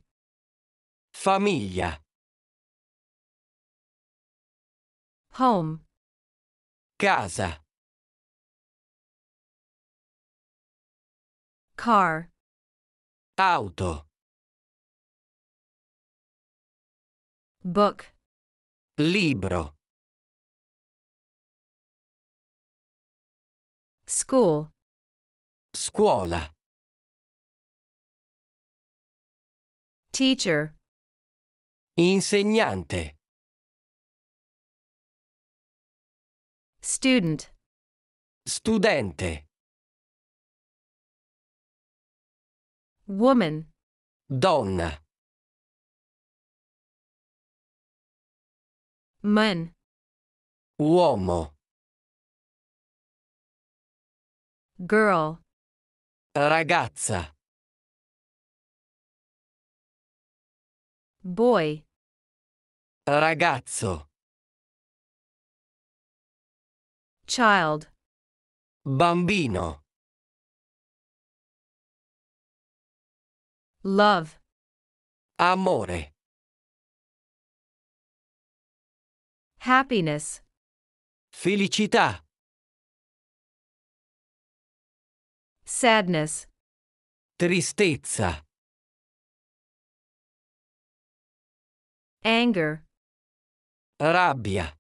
Famiglia. Home. Casa. Car. Auto. Book. Libro. School. Scuola. Teacher. Insegnante. Student. Studente. Woman. Donna. Man. Uomo. Girl. Ragazza. Boy. Ragazzo. Child. Bambino. Love. Amore. Happiness. Felicità. Sadness. Tristezza. Anger. Rabbia.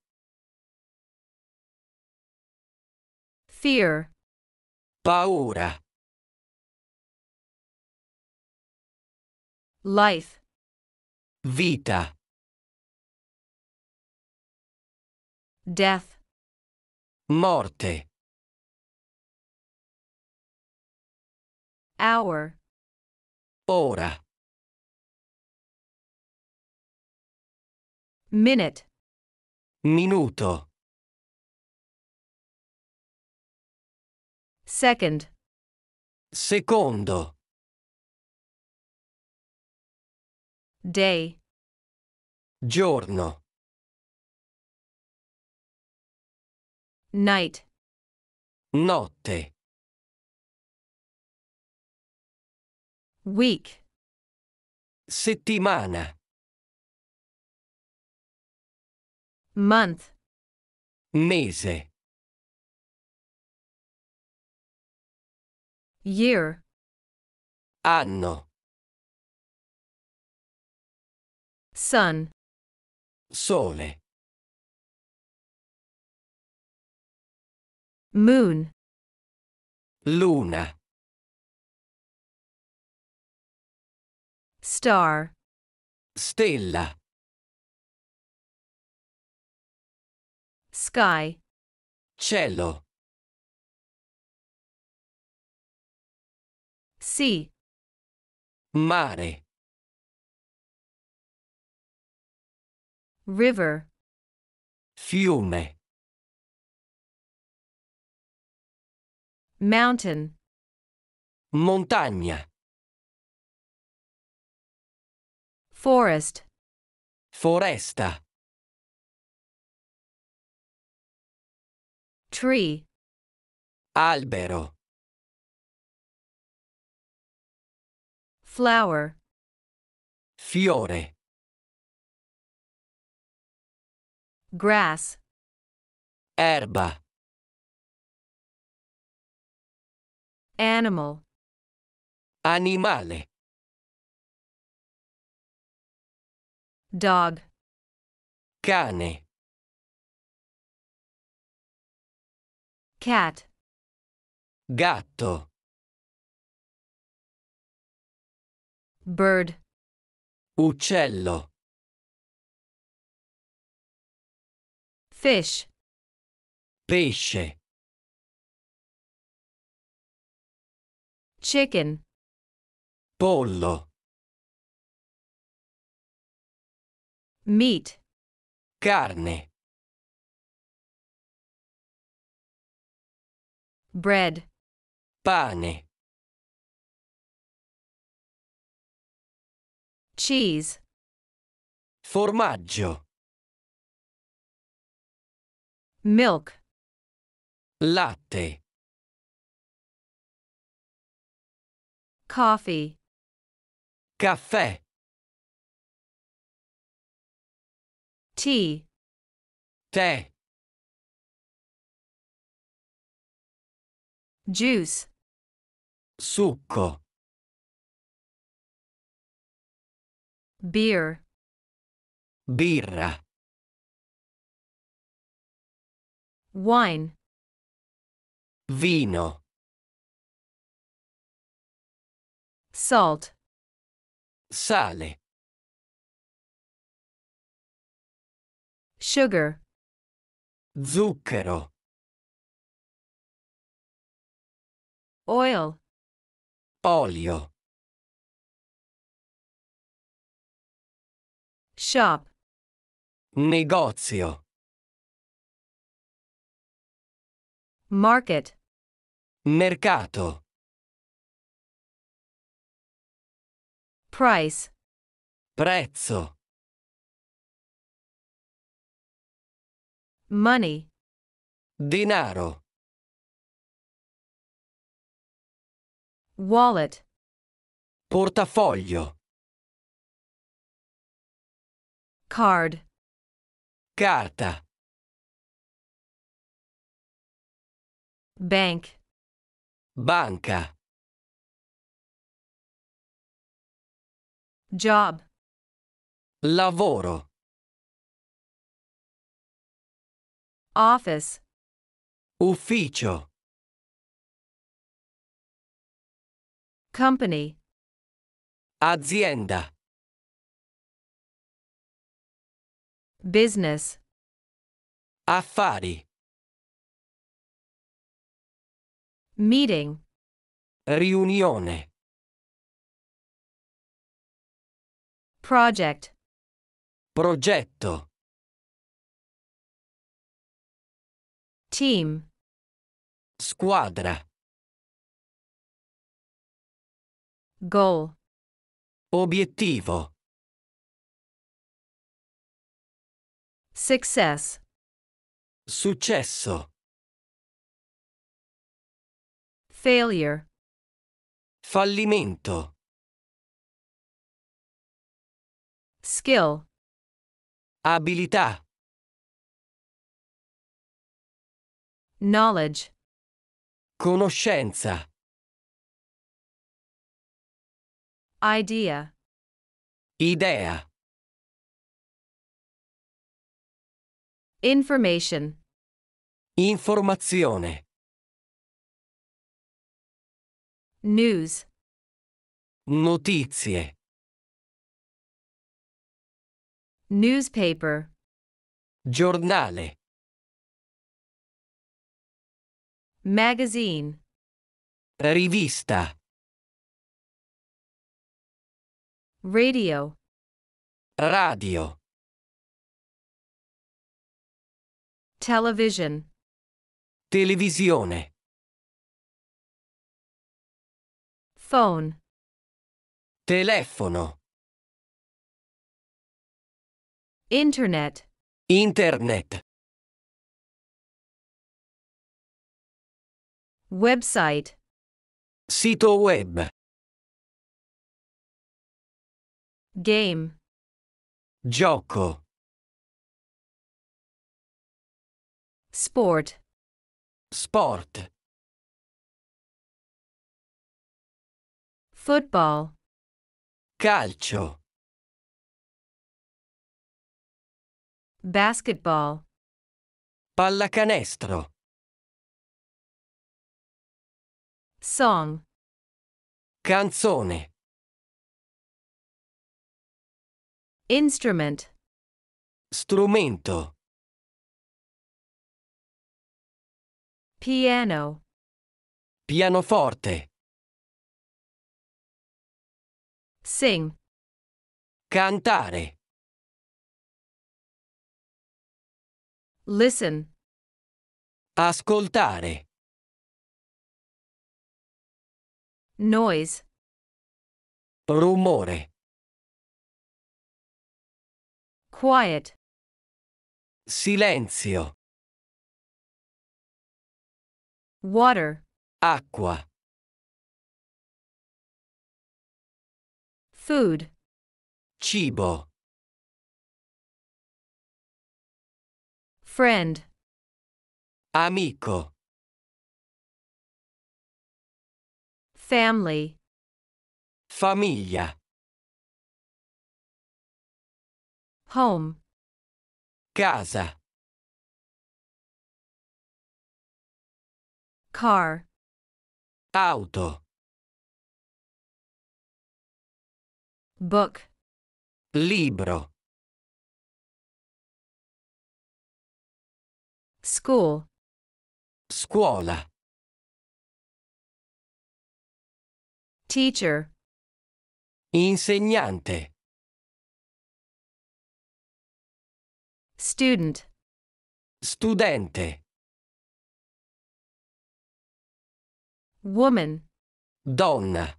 Fear. Paura. Life. Vita. Death. Morte. Hour. Ora. Minute. Minuto. Second. Secondo. Day. Giorno. Night. Notte. Week. Settimana. Month. Mese. Year. Anno. Sun. Sole. Moon. Luna. Star. Stella. Sky. Cielo. Sea. Mare. river fiume mountain montagna forest foresta tree albero flower fiore grass erba animal animale dog cane cat gatto bird uccello Fish. Pesce. Chicken. Pollo. Meat. Carne. Bread. Pane. Cheese. Formaggio. milk latte coffee caffè tea tè juice succo beer birra Wine. Vino. Salt. Sale. Sugar. Zucchero. Oil. Olio. Shop. Negozio. Market. Mercato. Price. Prezzo. Money. Denaro. Wallet. Portafoglio. Card. Carta. Bank. Banca. Job. Lavoro. Office. Ufficio. Company. Azienda. Business. Affari. Meeting. Riunione. Project. Progetto. Team. Squadra. Goal. Obiettivo. Success. Successo. Failure. Fallimento. Skill. Abilità. Knowledge. Conoscenza. Idea. Idea. Information. Informazione. News. Notizie. Newspaper. Giornale. Magazine. Rivista. Radio. Radio. Television. Televisione. Phone. Telefono. Internet. Internet. Website. Sito web. Game. Gioco. Sport. Sport. Football. Calcio. Basketball. Pallacanestro. Song. Canzone. Instrument. Strumento. Piano. Pianoforte. Sing. Cantare. Listen. Ascoltare. Noise. Rumore. Quiet. Silenzio. Water. Acqua. Food. Cibo. Friend. Amico. Family. Famiglia. Home. Casa. Car. Auto. Book. Libro. School. Scuola. Teacher. Insegnante. Student. Studente. Woman. Donna.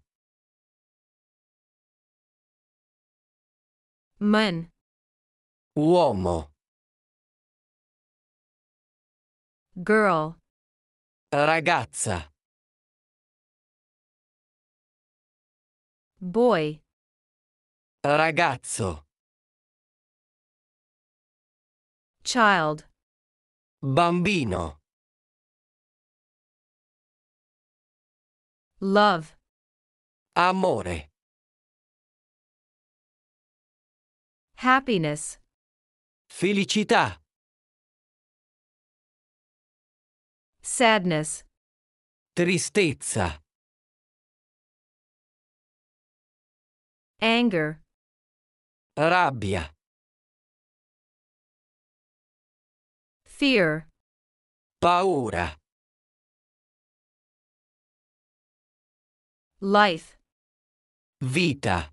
Man. Uomo. Girl. Ragazza. Boy. Ragazzo. Child. Bambino. Love. Amore. Happiness. Felicità. Sadness. Tristezza. Anger. Rabbia. Fear. Paura. Life. Vita.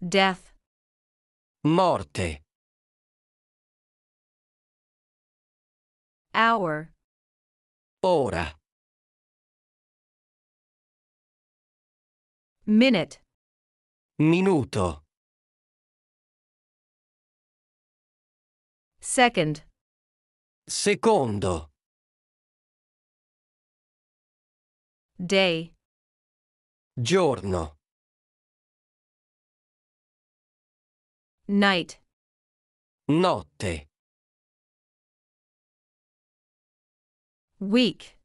Death. Morte. Hour. Ora. Minute. Minuto. Second. Secondo. Day. Giorno. Night. Notte. Week.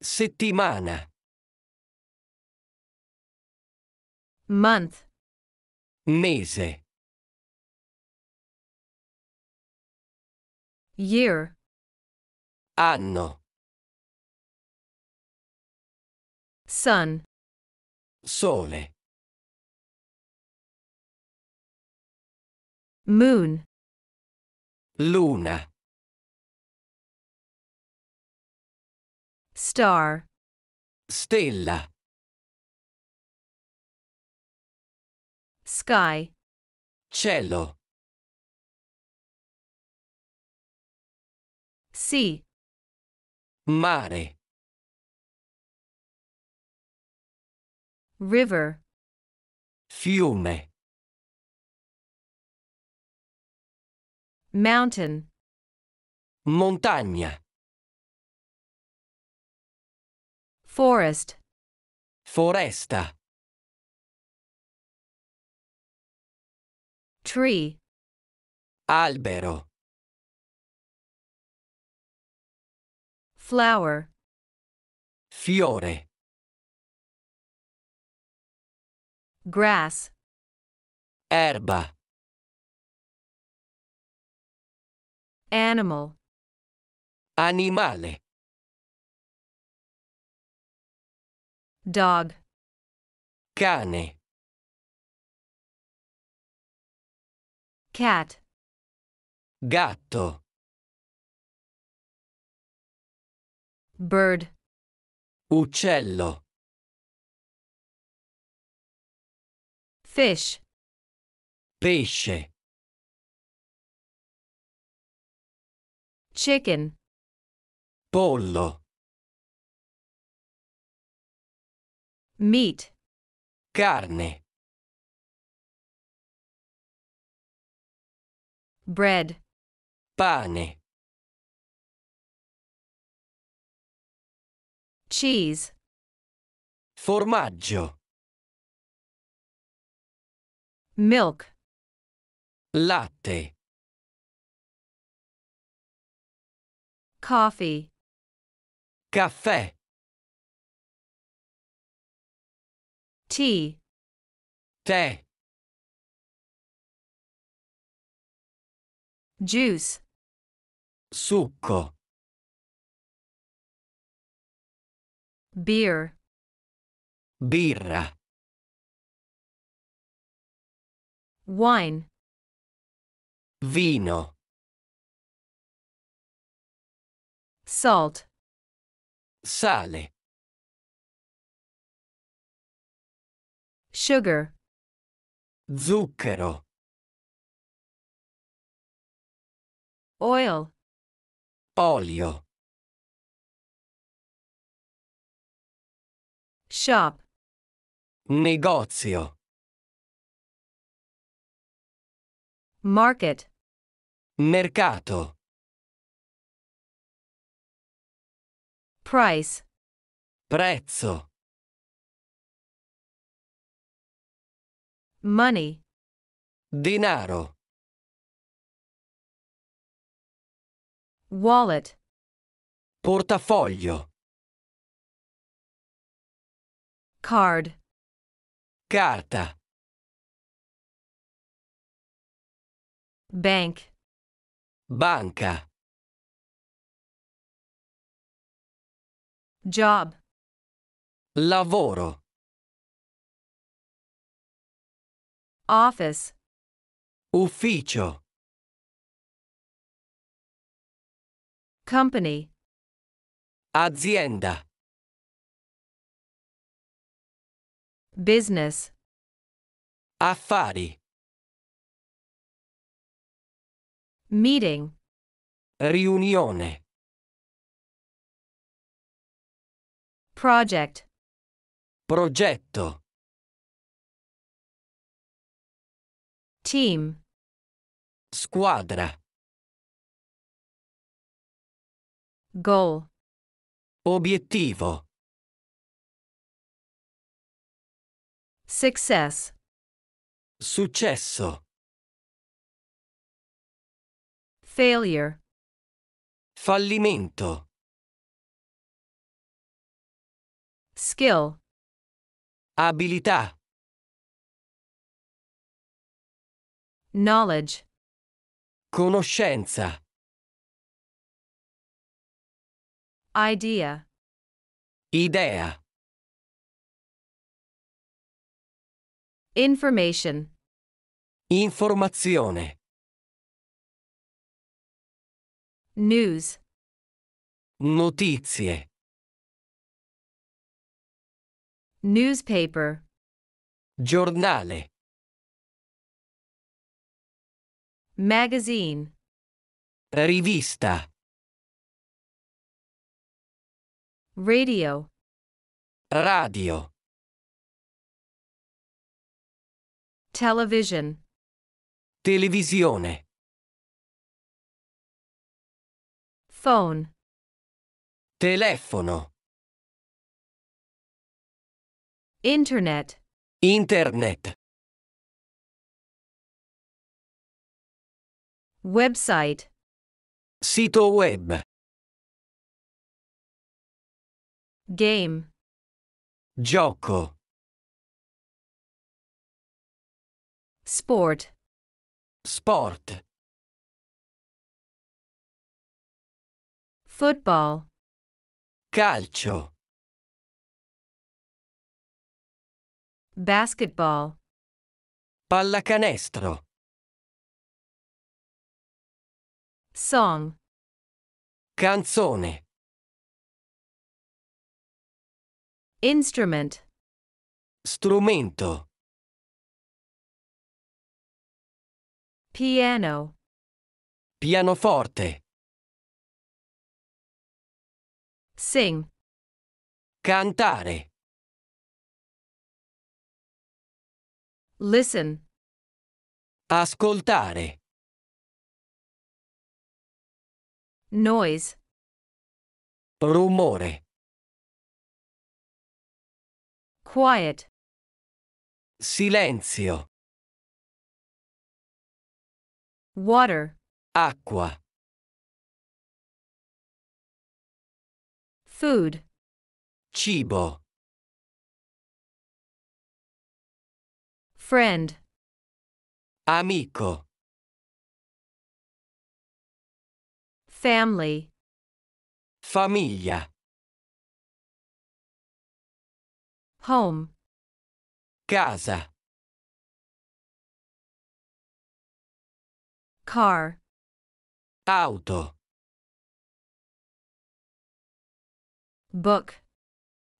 Settimana. Month. Mese. Year. Anno. Sun. Sole. Moon. Luna. Star. Stella. Sky. Cielo. Sea. Mare. River. Fiume. Mountain. Montagna. Forest. Foresta. Tree. Albero. Flower. Fiore. Grass. Erba. Animal. Animale. Dog. Cane. Cat. Gatto. Bird. Uccello. Fish. Pesce. chicken pollo meat carne bread pane cheese formaggio milk latte Coffee. Caffè. Tea. Tè. Juice. Succo. Beer. Birra. Wine. Vino. Salt. Sale. Sugar. Zucchero. Oil. Olio. Shop. Negozio. Market. Mercato. Price. Prezzo. Money. Denaro. Wallet. Portafoglio. Card. Carta. Bank. Banca. Job. Lavoro. Office. Ufficio. Company. Azienda. Business. Affari. Meeting. Riunione. Project. Progetto. Team. Squadra. Goal. Obiettivo. Success. Successo. Failure. Fallimento. Skill. Abilità. Knowledge. Conoscenza. Idea. Idea. Information. Informazione. News. Notizie. Newspaper. Giornale. Magazine. Rivista. Radio. Radio. Television. Televisione. Phone. Telefono. Internet. Internet. Website. Sito web. Game. Gioco. Sport. Sport. Football. Calcio. Basketball. Pallacanestro. Song. Canzone. Instrument. Strumento. Piano. Pianoforte. Sing. Cantare. Listen. Ascoltare. Noise. Rumore. Quiet. Silenzio. Water. Acqua. Food. Cibo. Friend. Amico. Family. Famiglia. Home. Casa. Car. Auto. Book.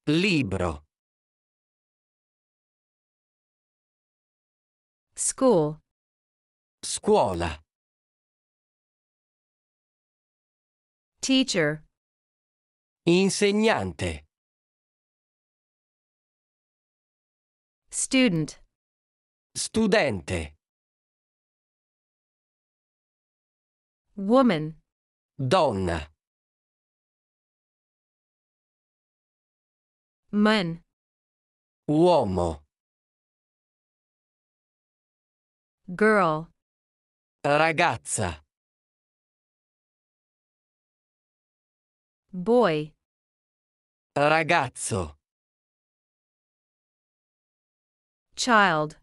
Libro. School. Scuola. Teacher. Insegnante. Student. Studente. Woman. Donna. Man. Uomo. Girl. Ragazza. Boy. Ragazzo. Child.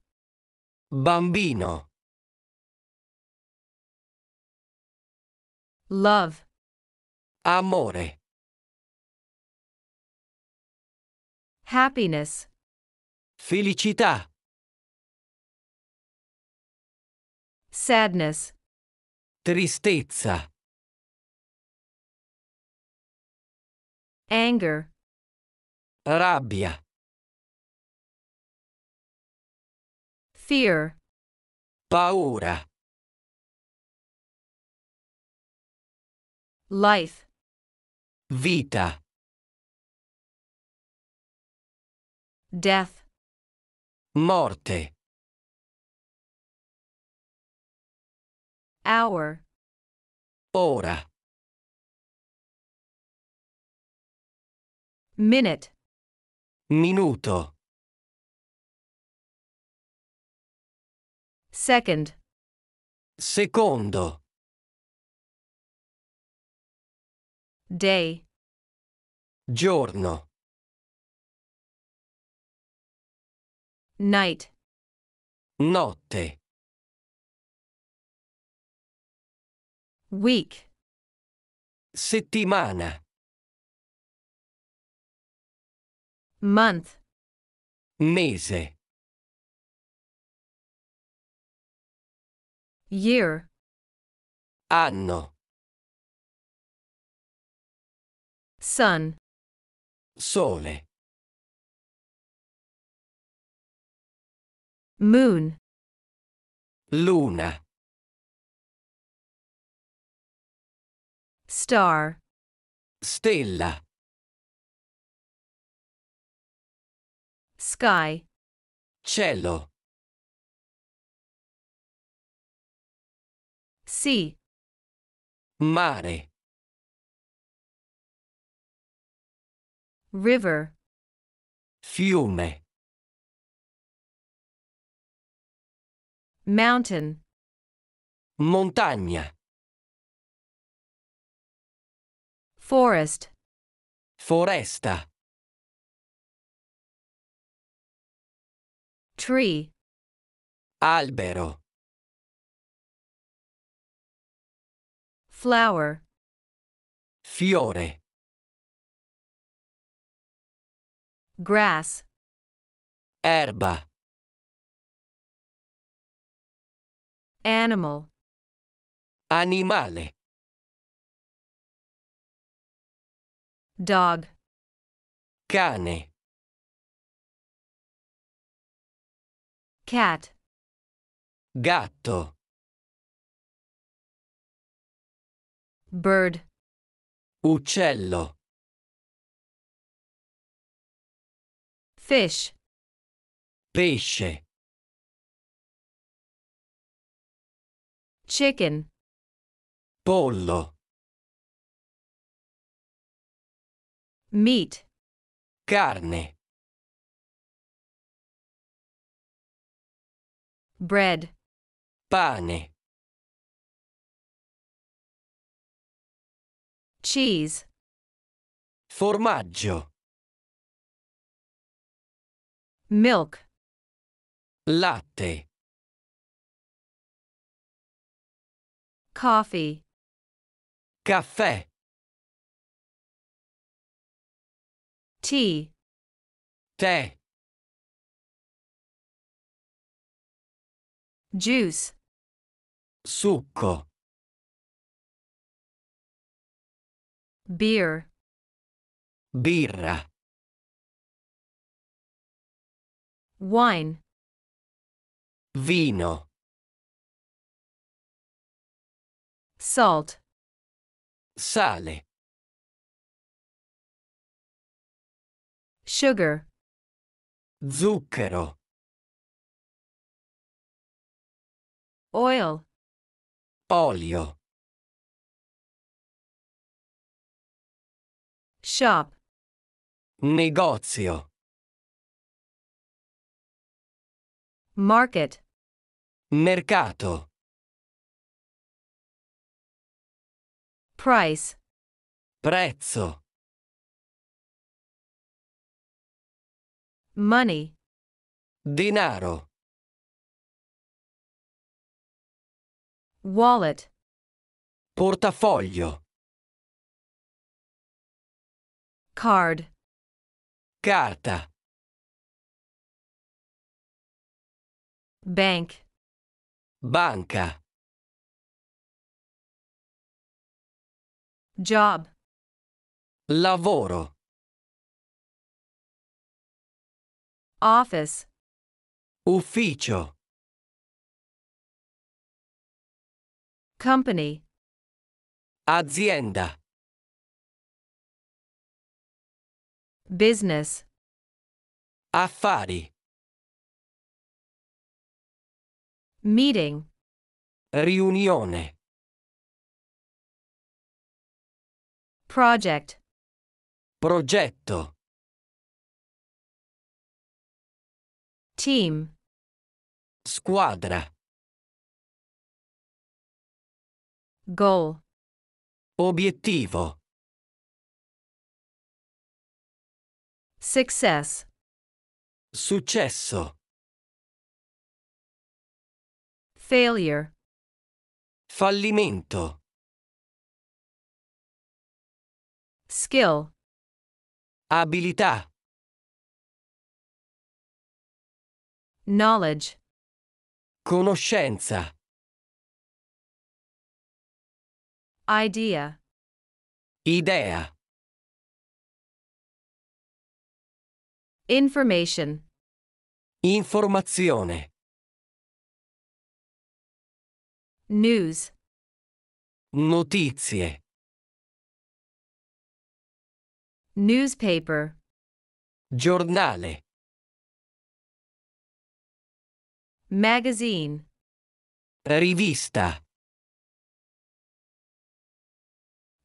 Bambino. Love. Amore. Happiness. Felicità. Sadness. Tristezza. Anger. Rabbia. Fear. Paura. Life. Vita. Death. Morte. hour hora minute minuto second secondo day giorno night notte Week. Settimana. Month. Mese. Year. Anno. Sun. Sole. Moon. Luna. Star. Stella. Sky. Cielo. Sea. Mare. River. Fiume. Mountain. Montagna. Forest. Foresta. Tree. Albero. Flower. Fiore. Grass. Erba. Animal. Animale. Dog. Cane. Cat. Gatto. Bird. Uccello. Fish. Pesce. Chicken. Pollo. Meat. Carne. Bread. Pane. Cheese. Formaggio. Milk. Latte. Coffee. Caffè. T. Te. Juice. Succo. Beer. Birra. Wine. Vino. Salt. Sale. Sugar. Zucchero. Oil. Olio. Shop. Negozio. Market. Mercato. Price. Prezzo. Money. Denaro. Wallet. Portafoglio. Card. Carta. Bank. Banca. Job. Lavoro. Office. Ufficio. Company. Azienda. Business. Affari. Meeting. Riunione. Project. Progetto. Team. Squadra. Goal. Obiettivo. Success. Successo. Failure. Fallimento. Skill. Abilità. Knowledge. Conoscenza. Idea. Idea. Information. Informazione. News. Notizie. Newspaper. Giornale. Magazine. Rivista.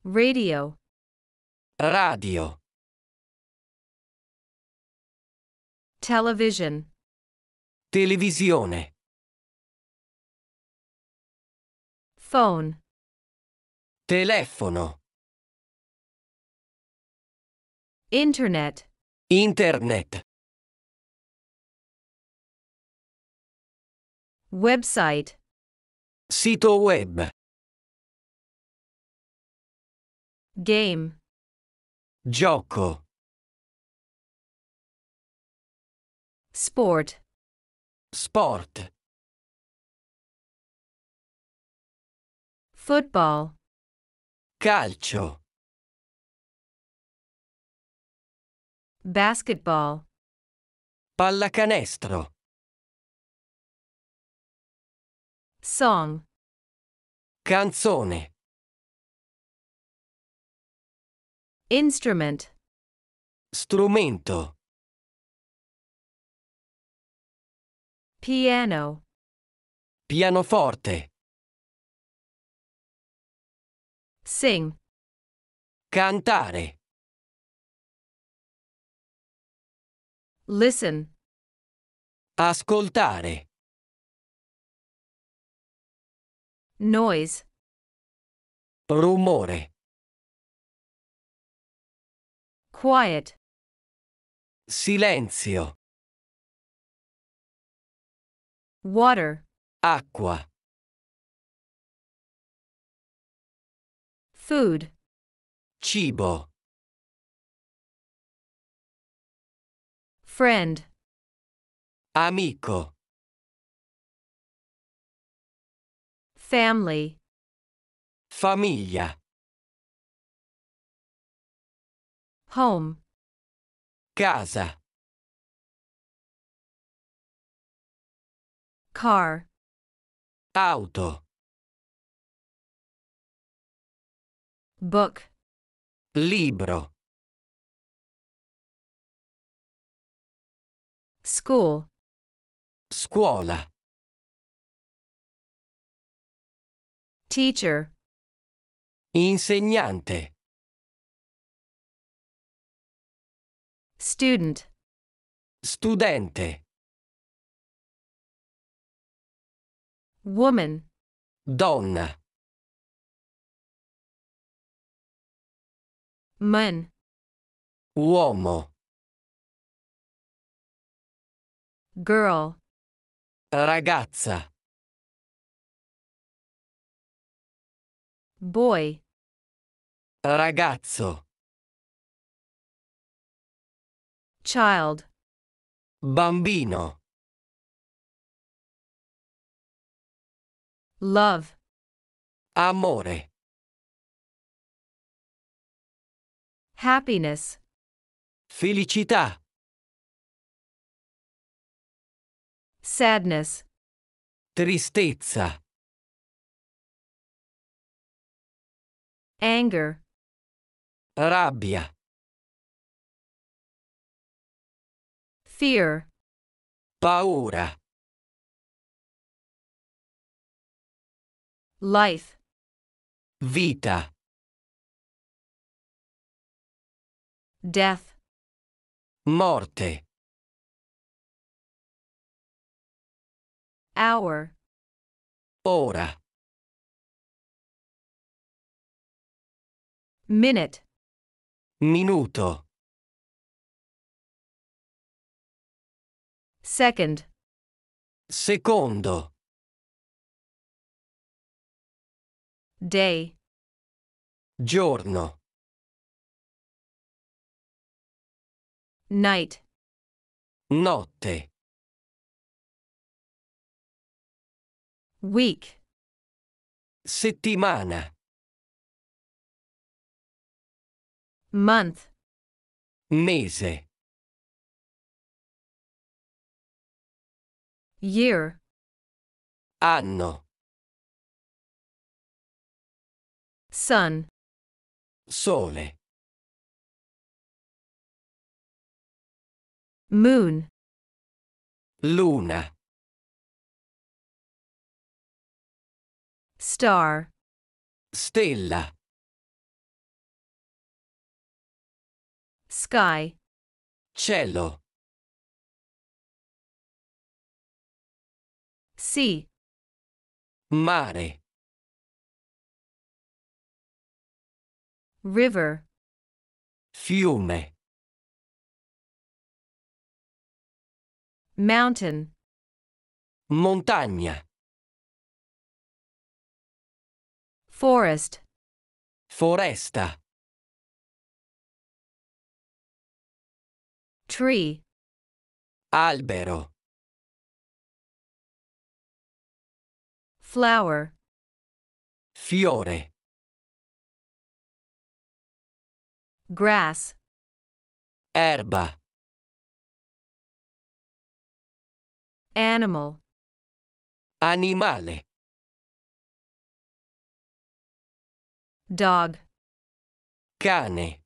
Radio. Radio. Television. Televisione. Phone. Telefono. Internet. Internet. Website. Sito web. Game. Gioco. Sport. Sport. Football. Calcio. Basketball. Pallacanestro. Song. Canzone. Instrument. Strumento. Piano. Pianoforte. Sing. Cantare. Listen. Ascoltare. Noise. Rumore. Quiet. Silenzio. Water. Acqua. Food. Cibo. Friend. Amico. Family. Famiglia. Home. Casa. Car. Auto. Book. Libro. School. Scuola. Teacher. Insegnante. Student. Studente. Woman. Donna. Man. Uomo. Girl. Ragazza. Boy. Ragazzo. Child. Bambino. Love. Amore. Happiness. Felicità. Sadness. Tristezza. anger rabbia fear paura life vita death morte hour ora Minute. Minuto. Second. Secondo. Day. Giorno. Night. Notte. Week. Settimana. Month. Mese. Year. Anno. Sun. Sole. Moon. Luna. Star. Stella. Sky. Cielo. Sea. Mare. River. Fiume. Mountain. Montagna. Forest. Foresta. Tree. Albero. Flower. Fiore. Grass. Erba. Animal. Animale. Dog. Cane.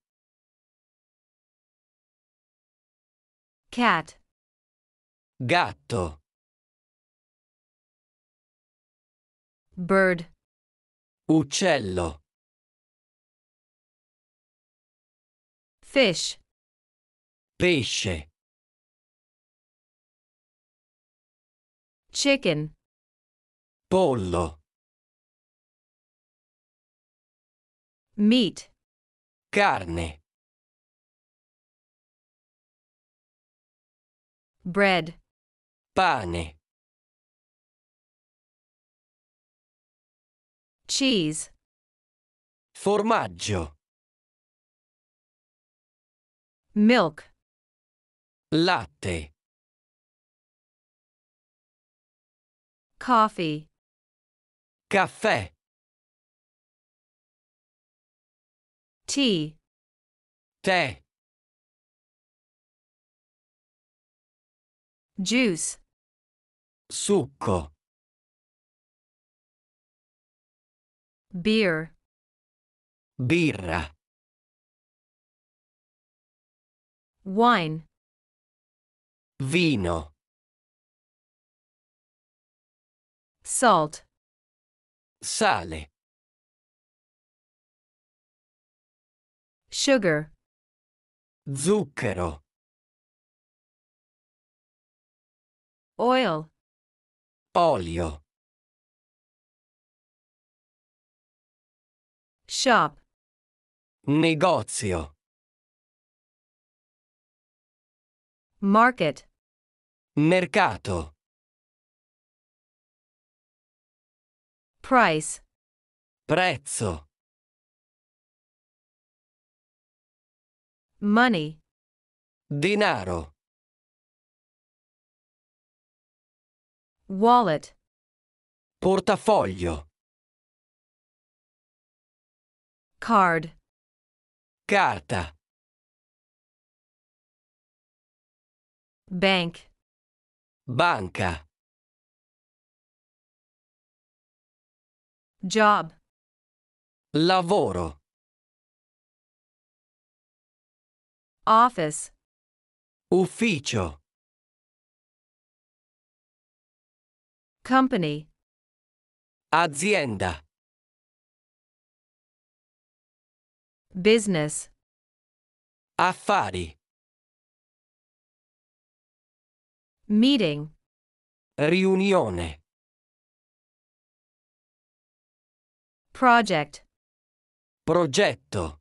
Cat. Gatto. Bird. Uccello. Fish. Pesce. Chicken. Pollo. Meat. Carne. bread pane cheese formaggio milk latte coffee caffè tea tè juice. Beer. Birra. Wine. Vino. Salt. sale, sugar, zucchero, oil olio shop negozio market mercato price prezzo money dinaro Wallet. Portafoglio. Card. Carta. Bank. Banca. Job. Lavoro. Office. Ufficio. Company. Azienda. Business. Affari. Meeting. Riunione. Project. Progetto.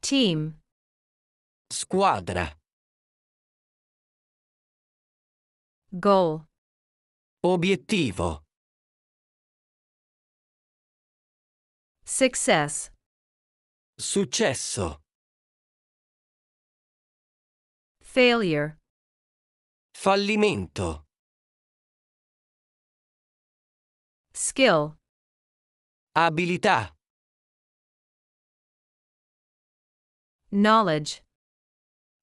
Team. Squadra. Goal. Obiettivo. Success. Successo. Failure. Fallimento. Skill. Abilità. Knowledge.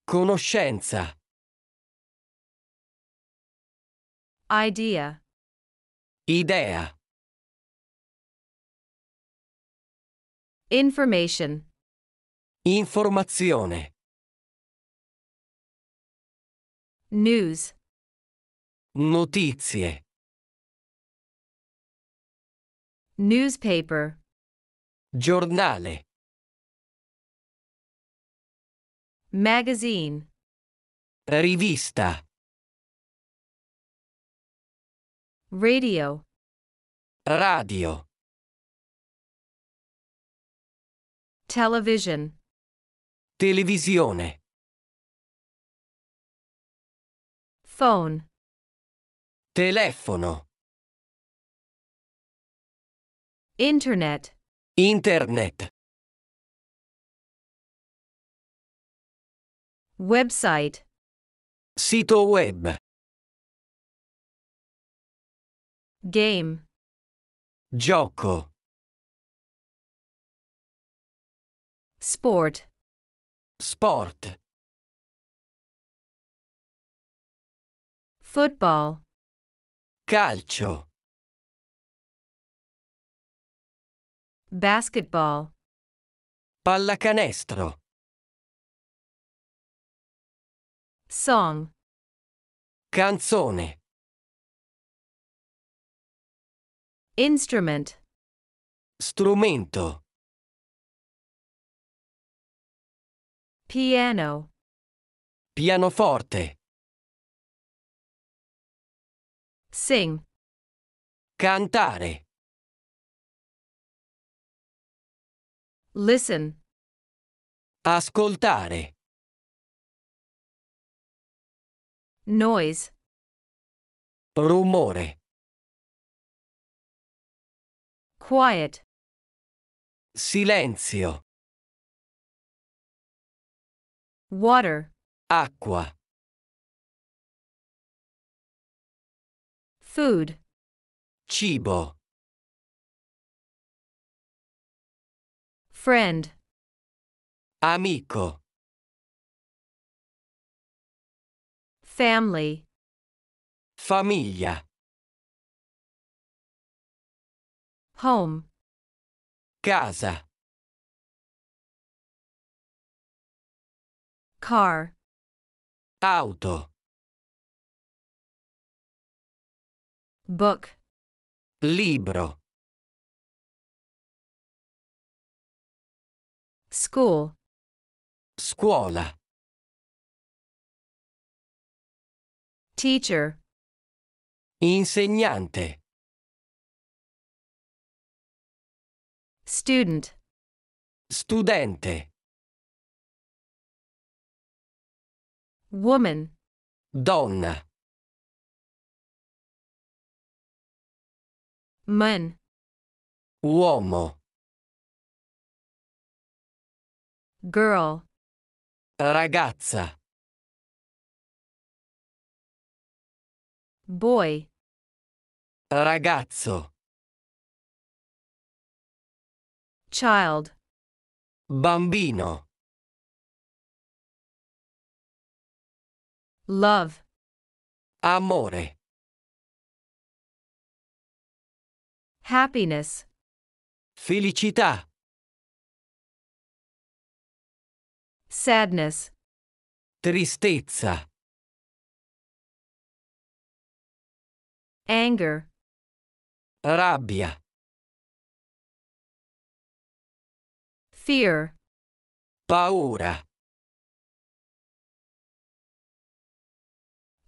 Conoscenza. Idea. Idea. Information. Informazione. News. Notizie. Newspaper. Giornale. Magazine. Rivista. Radio. Radio. Television. Televisione. Phone. Telefono. Internet. Internet. Website. Sito web. Game. Gioco. Sport. Sport. Football. Calcio. Basketball. Pallacanestro. Song. Canzone. Instrument. Strumento. Piano. Pianoforte. Sing. Cantare. Listen. Ascoltare. Noise. Rumore. Quiet. Silenzio. Water. Acqua. Food. Cibo. Friend. Amico. Family. Famiglia. Home. Casa. Car. Auto. Book. Libro. School. Scuola. Teacher. Insegnante. Student. Studente. Woman. Donna. Man. Uomo. Girl. Ragazza. Boy. Ragazzo. Child. Bambino. Love. Amore. Happiness. Felicità. Sadness. Tristezza. Anger. Rabbia. Fear. Paura.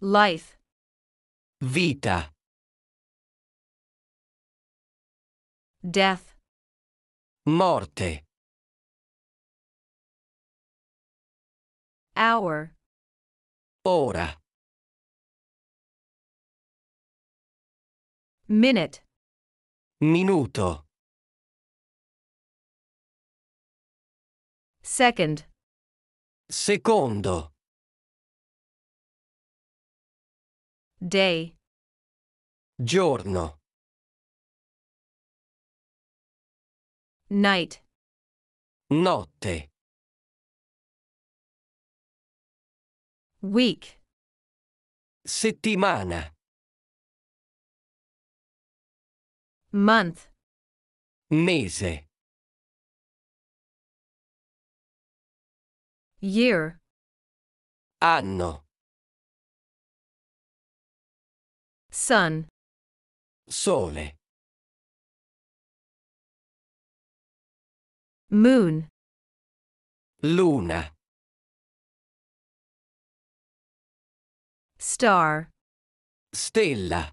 Life. Vita. Death. Morte. Hour. Ora. Minute. Minuto. Second. Secondo. Day. Giorno. Night. Notte. Week. Settimana. Month. Mese. Year. Anno. Sun. Sole. Moon. Luna. Star. Stella.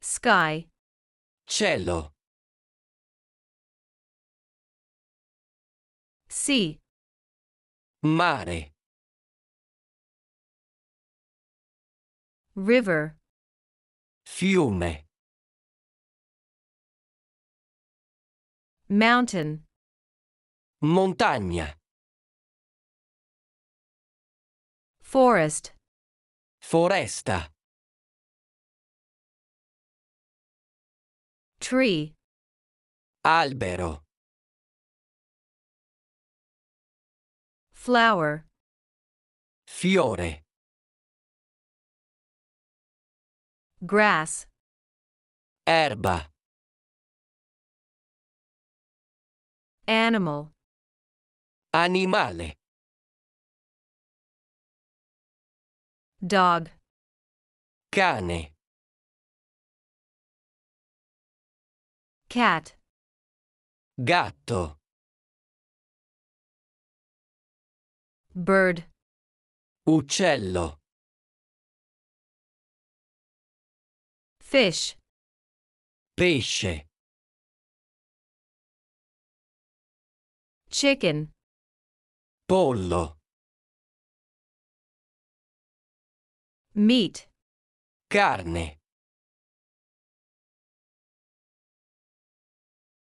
Sky. Cielo. Sea. Mare. River. Fiume. Mountain. Montagna. Forest. Foresta. Tree. Albero. flower fiore grass erba animal animale dog cane cat gatto Bird. Uccello. Fish. Pesce. Chicken. Pollo. Meat. Carne.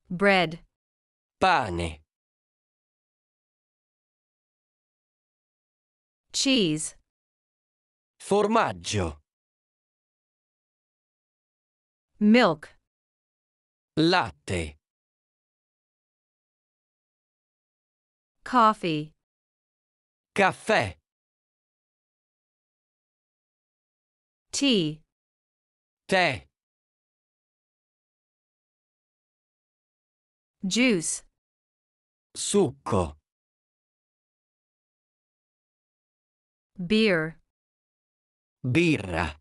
Bread. Pane. Cheese. Formaggio. Milk. Latte. Coffee. Caffè. Tea. Tè. Juice. Succo. Beer. Birra.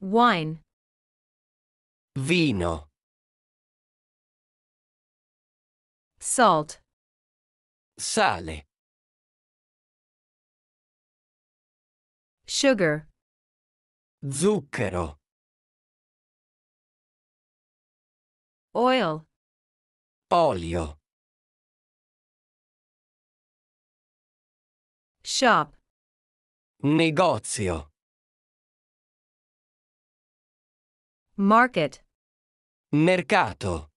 Wine. Vino. Salt. Sale. Sugar. Zucchero. Oil. Olio. Shop. Negozio. Market. Mercato.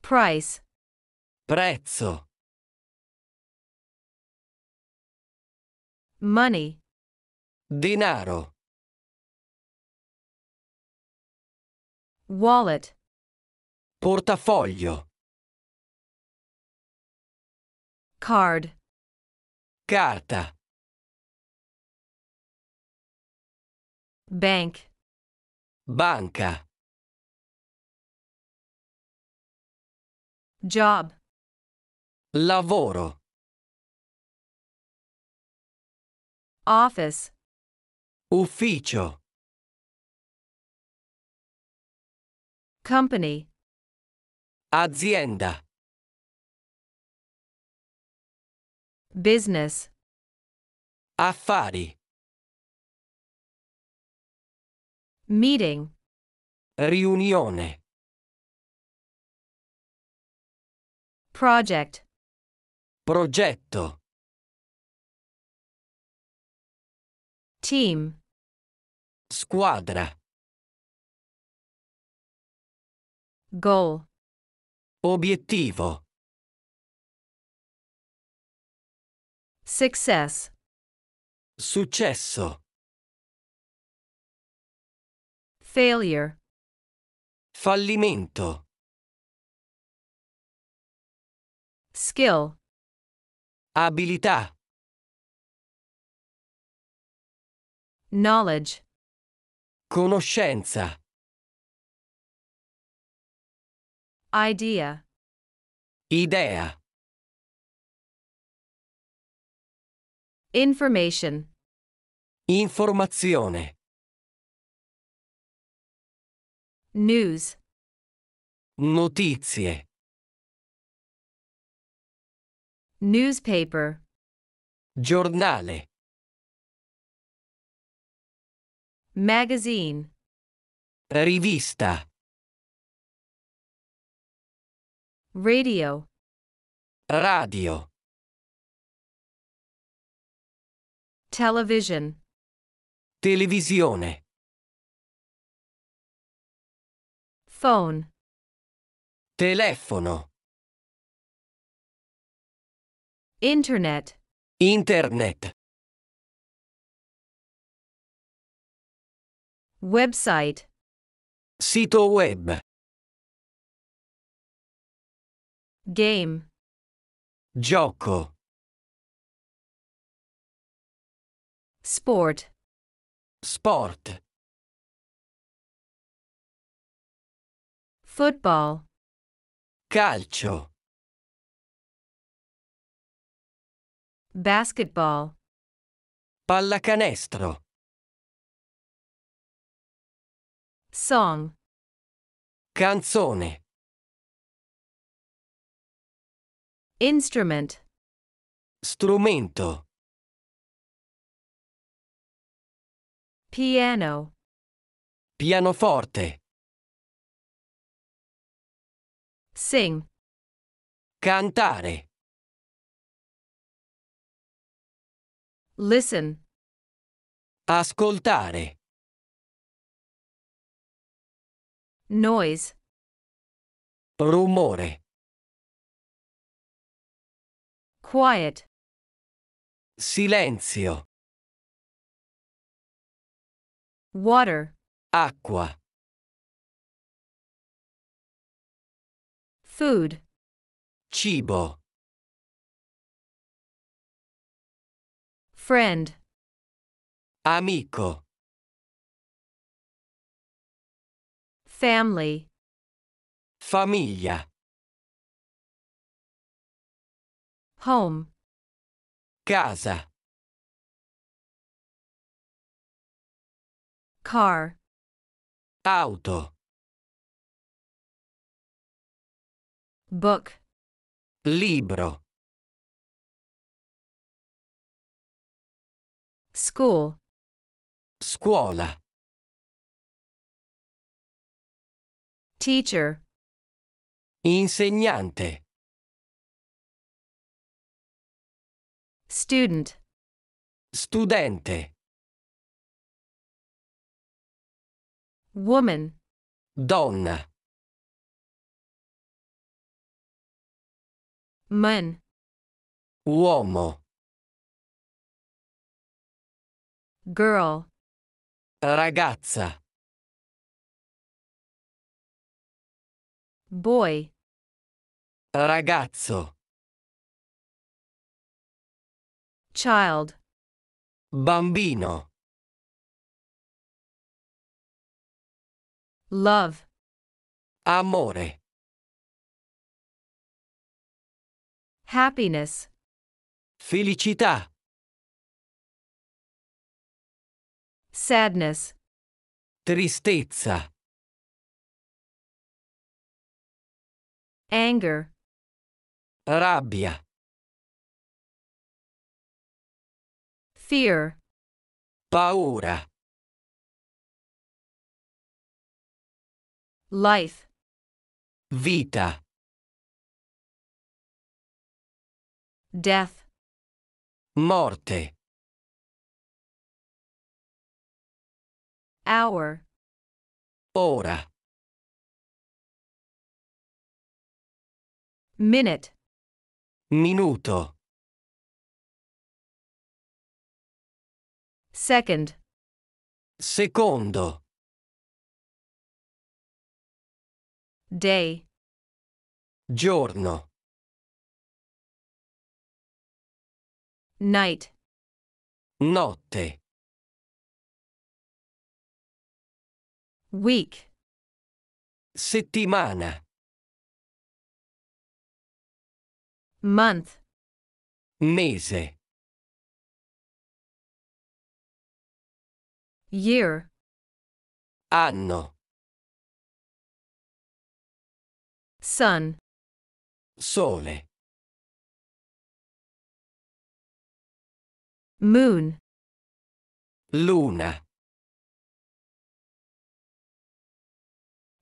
Price. Prezzo. Money. Denaro. Wallet. Portafoglio. Card. Carta. Bank. Banca. Job. Lavoro. Office. Ufficio. Company. Azienda. Business. Affari. Meeting. Riunione. Project. Progetto. Team. Squadra. Goal. Obiettivo. Success. Successo. Failure. Fallimento. Skill. Abilità. Knowledge. Conoscenza. Idea. Idea. Information. Informazione. News. Notizie. Newspaper. Giornale. Magazine. Rivista. Radio. Radio. Television. Televisione. Phone. Telefono. Internet. Internet. Website. Sito web. Game. Gioco. Sport. Sport. Football. Calcio. Basketball. Pallacanestro. Song. Canzone. Instrument. Strumento. Piano. Pianoforte. Sing. Cantare. Listen. Ascoltare. Noise. Rumore. Quiet. Silenzio. Water. Acqua. Food. Cibo. Friend. Amico. Family. Famiglia. Home. Casa. Car. Auto. Book. Libro. School. Scuola. Teacher. Insegnante. Student. Studente. Woman. Donna. Man. Uomo. Girl. Ragazza. Boy. Ragazzo. Child. Bambino. Love. Amore. Happiness. Felicità. Sadness. Tristezza. Anger. Rabbia. Fear. Paura. Life. Vita. Death. Morte. Hour. Ora. Minute. Minuto. Second. Secondo. Day. Giorno. Night. Notte. Week. Settimana. Month. Mese. Year. Anno. Sun. Sole. Moon. Luna.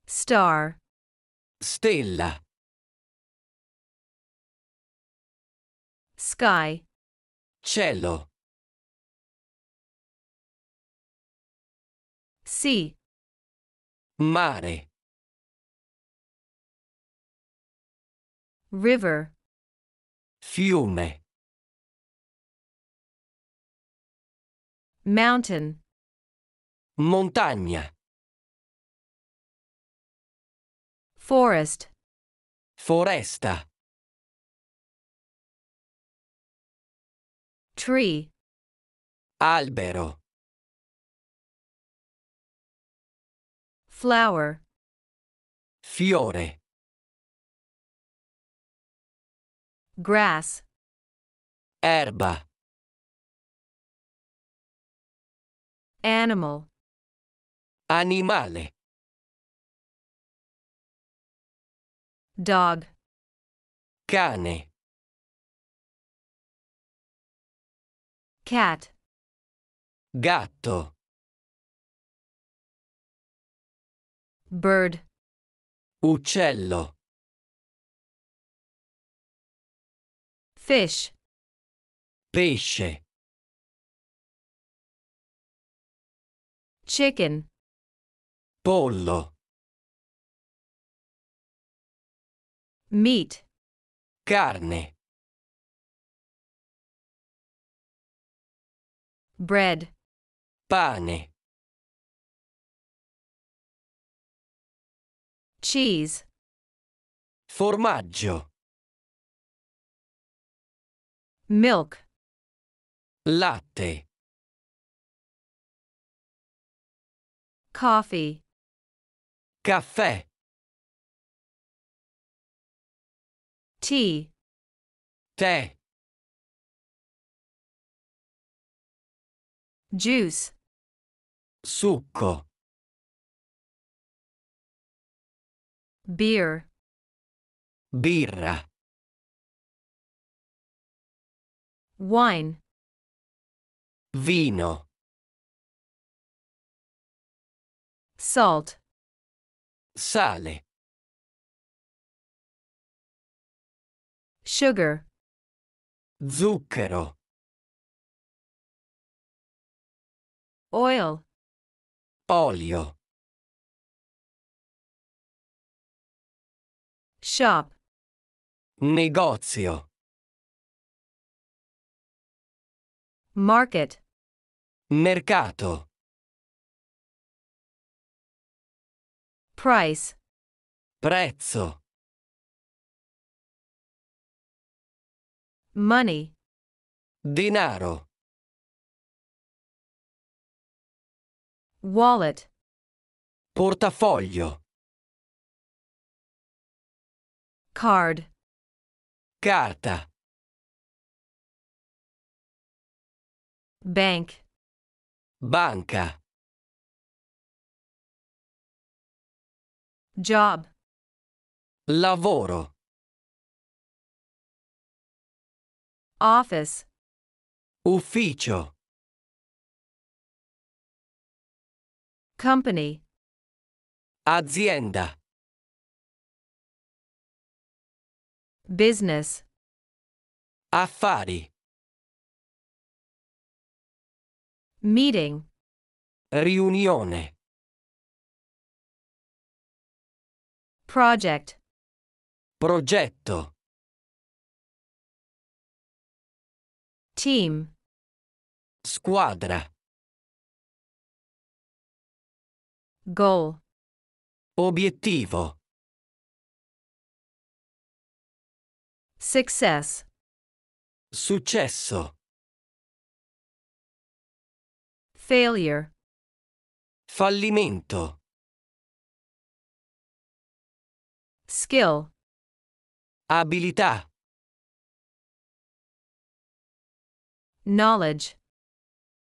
Star. Stella. Sky. Cielo. Sea. Mare. river fiume mountain montagna forest foresta tree albero flower fiore grass erba animal animale dog cane cat gatto bird uccello Fish. Pesce. Chicken. Pollo. Meat. Carne. Bread. Pane. Cheese. Formaggio. milk latte coffee caffè tea tè juice succo beer birra Wine. Vino. Salt. Sale. Sugar. Zucchero. Oil. Olio. Shop. Negozio. Market. Mercato. Price. Prezzo. Money. Denaro. Wallet. Portafoglio. Card. Carta. Bank. Banca. Job. Lavoro. Office. Ufficio. Company. Azienda. Business. Affari. Meeting. Riunione. Project. Progetto. Team. Squadra. Goal. Obiettivo. Success. Successo. Failure. Fallimento. Skill. Abilità. Knowledge.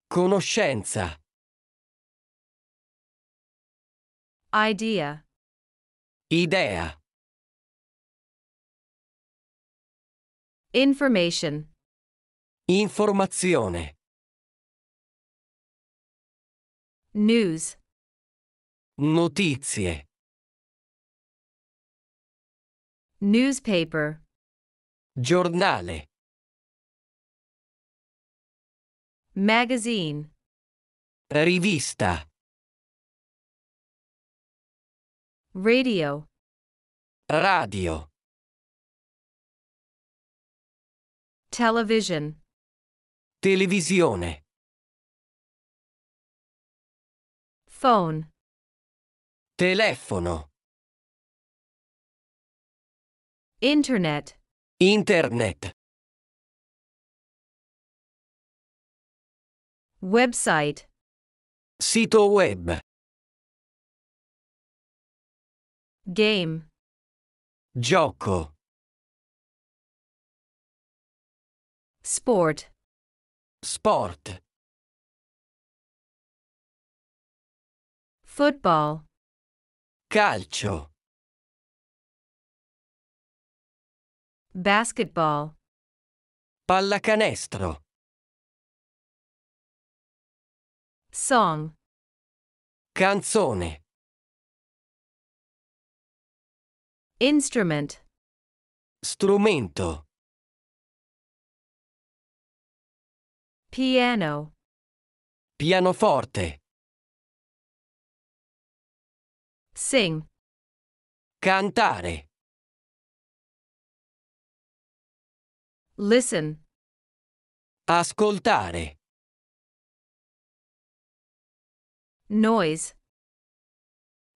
Conoscenza. Idea. Idea. Information. Informazione. News. Notizie. Newspaper. Giornale. Magazine. Rivista. Radio. Radio. Television. Televisione. Phone. Telefono. Internet. Internet. Website. Sito web. Game. Gioco. Sport. Sport. Football. Calcio. Basketball. Pallacanestro. Song. Canzone. Instrument. Strumento. Piano. Pianoforte. Sing. Cantare. Listen. Ascoltare. Noise.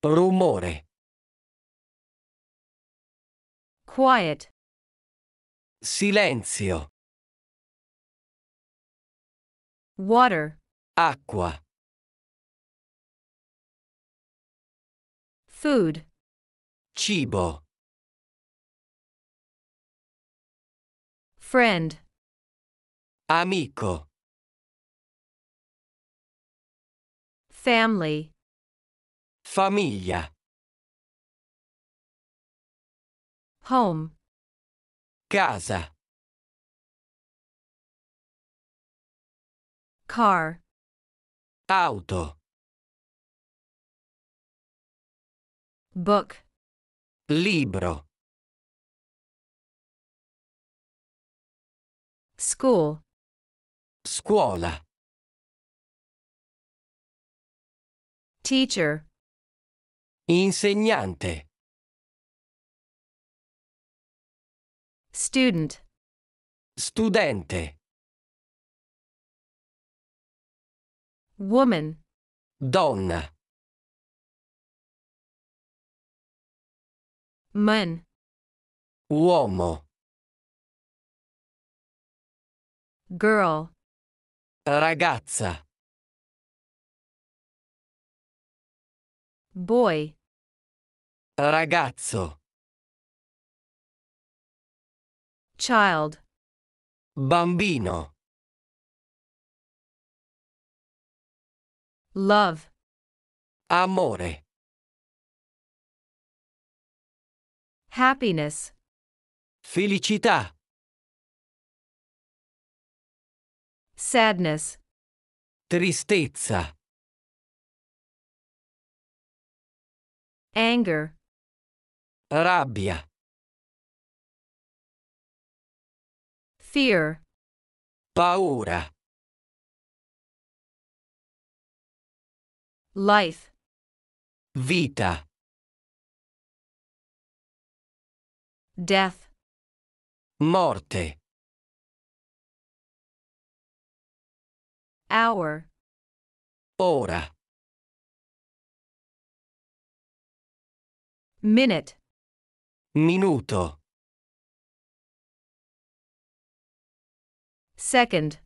Rumore. Quiet. Silenzio. Water. Acqua. Food. Cibo. Friend. Amico. Family. Famiglia. Home. Casa. Car. Auto. Book. Libro. School. Scuola. Teacher. Insegnante. Student. Studente. Woman. Donna. Man. Uomo. Girl. Ragazza. Boy. Ragazzo. Child. Bambino. Love. Amore. Happiness. Felicità. Sadness. Tristezza. Anger. Rabbia. Fear. Paura. Life. Vita. Death. Morte. Hour. Ora. Minute. Minuto. Second.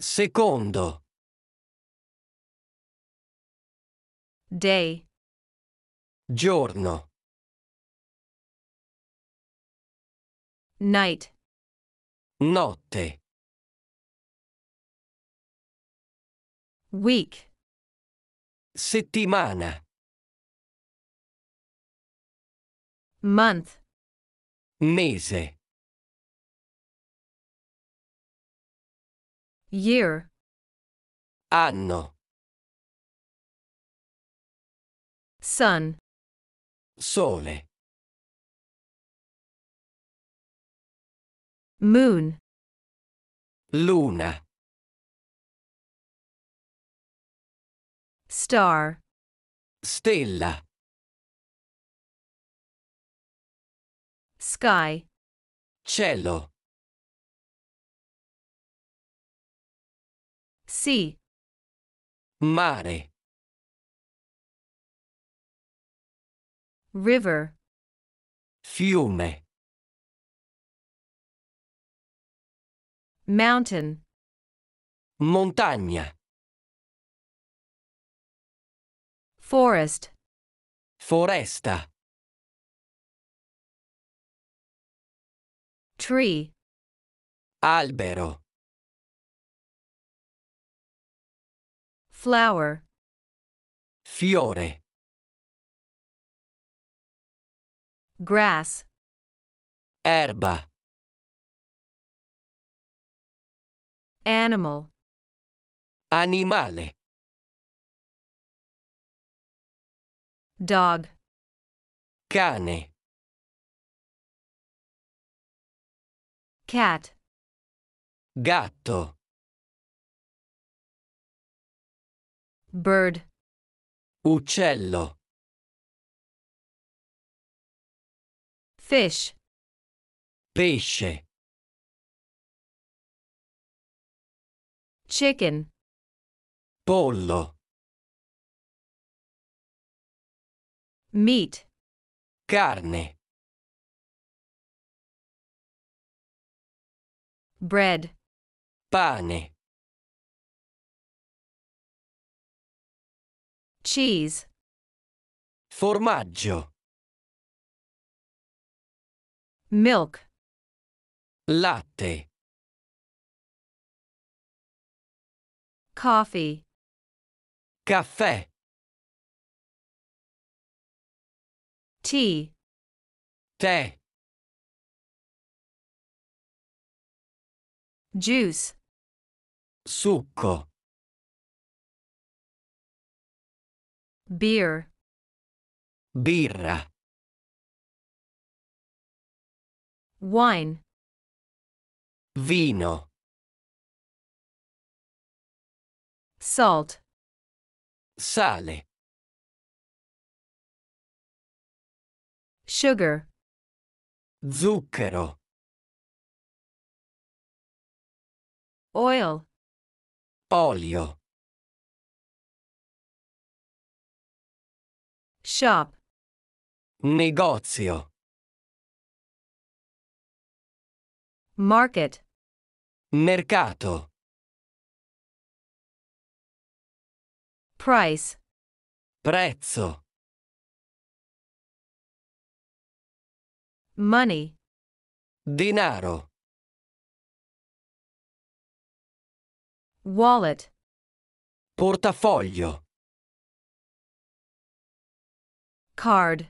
Secondo. Day. Giorno. Night. Notte. Week. Settimana. Month. Mese. Year. Anno. Sun. Sole. Moon. Luna. Star. Stella. Sky. Cielo. Sea. Mare. River. Fiume. Mountain. Montagna. Forest. Foresta. Tree. Albero. Flower. Fiore. Grass. Erba. Animal. Animale. Dog. Cane. Cat. Gatto. Bird. Uccello. Fish. Pesce. chicken pollo meat carne bread pane cheese formaggio milk latte Coffee. Caffè. Tea. Tè. Juice. Succo. Beer. Birra. Wine. Vino. Salt. Sale. Sugar. Zucchero. Oil. Olio. Shop. Negozio. Market. Mercato. Price. Prezzo. Money. Denaro. Wallet. Portafoglio. Card.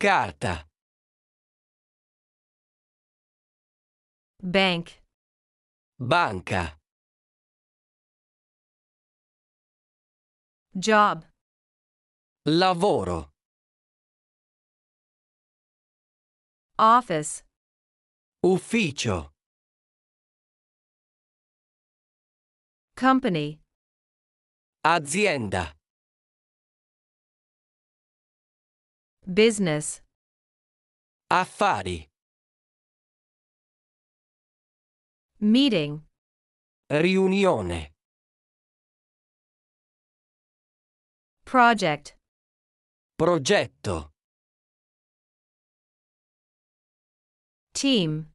Carta. Bank. Banca. Job. Lavoro. Office. Ufficio. Company. Azienda. Business. Affari. Meeting. Riunione. Project. Progetto. Team.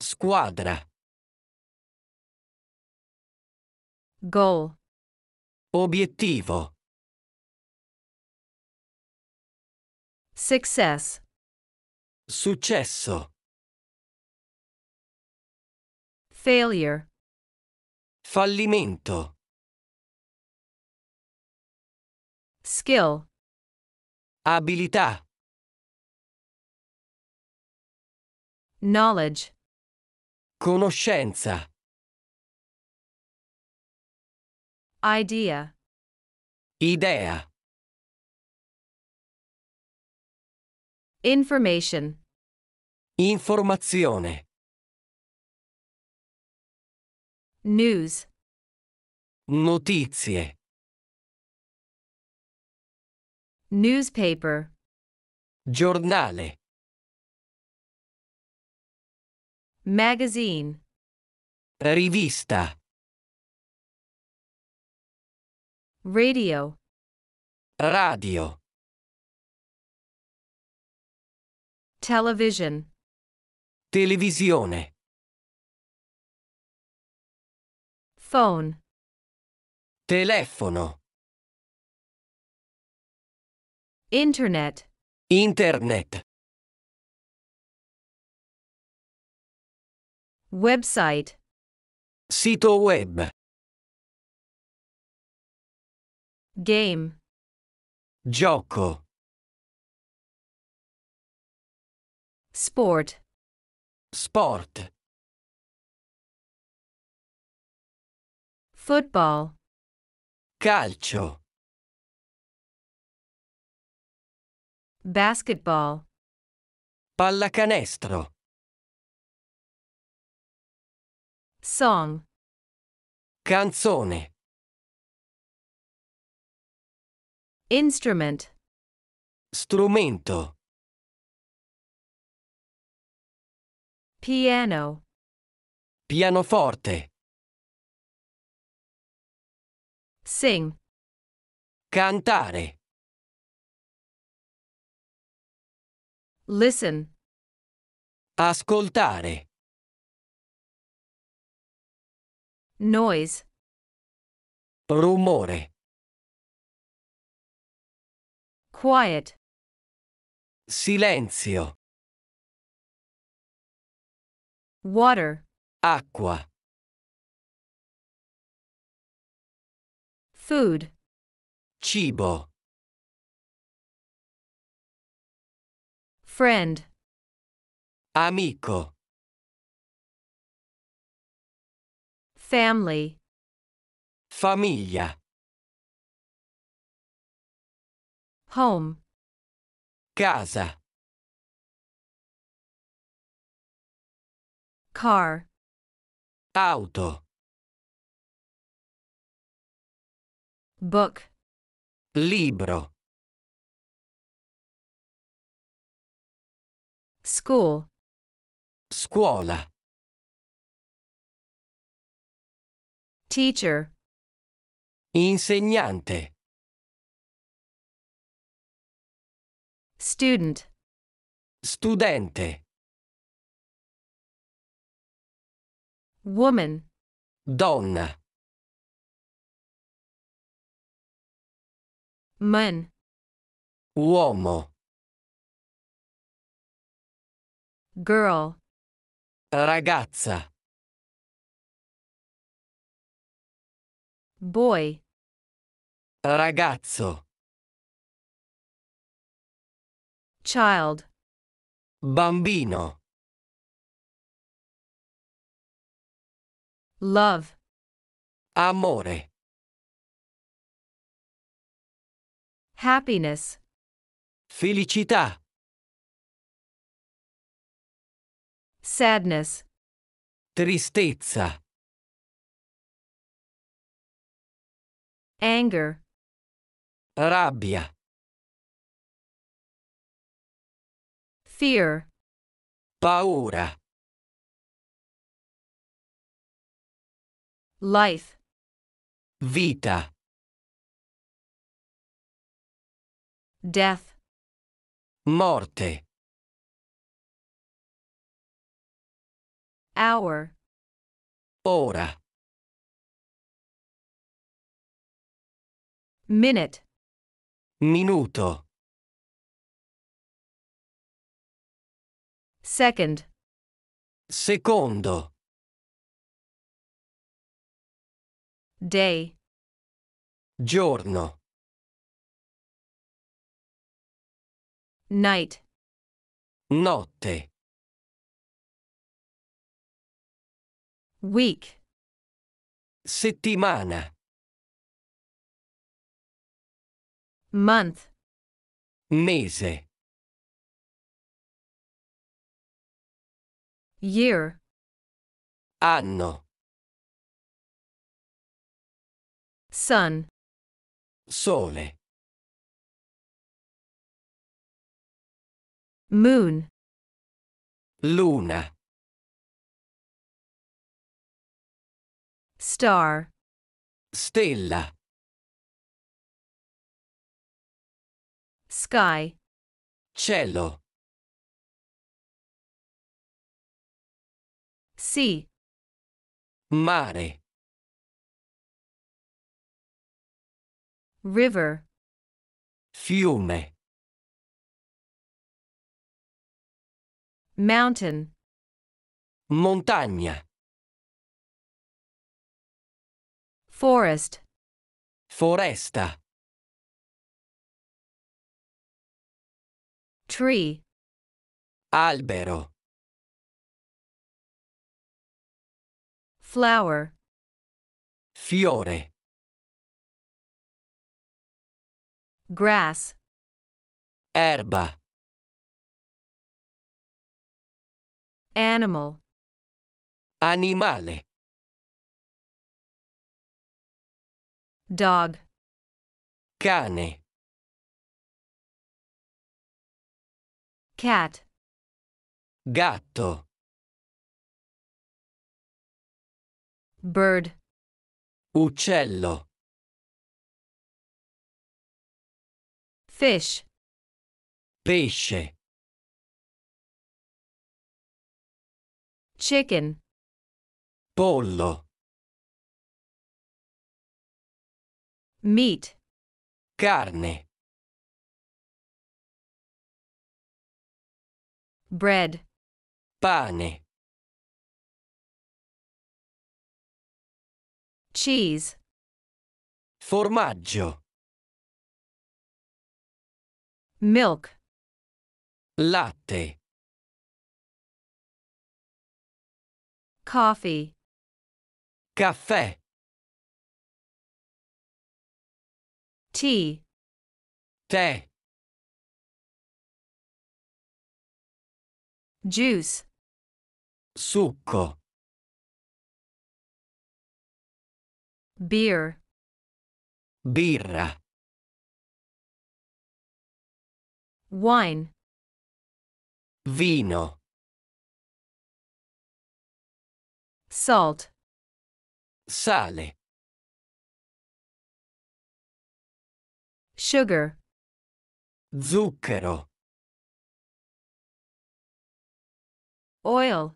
Squadra. Goal. Obiettivo. Success. Successo. Failure. Fallimento. Skill. Abilità. Knowledge. Conoscenza. Idea. Idea. Information. Informazione. News. Notizie. Newspaper. Giornale. Magazine. Rivista. Radio. Radio. Television. Televisione. Phone. Telefono. Internet. Internet. Website. Sito web. Game. Gioco. Sport. Sport. Football. Calcio. Basketball. Pallacanestro. Song. Canzone. Instrument. Strumento. Piano. Pianoforte. Sing. Cantare. Listen. Ascoltare. Noise. Rumore. Quiet. Silenzio. Water. Acqua. Food. Cibo. Friend. Amico. Family. Famiglia. Home. Casa. Car. Auto. Book. Libro. School. Scuola. Teacher. Insegnante. Student. Studente. Woman. Donna. Man. Uomo. Girl. Ragazza. Boy. Ragazzo. Child. Bambino. Love. Amore. Happiness. Felicità. Sadness. Tristezza. Anger. Rabbia. Fear. Paura. Life. Vita. Death. Morte. hour hora minute minuto second secondo day giorno night notte Week. Settimana. Month. Mese. Year. Anno. Sun. Sole. Moon. Luna. Star. Stella. Sky. Cielo. Sea. Mare. River. Fiume. Mountain. Montagna. Forest. Foresta. Tree. Albero. Flower. Fiore. Grass. Erba. Animal. Animale. Dog. Cane. Cat. Gatto. Bird. Uccello. Fish. Pesce. Chicken. Pollo. Meat. Carne. Bread. Pane. Cheese. Formaggio. Milk. Latte. Coffee. Caffè. T. Te. Juice. Succo. Beer. Birra. Wine. Vino. Salt. Sale. Sugar. Zucchero. Oil.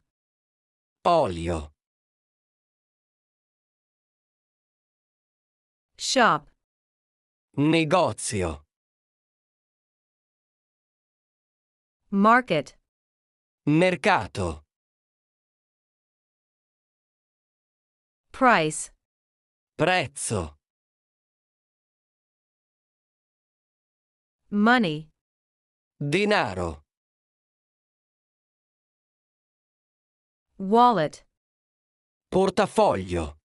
Olio. Shop. Negozio. Market. Mercato. Price. Prezzo. Money. Denaro. Wallet. Portafoglio.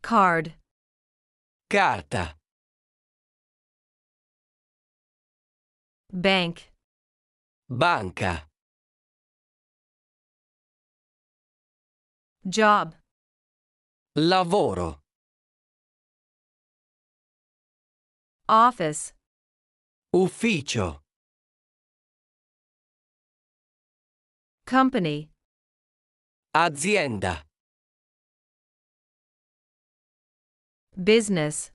Card. Carta. Bank. Banca. Job. Lavoro. Office. Ufficio. Company. Azienda. Business.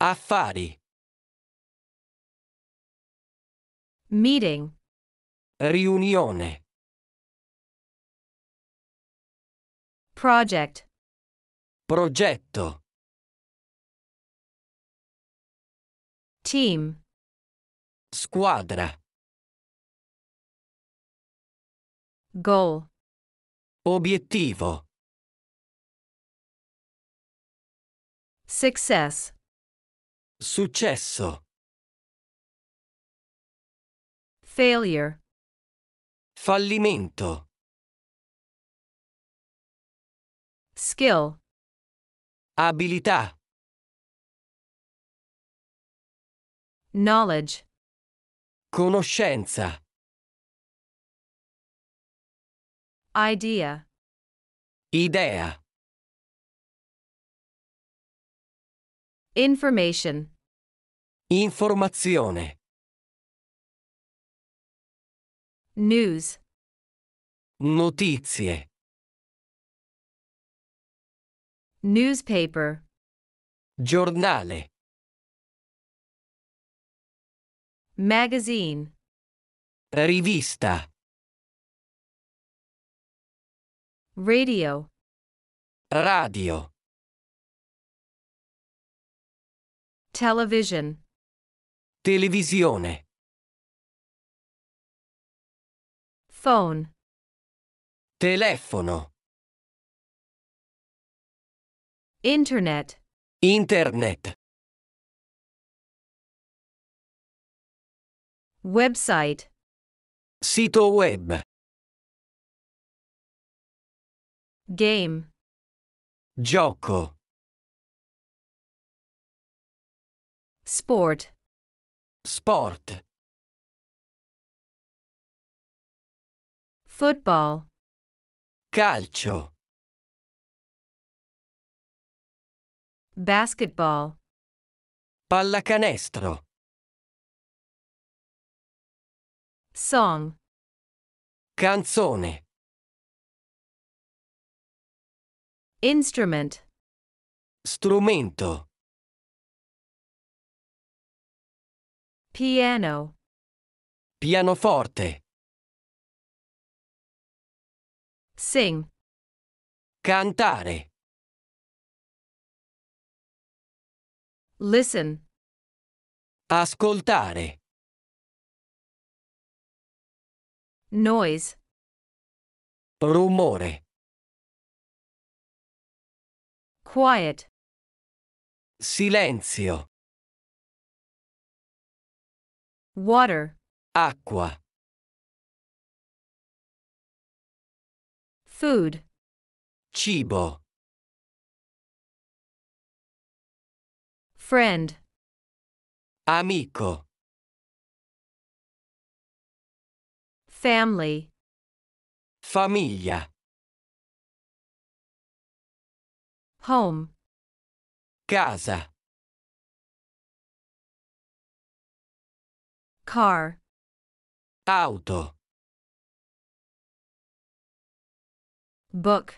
Affari. Meeting. Riunione. Project. Progetto. Team. Squadra. Goal. Obiettivo. Success. Successo. Failure. Fallimento. Skill. Abilità. Knowledge. Conoscenza. Idea. Idea. Information. Informazione. News. Notizie. Newspaper. Giornale. Magazine. Rivista. Radio. Radio. Television. Televisione. Phone. Telefono. Internet. Internet. Website. Sito web. Game. Gioco. Sport. Sport. Football. Calcio. Basketball. Pallacanestro. Song. Canzone. Instrument. Strumento. Piano. Pianoforte. Sing. Cantare. Listen. Ascoltare. Noise. Rumore. Quiet. Silenzio. Water. Acqua. Food. Cibo. Friend. Amico. Family. Famiglia. Home. Casa. Car. Auto. Book.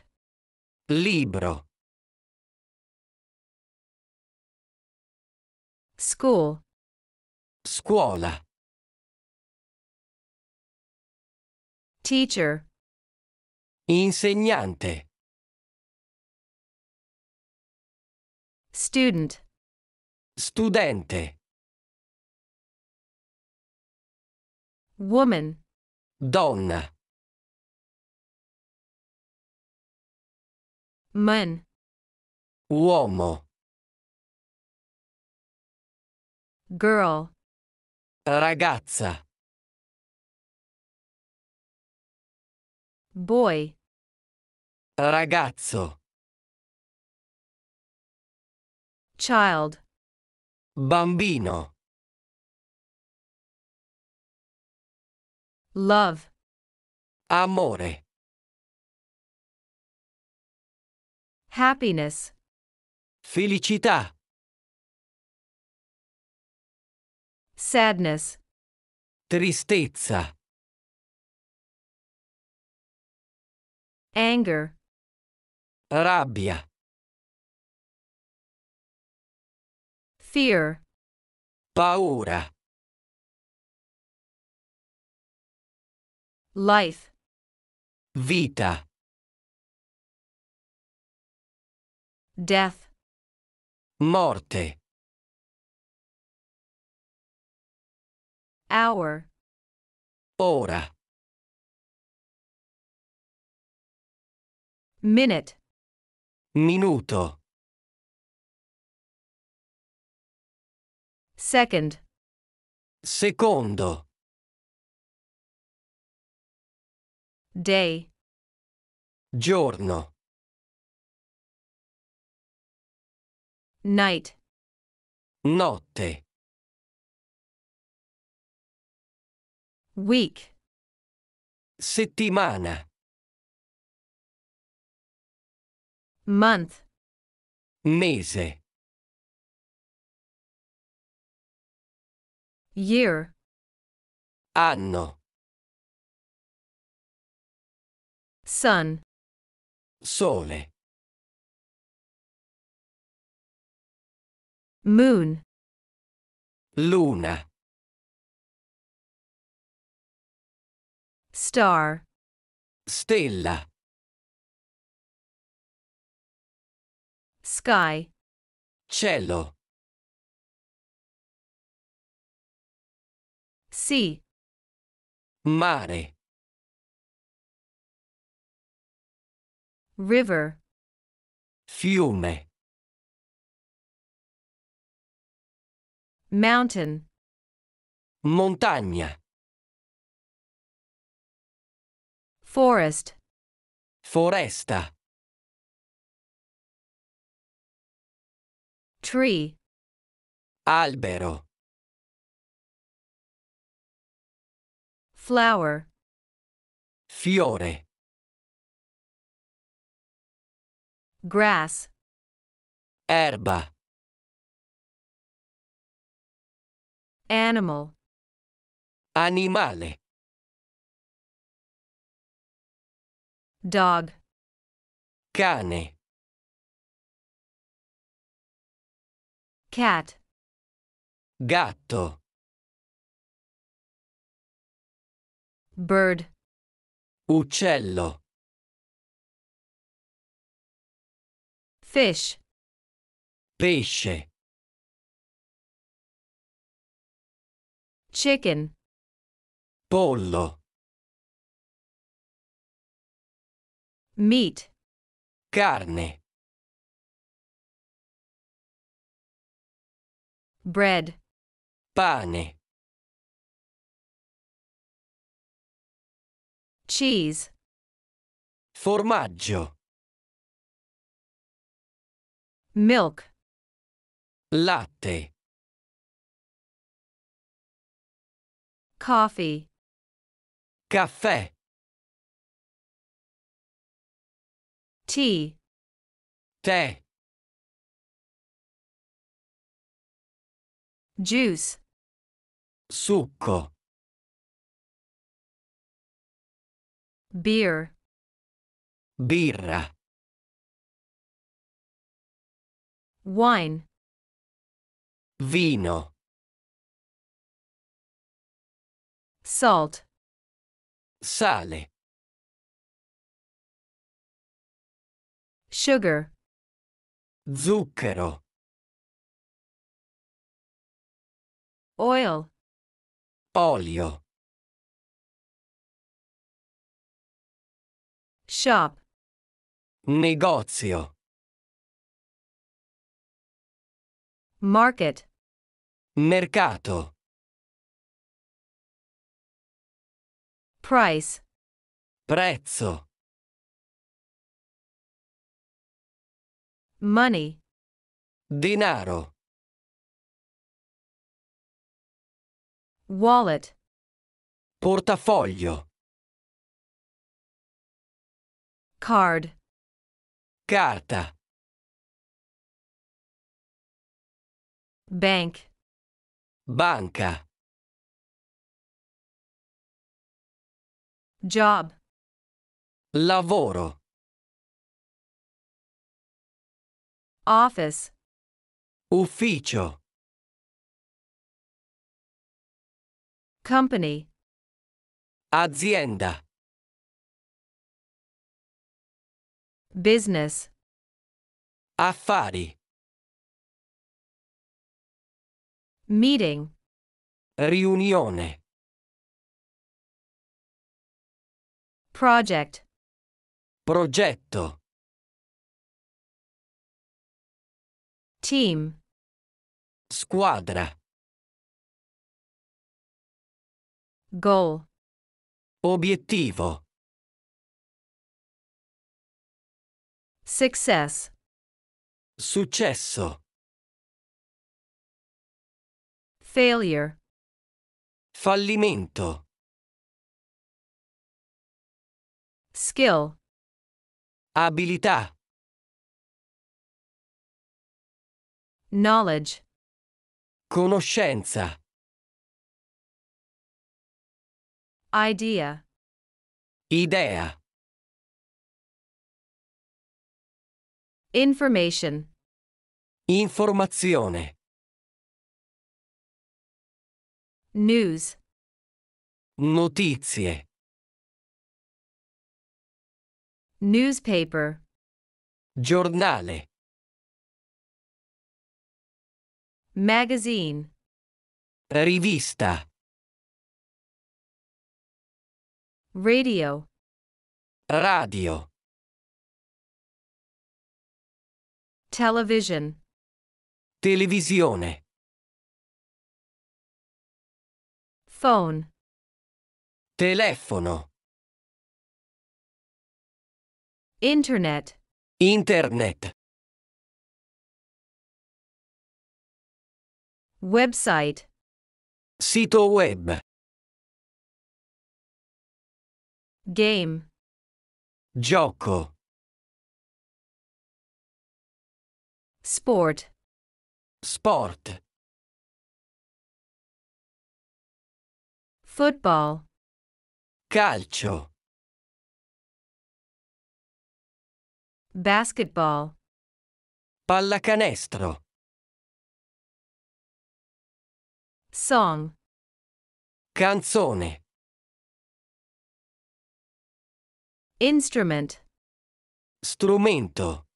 Libro. School. Scuola. Teacher. Insegnante. Student. Studente. Woman. Donna. Man. Uomo. Girl. Ragazza. Boy. Ragazzo. Child. Bambino. Love. Amore. Happiness. Felicità. Sadness. Tristezza. anger rabbia fear paura life vita death morte hour ora Minute. Minuto. Second. Secondo. Day. Giorno. Night. Notte. Week. Settimana. Month. Mese. Year. Anno. Sun. Sole. Moon. Luna. Star. Stella. Sky. Cielo. Sea. Mare. River. Fiume. Mountain. Montagna. Forest. Foresta. Tree. Albero. Flower. Fiore. Grass. Erba. Animal. Animale. Dog. Cane. Cat. Gatto. Bird. Uccello. Fish. Pesce. Chicken. Pollo. Meat. Carne. bread pane cheese formaggio milk latte coffee caffè tea tè juice. Beer. Birra. Wine. Vino. Salt. sale, sugar, zucchero, oil olio shop negozio market mercato price prezzo money dinaro Wallet. Portafoglio. Card. Carta. Bank. Banca. Job. Lavoro. Office. Ufficio. Company. Azienda. Business. Affari. Meeting. Riunione. Project. Progetto. Team. Squadra. Goal. Obiettivo. Success. Successo. Failure. Fallimento. Skill. Abilità. Knowledge. Conoscenza. Idea. Idea. Information. Informazione. News. Notizie. Newspaper. Giornale. Magazine. Rivista. Radio. Radio. Television. Televisione. Phone. Telefono. Internet. Internet. Website. Sito web. Game. Gioco. Sport. Sport. Football. Calcio. Basketball. Pallacanestro. Song. Canzone. Instrument. Strumento.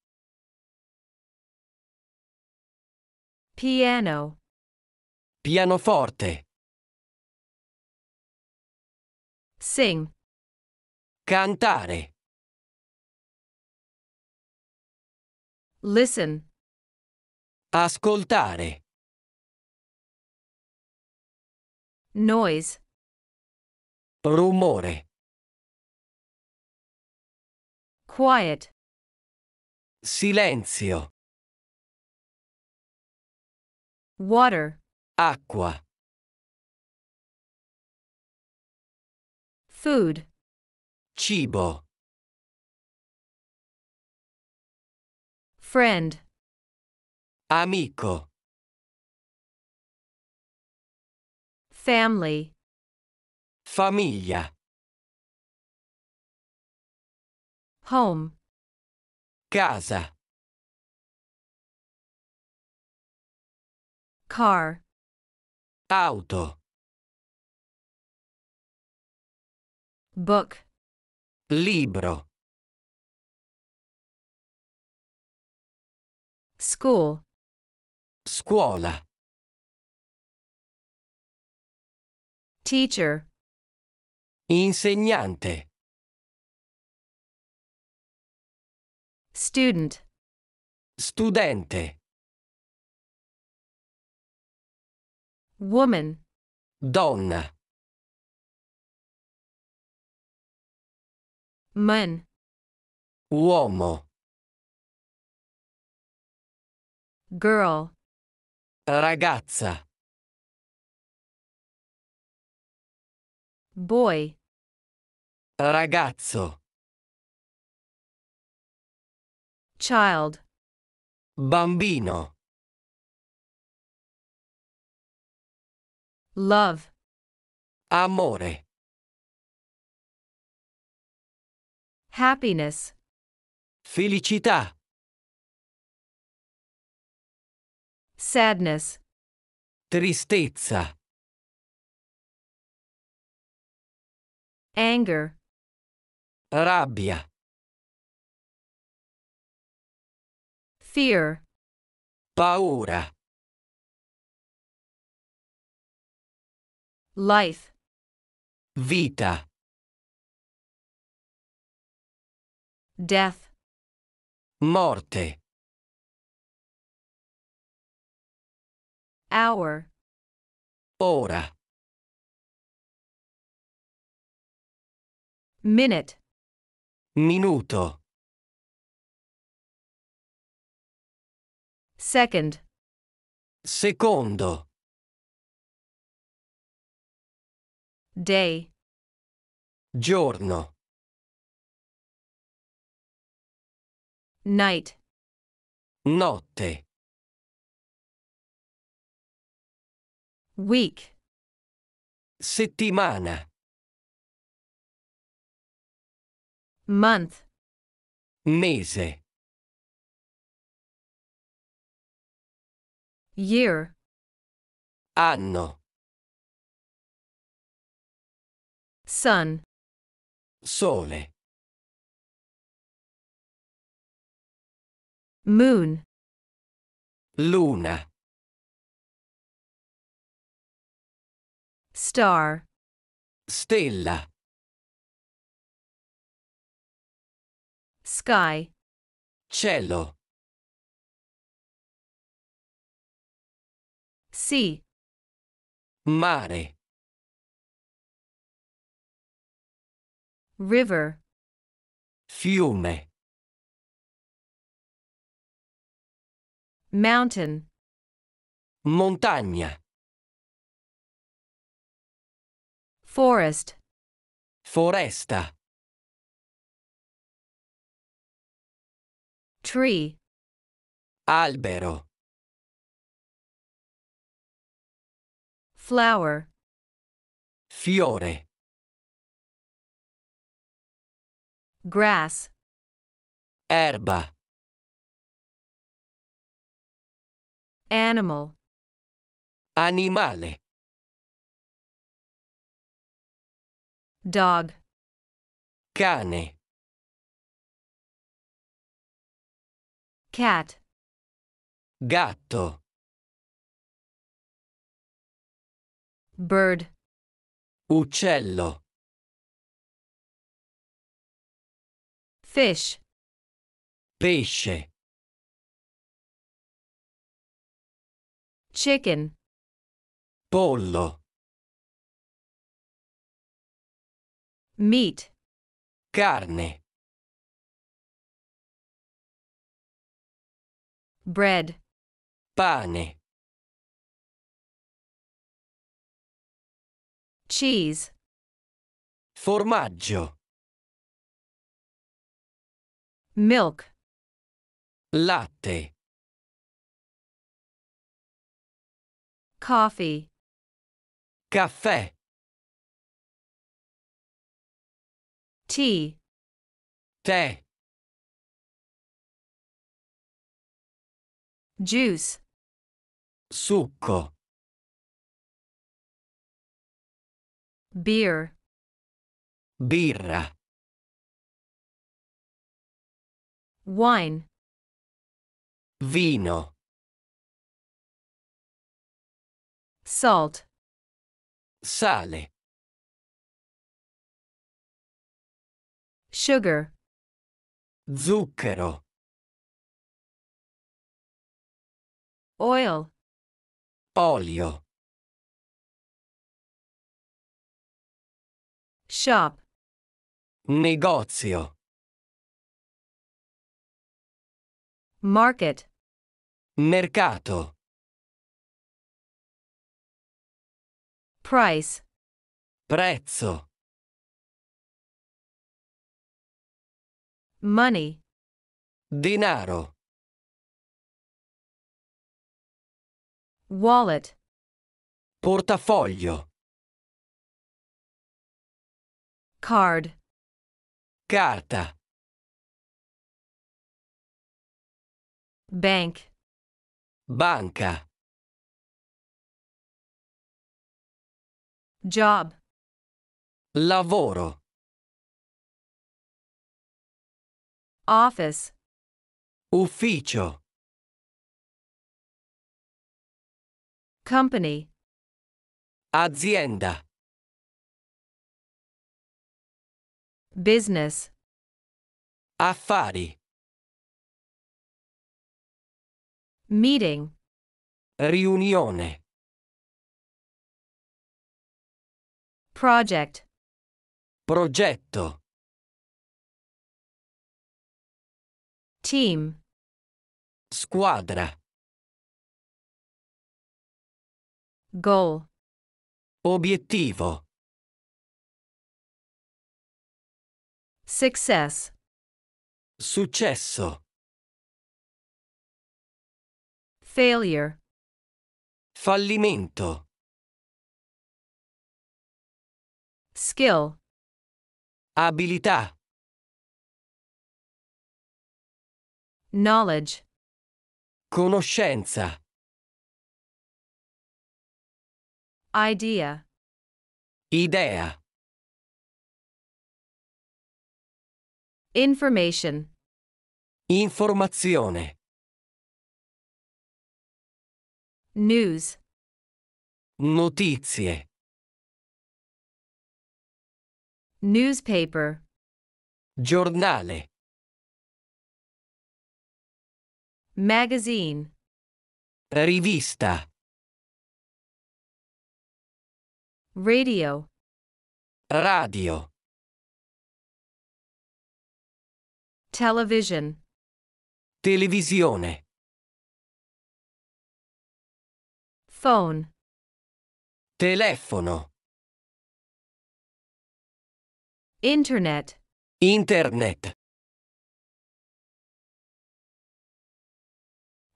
Piano. Pianoforte. Sing. Cantare. Listen. Ascoltare. Noise. Rumore. Quiet. Silenzio. Water. Acqua. Food. Cibo. Friend. Amico. Family. Famiglia. Home. Casa. Car. Auto. Book. Libro. School. Scuola. Teacher. Insegnante. Student. Studente. Woman. Donna. Man. Uomo. Girl. Ragazza. Boy. Ragazzo. Child. Bambino. Love. Amore. Happiness. Felicità. Sadness. Tristezza. Anger. Rabbia. Fear. Paura. Life. Vita. Death. Morte. Hour. Ora. Minute. Minuto. Second. Secondo. Day. Giorno. Night. Notte. Week. Settimana. Month. Mese. Year. Anno. Sun. Sole. Moon. Luna. Star. Stella. Sky. Cielo. Sea. Mare. River. Fiume. Mountain. Montagna. Forest. Foresta. Tree. Albero. flower fiore grass erba animal animale dog cane cat gatto Bird. Uccello. Fish. Pesce. Chicken. Pollo. Meat. Carne. Bread. Pane. Cheese. Formaggio. Milk. Latte. Coffee. Caffè. Tea. Tè. Juice. Succo. Beer. Birra. Wine. Vino. Salt. Sale. Sugar. Zucchero. Oil. Olio. Shop. Negozio. Market. Mercato. Price. Prezzo. Money. Denaro. Wallet. Portafoglio. Card. Carta. Bank. Banca. Job. Lavoro. Office. Ufficio. Company. Azienda. Business. Affari. Meeting. Riunione. Project. Progetto. Team. Squadra. Goal. Obiettivo. Success. Successo. Failure. Fallimento. Skill. Abilità. Knowledge. Conoscenza. Idea. Idea. Information. Informazione. News. Notizie. Newspaper. Giornale. Magazine. Rivista. Radio. Radio. Television. Televisione. Phone. Telefono. Internet. Internet.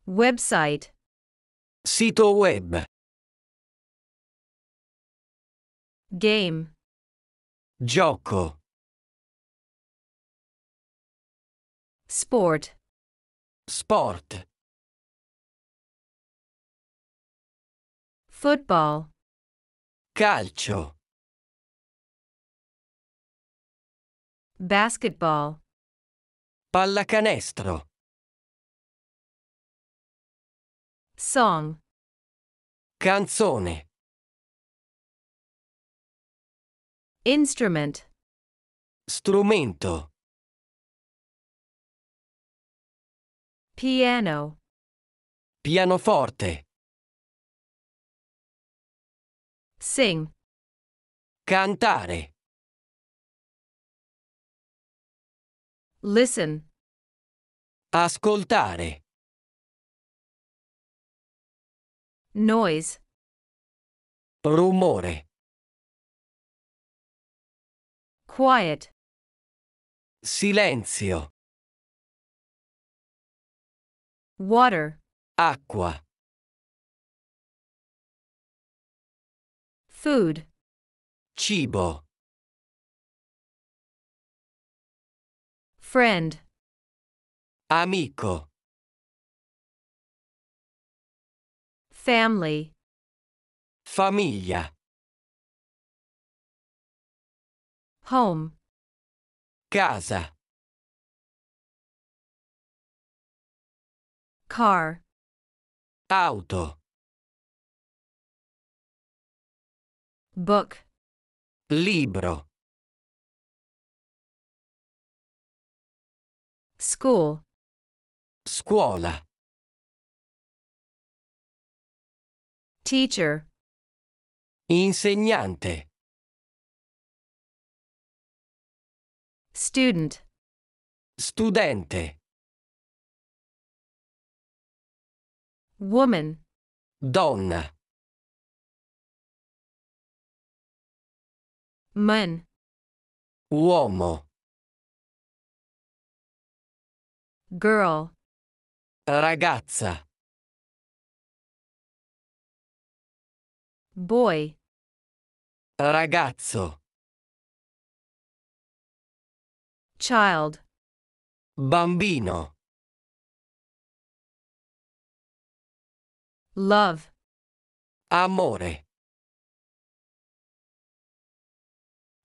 Website. Sito web. Game. Gioco. Sport. Sport. Football. Calcio. Basketball. Pallacanestro. Song. Canzone. Instrument. Strumento. Piano. Pianoforte. Sing. Cantare. Listen. Ascoltare. Noise. Rumore. Quiet. Silenzio. Water. Acqua. Food. Cibo. Friend. Amico. Family. Famiglia. Home. Casa. Car. Auto. Book. Libro. School. Scuola. Teacher. Insegnante. Student. Studente. Woman. Donna. Man. Uomo. Girl. Ragazza. Boy. Ragazzo. Child. Bambino. Love. Amore.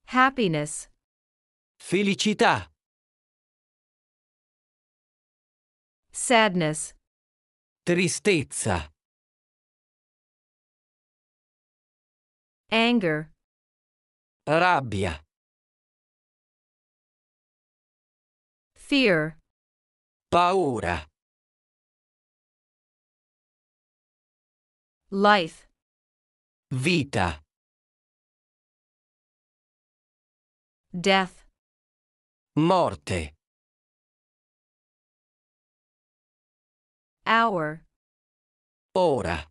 Happiness. Felicità. Sadness. Tristezza. Anger. Rabbia. Fear. Paura. Life. Vita. Death. Morte. Hour. Ora.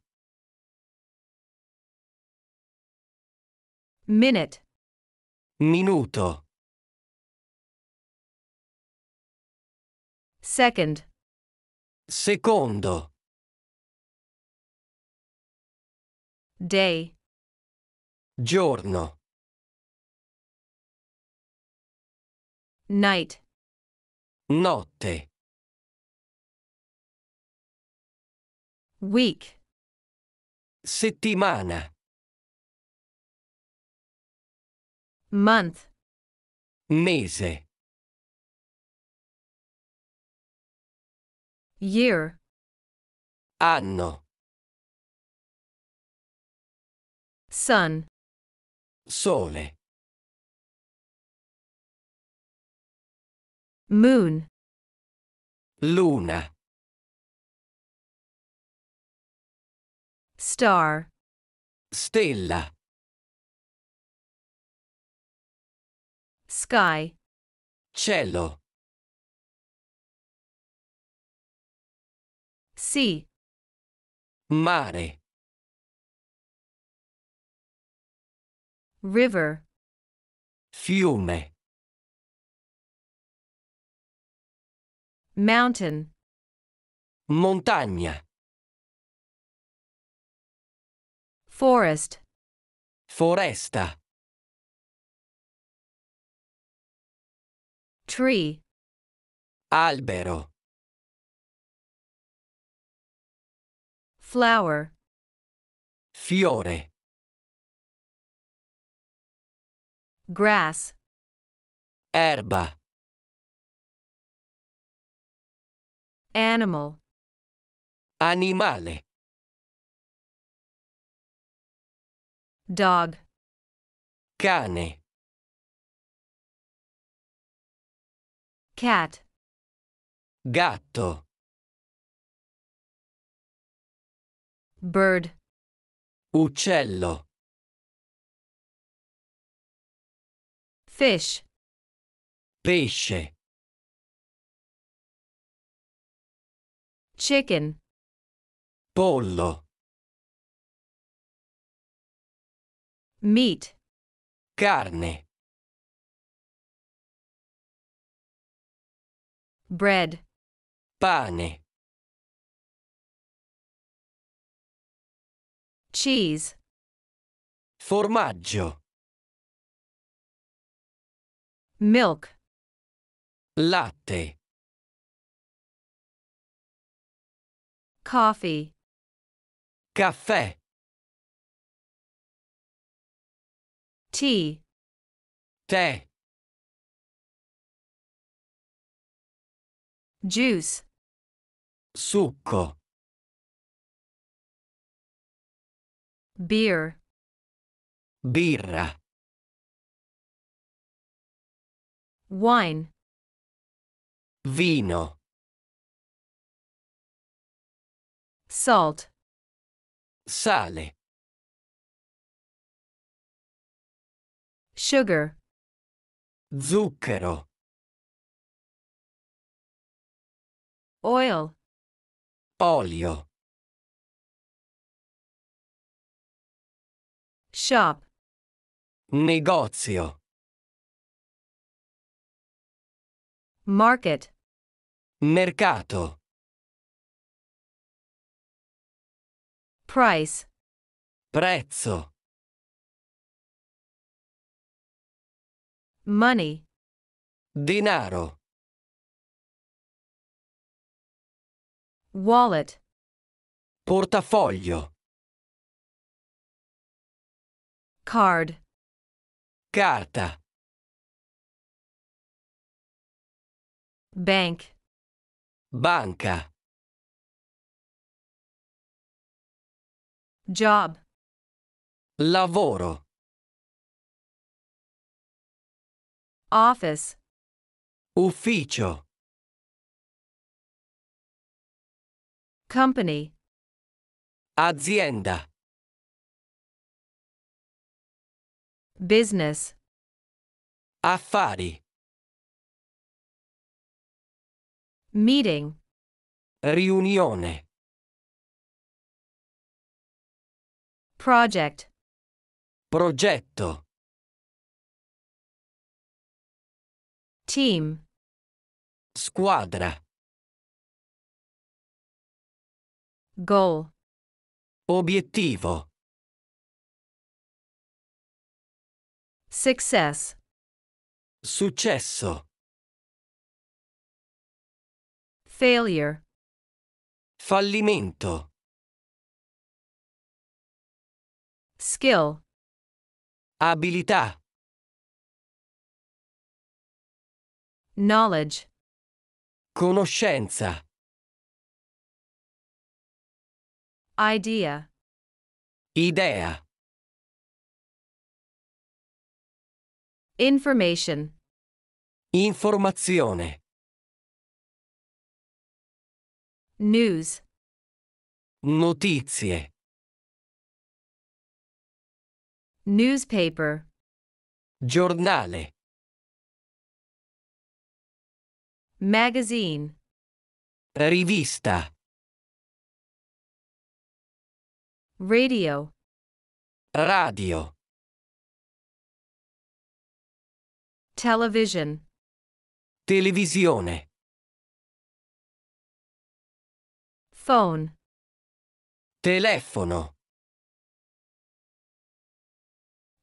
Minute. Minuto. Second. Secondo. Day. Giorno. Night. Notte. Week. Settimana. Month. Mese. Year. Anno. Sun. Sole. Moon. Luna. Star. Stella. Sky. Cielo. Sea. Mare. river fiume mountain montagna forest foresta tree albero flower fiore grass erba animal animale dog cane cat gatto bird uccello Fish. Pesce. Chicken. Pollo. Meat. Carne. Bread. Pane. Cheese. Formaggio. milk latte coffee caffè tea tè juice succo beer birra Wine. Vino. Salt. Sale. Sugar. Zucchero. Oil. Olio. Shop. Negozio. Market. Mercato. Price. Prezzo. Money. Denaro. Wallet. Portafoglio. Card. Carta. Bank. Banca. Job. Lavoro. Office. Ufficio. Company. Azienda. Business. Affari. Meeting. Riunione. Project. Progetto. Team. Squadra. Goal. Obiettivo. Success. Successo. Failure. Fallimento. Skill. Abilità. Knowledge. Conoscenza. Idea. Idea. Information. Informazione. News. Notizie. Newspaper. Giornale. Magazine. Rivista. Radio. Radio. Television. Televisione. Phone. Telefono.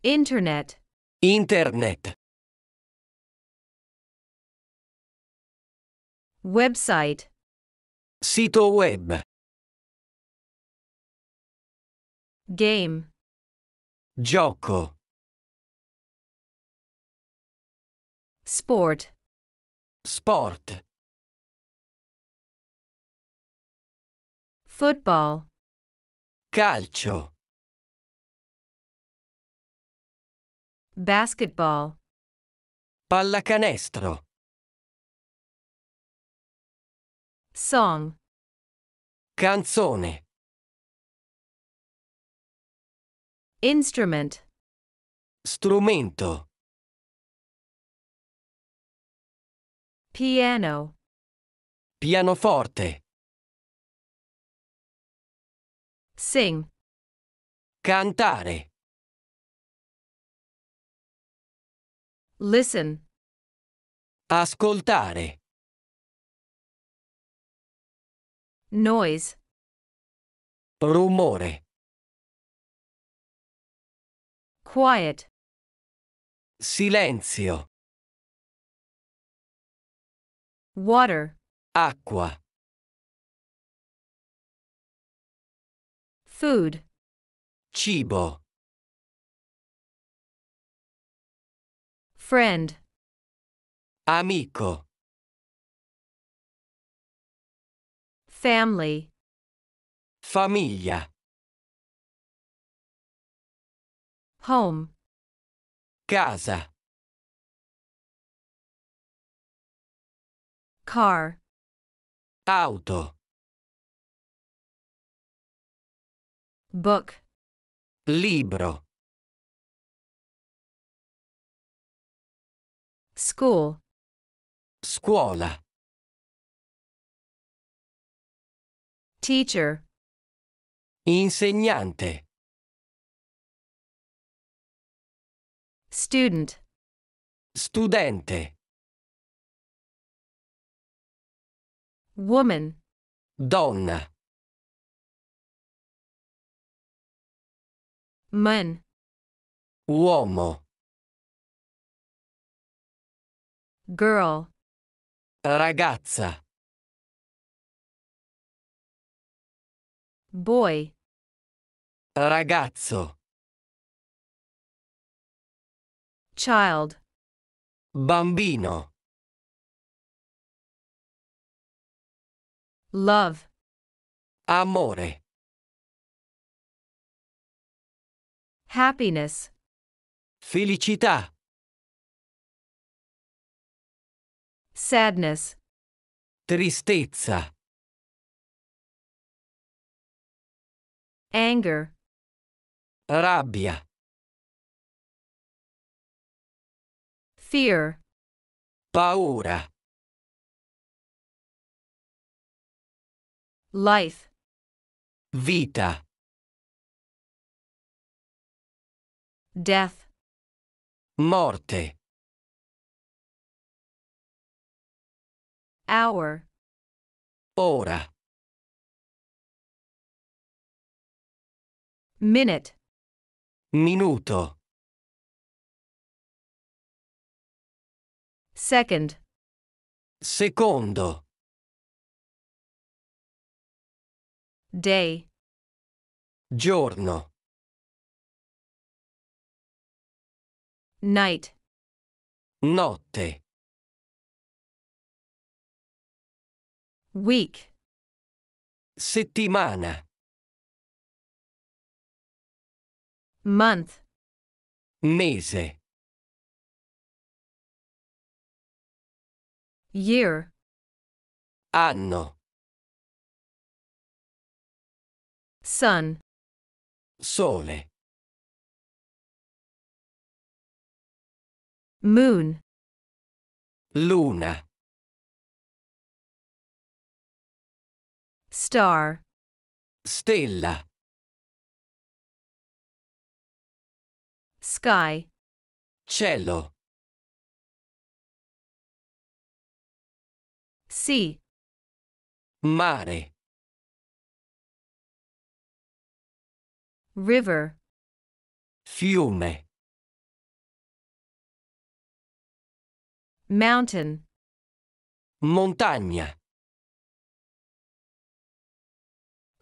Internet. Internet. Website. Sito web. Game. Gioco. Sport. Sport. Football. Calcio. Basketball. Pallacanestro. Song. Canzone. Instrument. Strumento. Piano. Pianoforte. Sing. Cantare. Listen. Ascoltare. Noise. Rumore. Quiet. Silenzio. Water. Acqua. Food. Cibo. Friend. Amico. Family. Famiglia. Home. Casa. Car. Auto. Book. Libro. School. Scuola. Teacher. Insegnante. Student. Studente. Woman. Donna. Man. Uomo. Girl. Ragazza. Boy. Ragazzo. Child. Bambino. Love. Amore. Happiness. Felicità. Sadness. Tristezza. Anger. Rabbia. Fear. Paura. Life. Vita. Death. Morte. Hour. Ora. Minute. Minuto. Second. Secondo. Day. Giorno. Night. Notte. Week. Settimana. Month. Mese. Year. Anno. Sun. Sole. Moon. Luna. Star. Stella. Sky. Cielo. Sea. Mare. River. Fiume. Mountain. Montagna.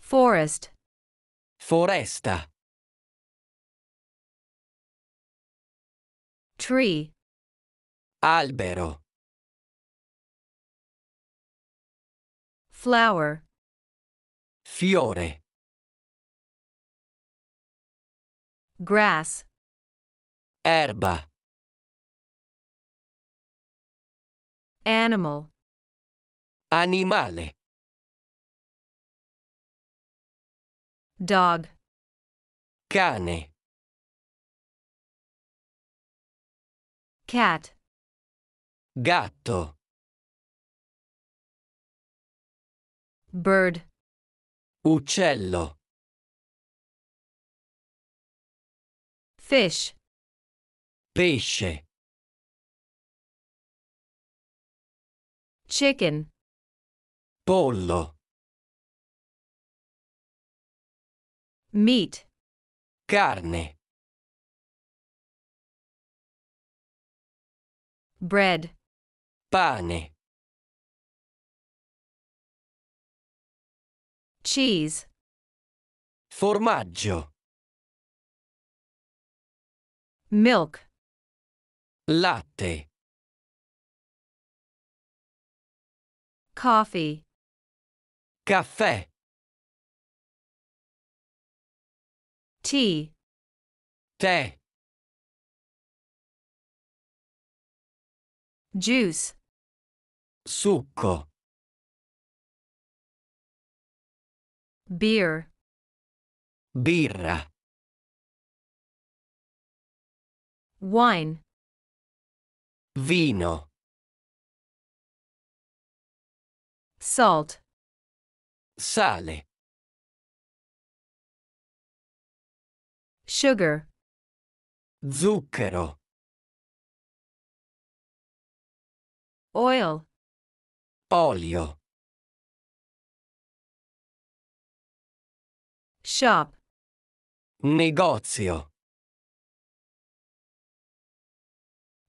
Forest. Foresta. Tree. Albero. Flower. Fiore. Grass. Erba. Animal. Animale. Dog. Cane. Cat. Gatto. Bird. Uccello. Fish. Pesce. chicken pollo meat carne bread pane cheese formaggio milk latte Coffee. Caffè. Tea. Tè. Juice. Succo. Beer. Birra. Wine. Vino. Salt. Sale. Sugar. Zucchero. Oil. Olio. Shop. Negozio.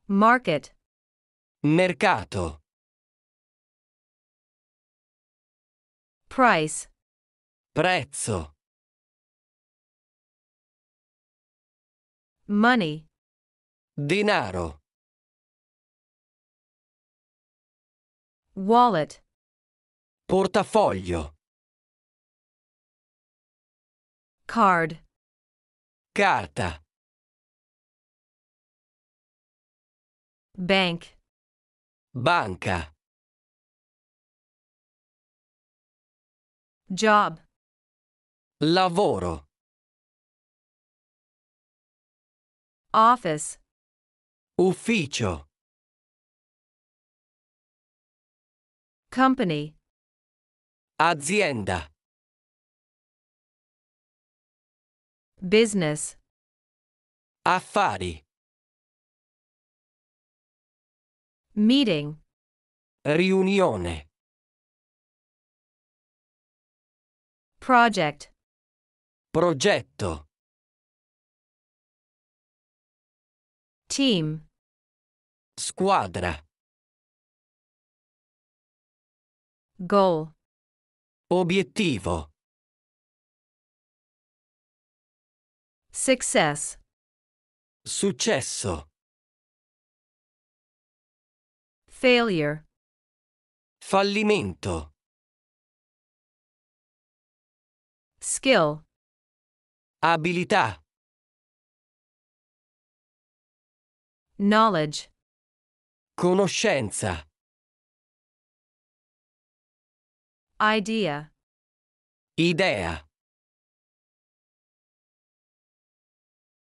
Market. Mercato. Price. Prezzo. Money. Denaro. Wallet. Portafoglio. Card. Carta. Bank. Banca. Job. Lavoro. Office. Ufficio. Company. Azienda. Business. Affari. Meeting. Riunione. Project. Progetto. Team. Squadra. Goal. Obiettivo. Success. Successo. Failure. Fallimento. Skill. Abilità. Knowledge. Conoscenza. Idea. Idea.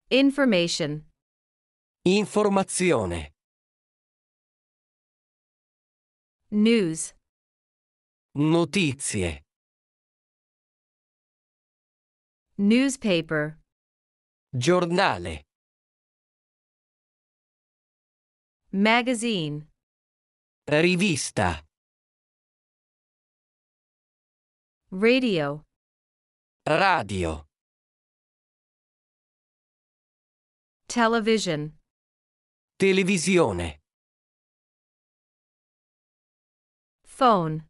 Information. Informazione. News. Notizie. Newspaper. Giornale. Magazine. Rivista. Radio. Radio. Television. Televisione. Phone.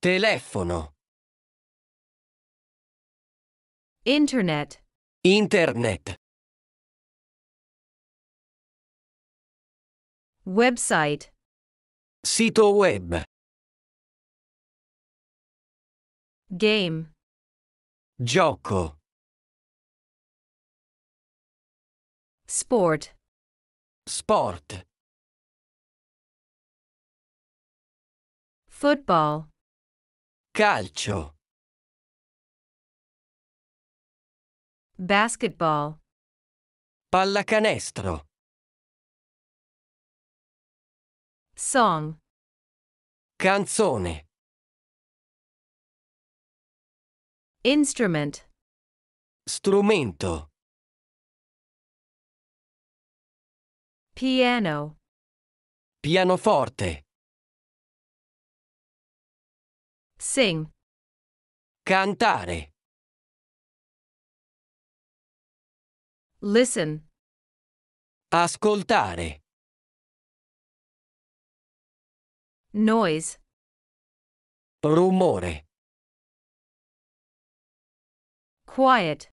Telefono. Internet. Internet. Website. Sito web. Game. Gioco. Sport. Sport. Football. Calcio. Basketball. Pallacanestro. Song. Canzone. Instrument. Strumento. Piano. Pianoforte. Sing. Cantare. Listen. Ascoltare. Noise. Rumore. Quiet.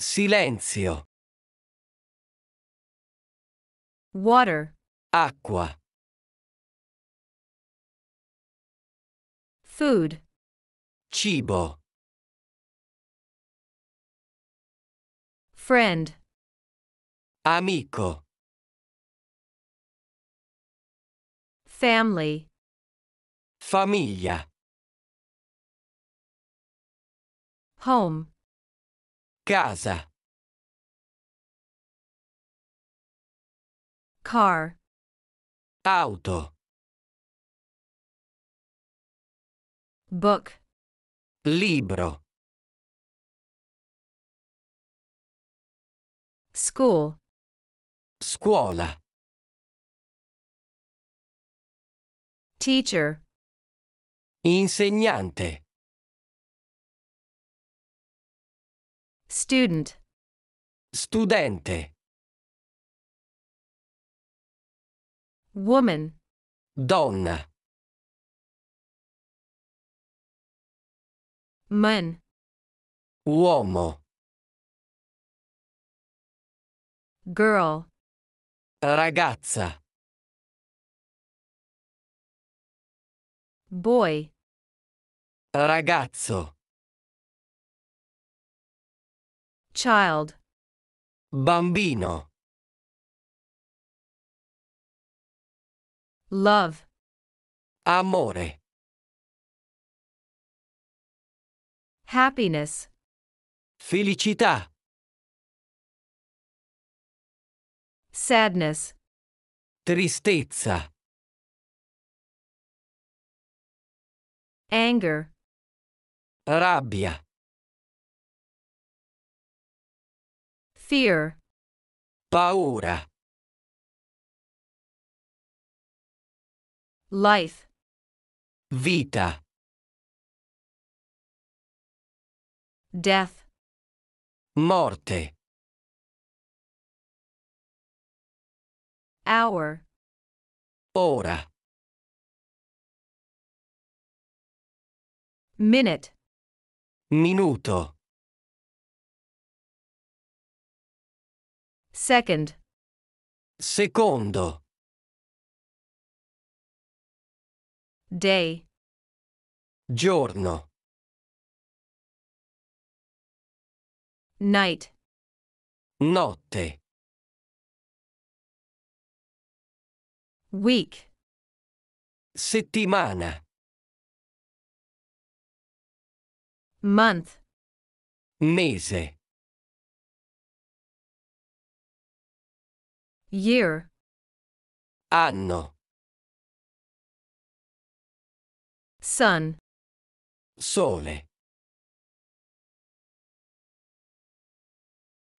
Silenzio. Water. Acqua. Food. Cibo. Friend. Amico. Family. Famiglia. Home. Casa. Car. Auto. Book. Libro. School. Scuola. Teacher. Insegnante. Student. Studente. Woman. Donna. Man. Uomo. Girl. Ragazza. Boy. Ragazzo. Child. Bambino. Love. Amore. Happiness. Felicità. Sadness. Tristezza. Anger. Rabbia. Fear. Paura. Life. Vita. Death. Morte. hour hora minute minuto second secondo day giorno night notte Week. Settimana. Month. Mese. Year. Anno. Sun. Sole.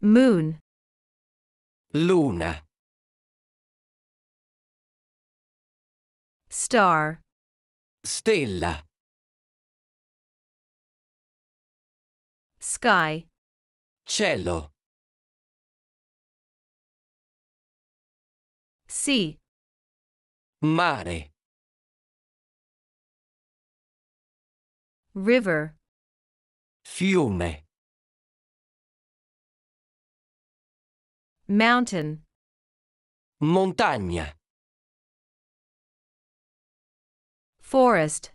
Moon. Luna. Star. Stella. Sky. Cielo. Sea. Mare. River. Fiume. Mountain. Montagna. Forest.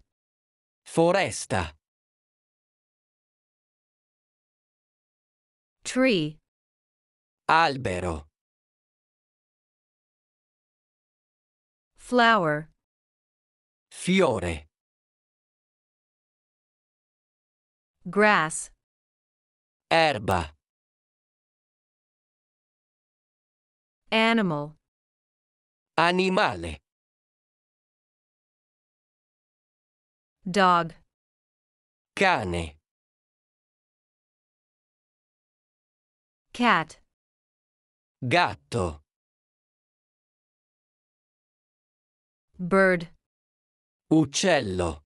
Foresta. Tree. Albero. Flower. Fiore. Grass. Erba. Animal. Animale. Dog. Cane. Cat. Gatto. Bird. Uccello.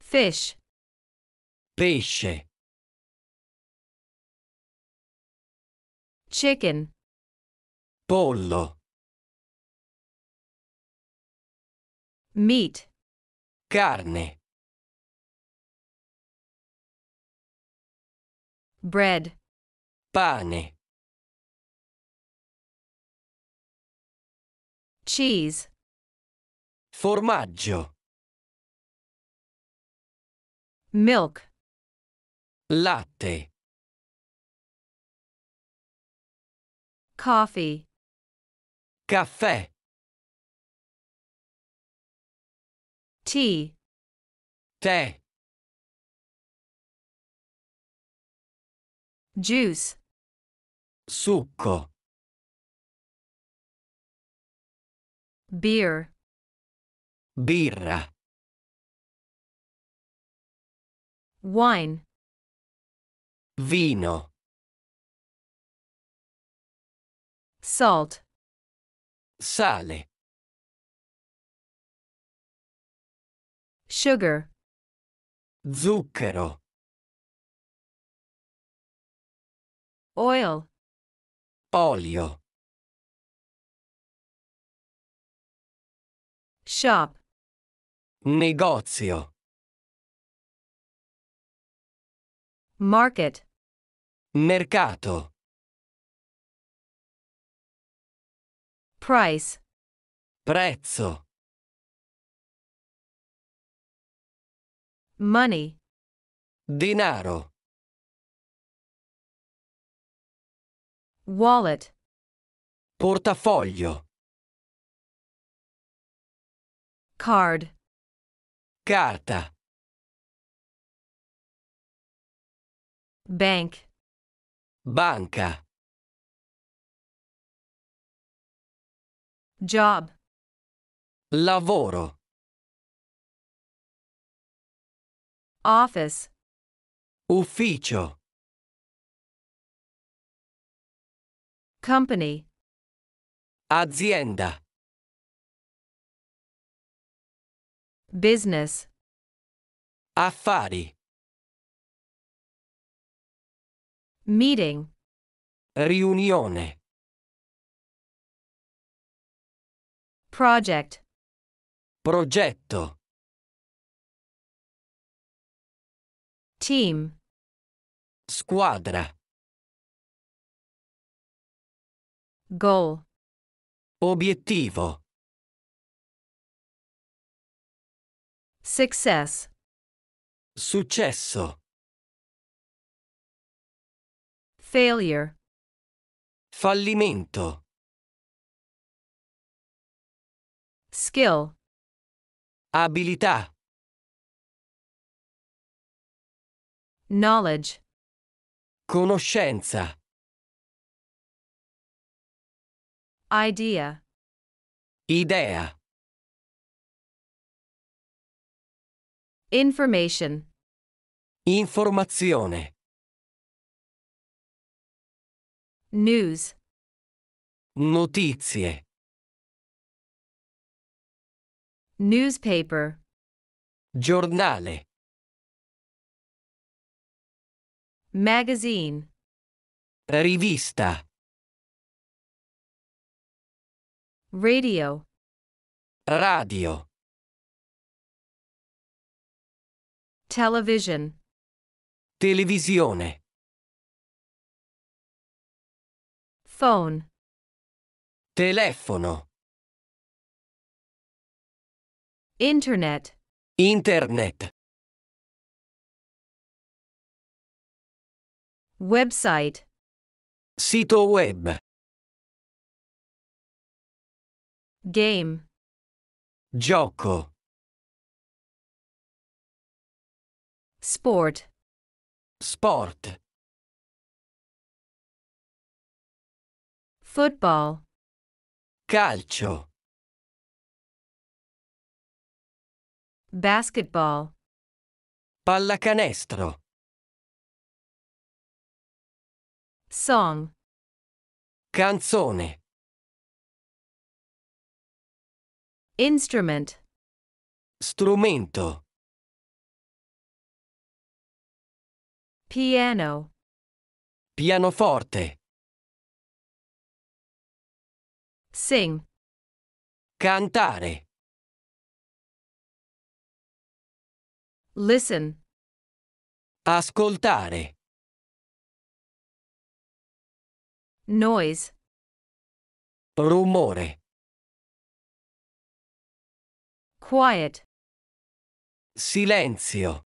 Fish. Pesce. Chicken. Pollo. Meat. Carne. Bread. Pane. Cheese. Formaggio. Milk. Latte. Coffee. Caffè. T. Te. Juice. Succo. Beer. Birra. Wine. Vino. Salt. Sale. Sugar. Zucchero. Oil. Olio. Shop. Negozio. Market. Mercato. Price. Prezzo. Money. Denaro. Wallet. Portafoglio. Card. Carta. Bank. Banca. Job. Lavoro. Office. Ufficio. Company. Azienda. Business. Affari. Meeting. Riunione. Project. Progetto. Team. Squadra. Goal. Obiettivo. Success. Successo. Failure. Fallimento. Skill. Abilità. Knowledge. Conoscenza. Idea. Idea. Information. Informazione. News. Notizie. Newspaper. Giornale. Magazine. Rivista. Radio. Radio. Television. Televisione. Phone. Telefono. Internet. Internet. Website. Sito web. Game. Gioco. Sport. Sport. Football. Calcio. Basketball. Pallacanestro. Song. Canzone. Instrument. Strumento. Piano. Pianoforte. Sing. Cantare. Listen. Ascoltare. Noise. Rumore. Quiet. Silenzio.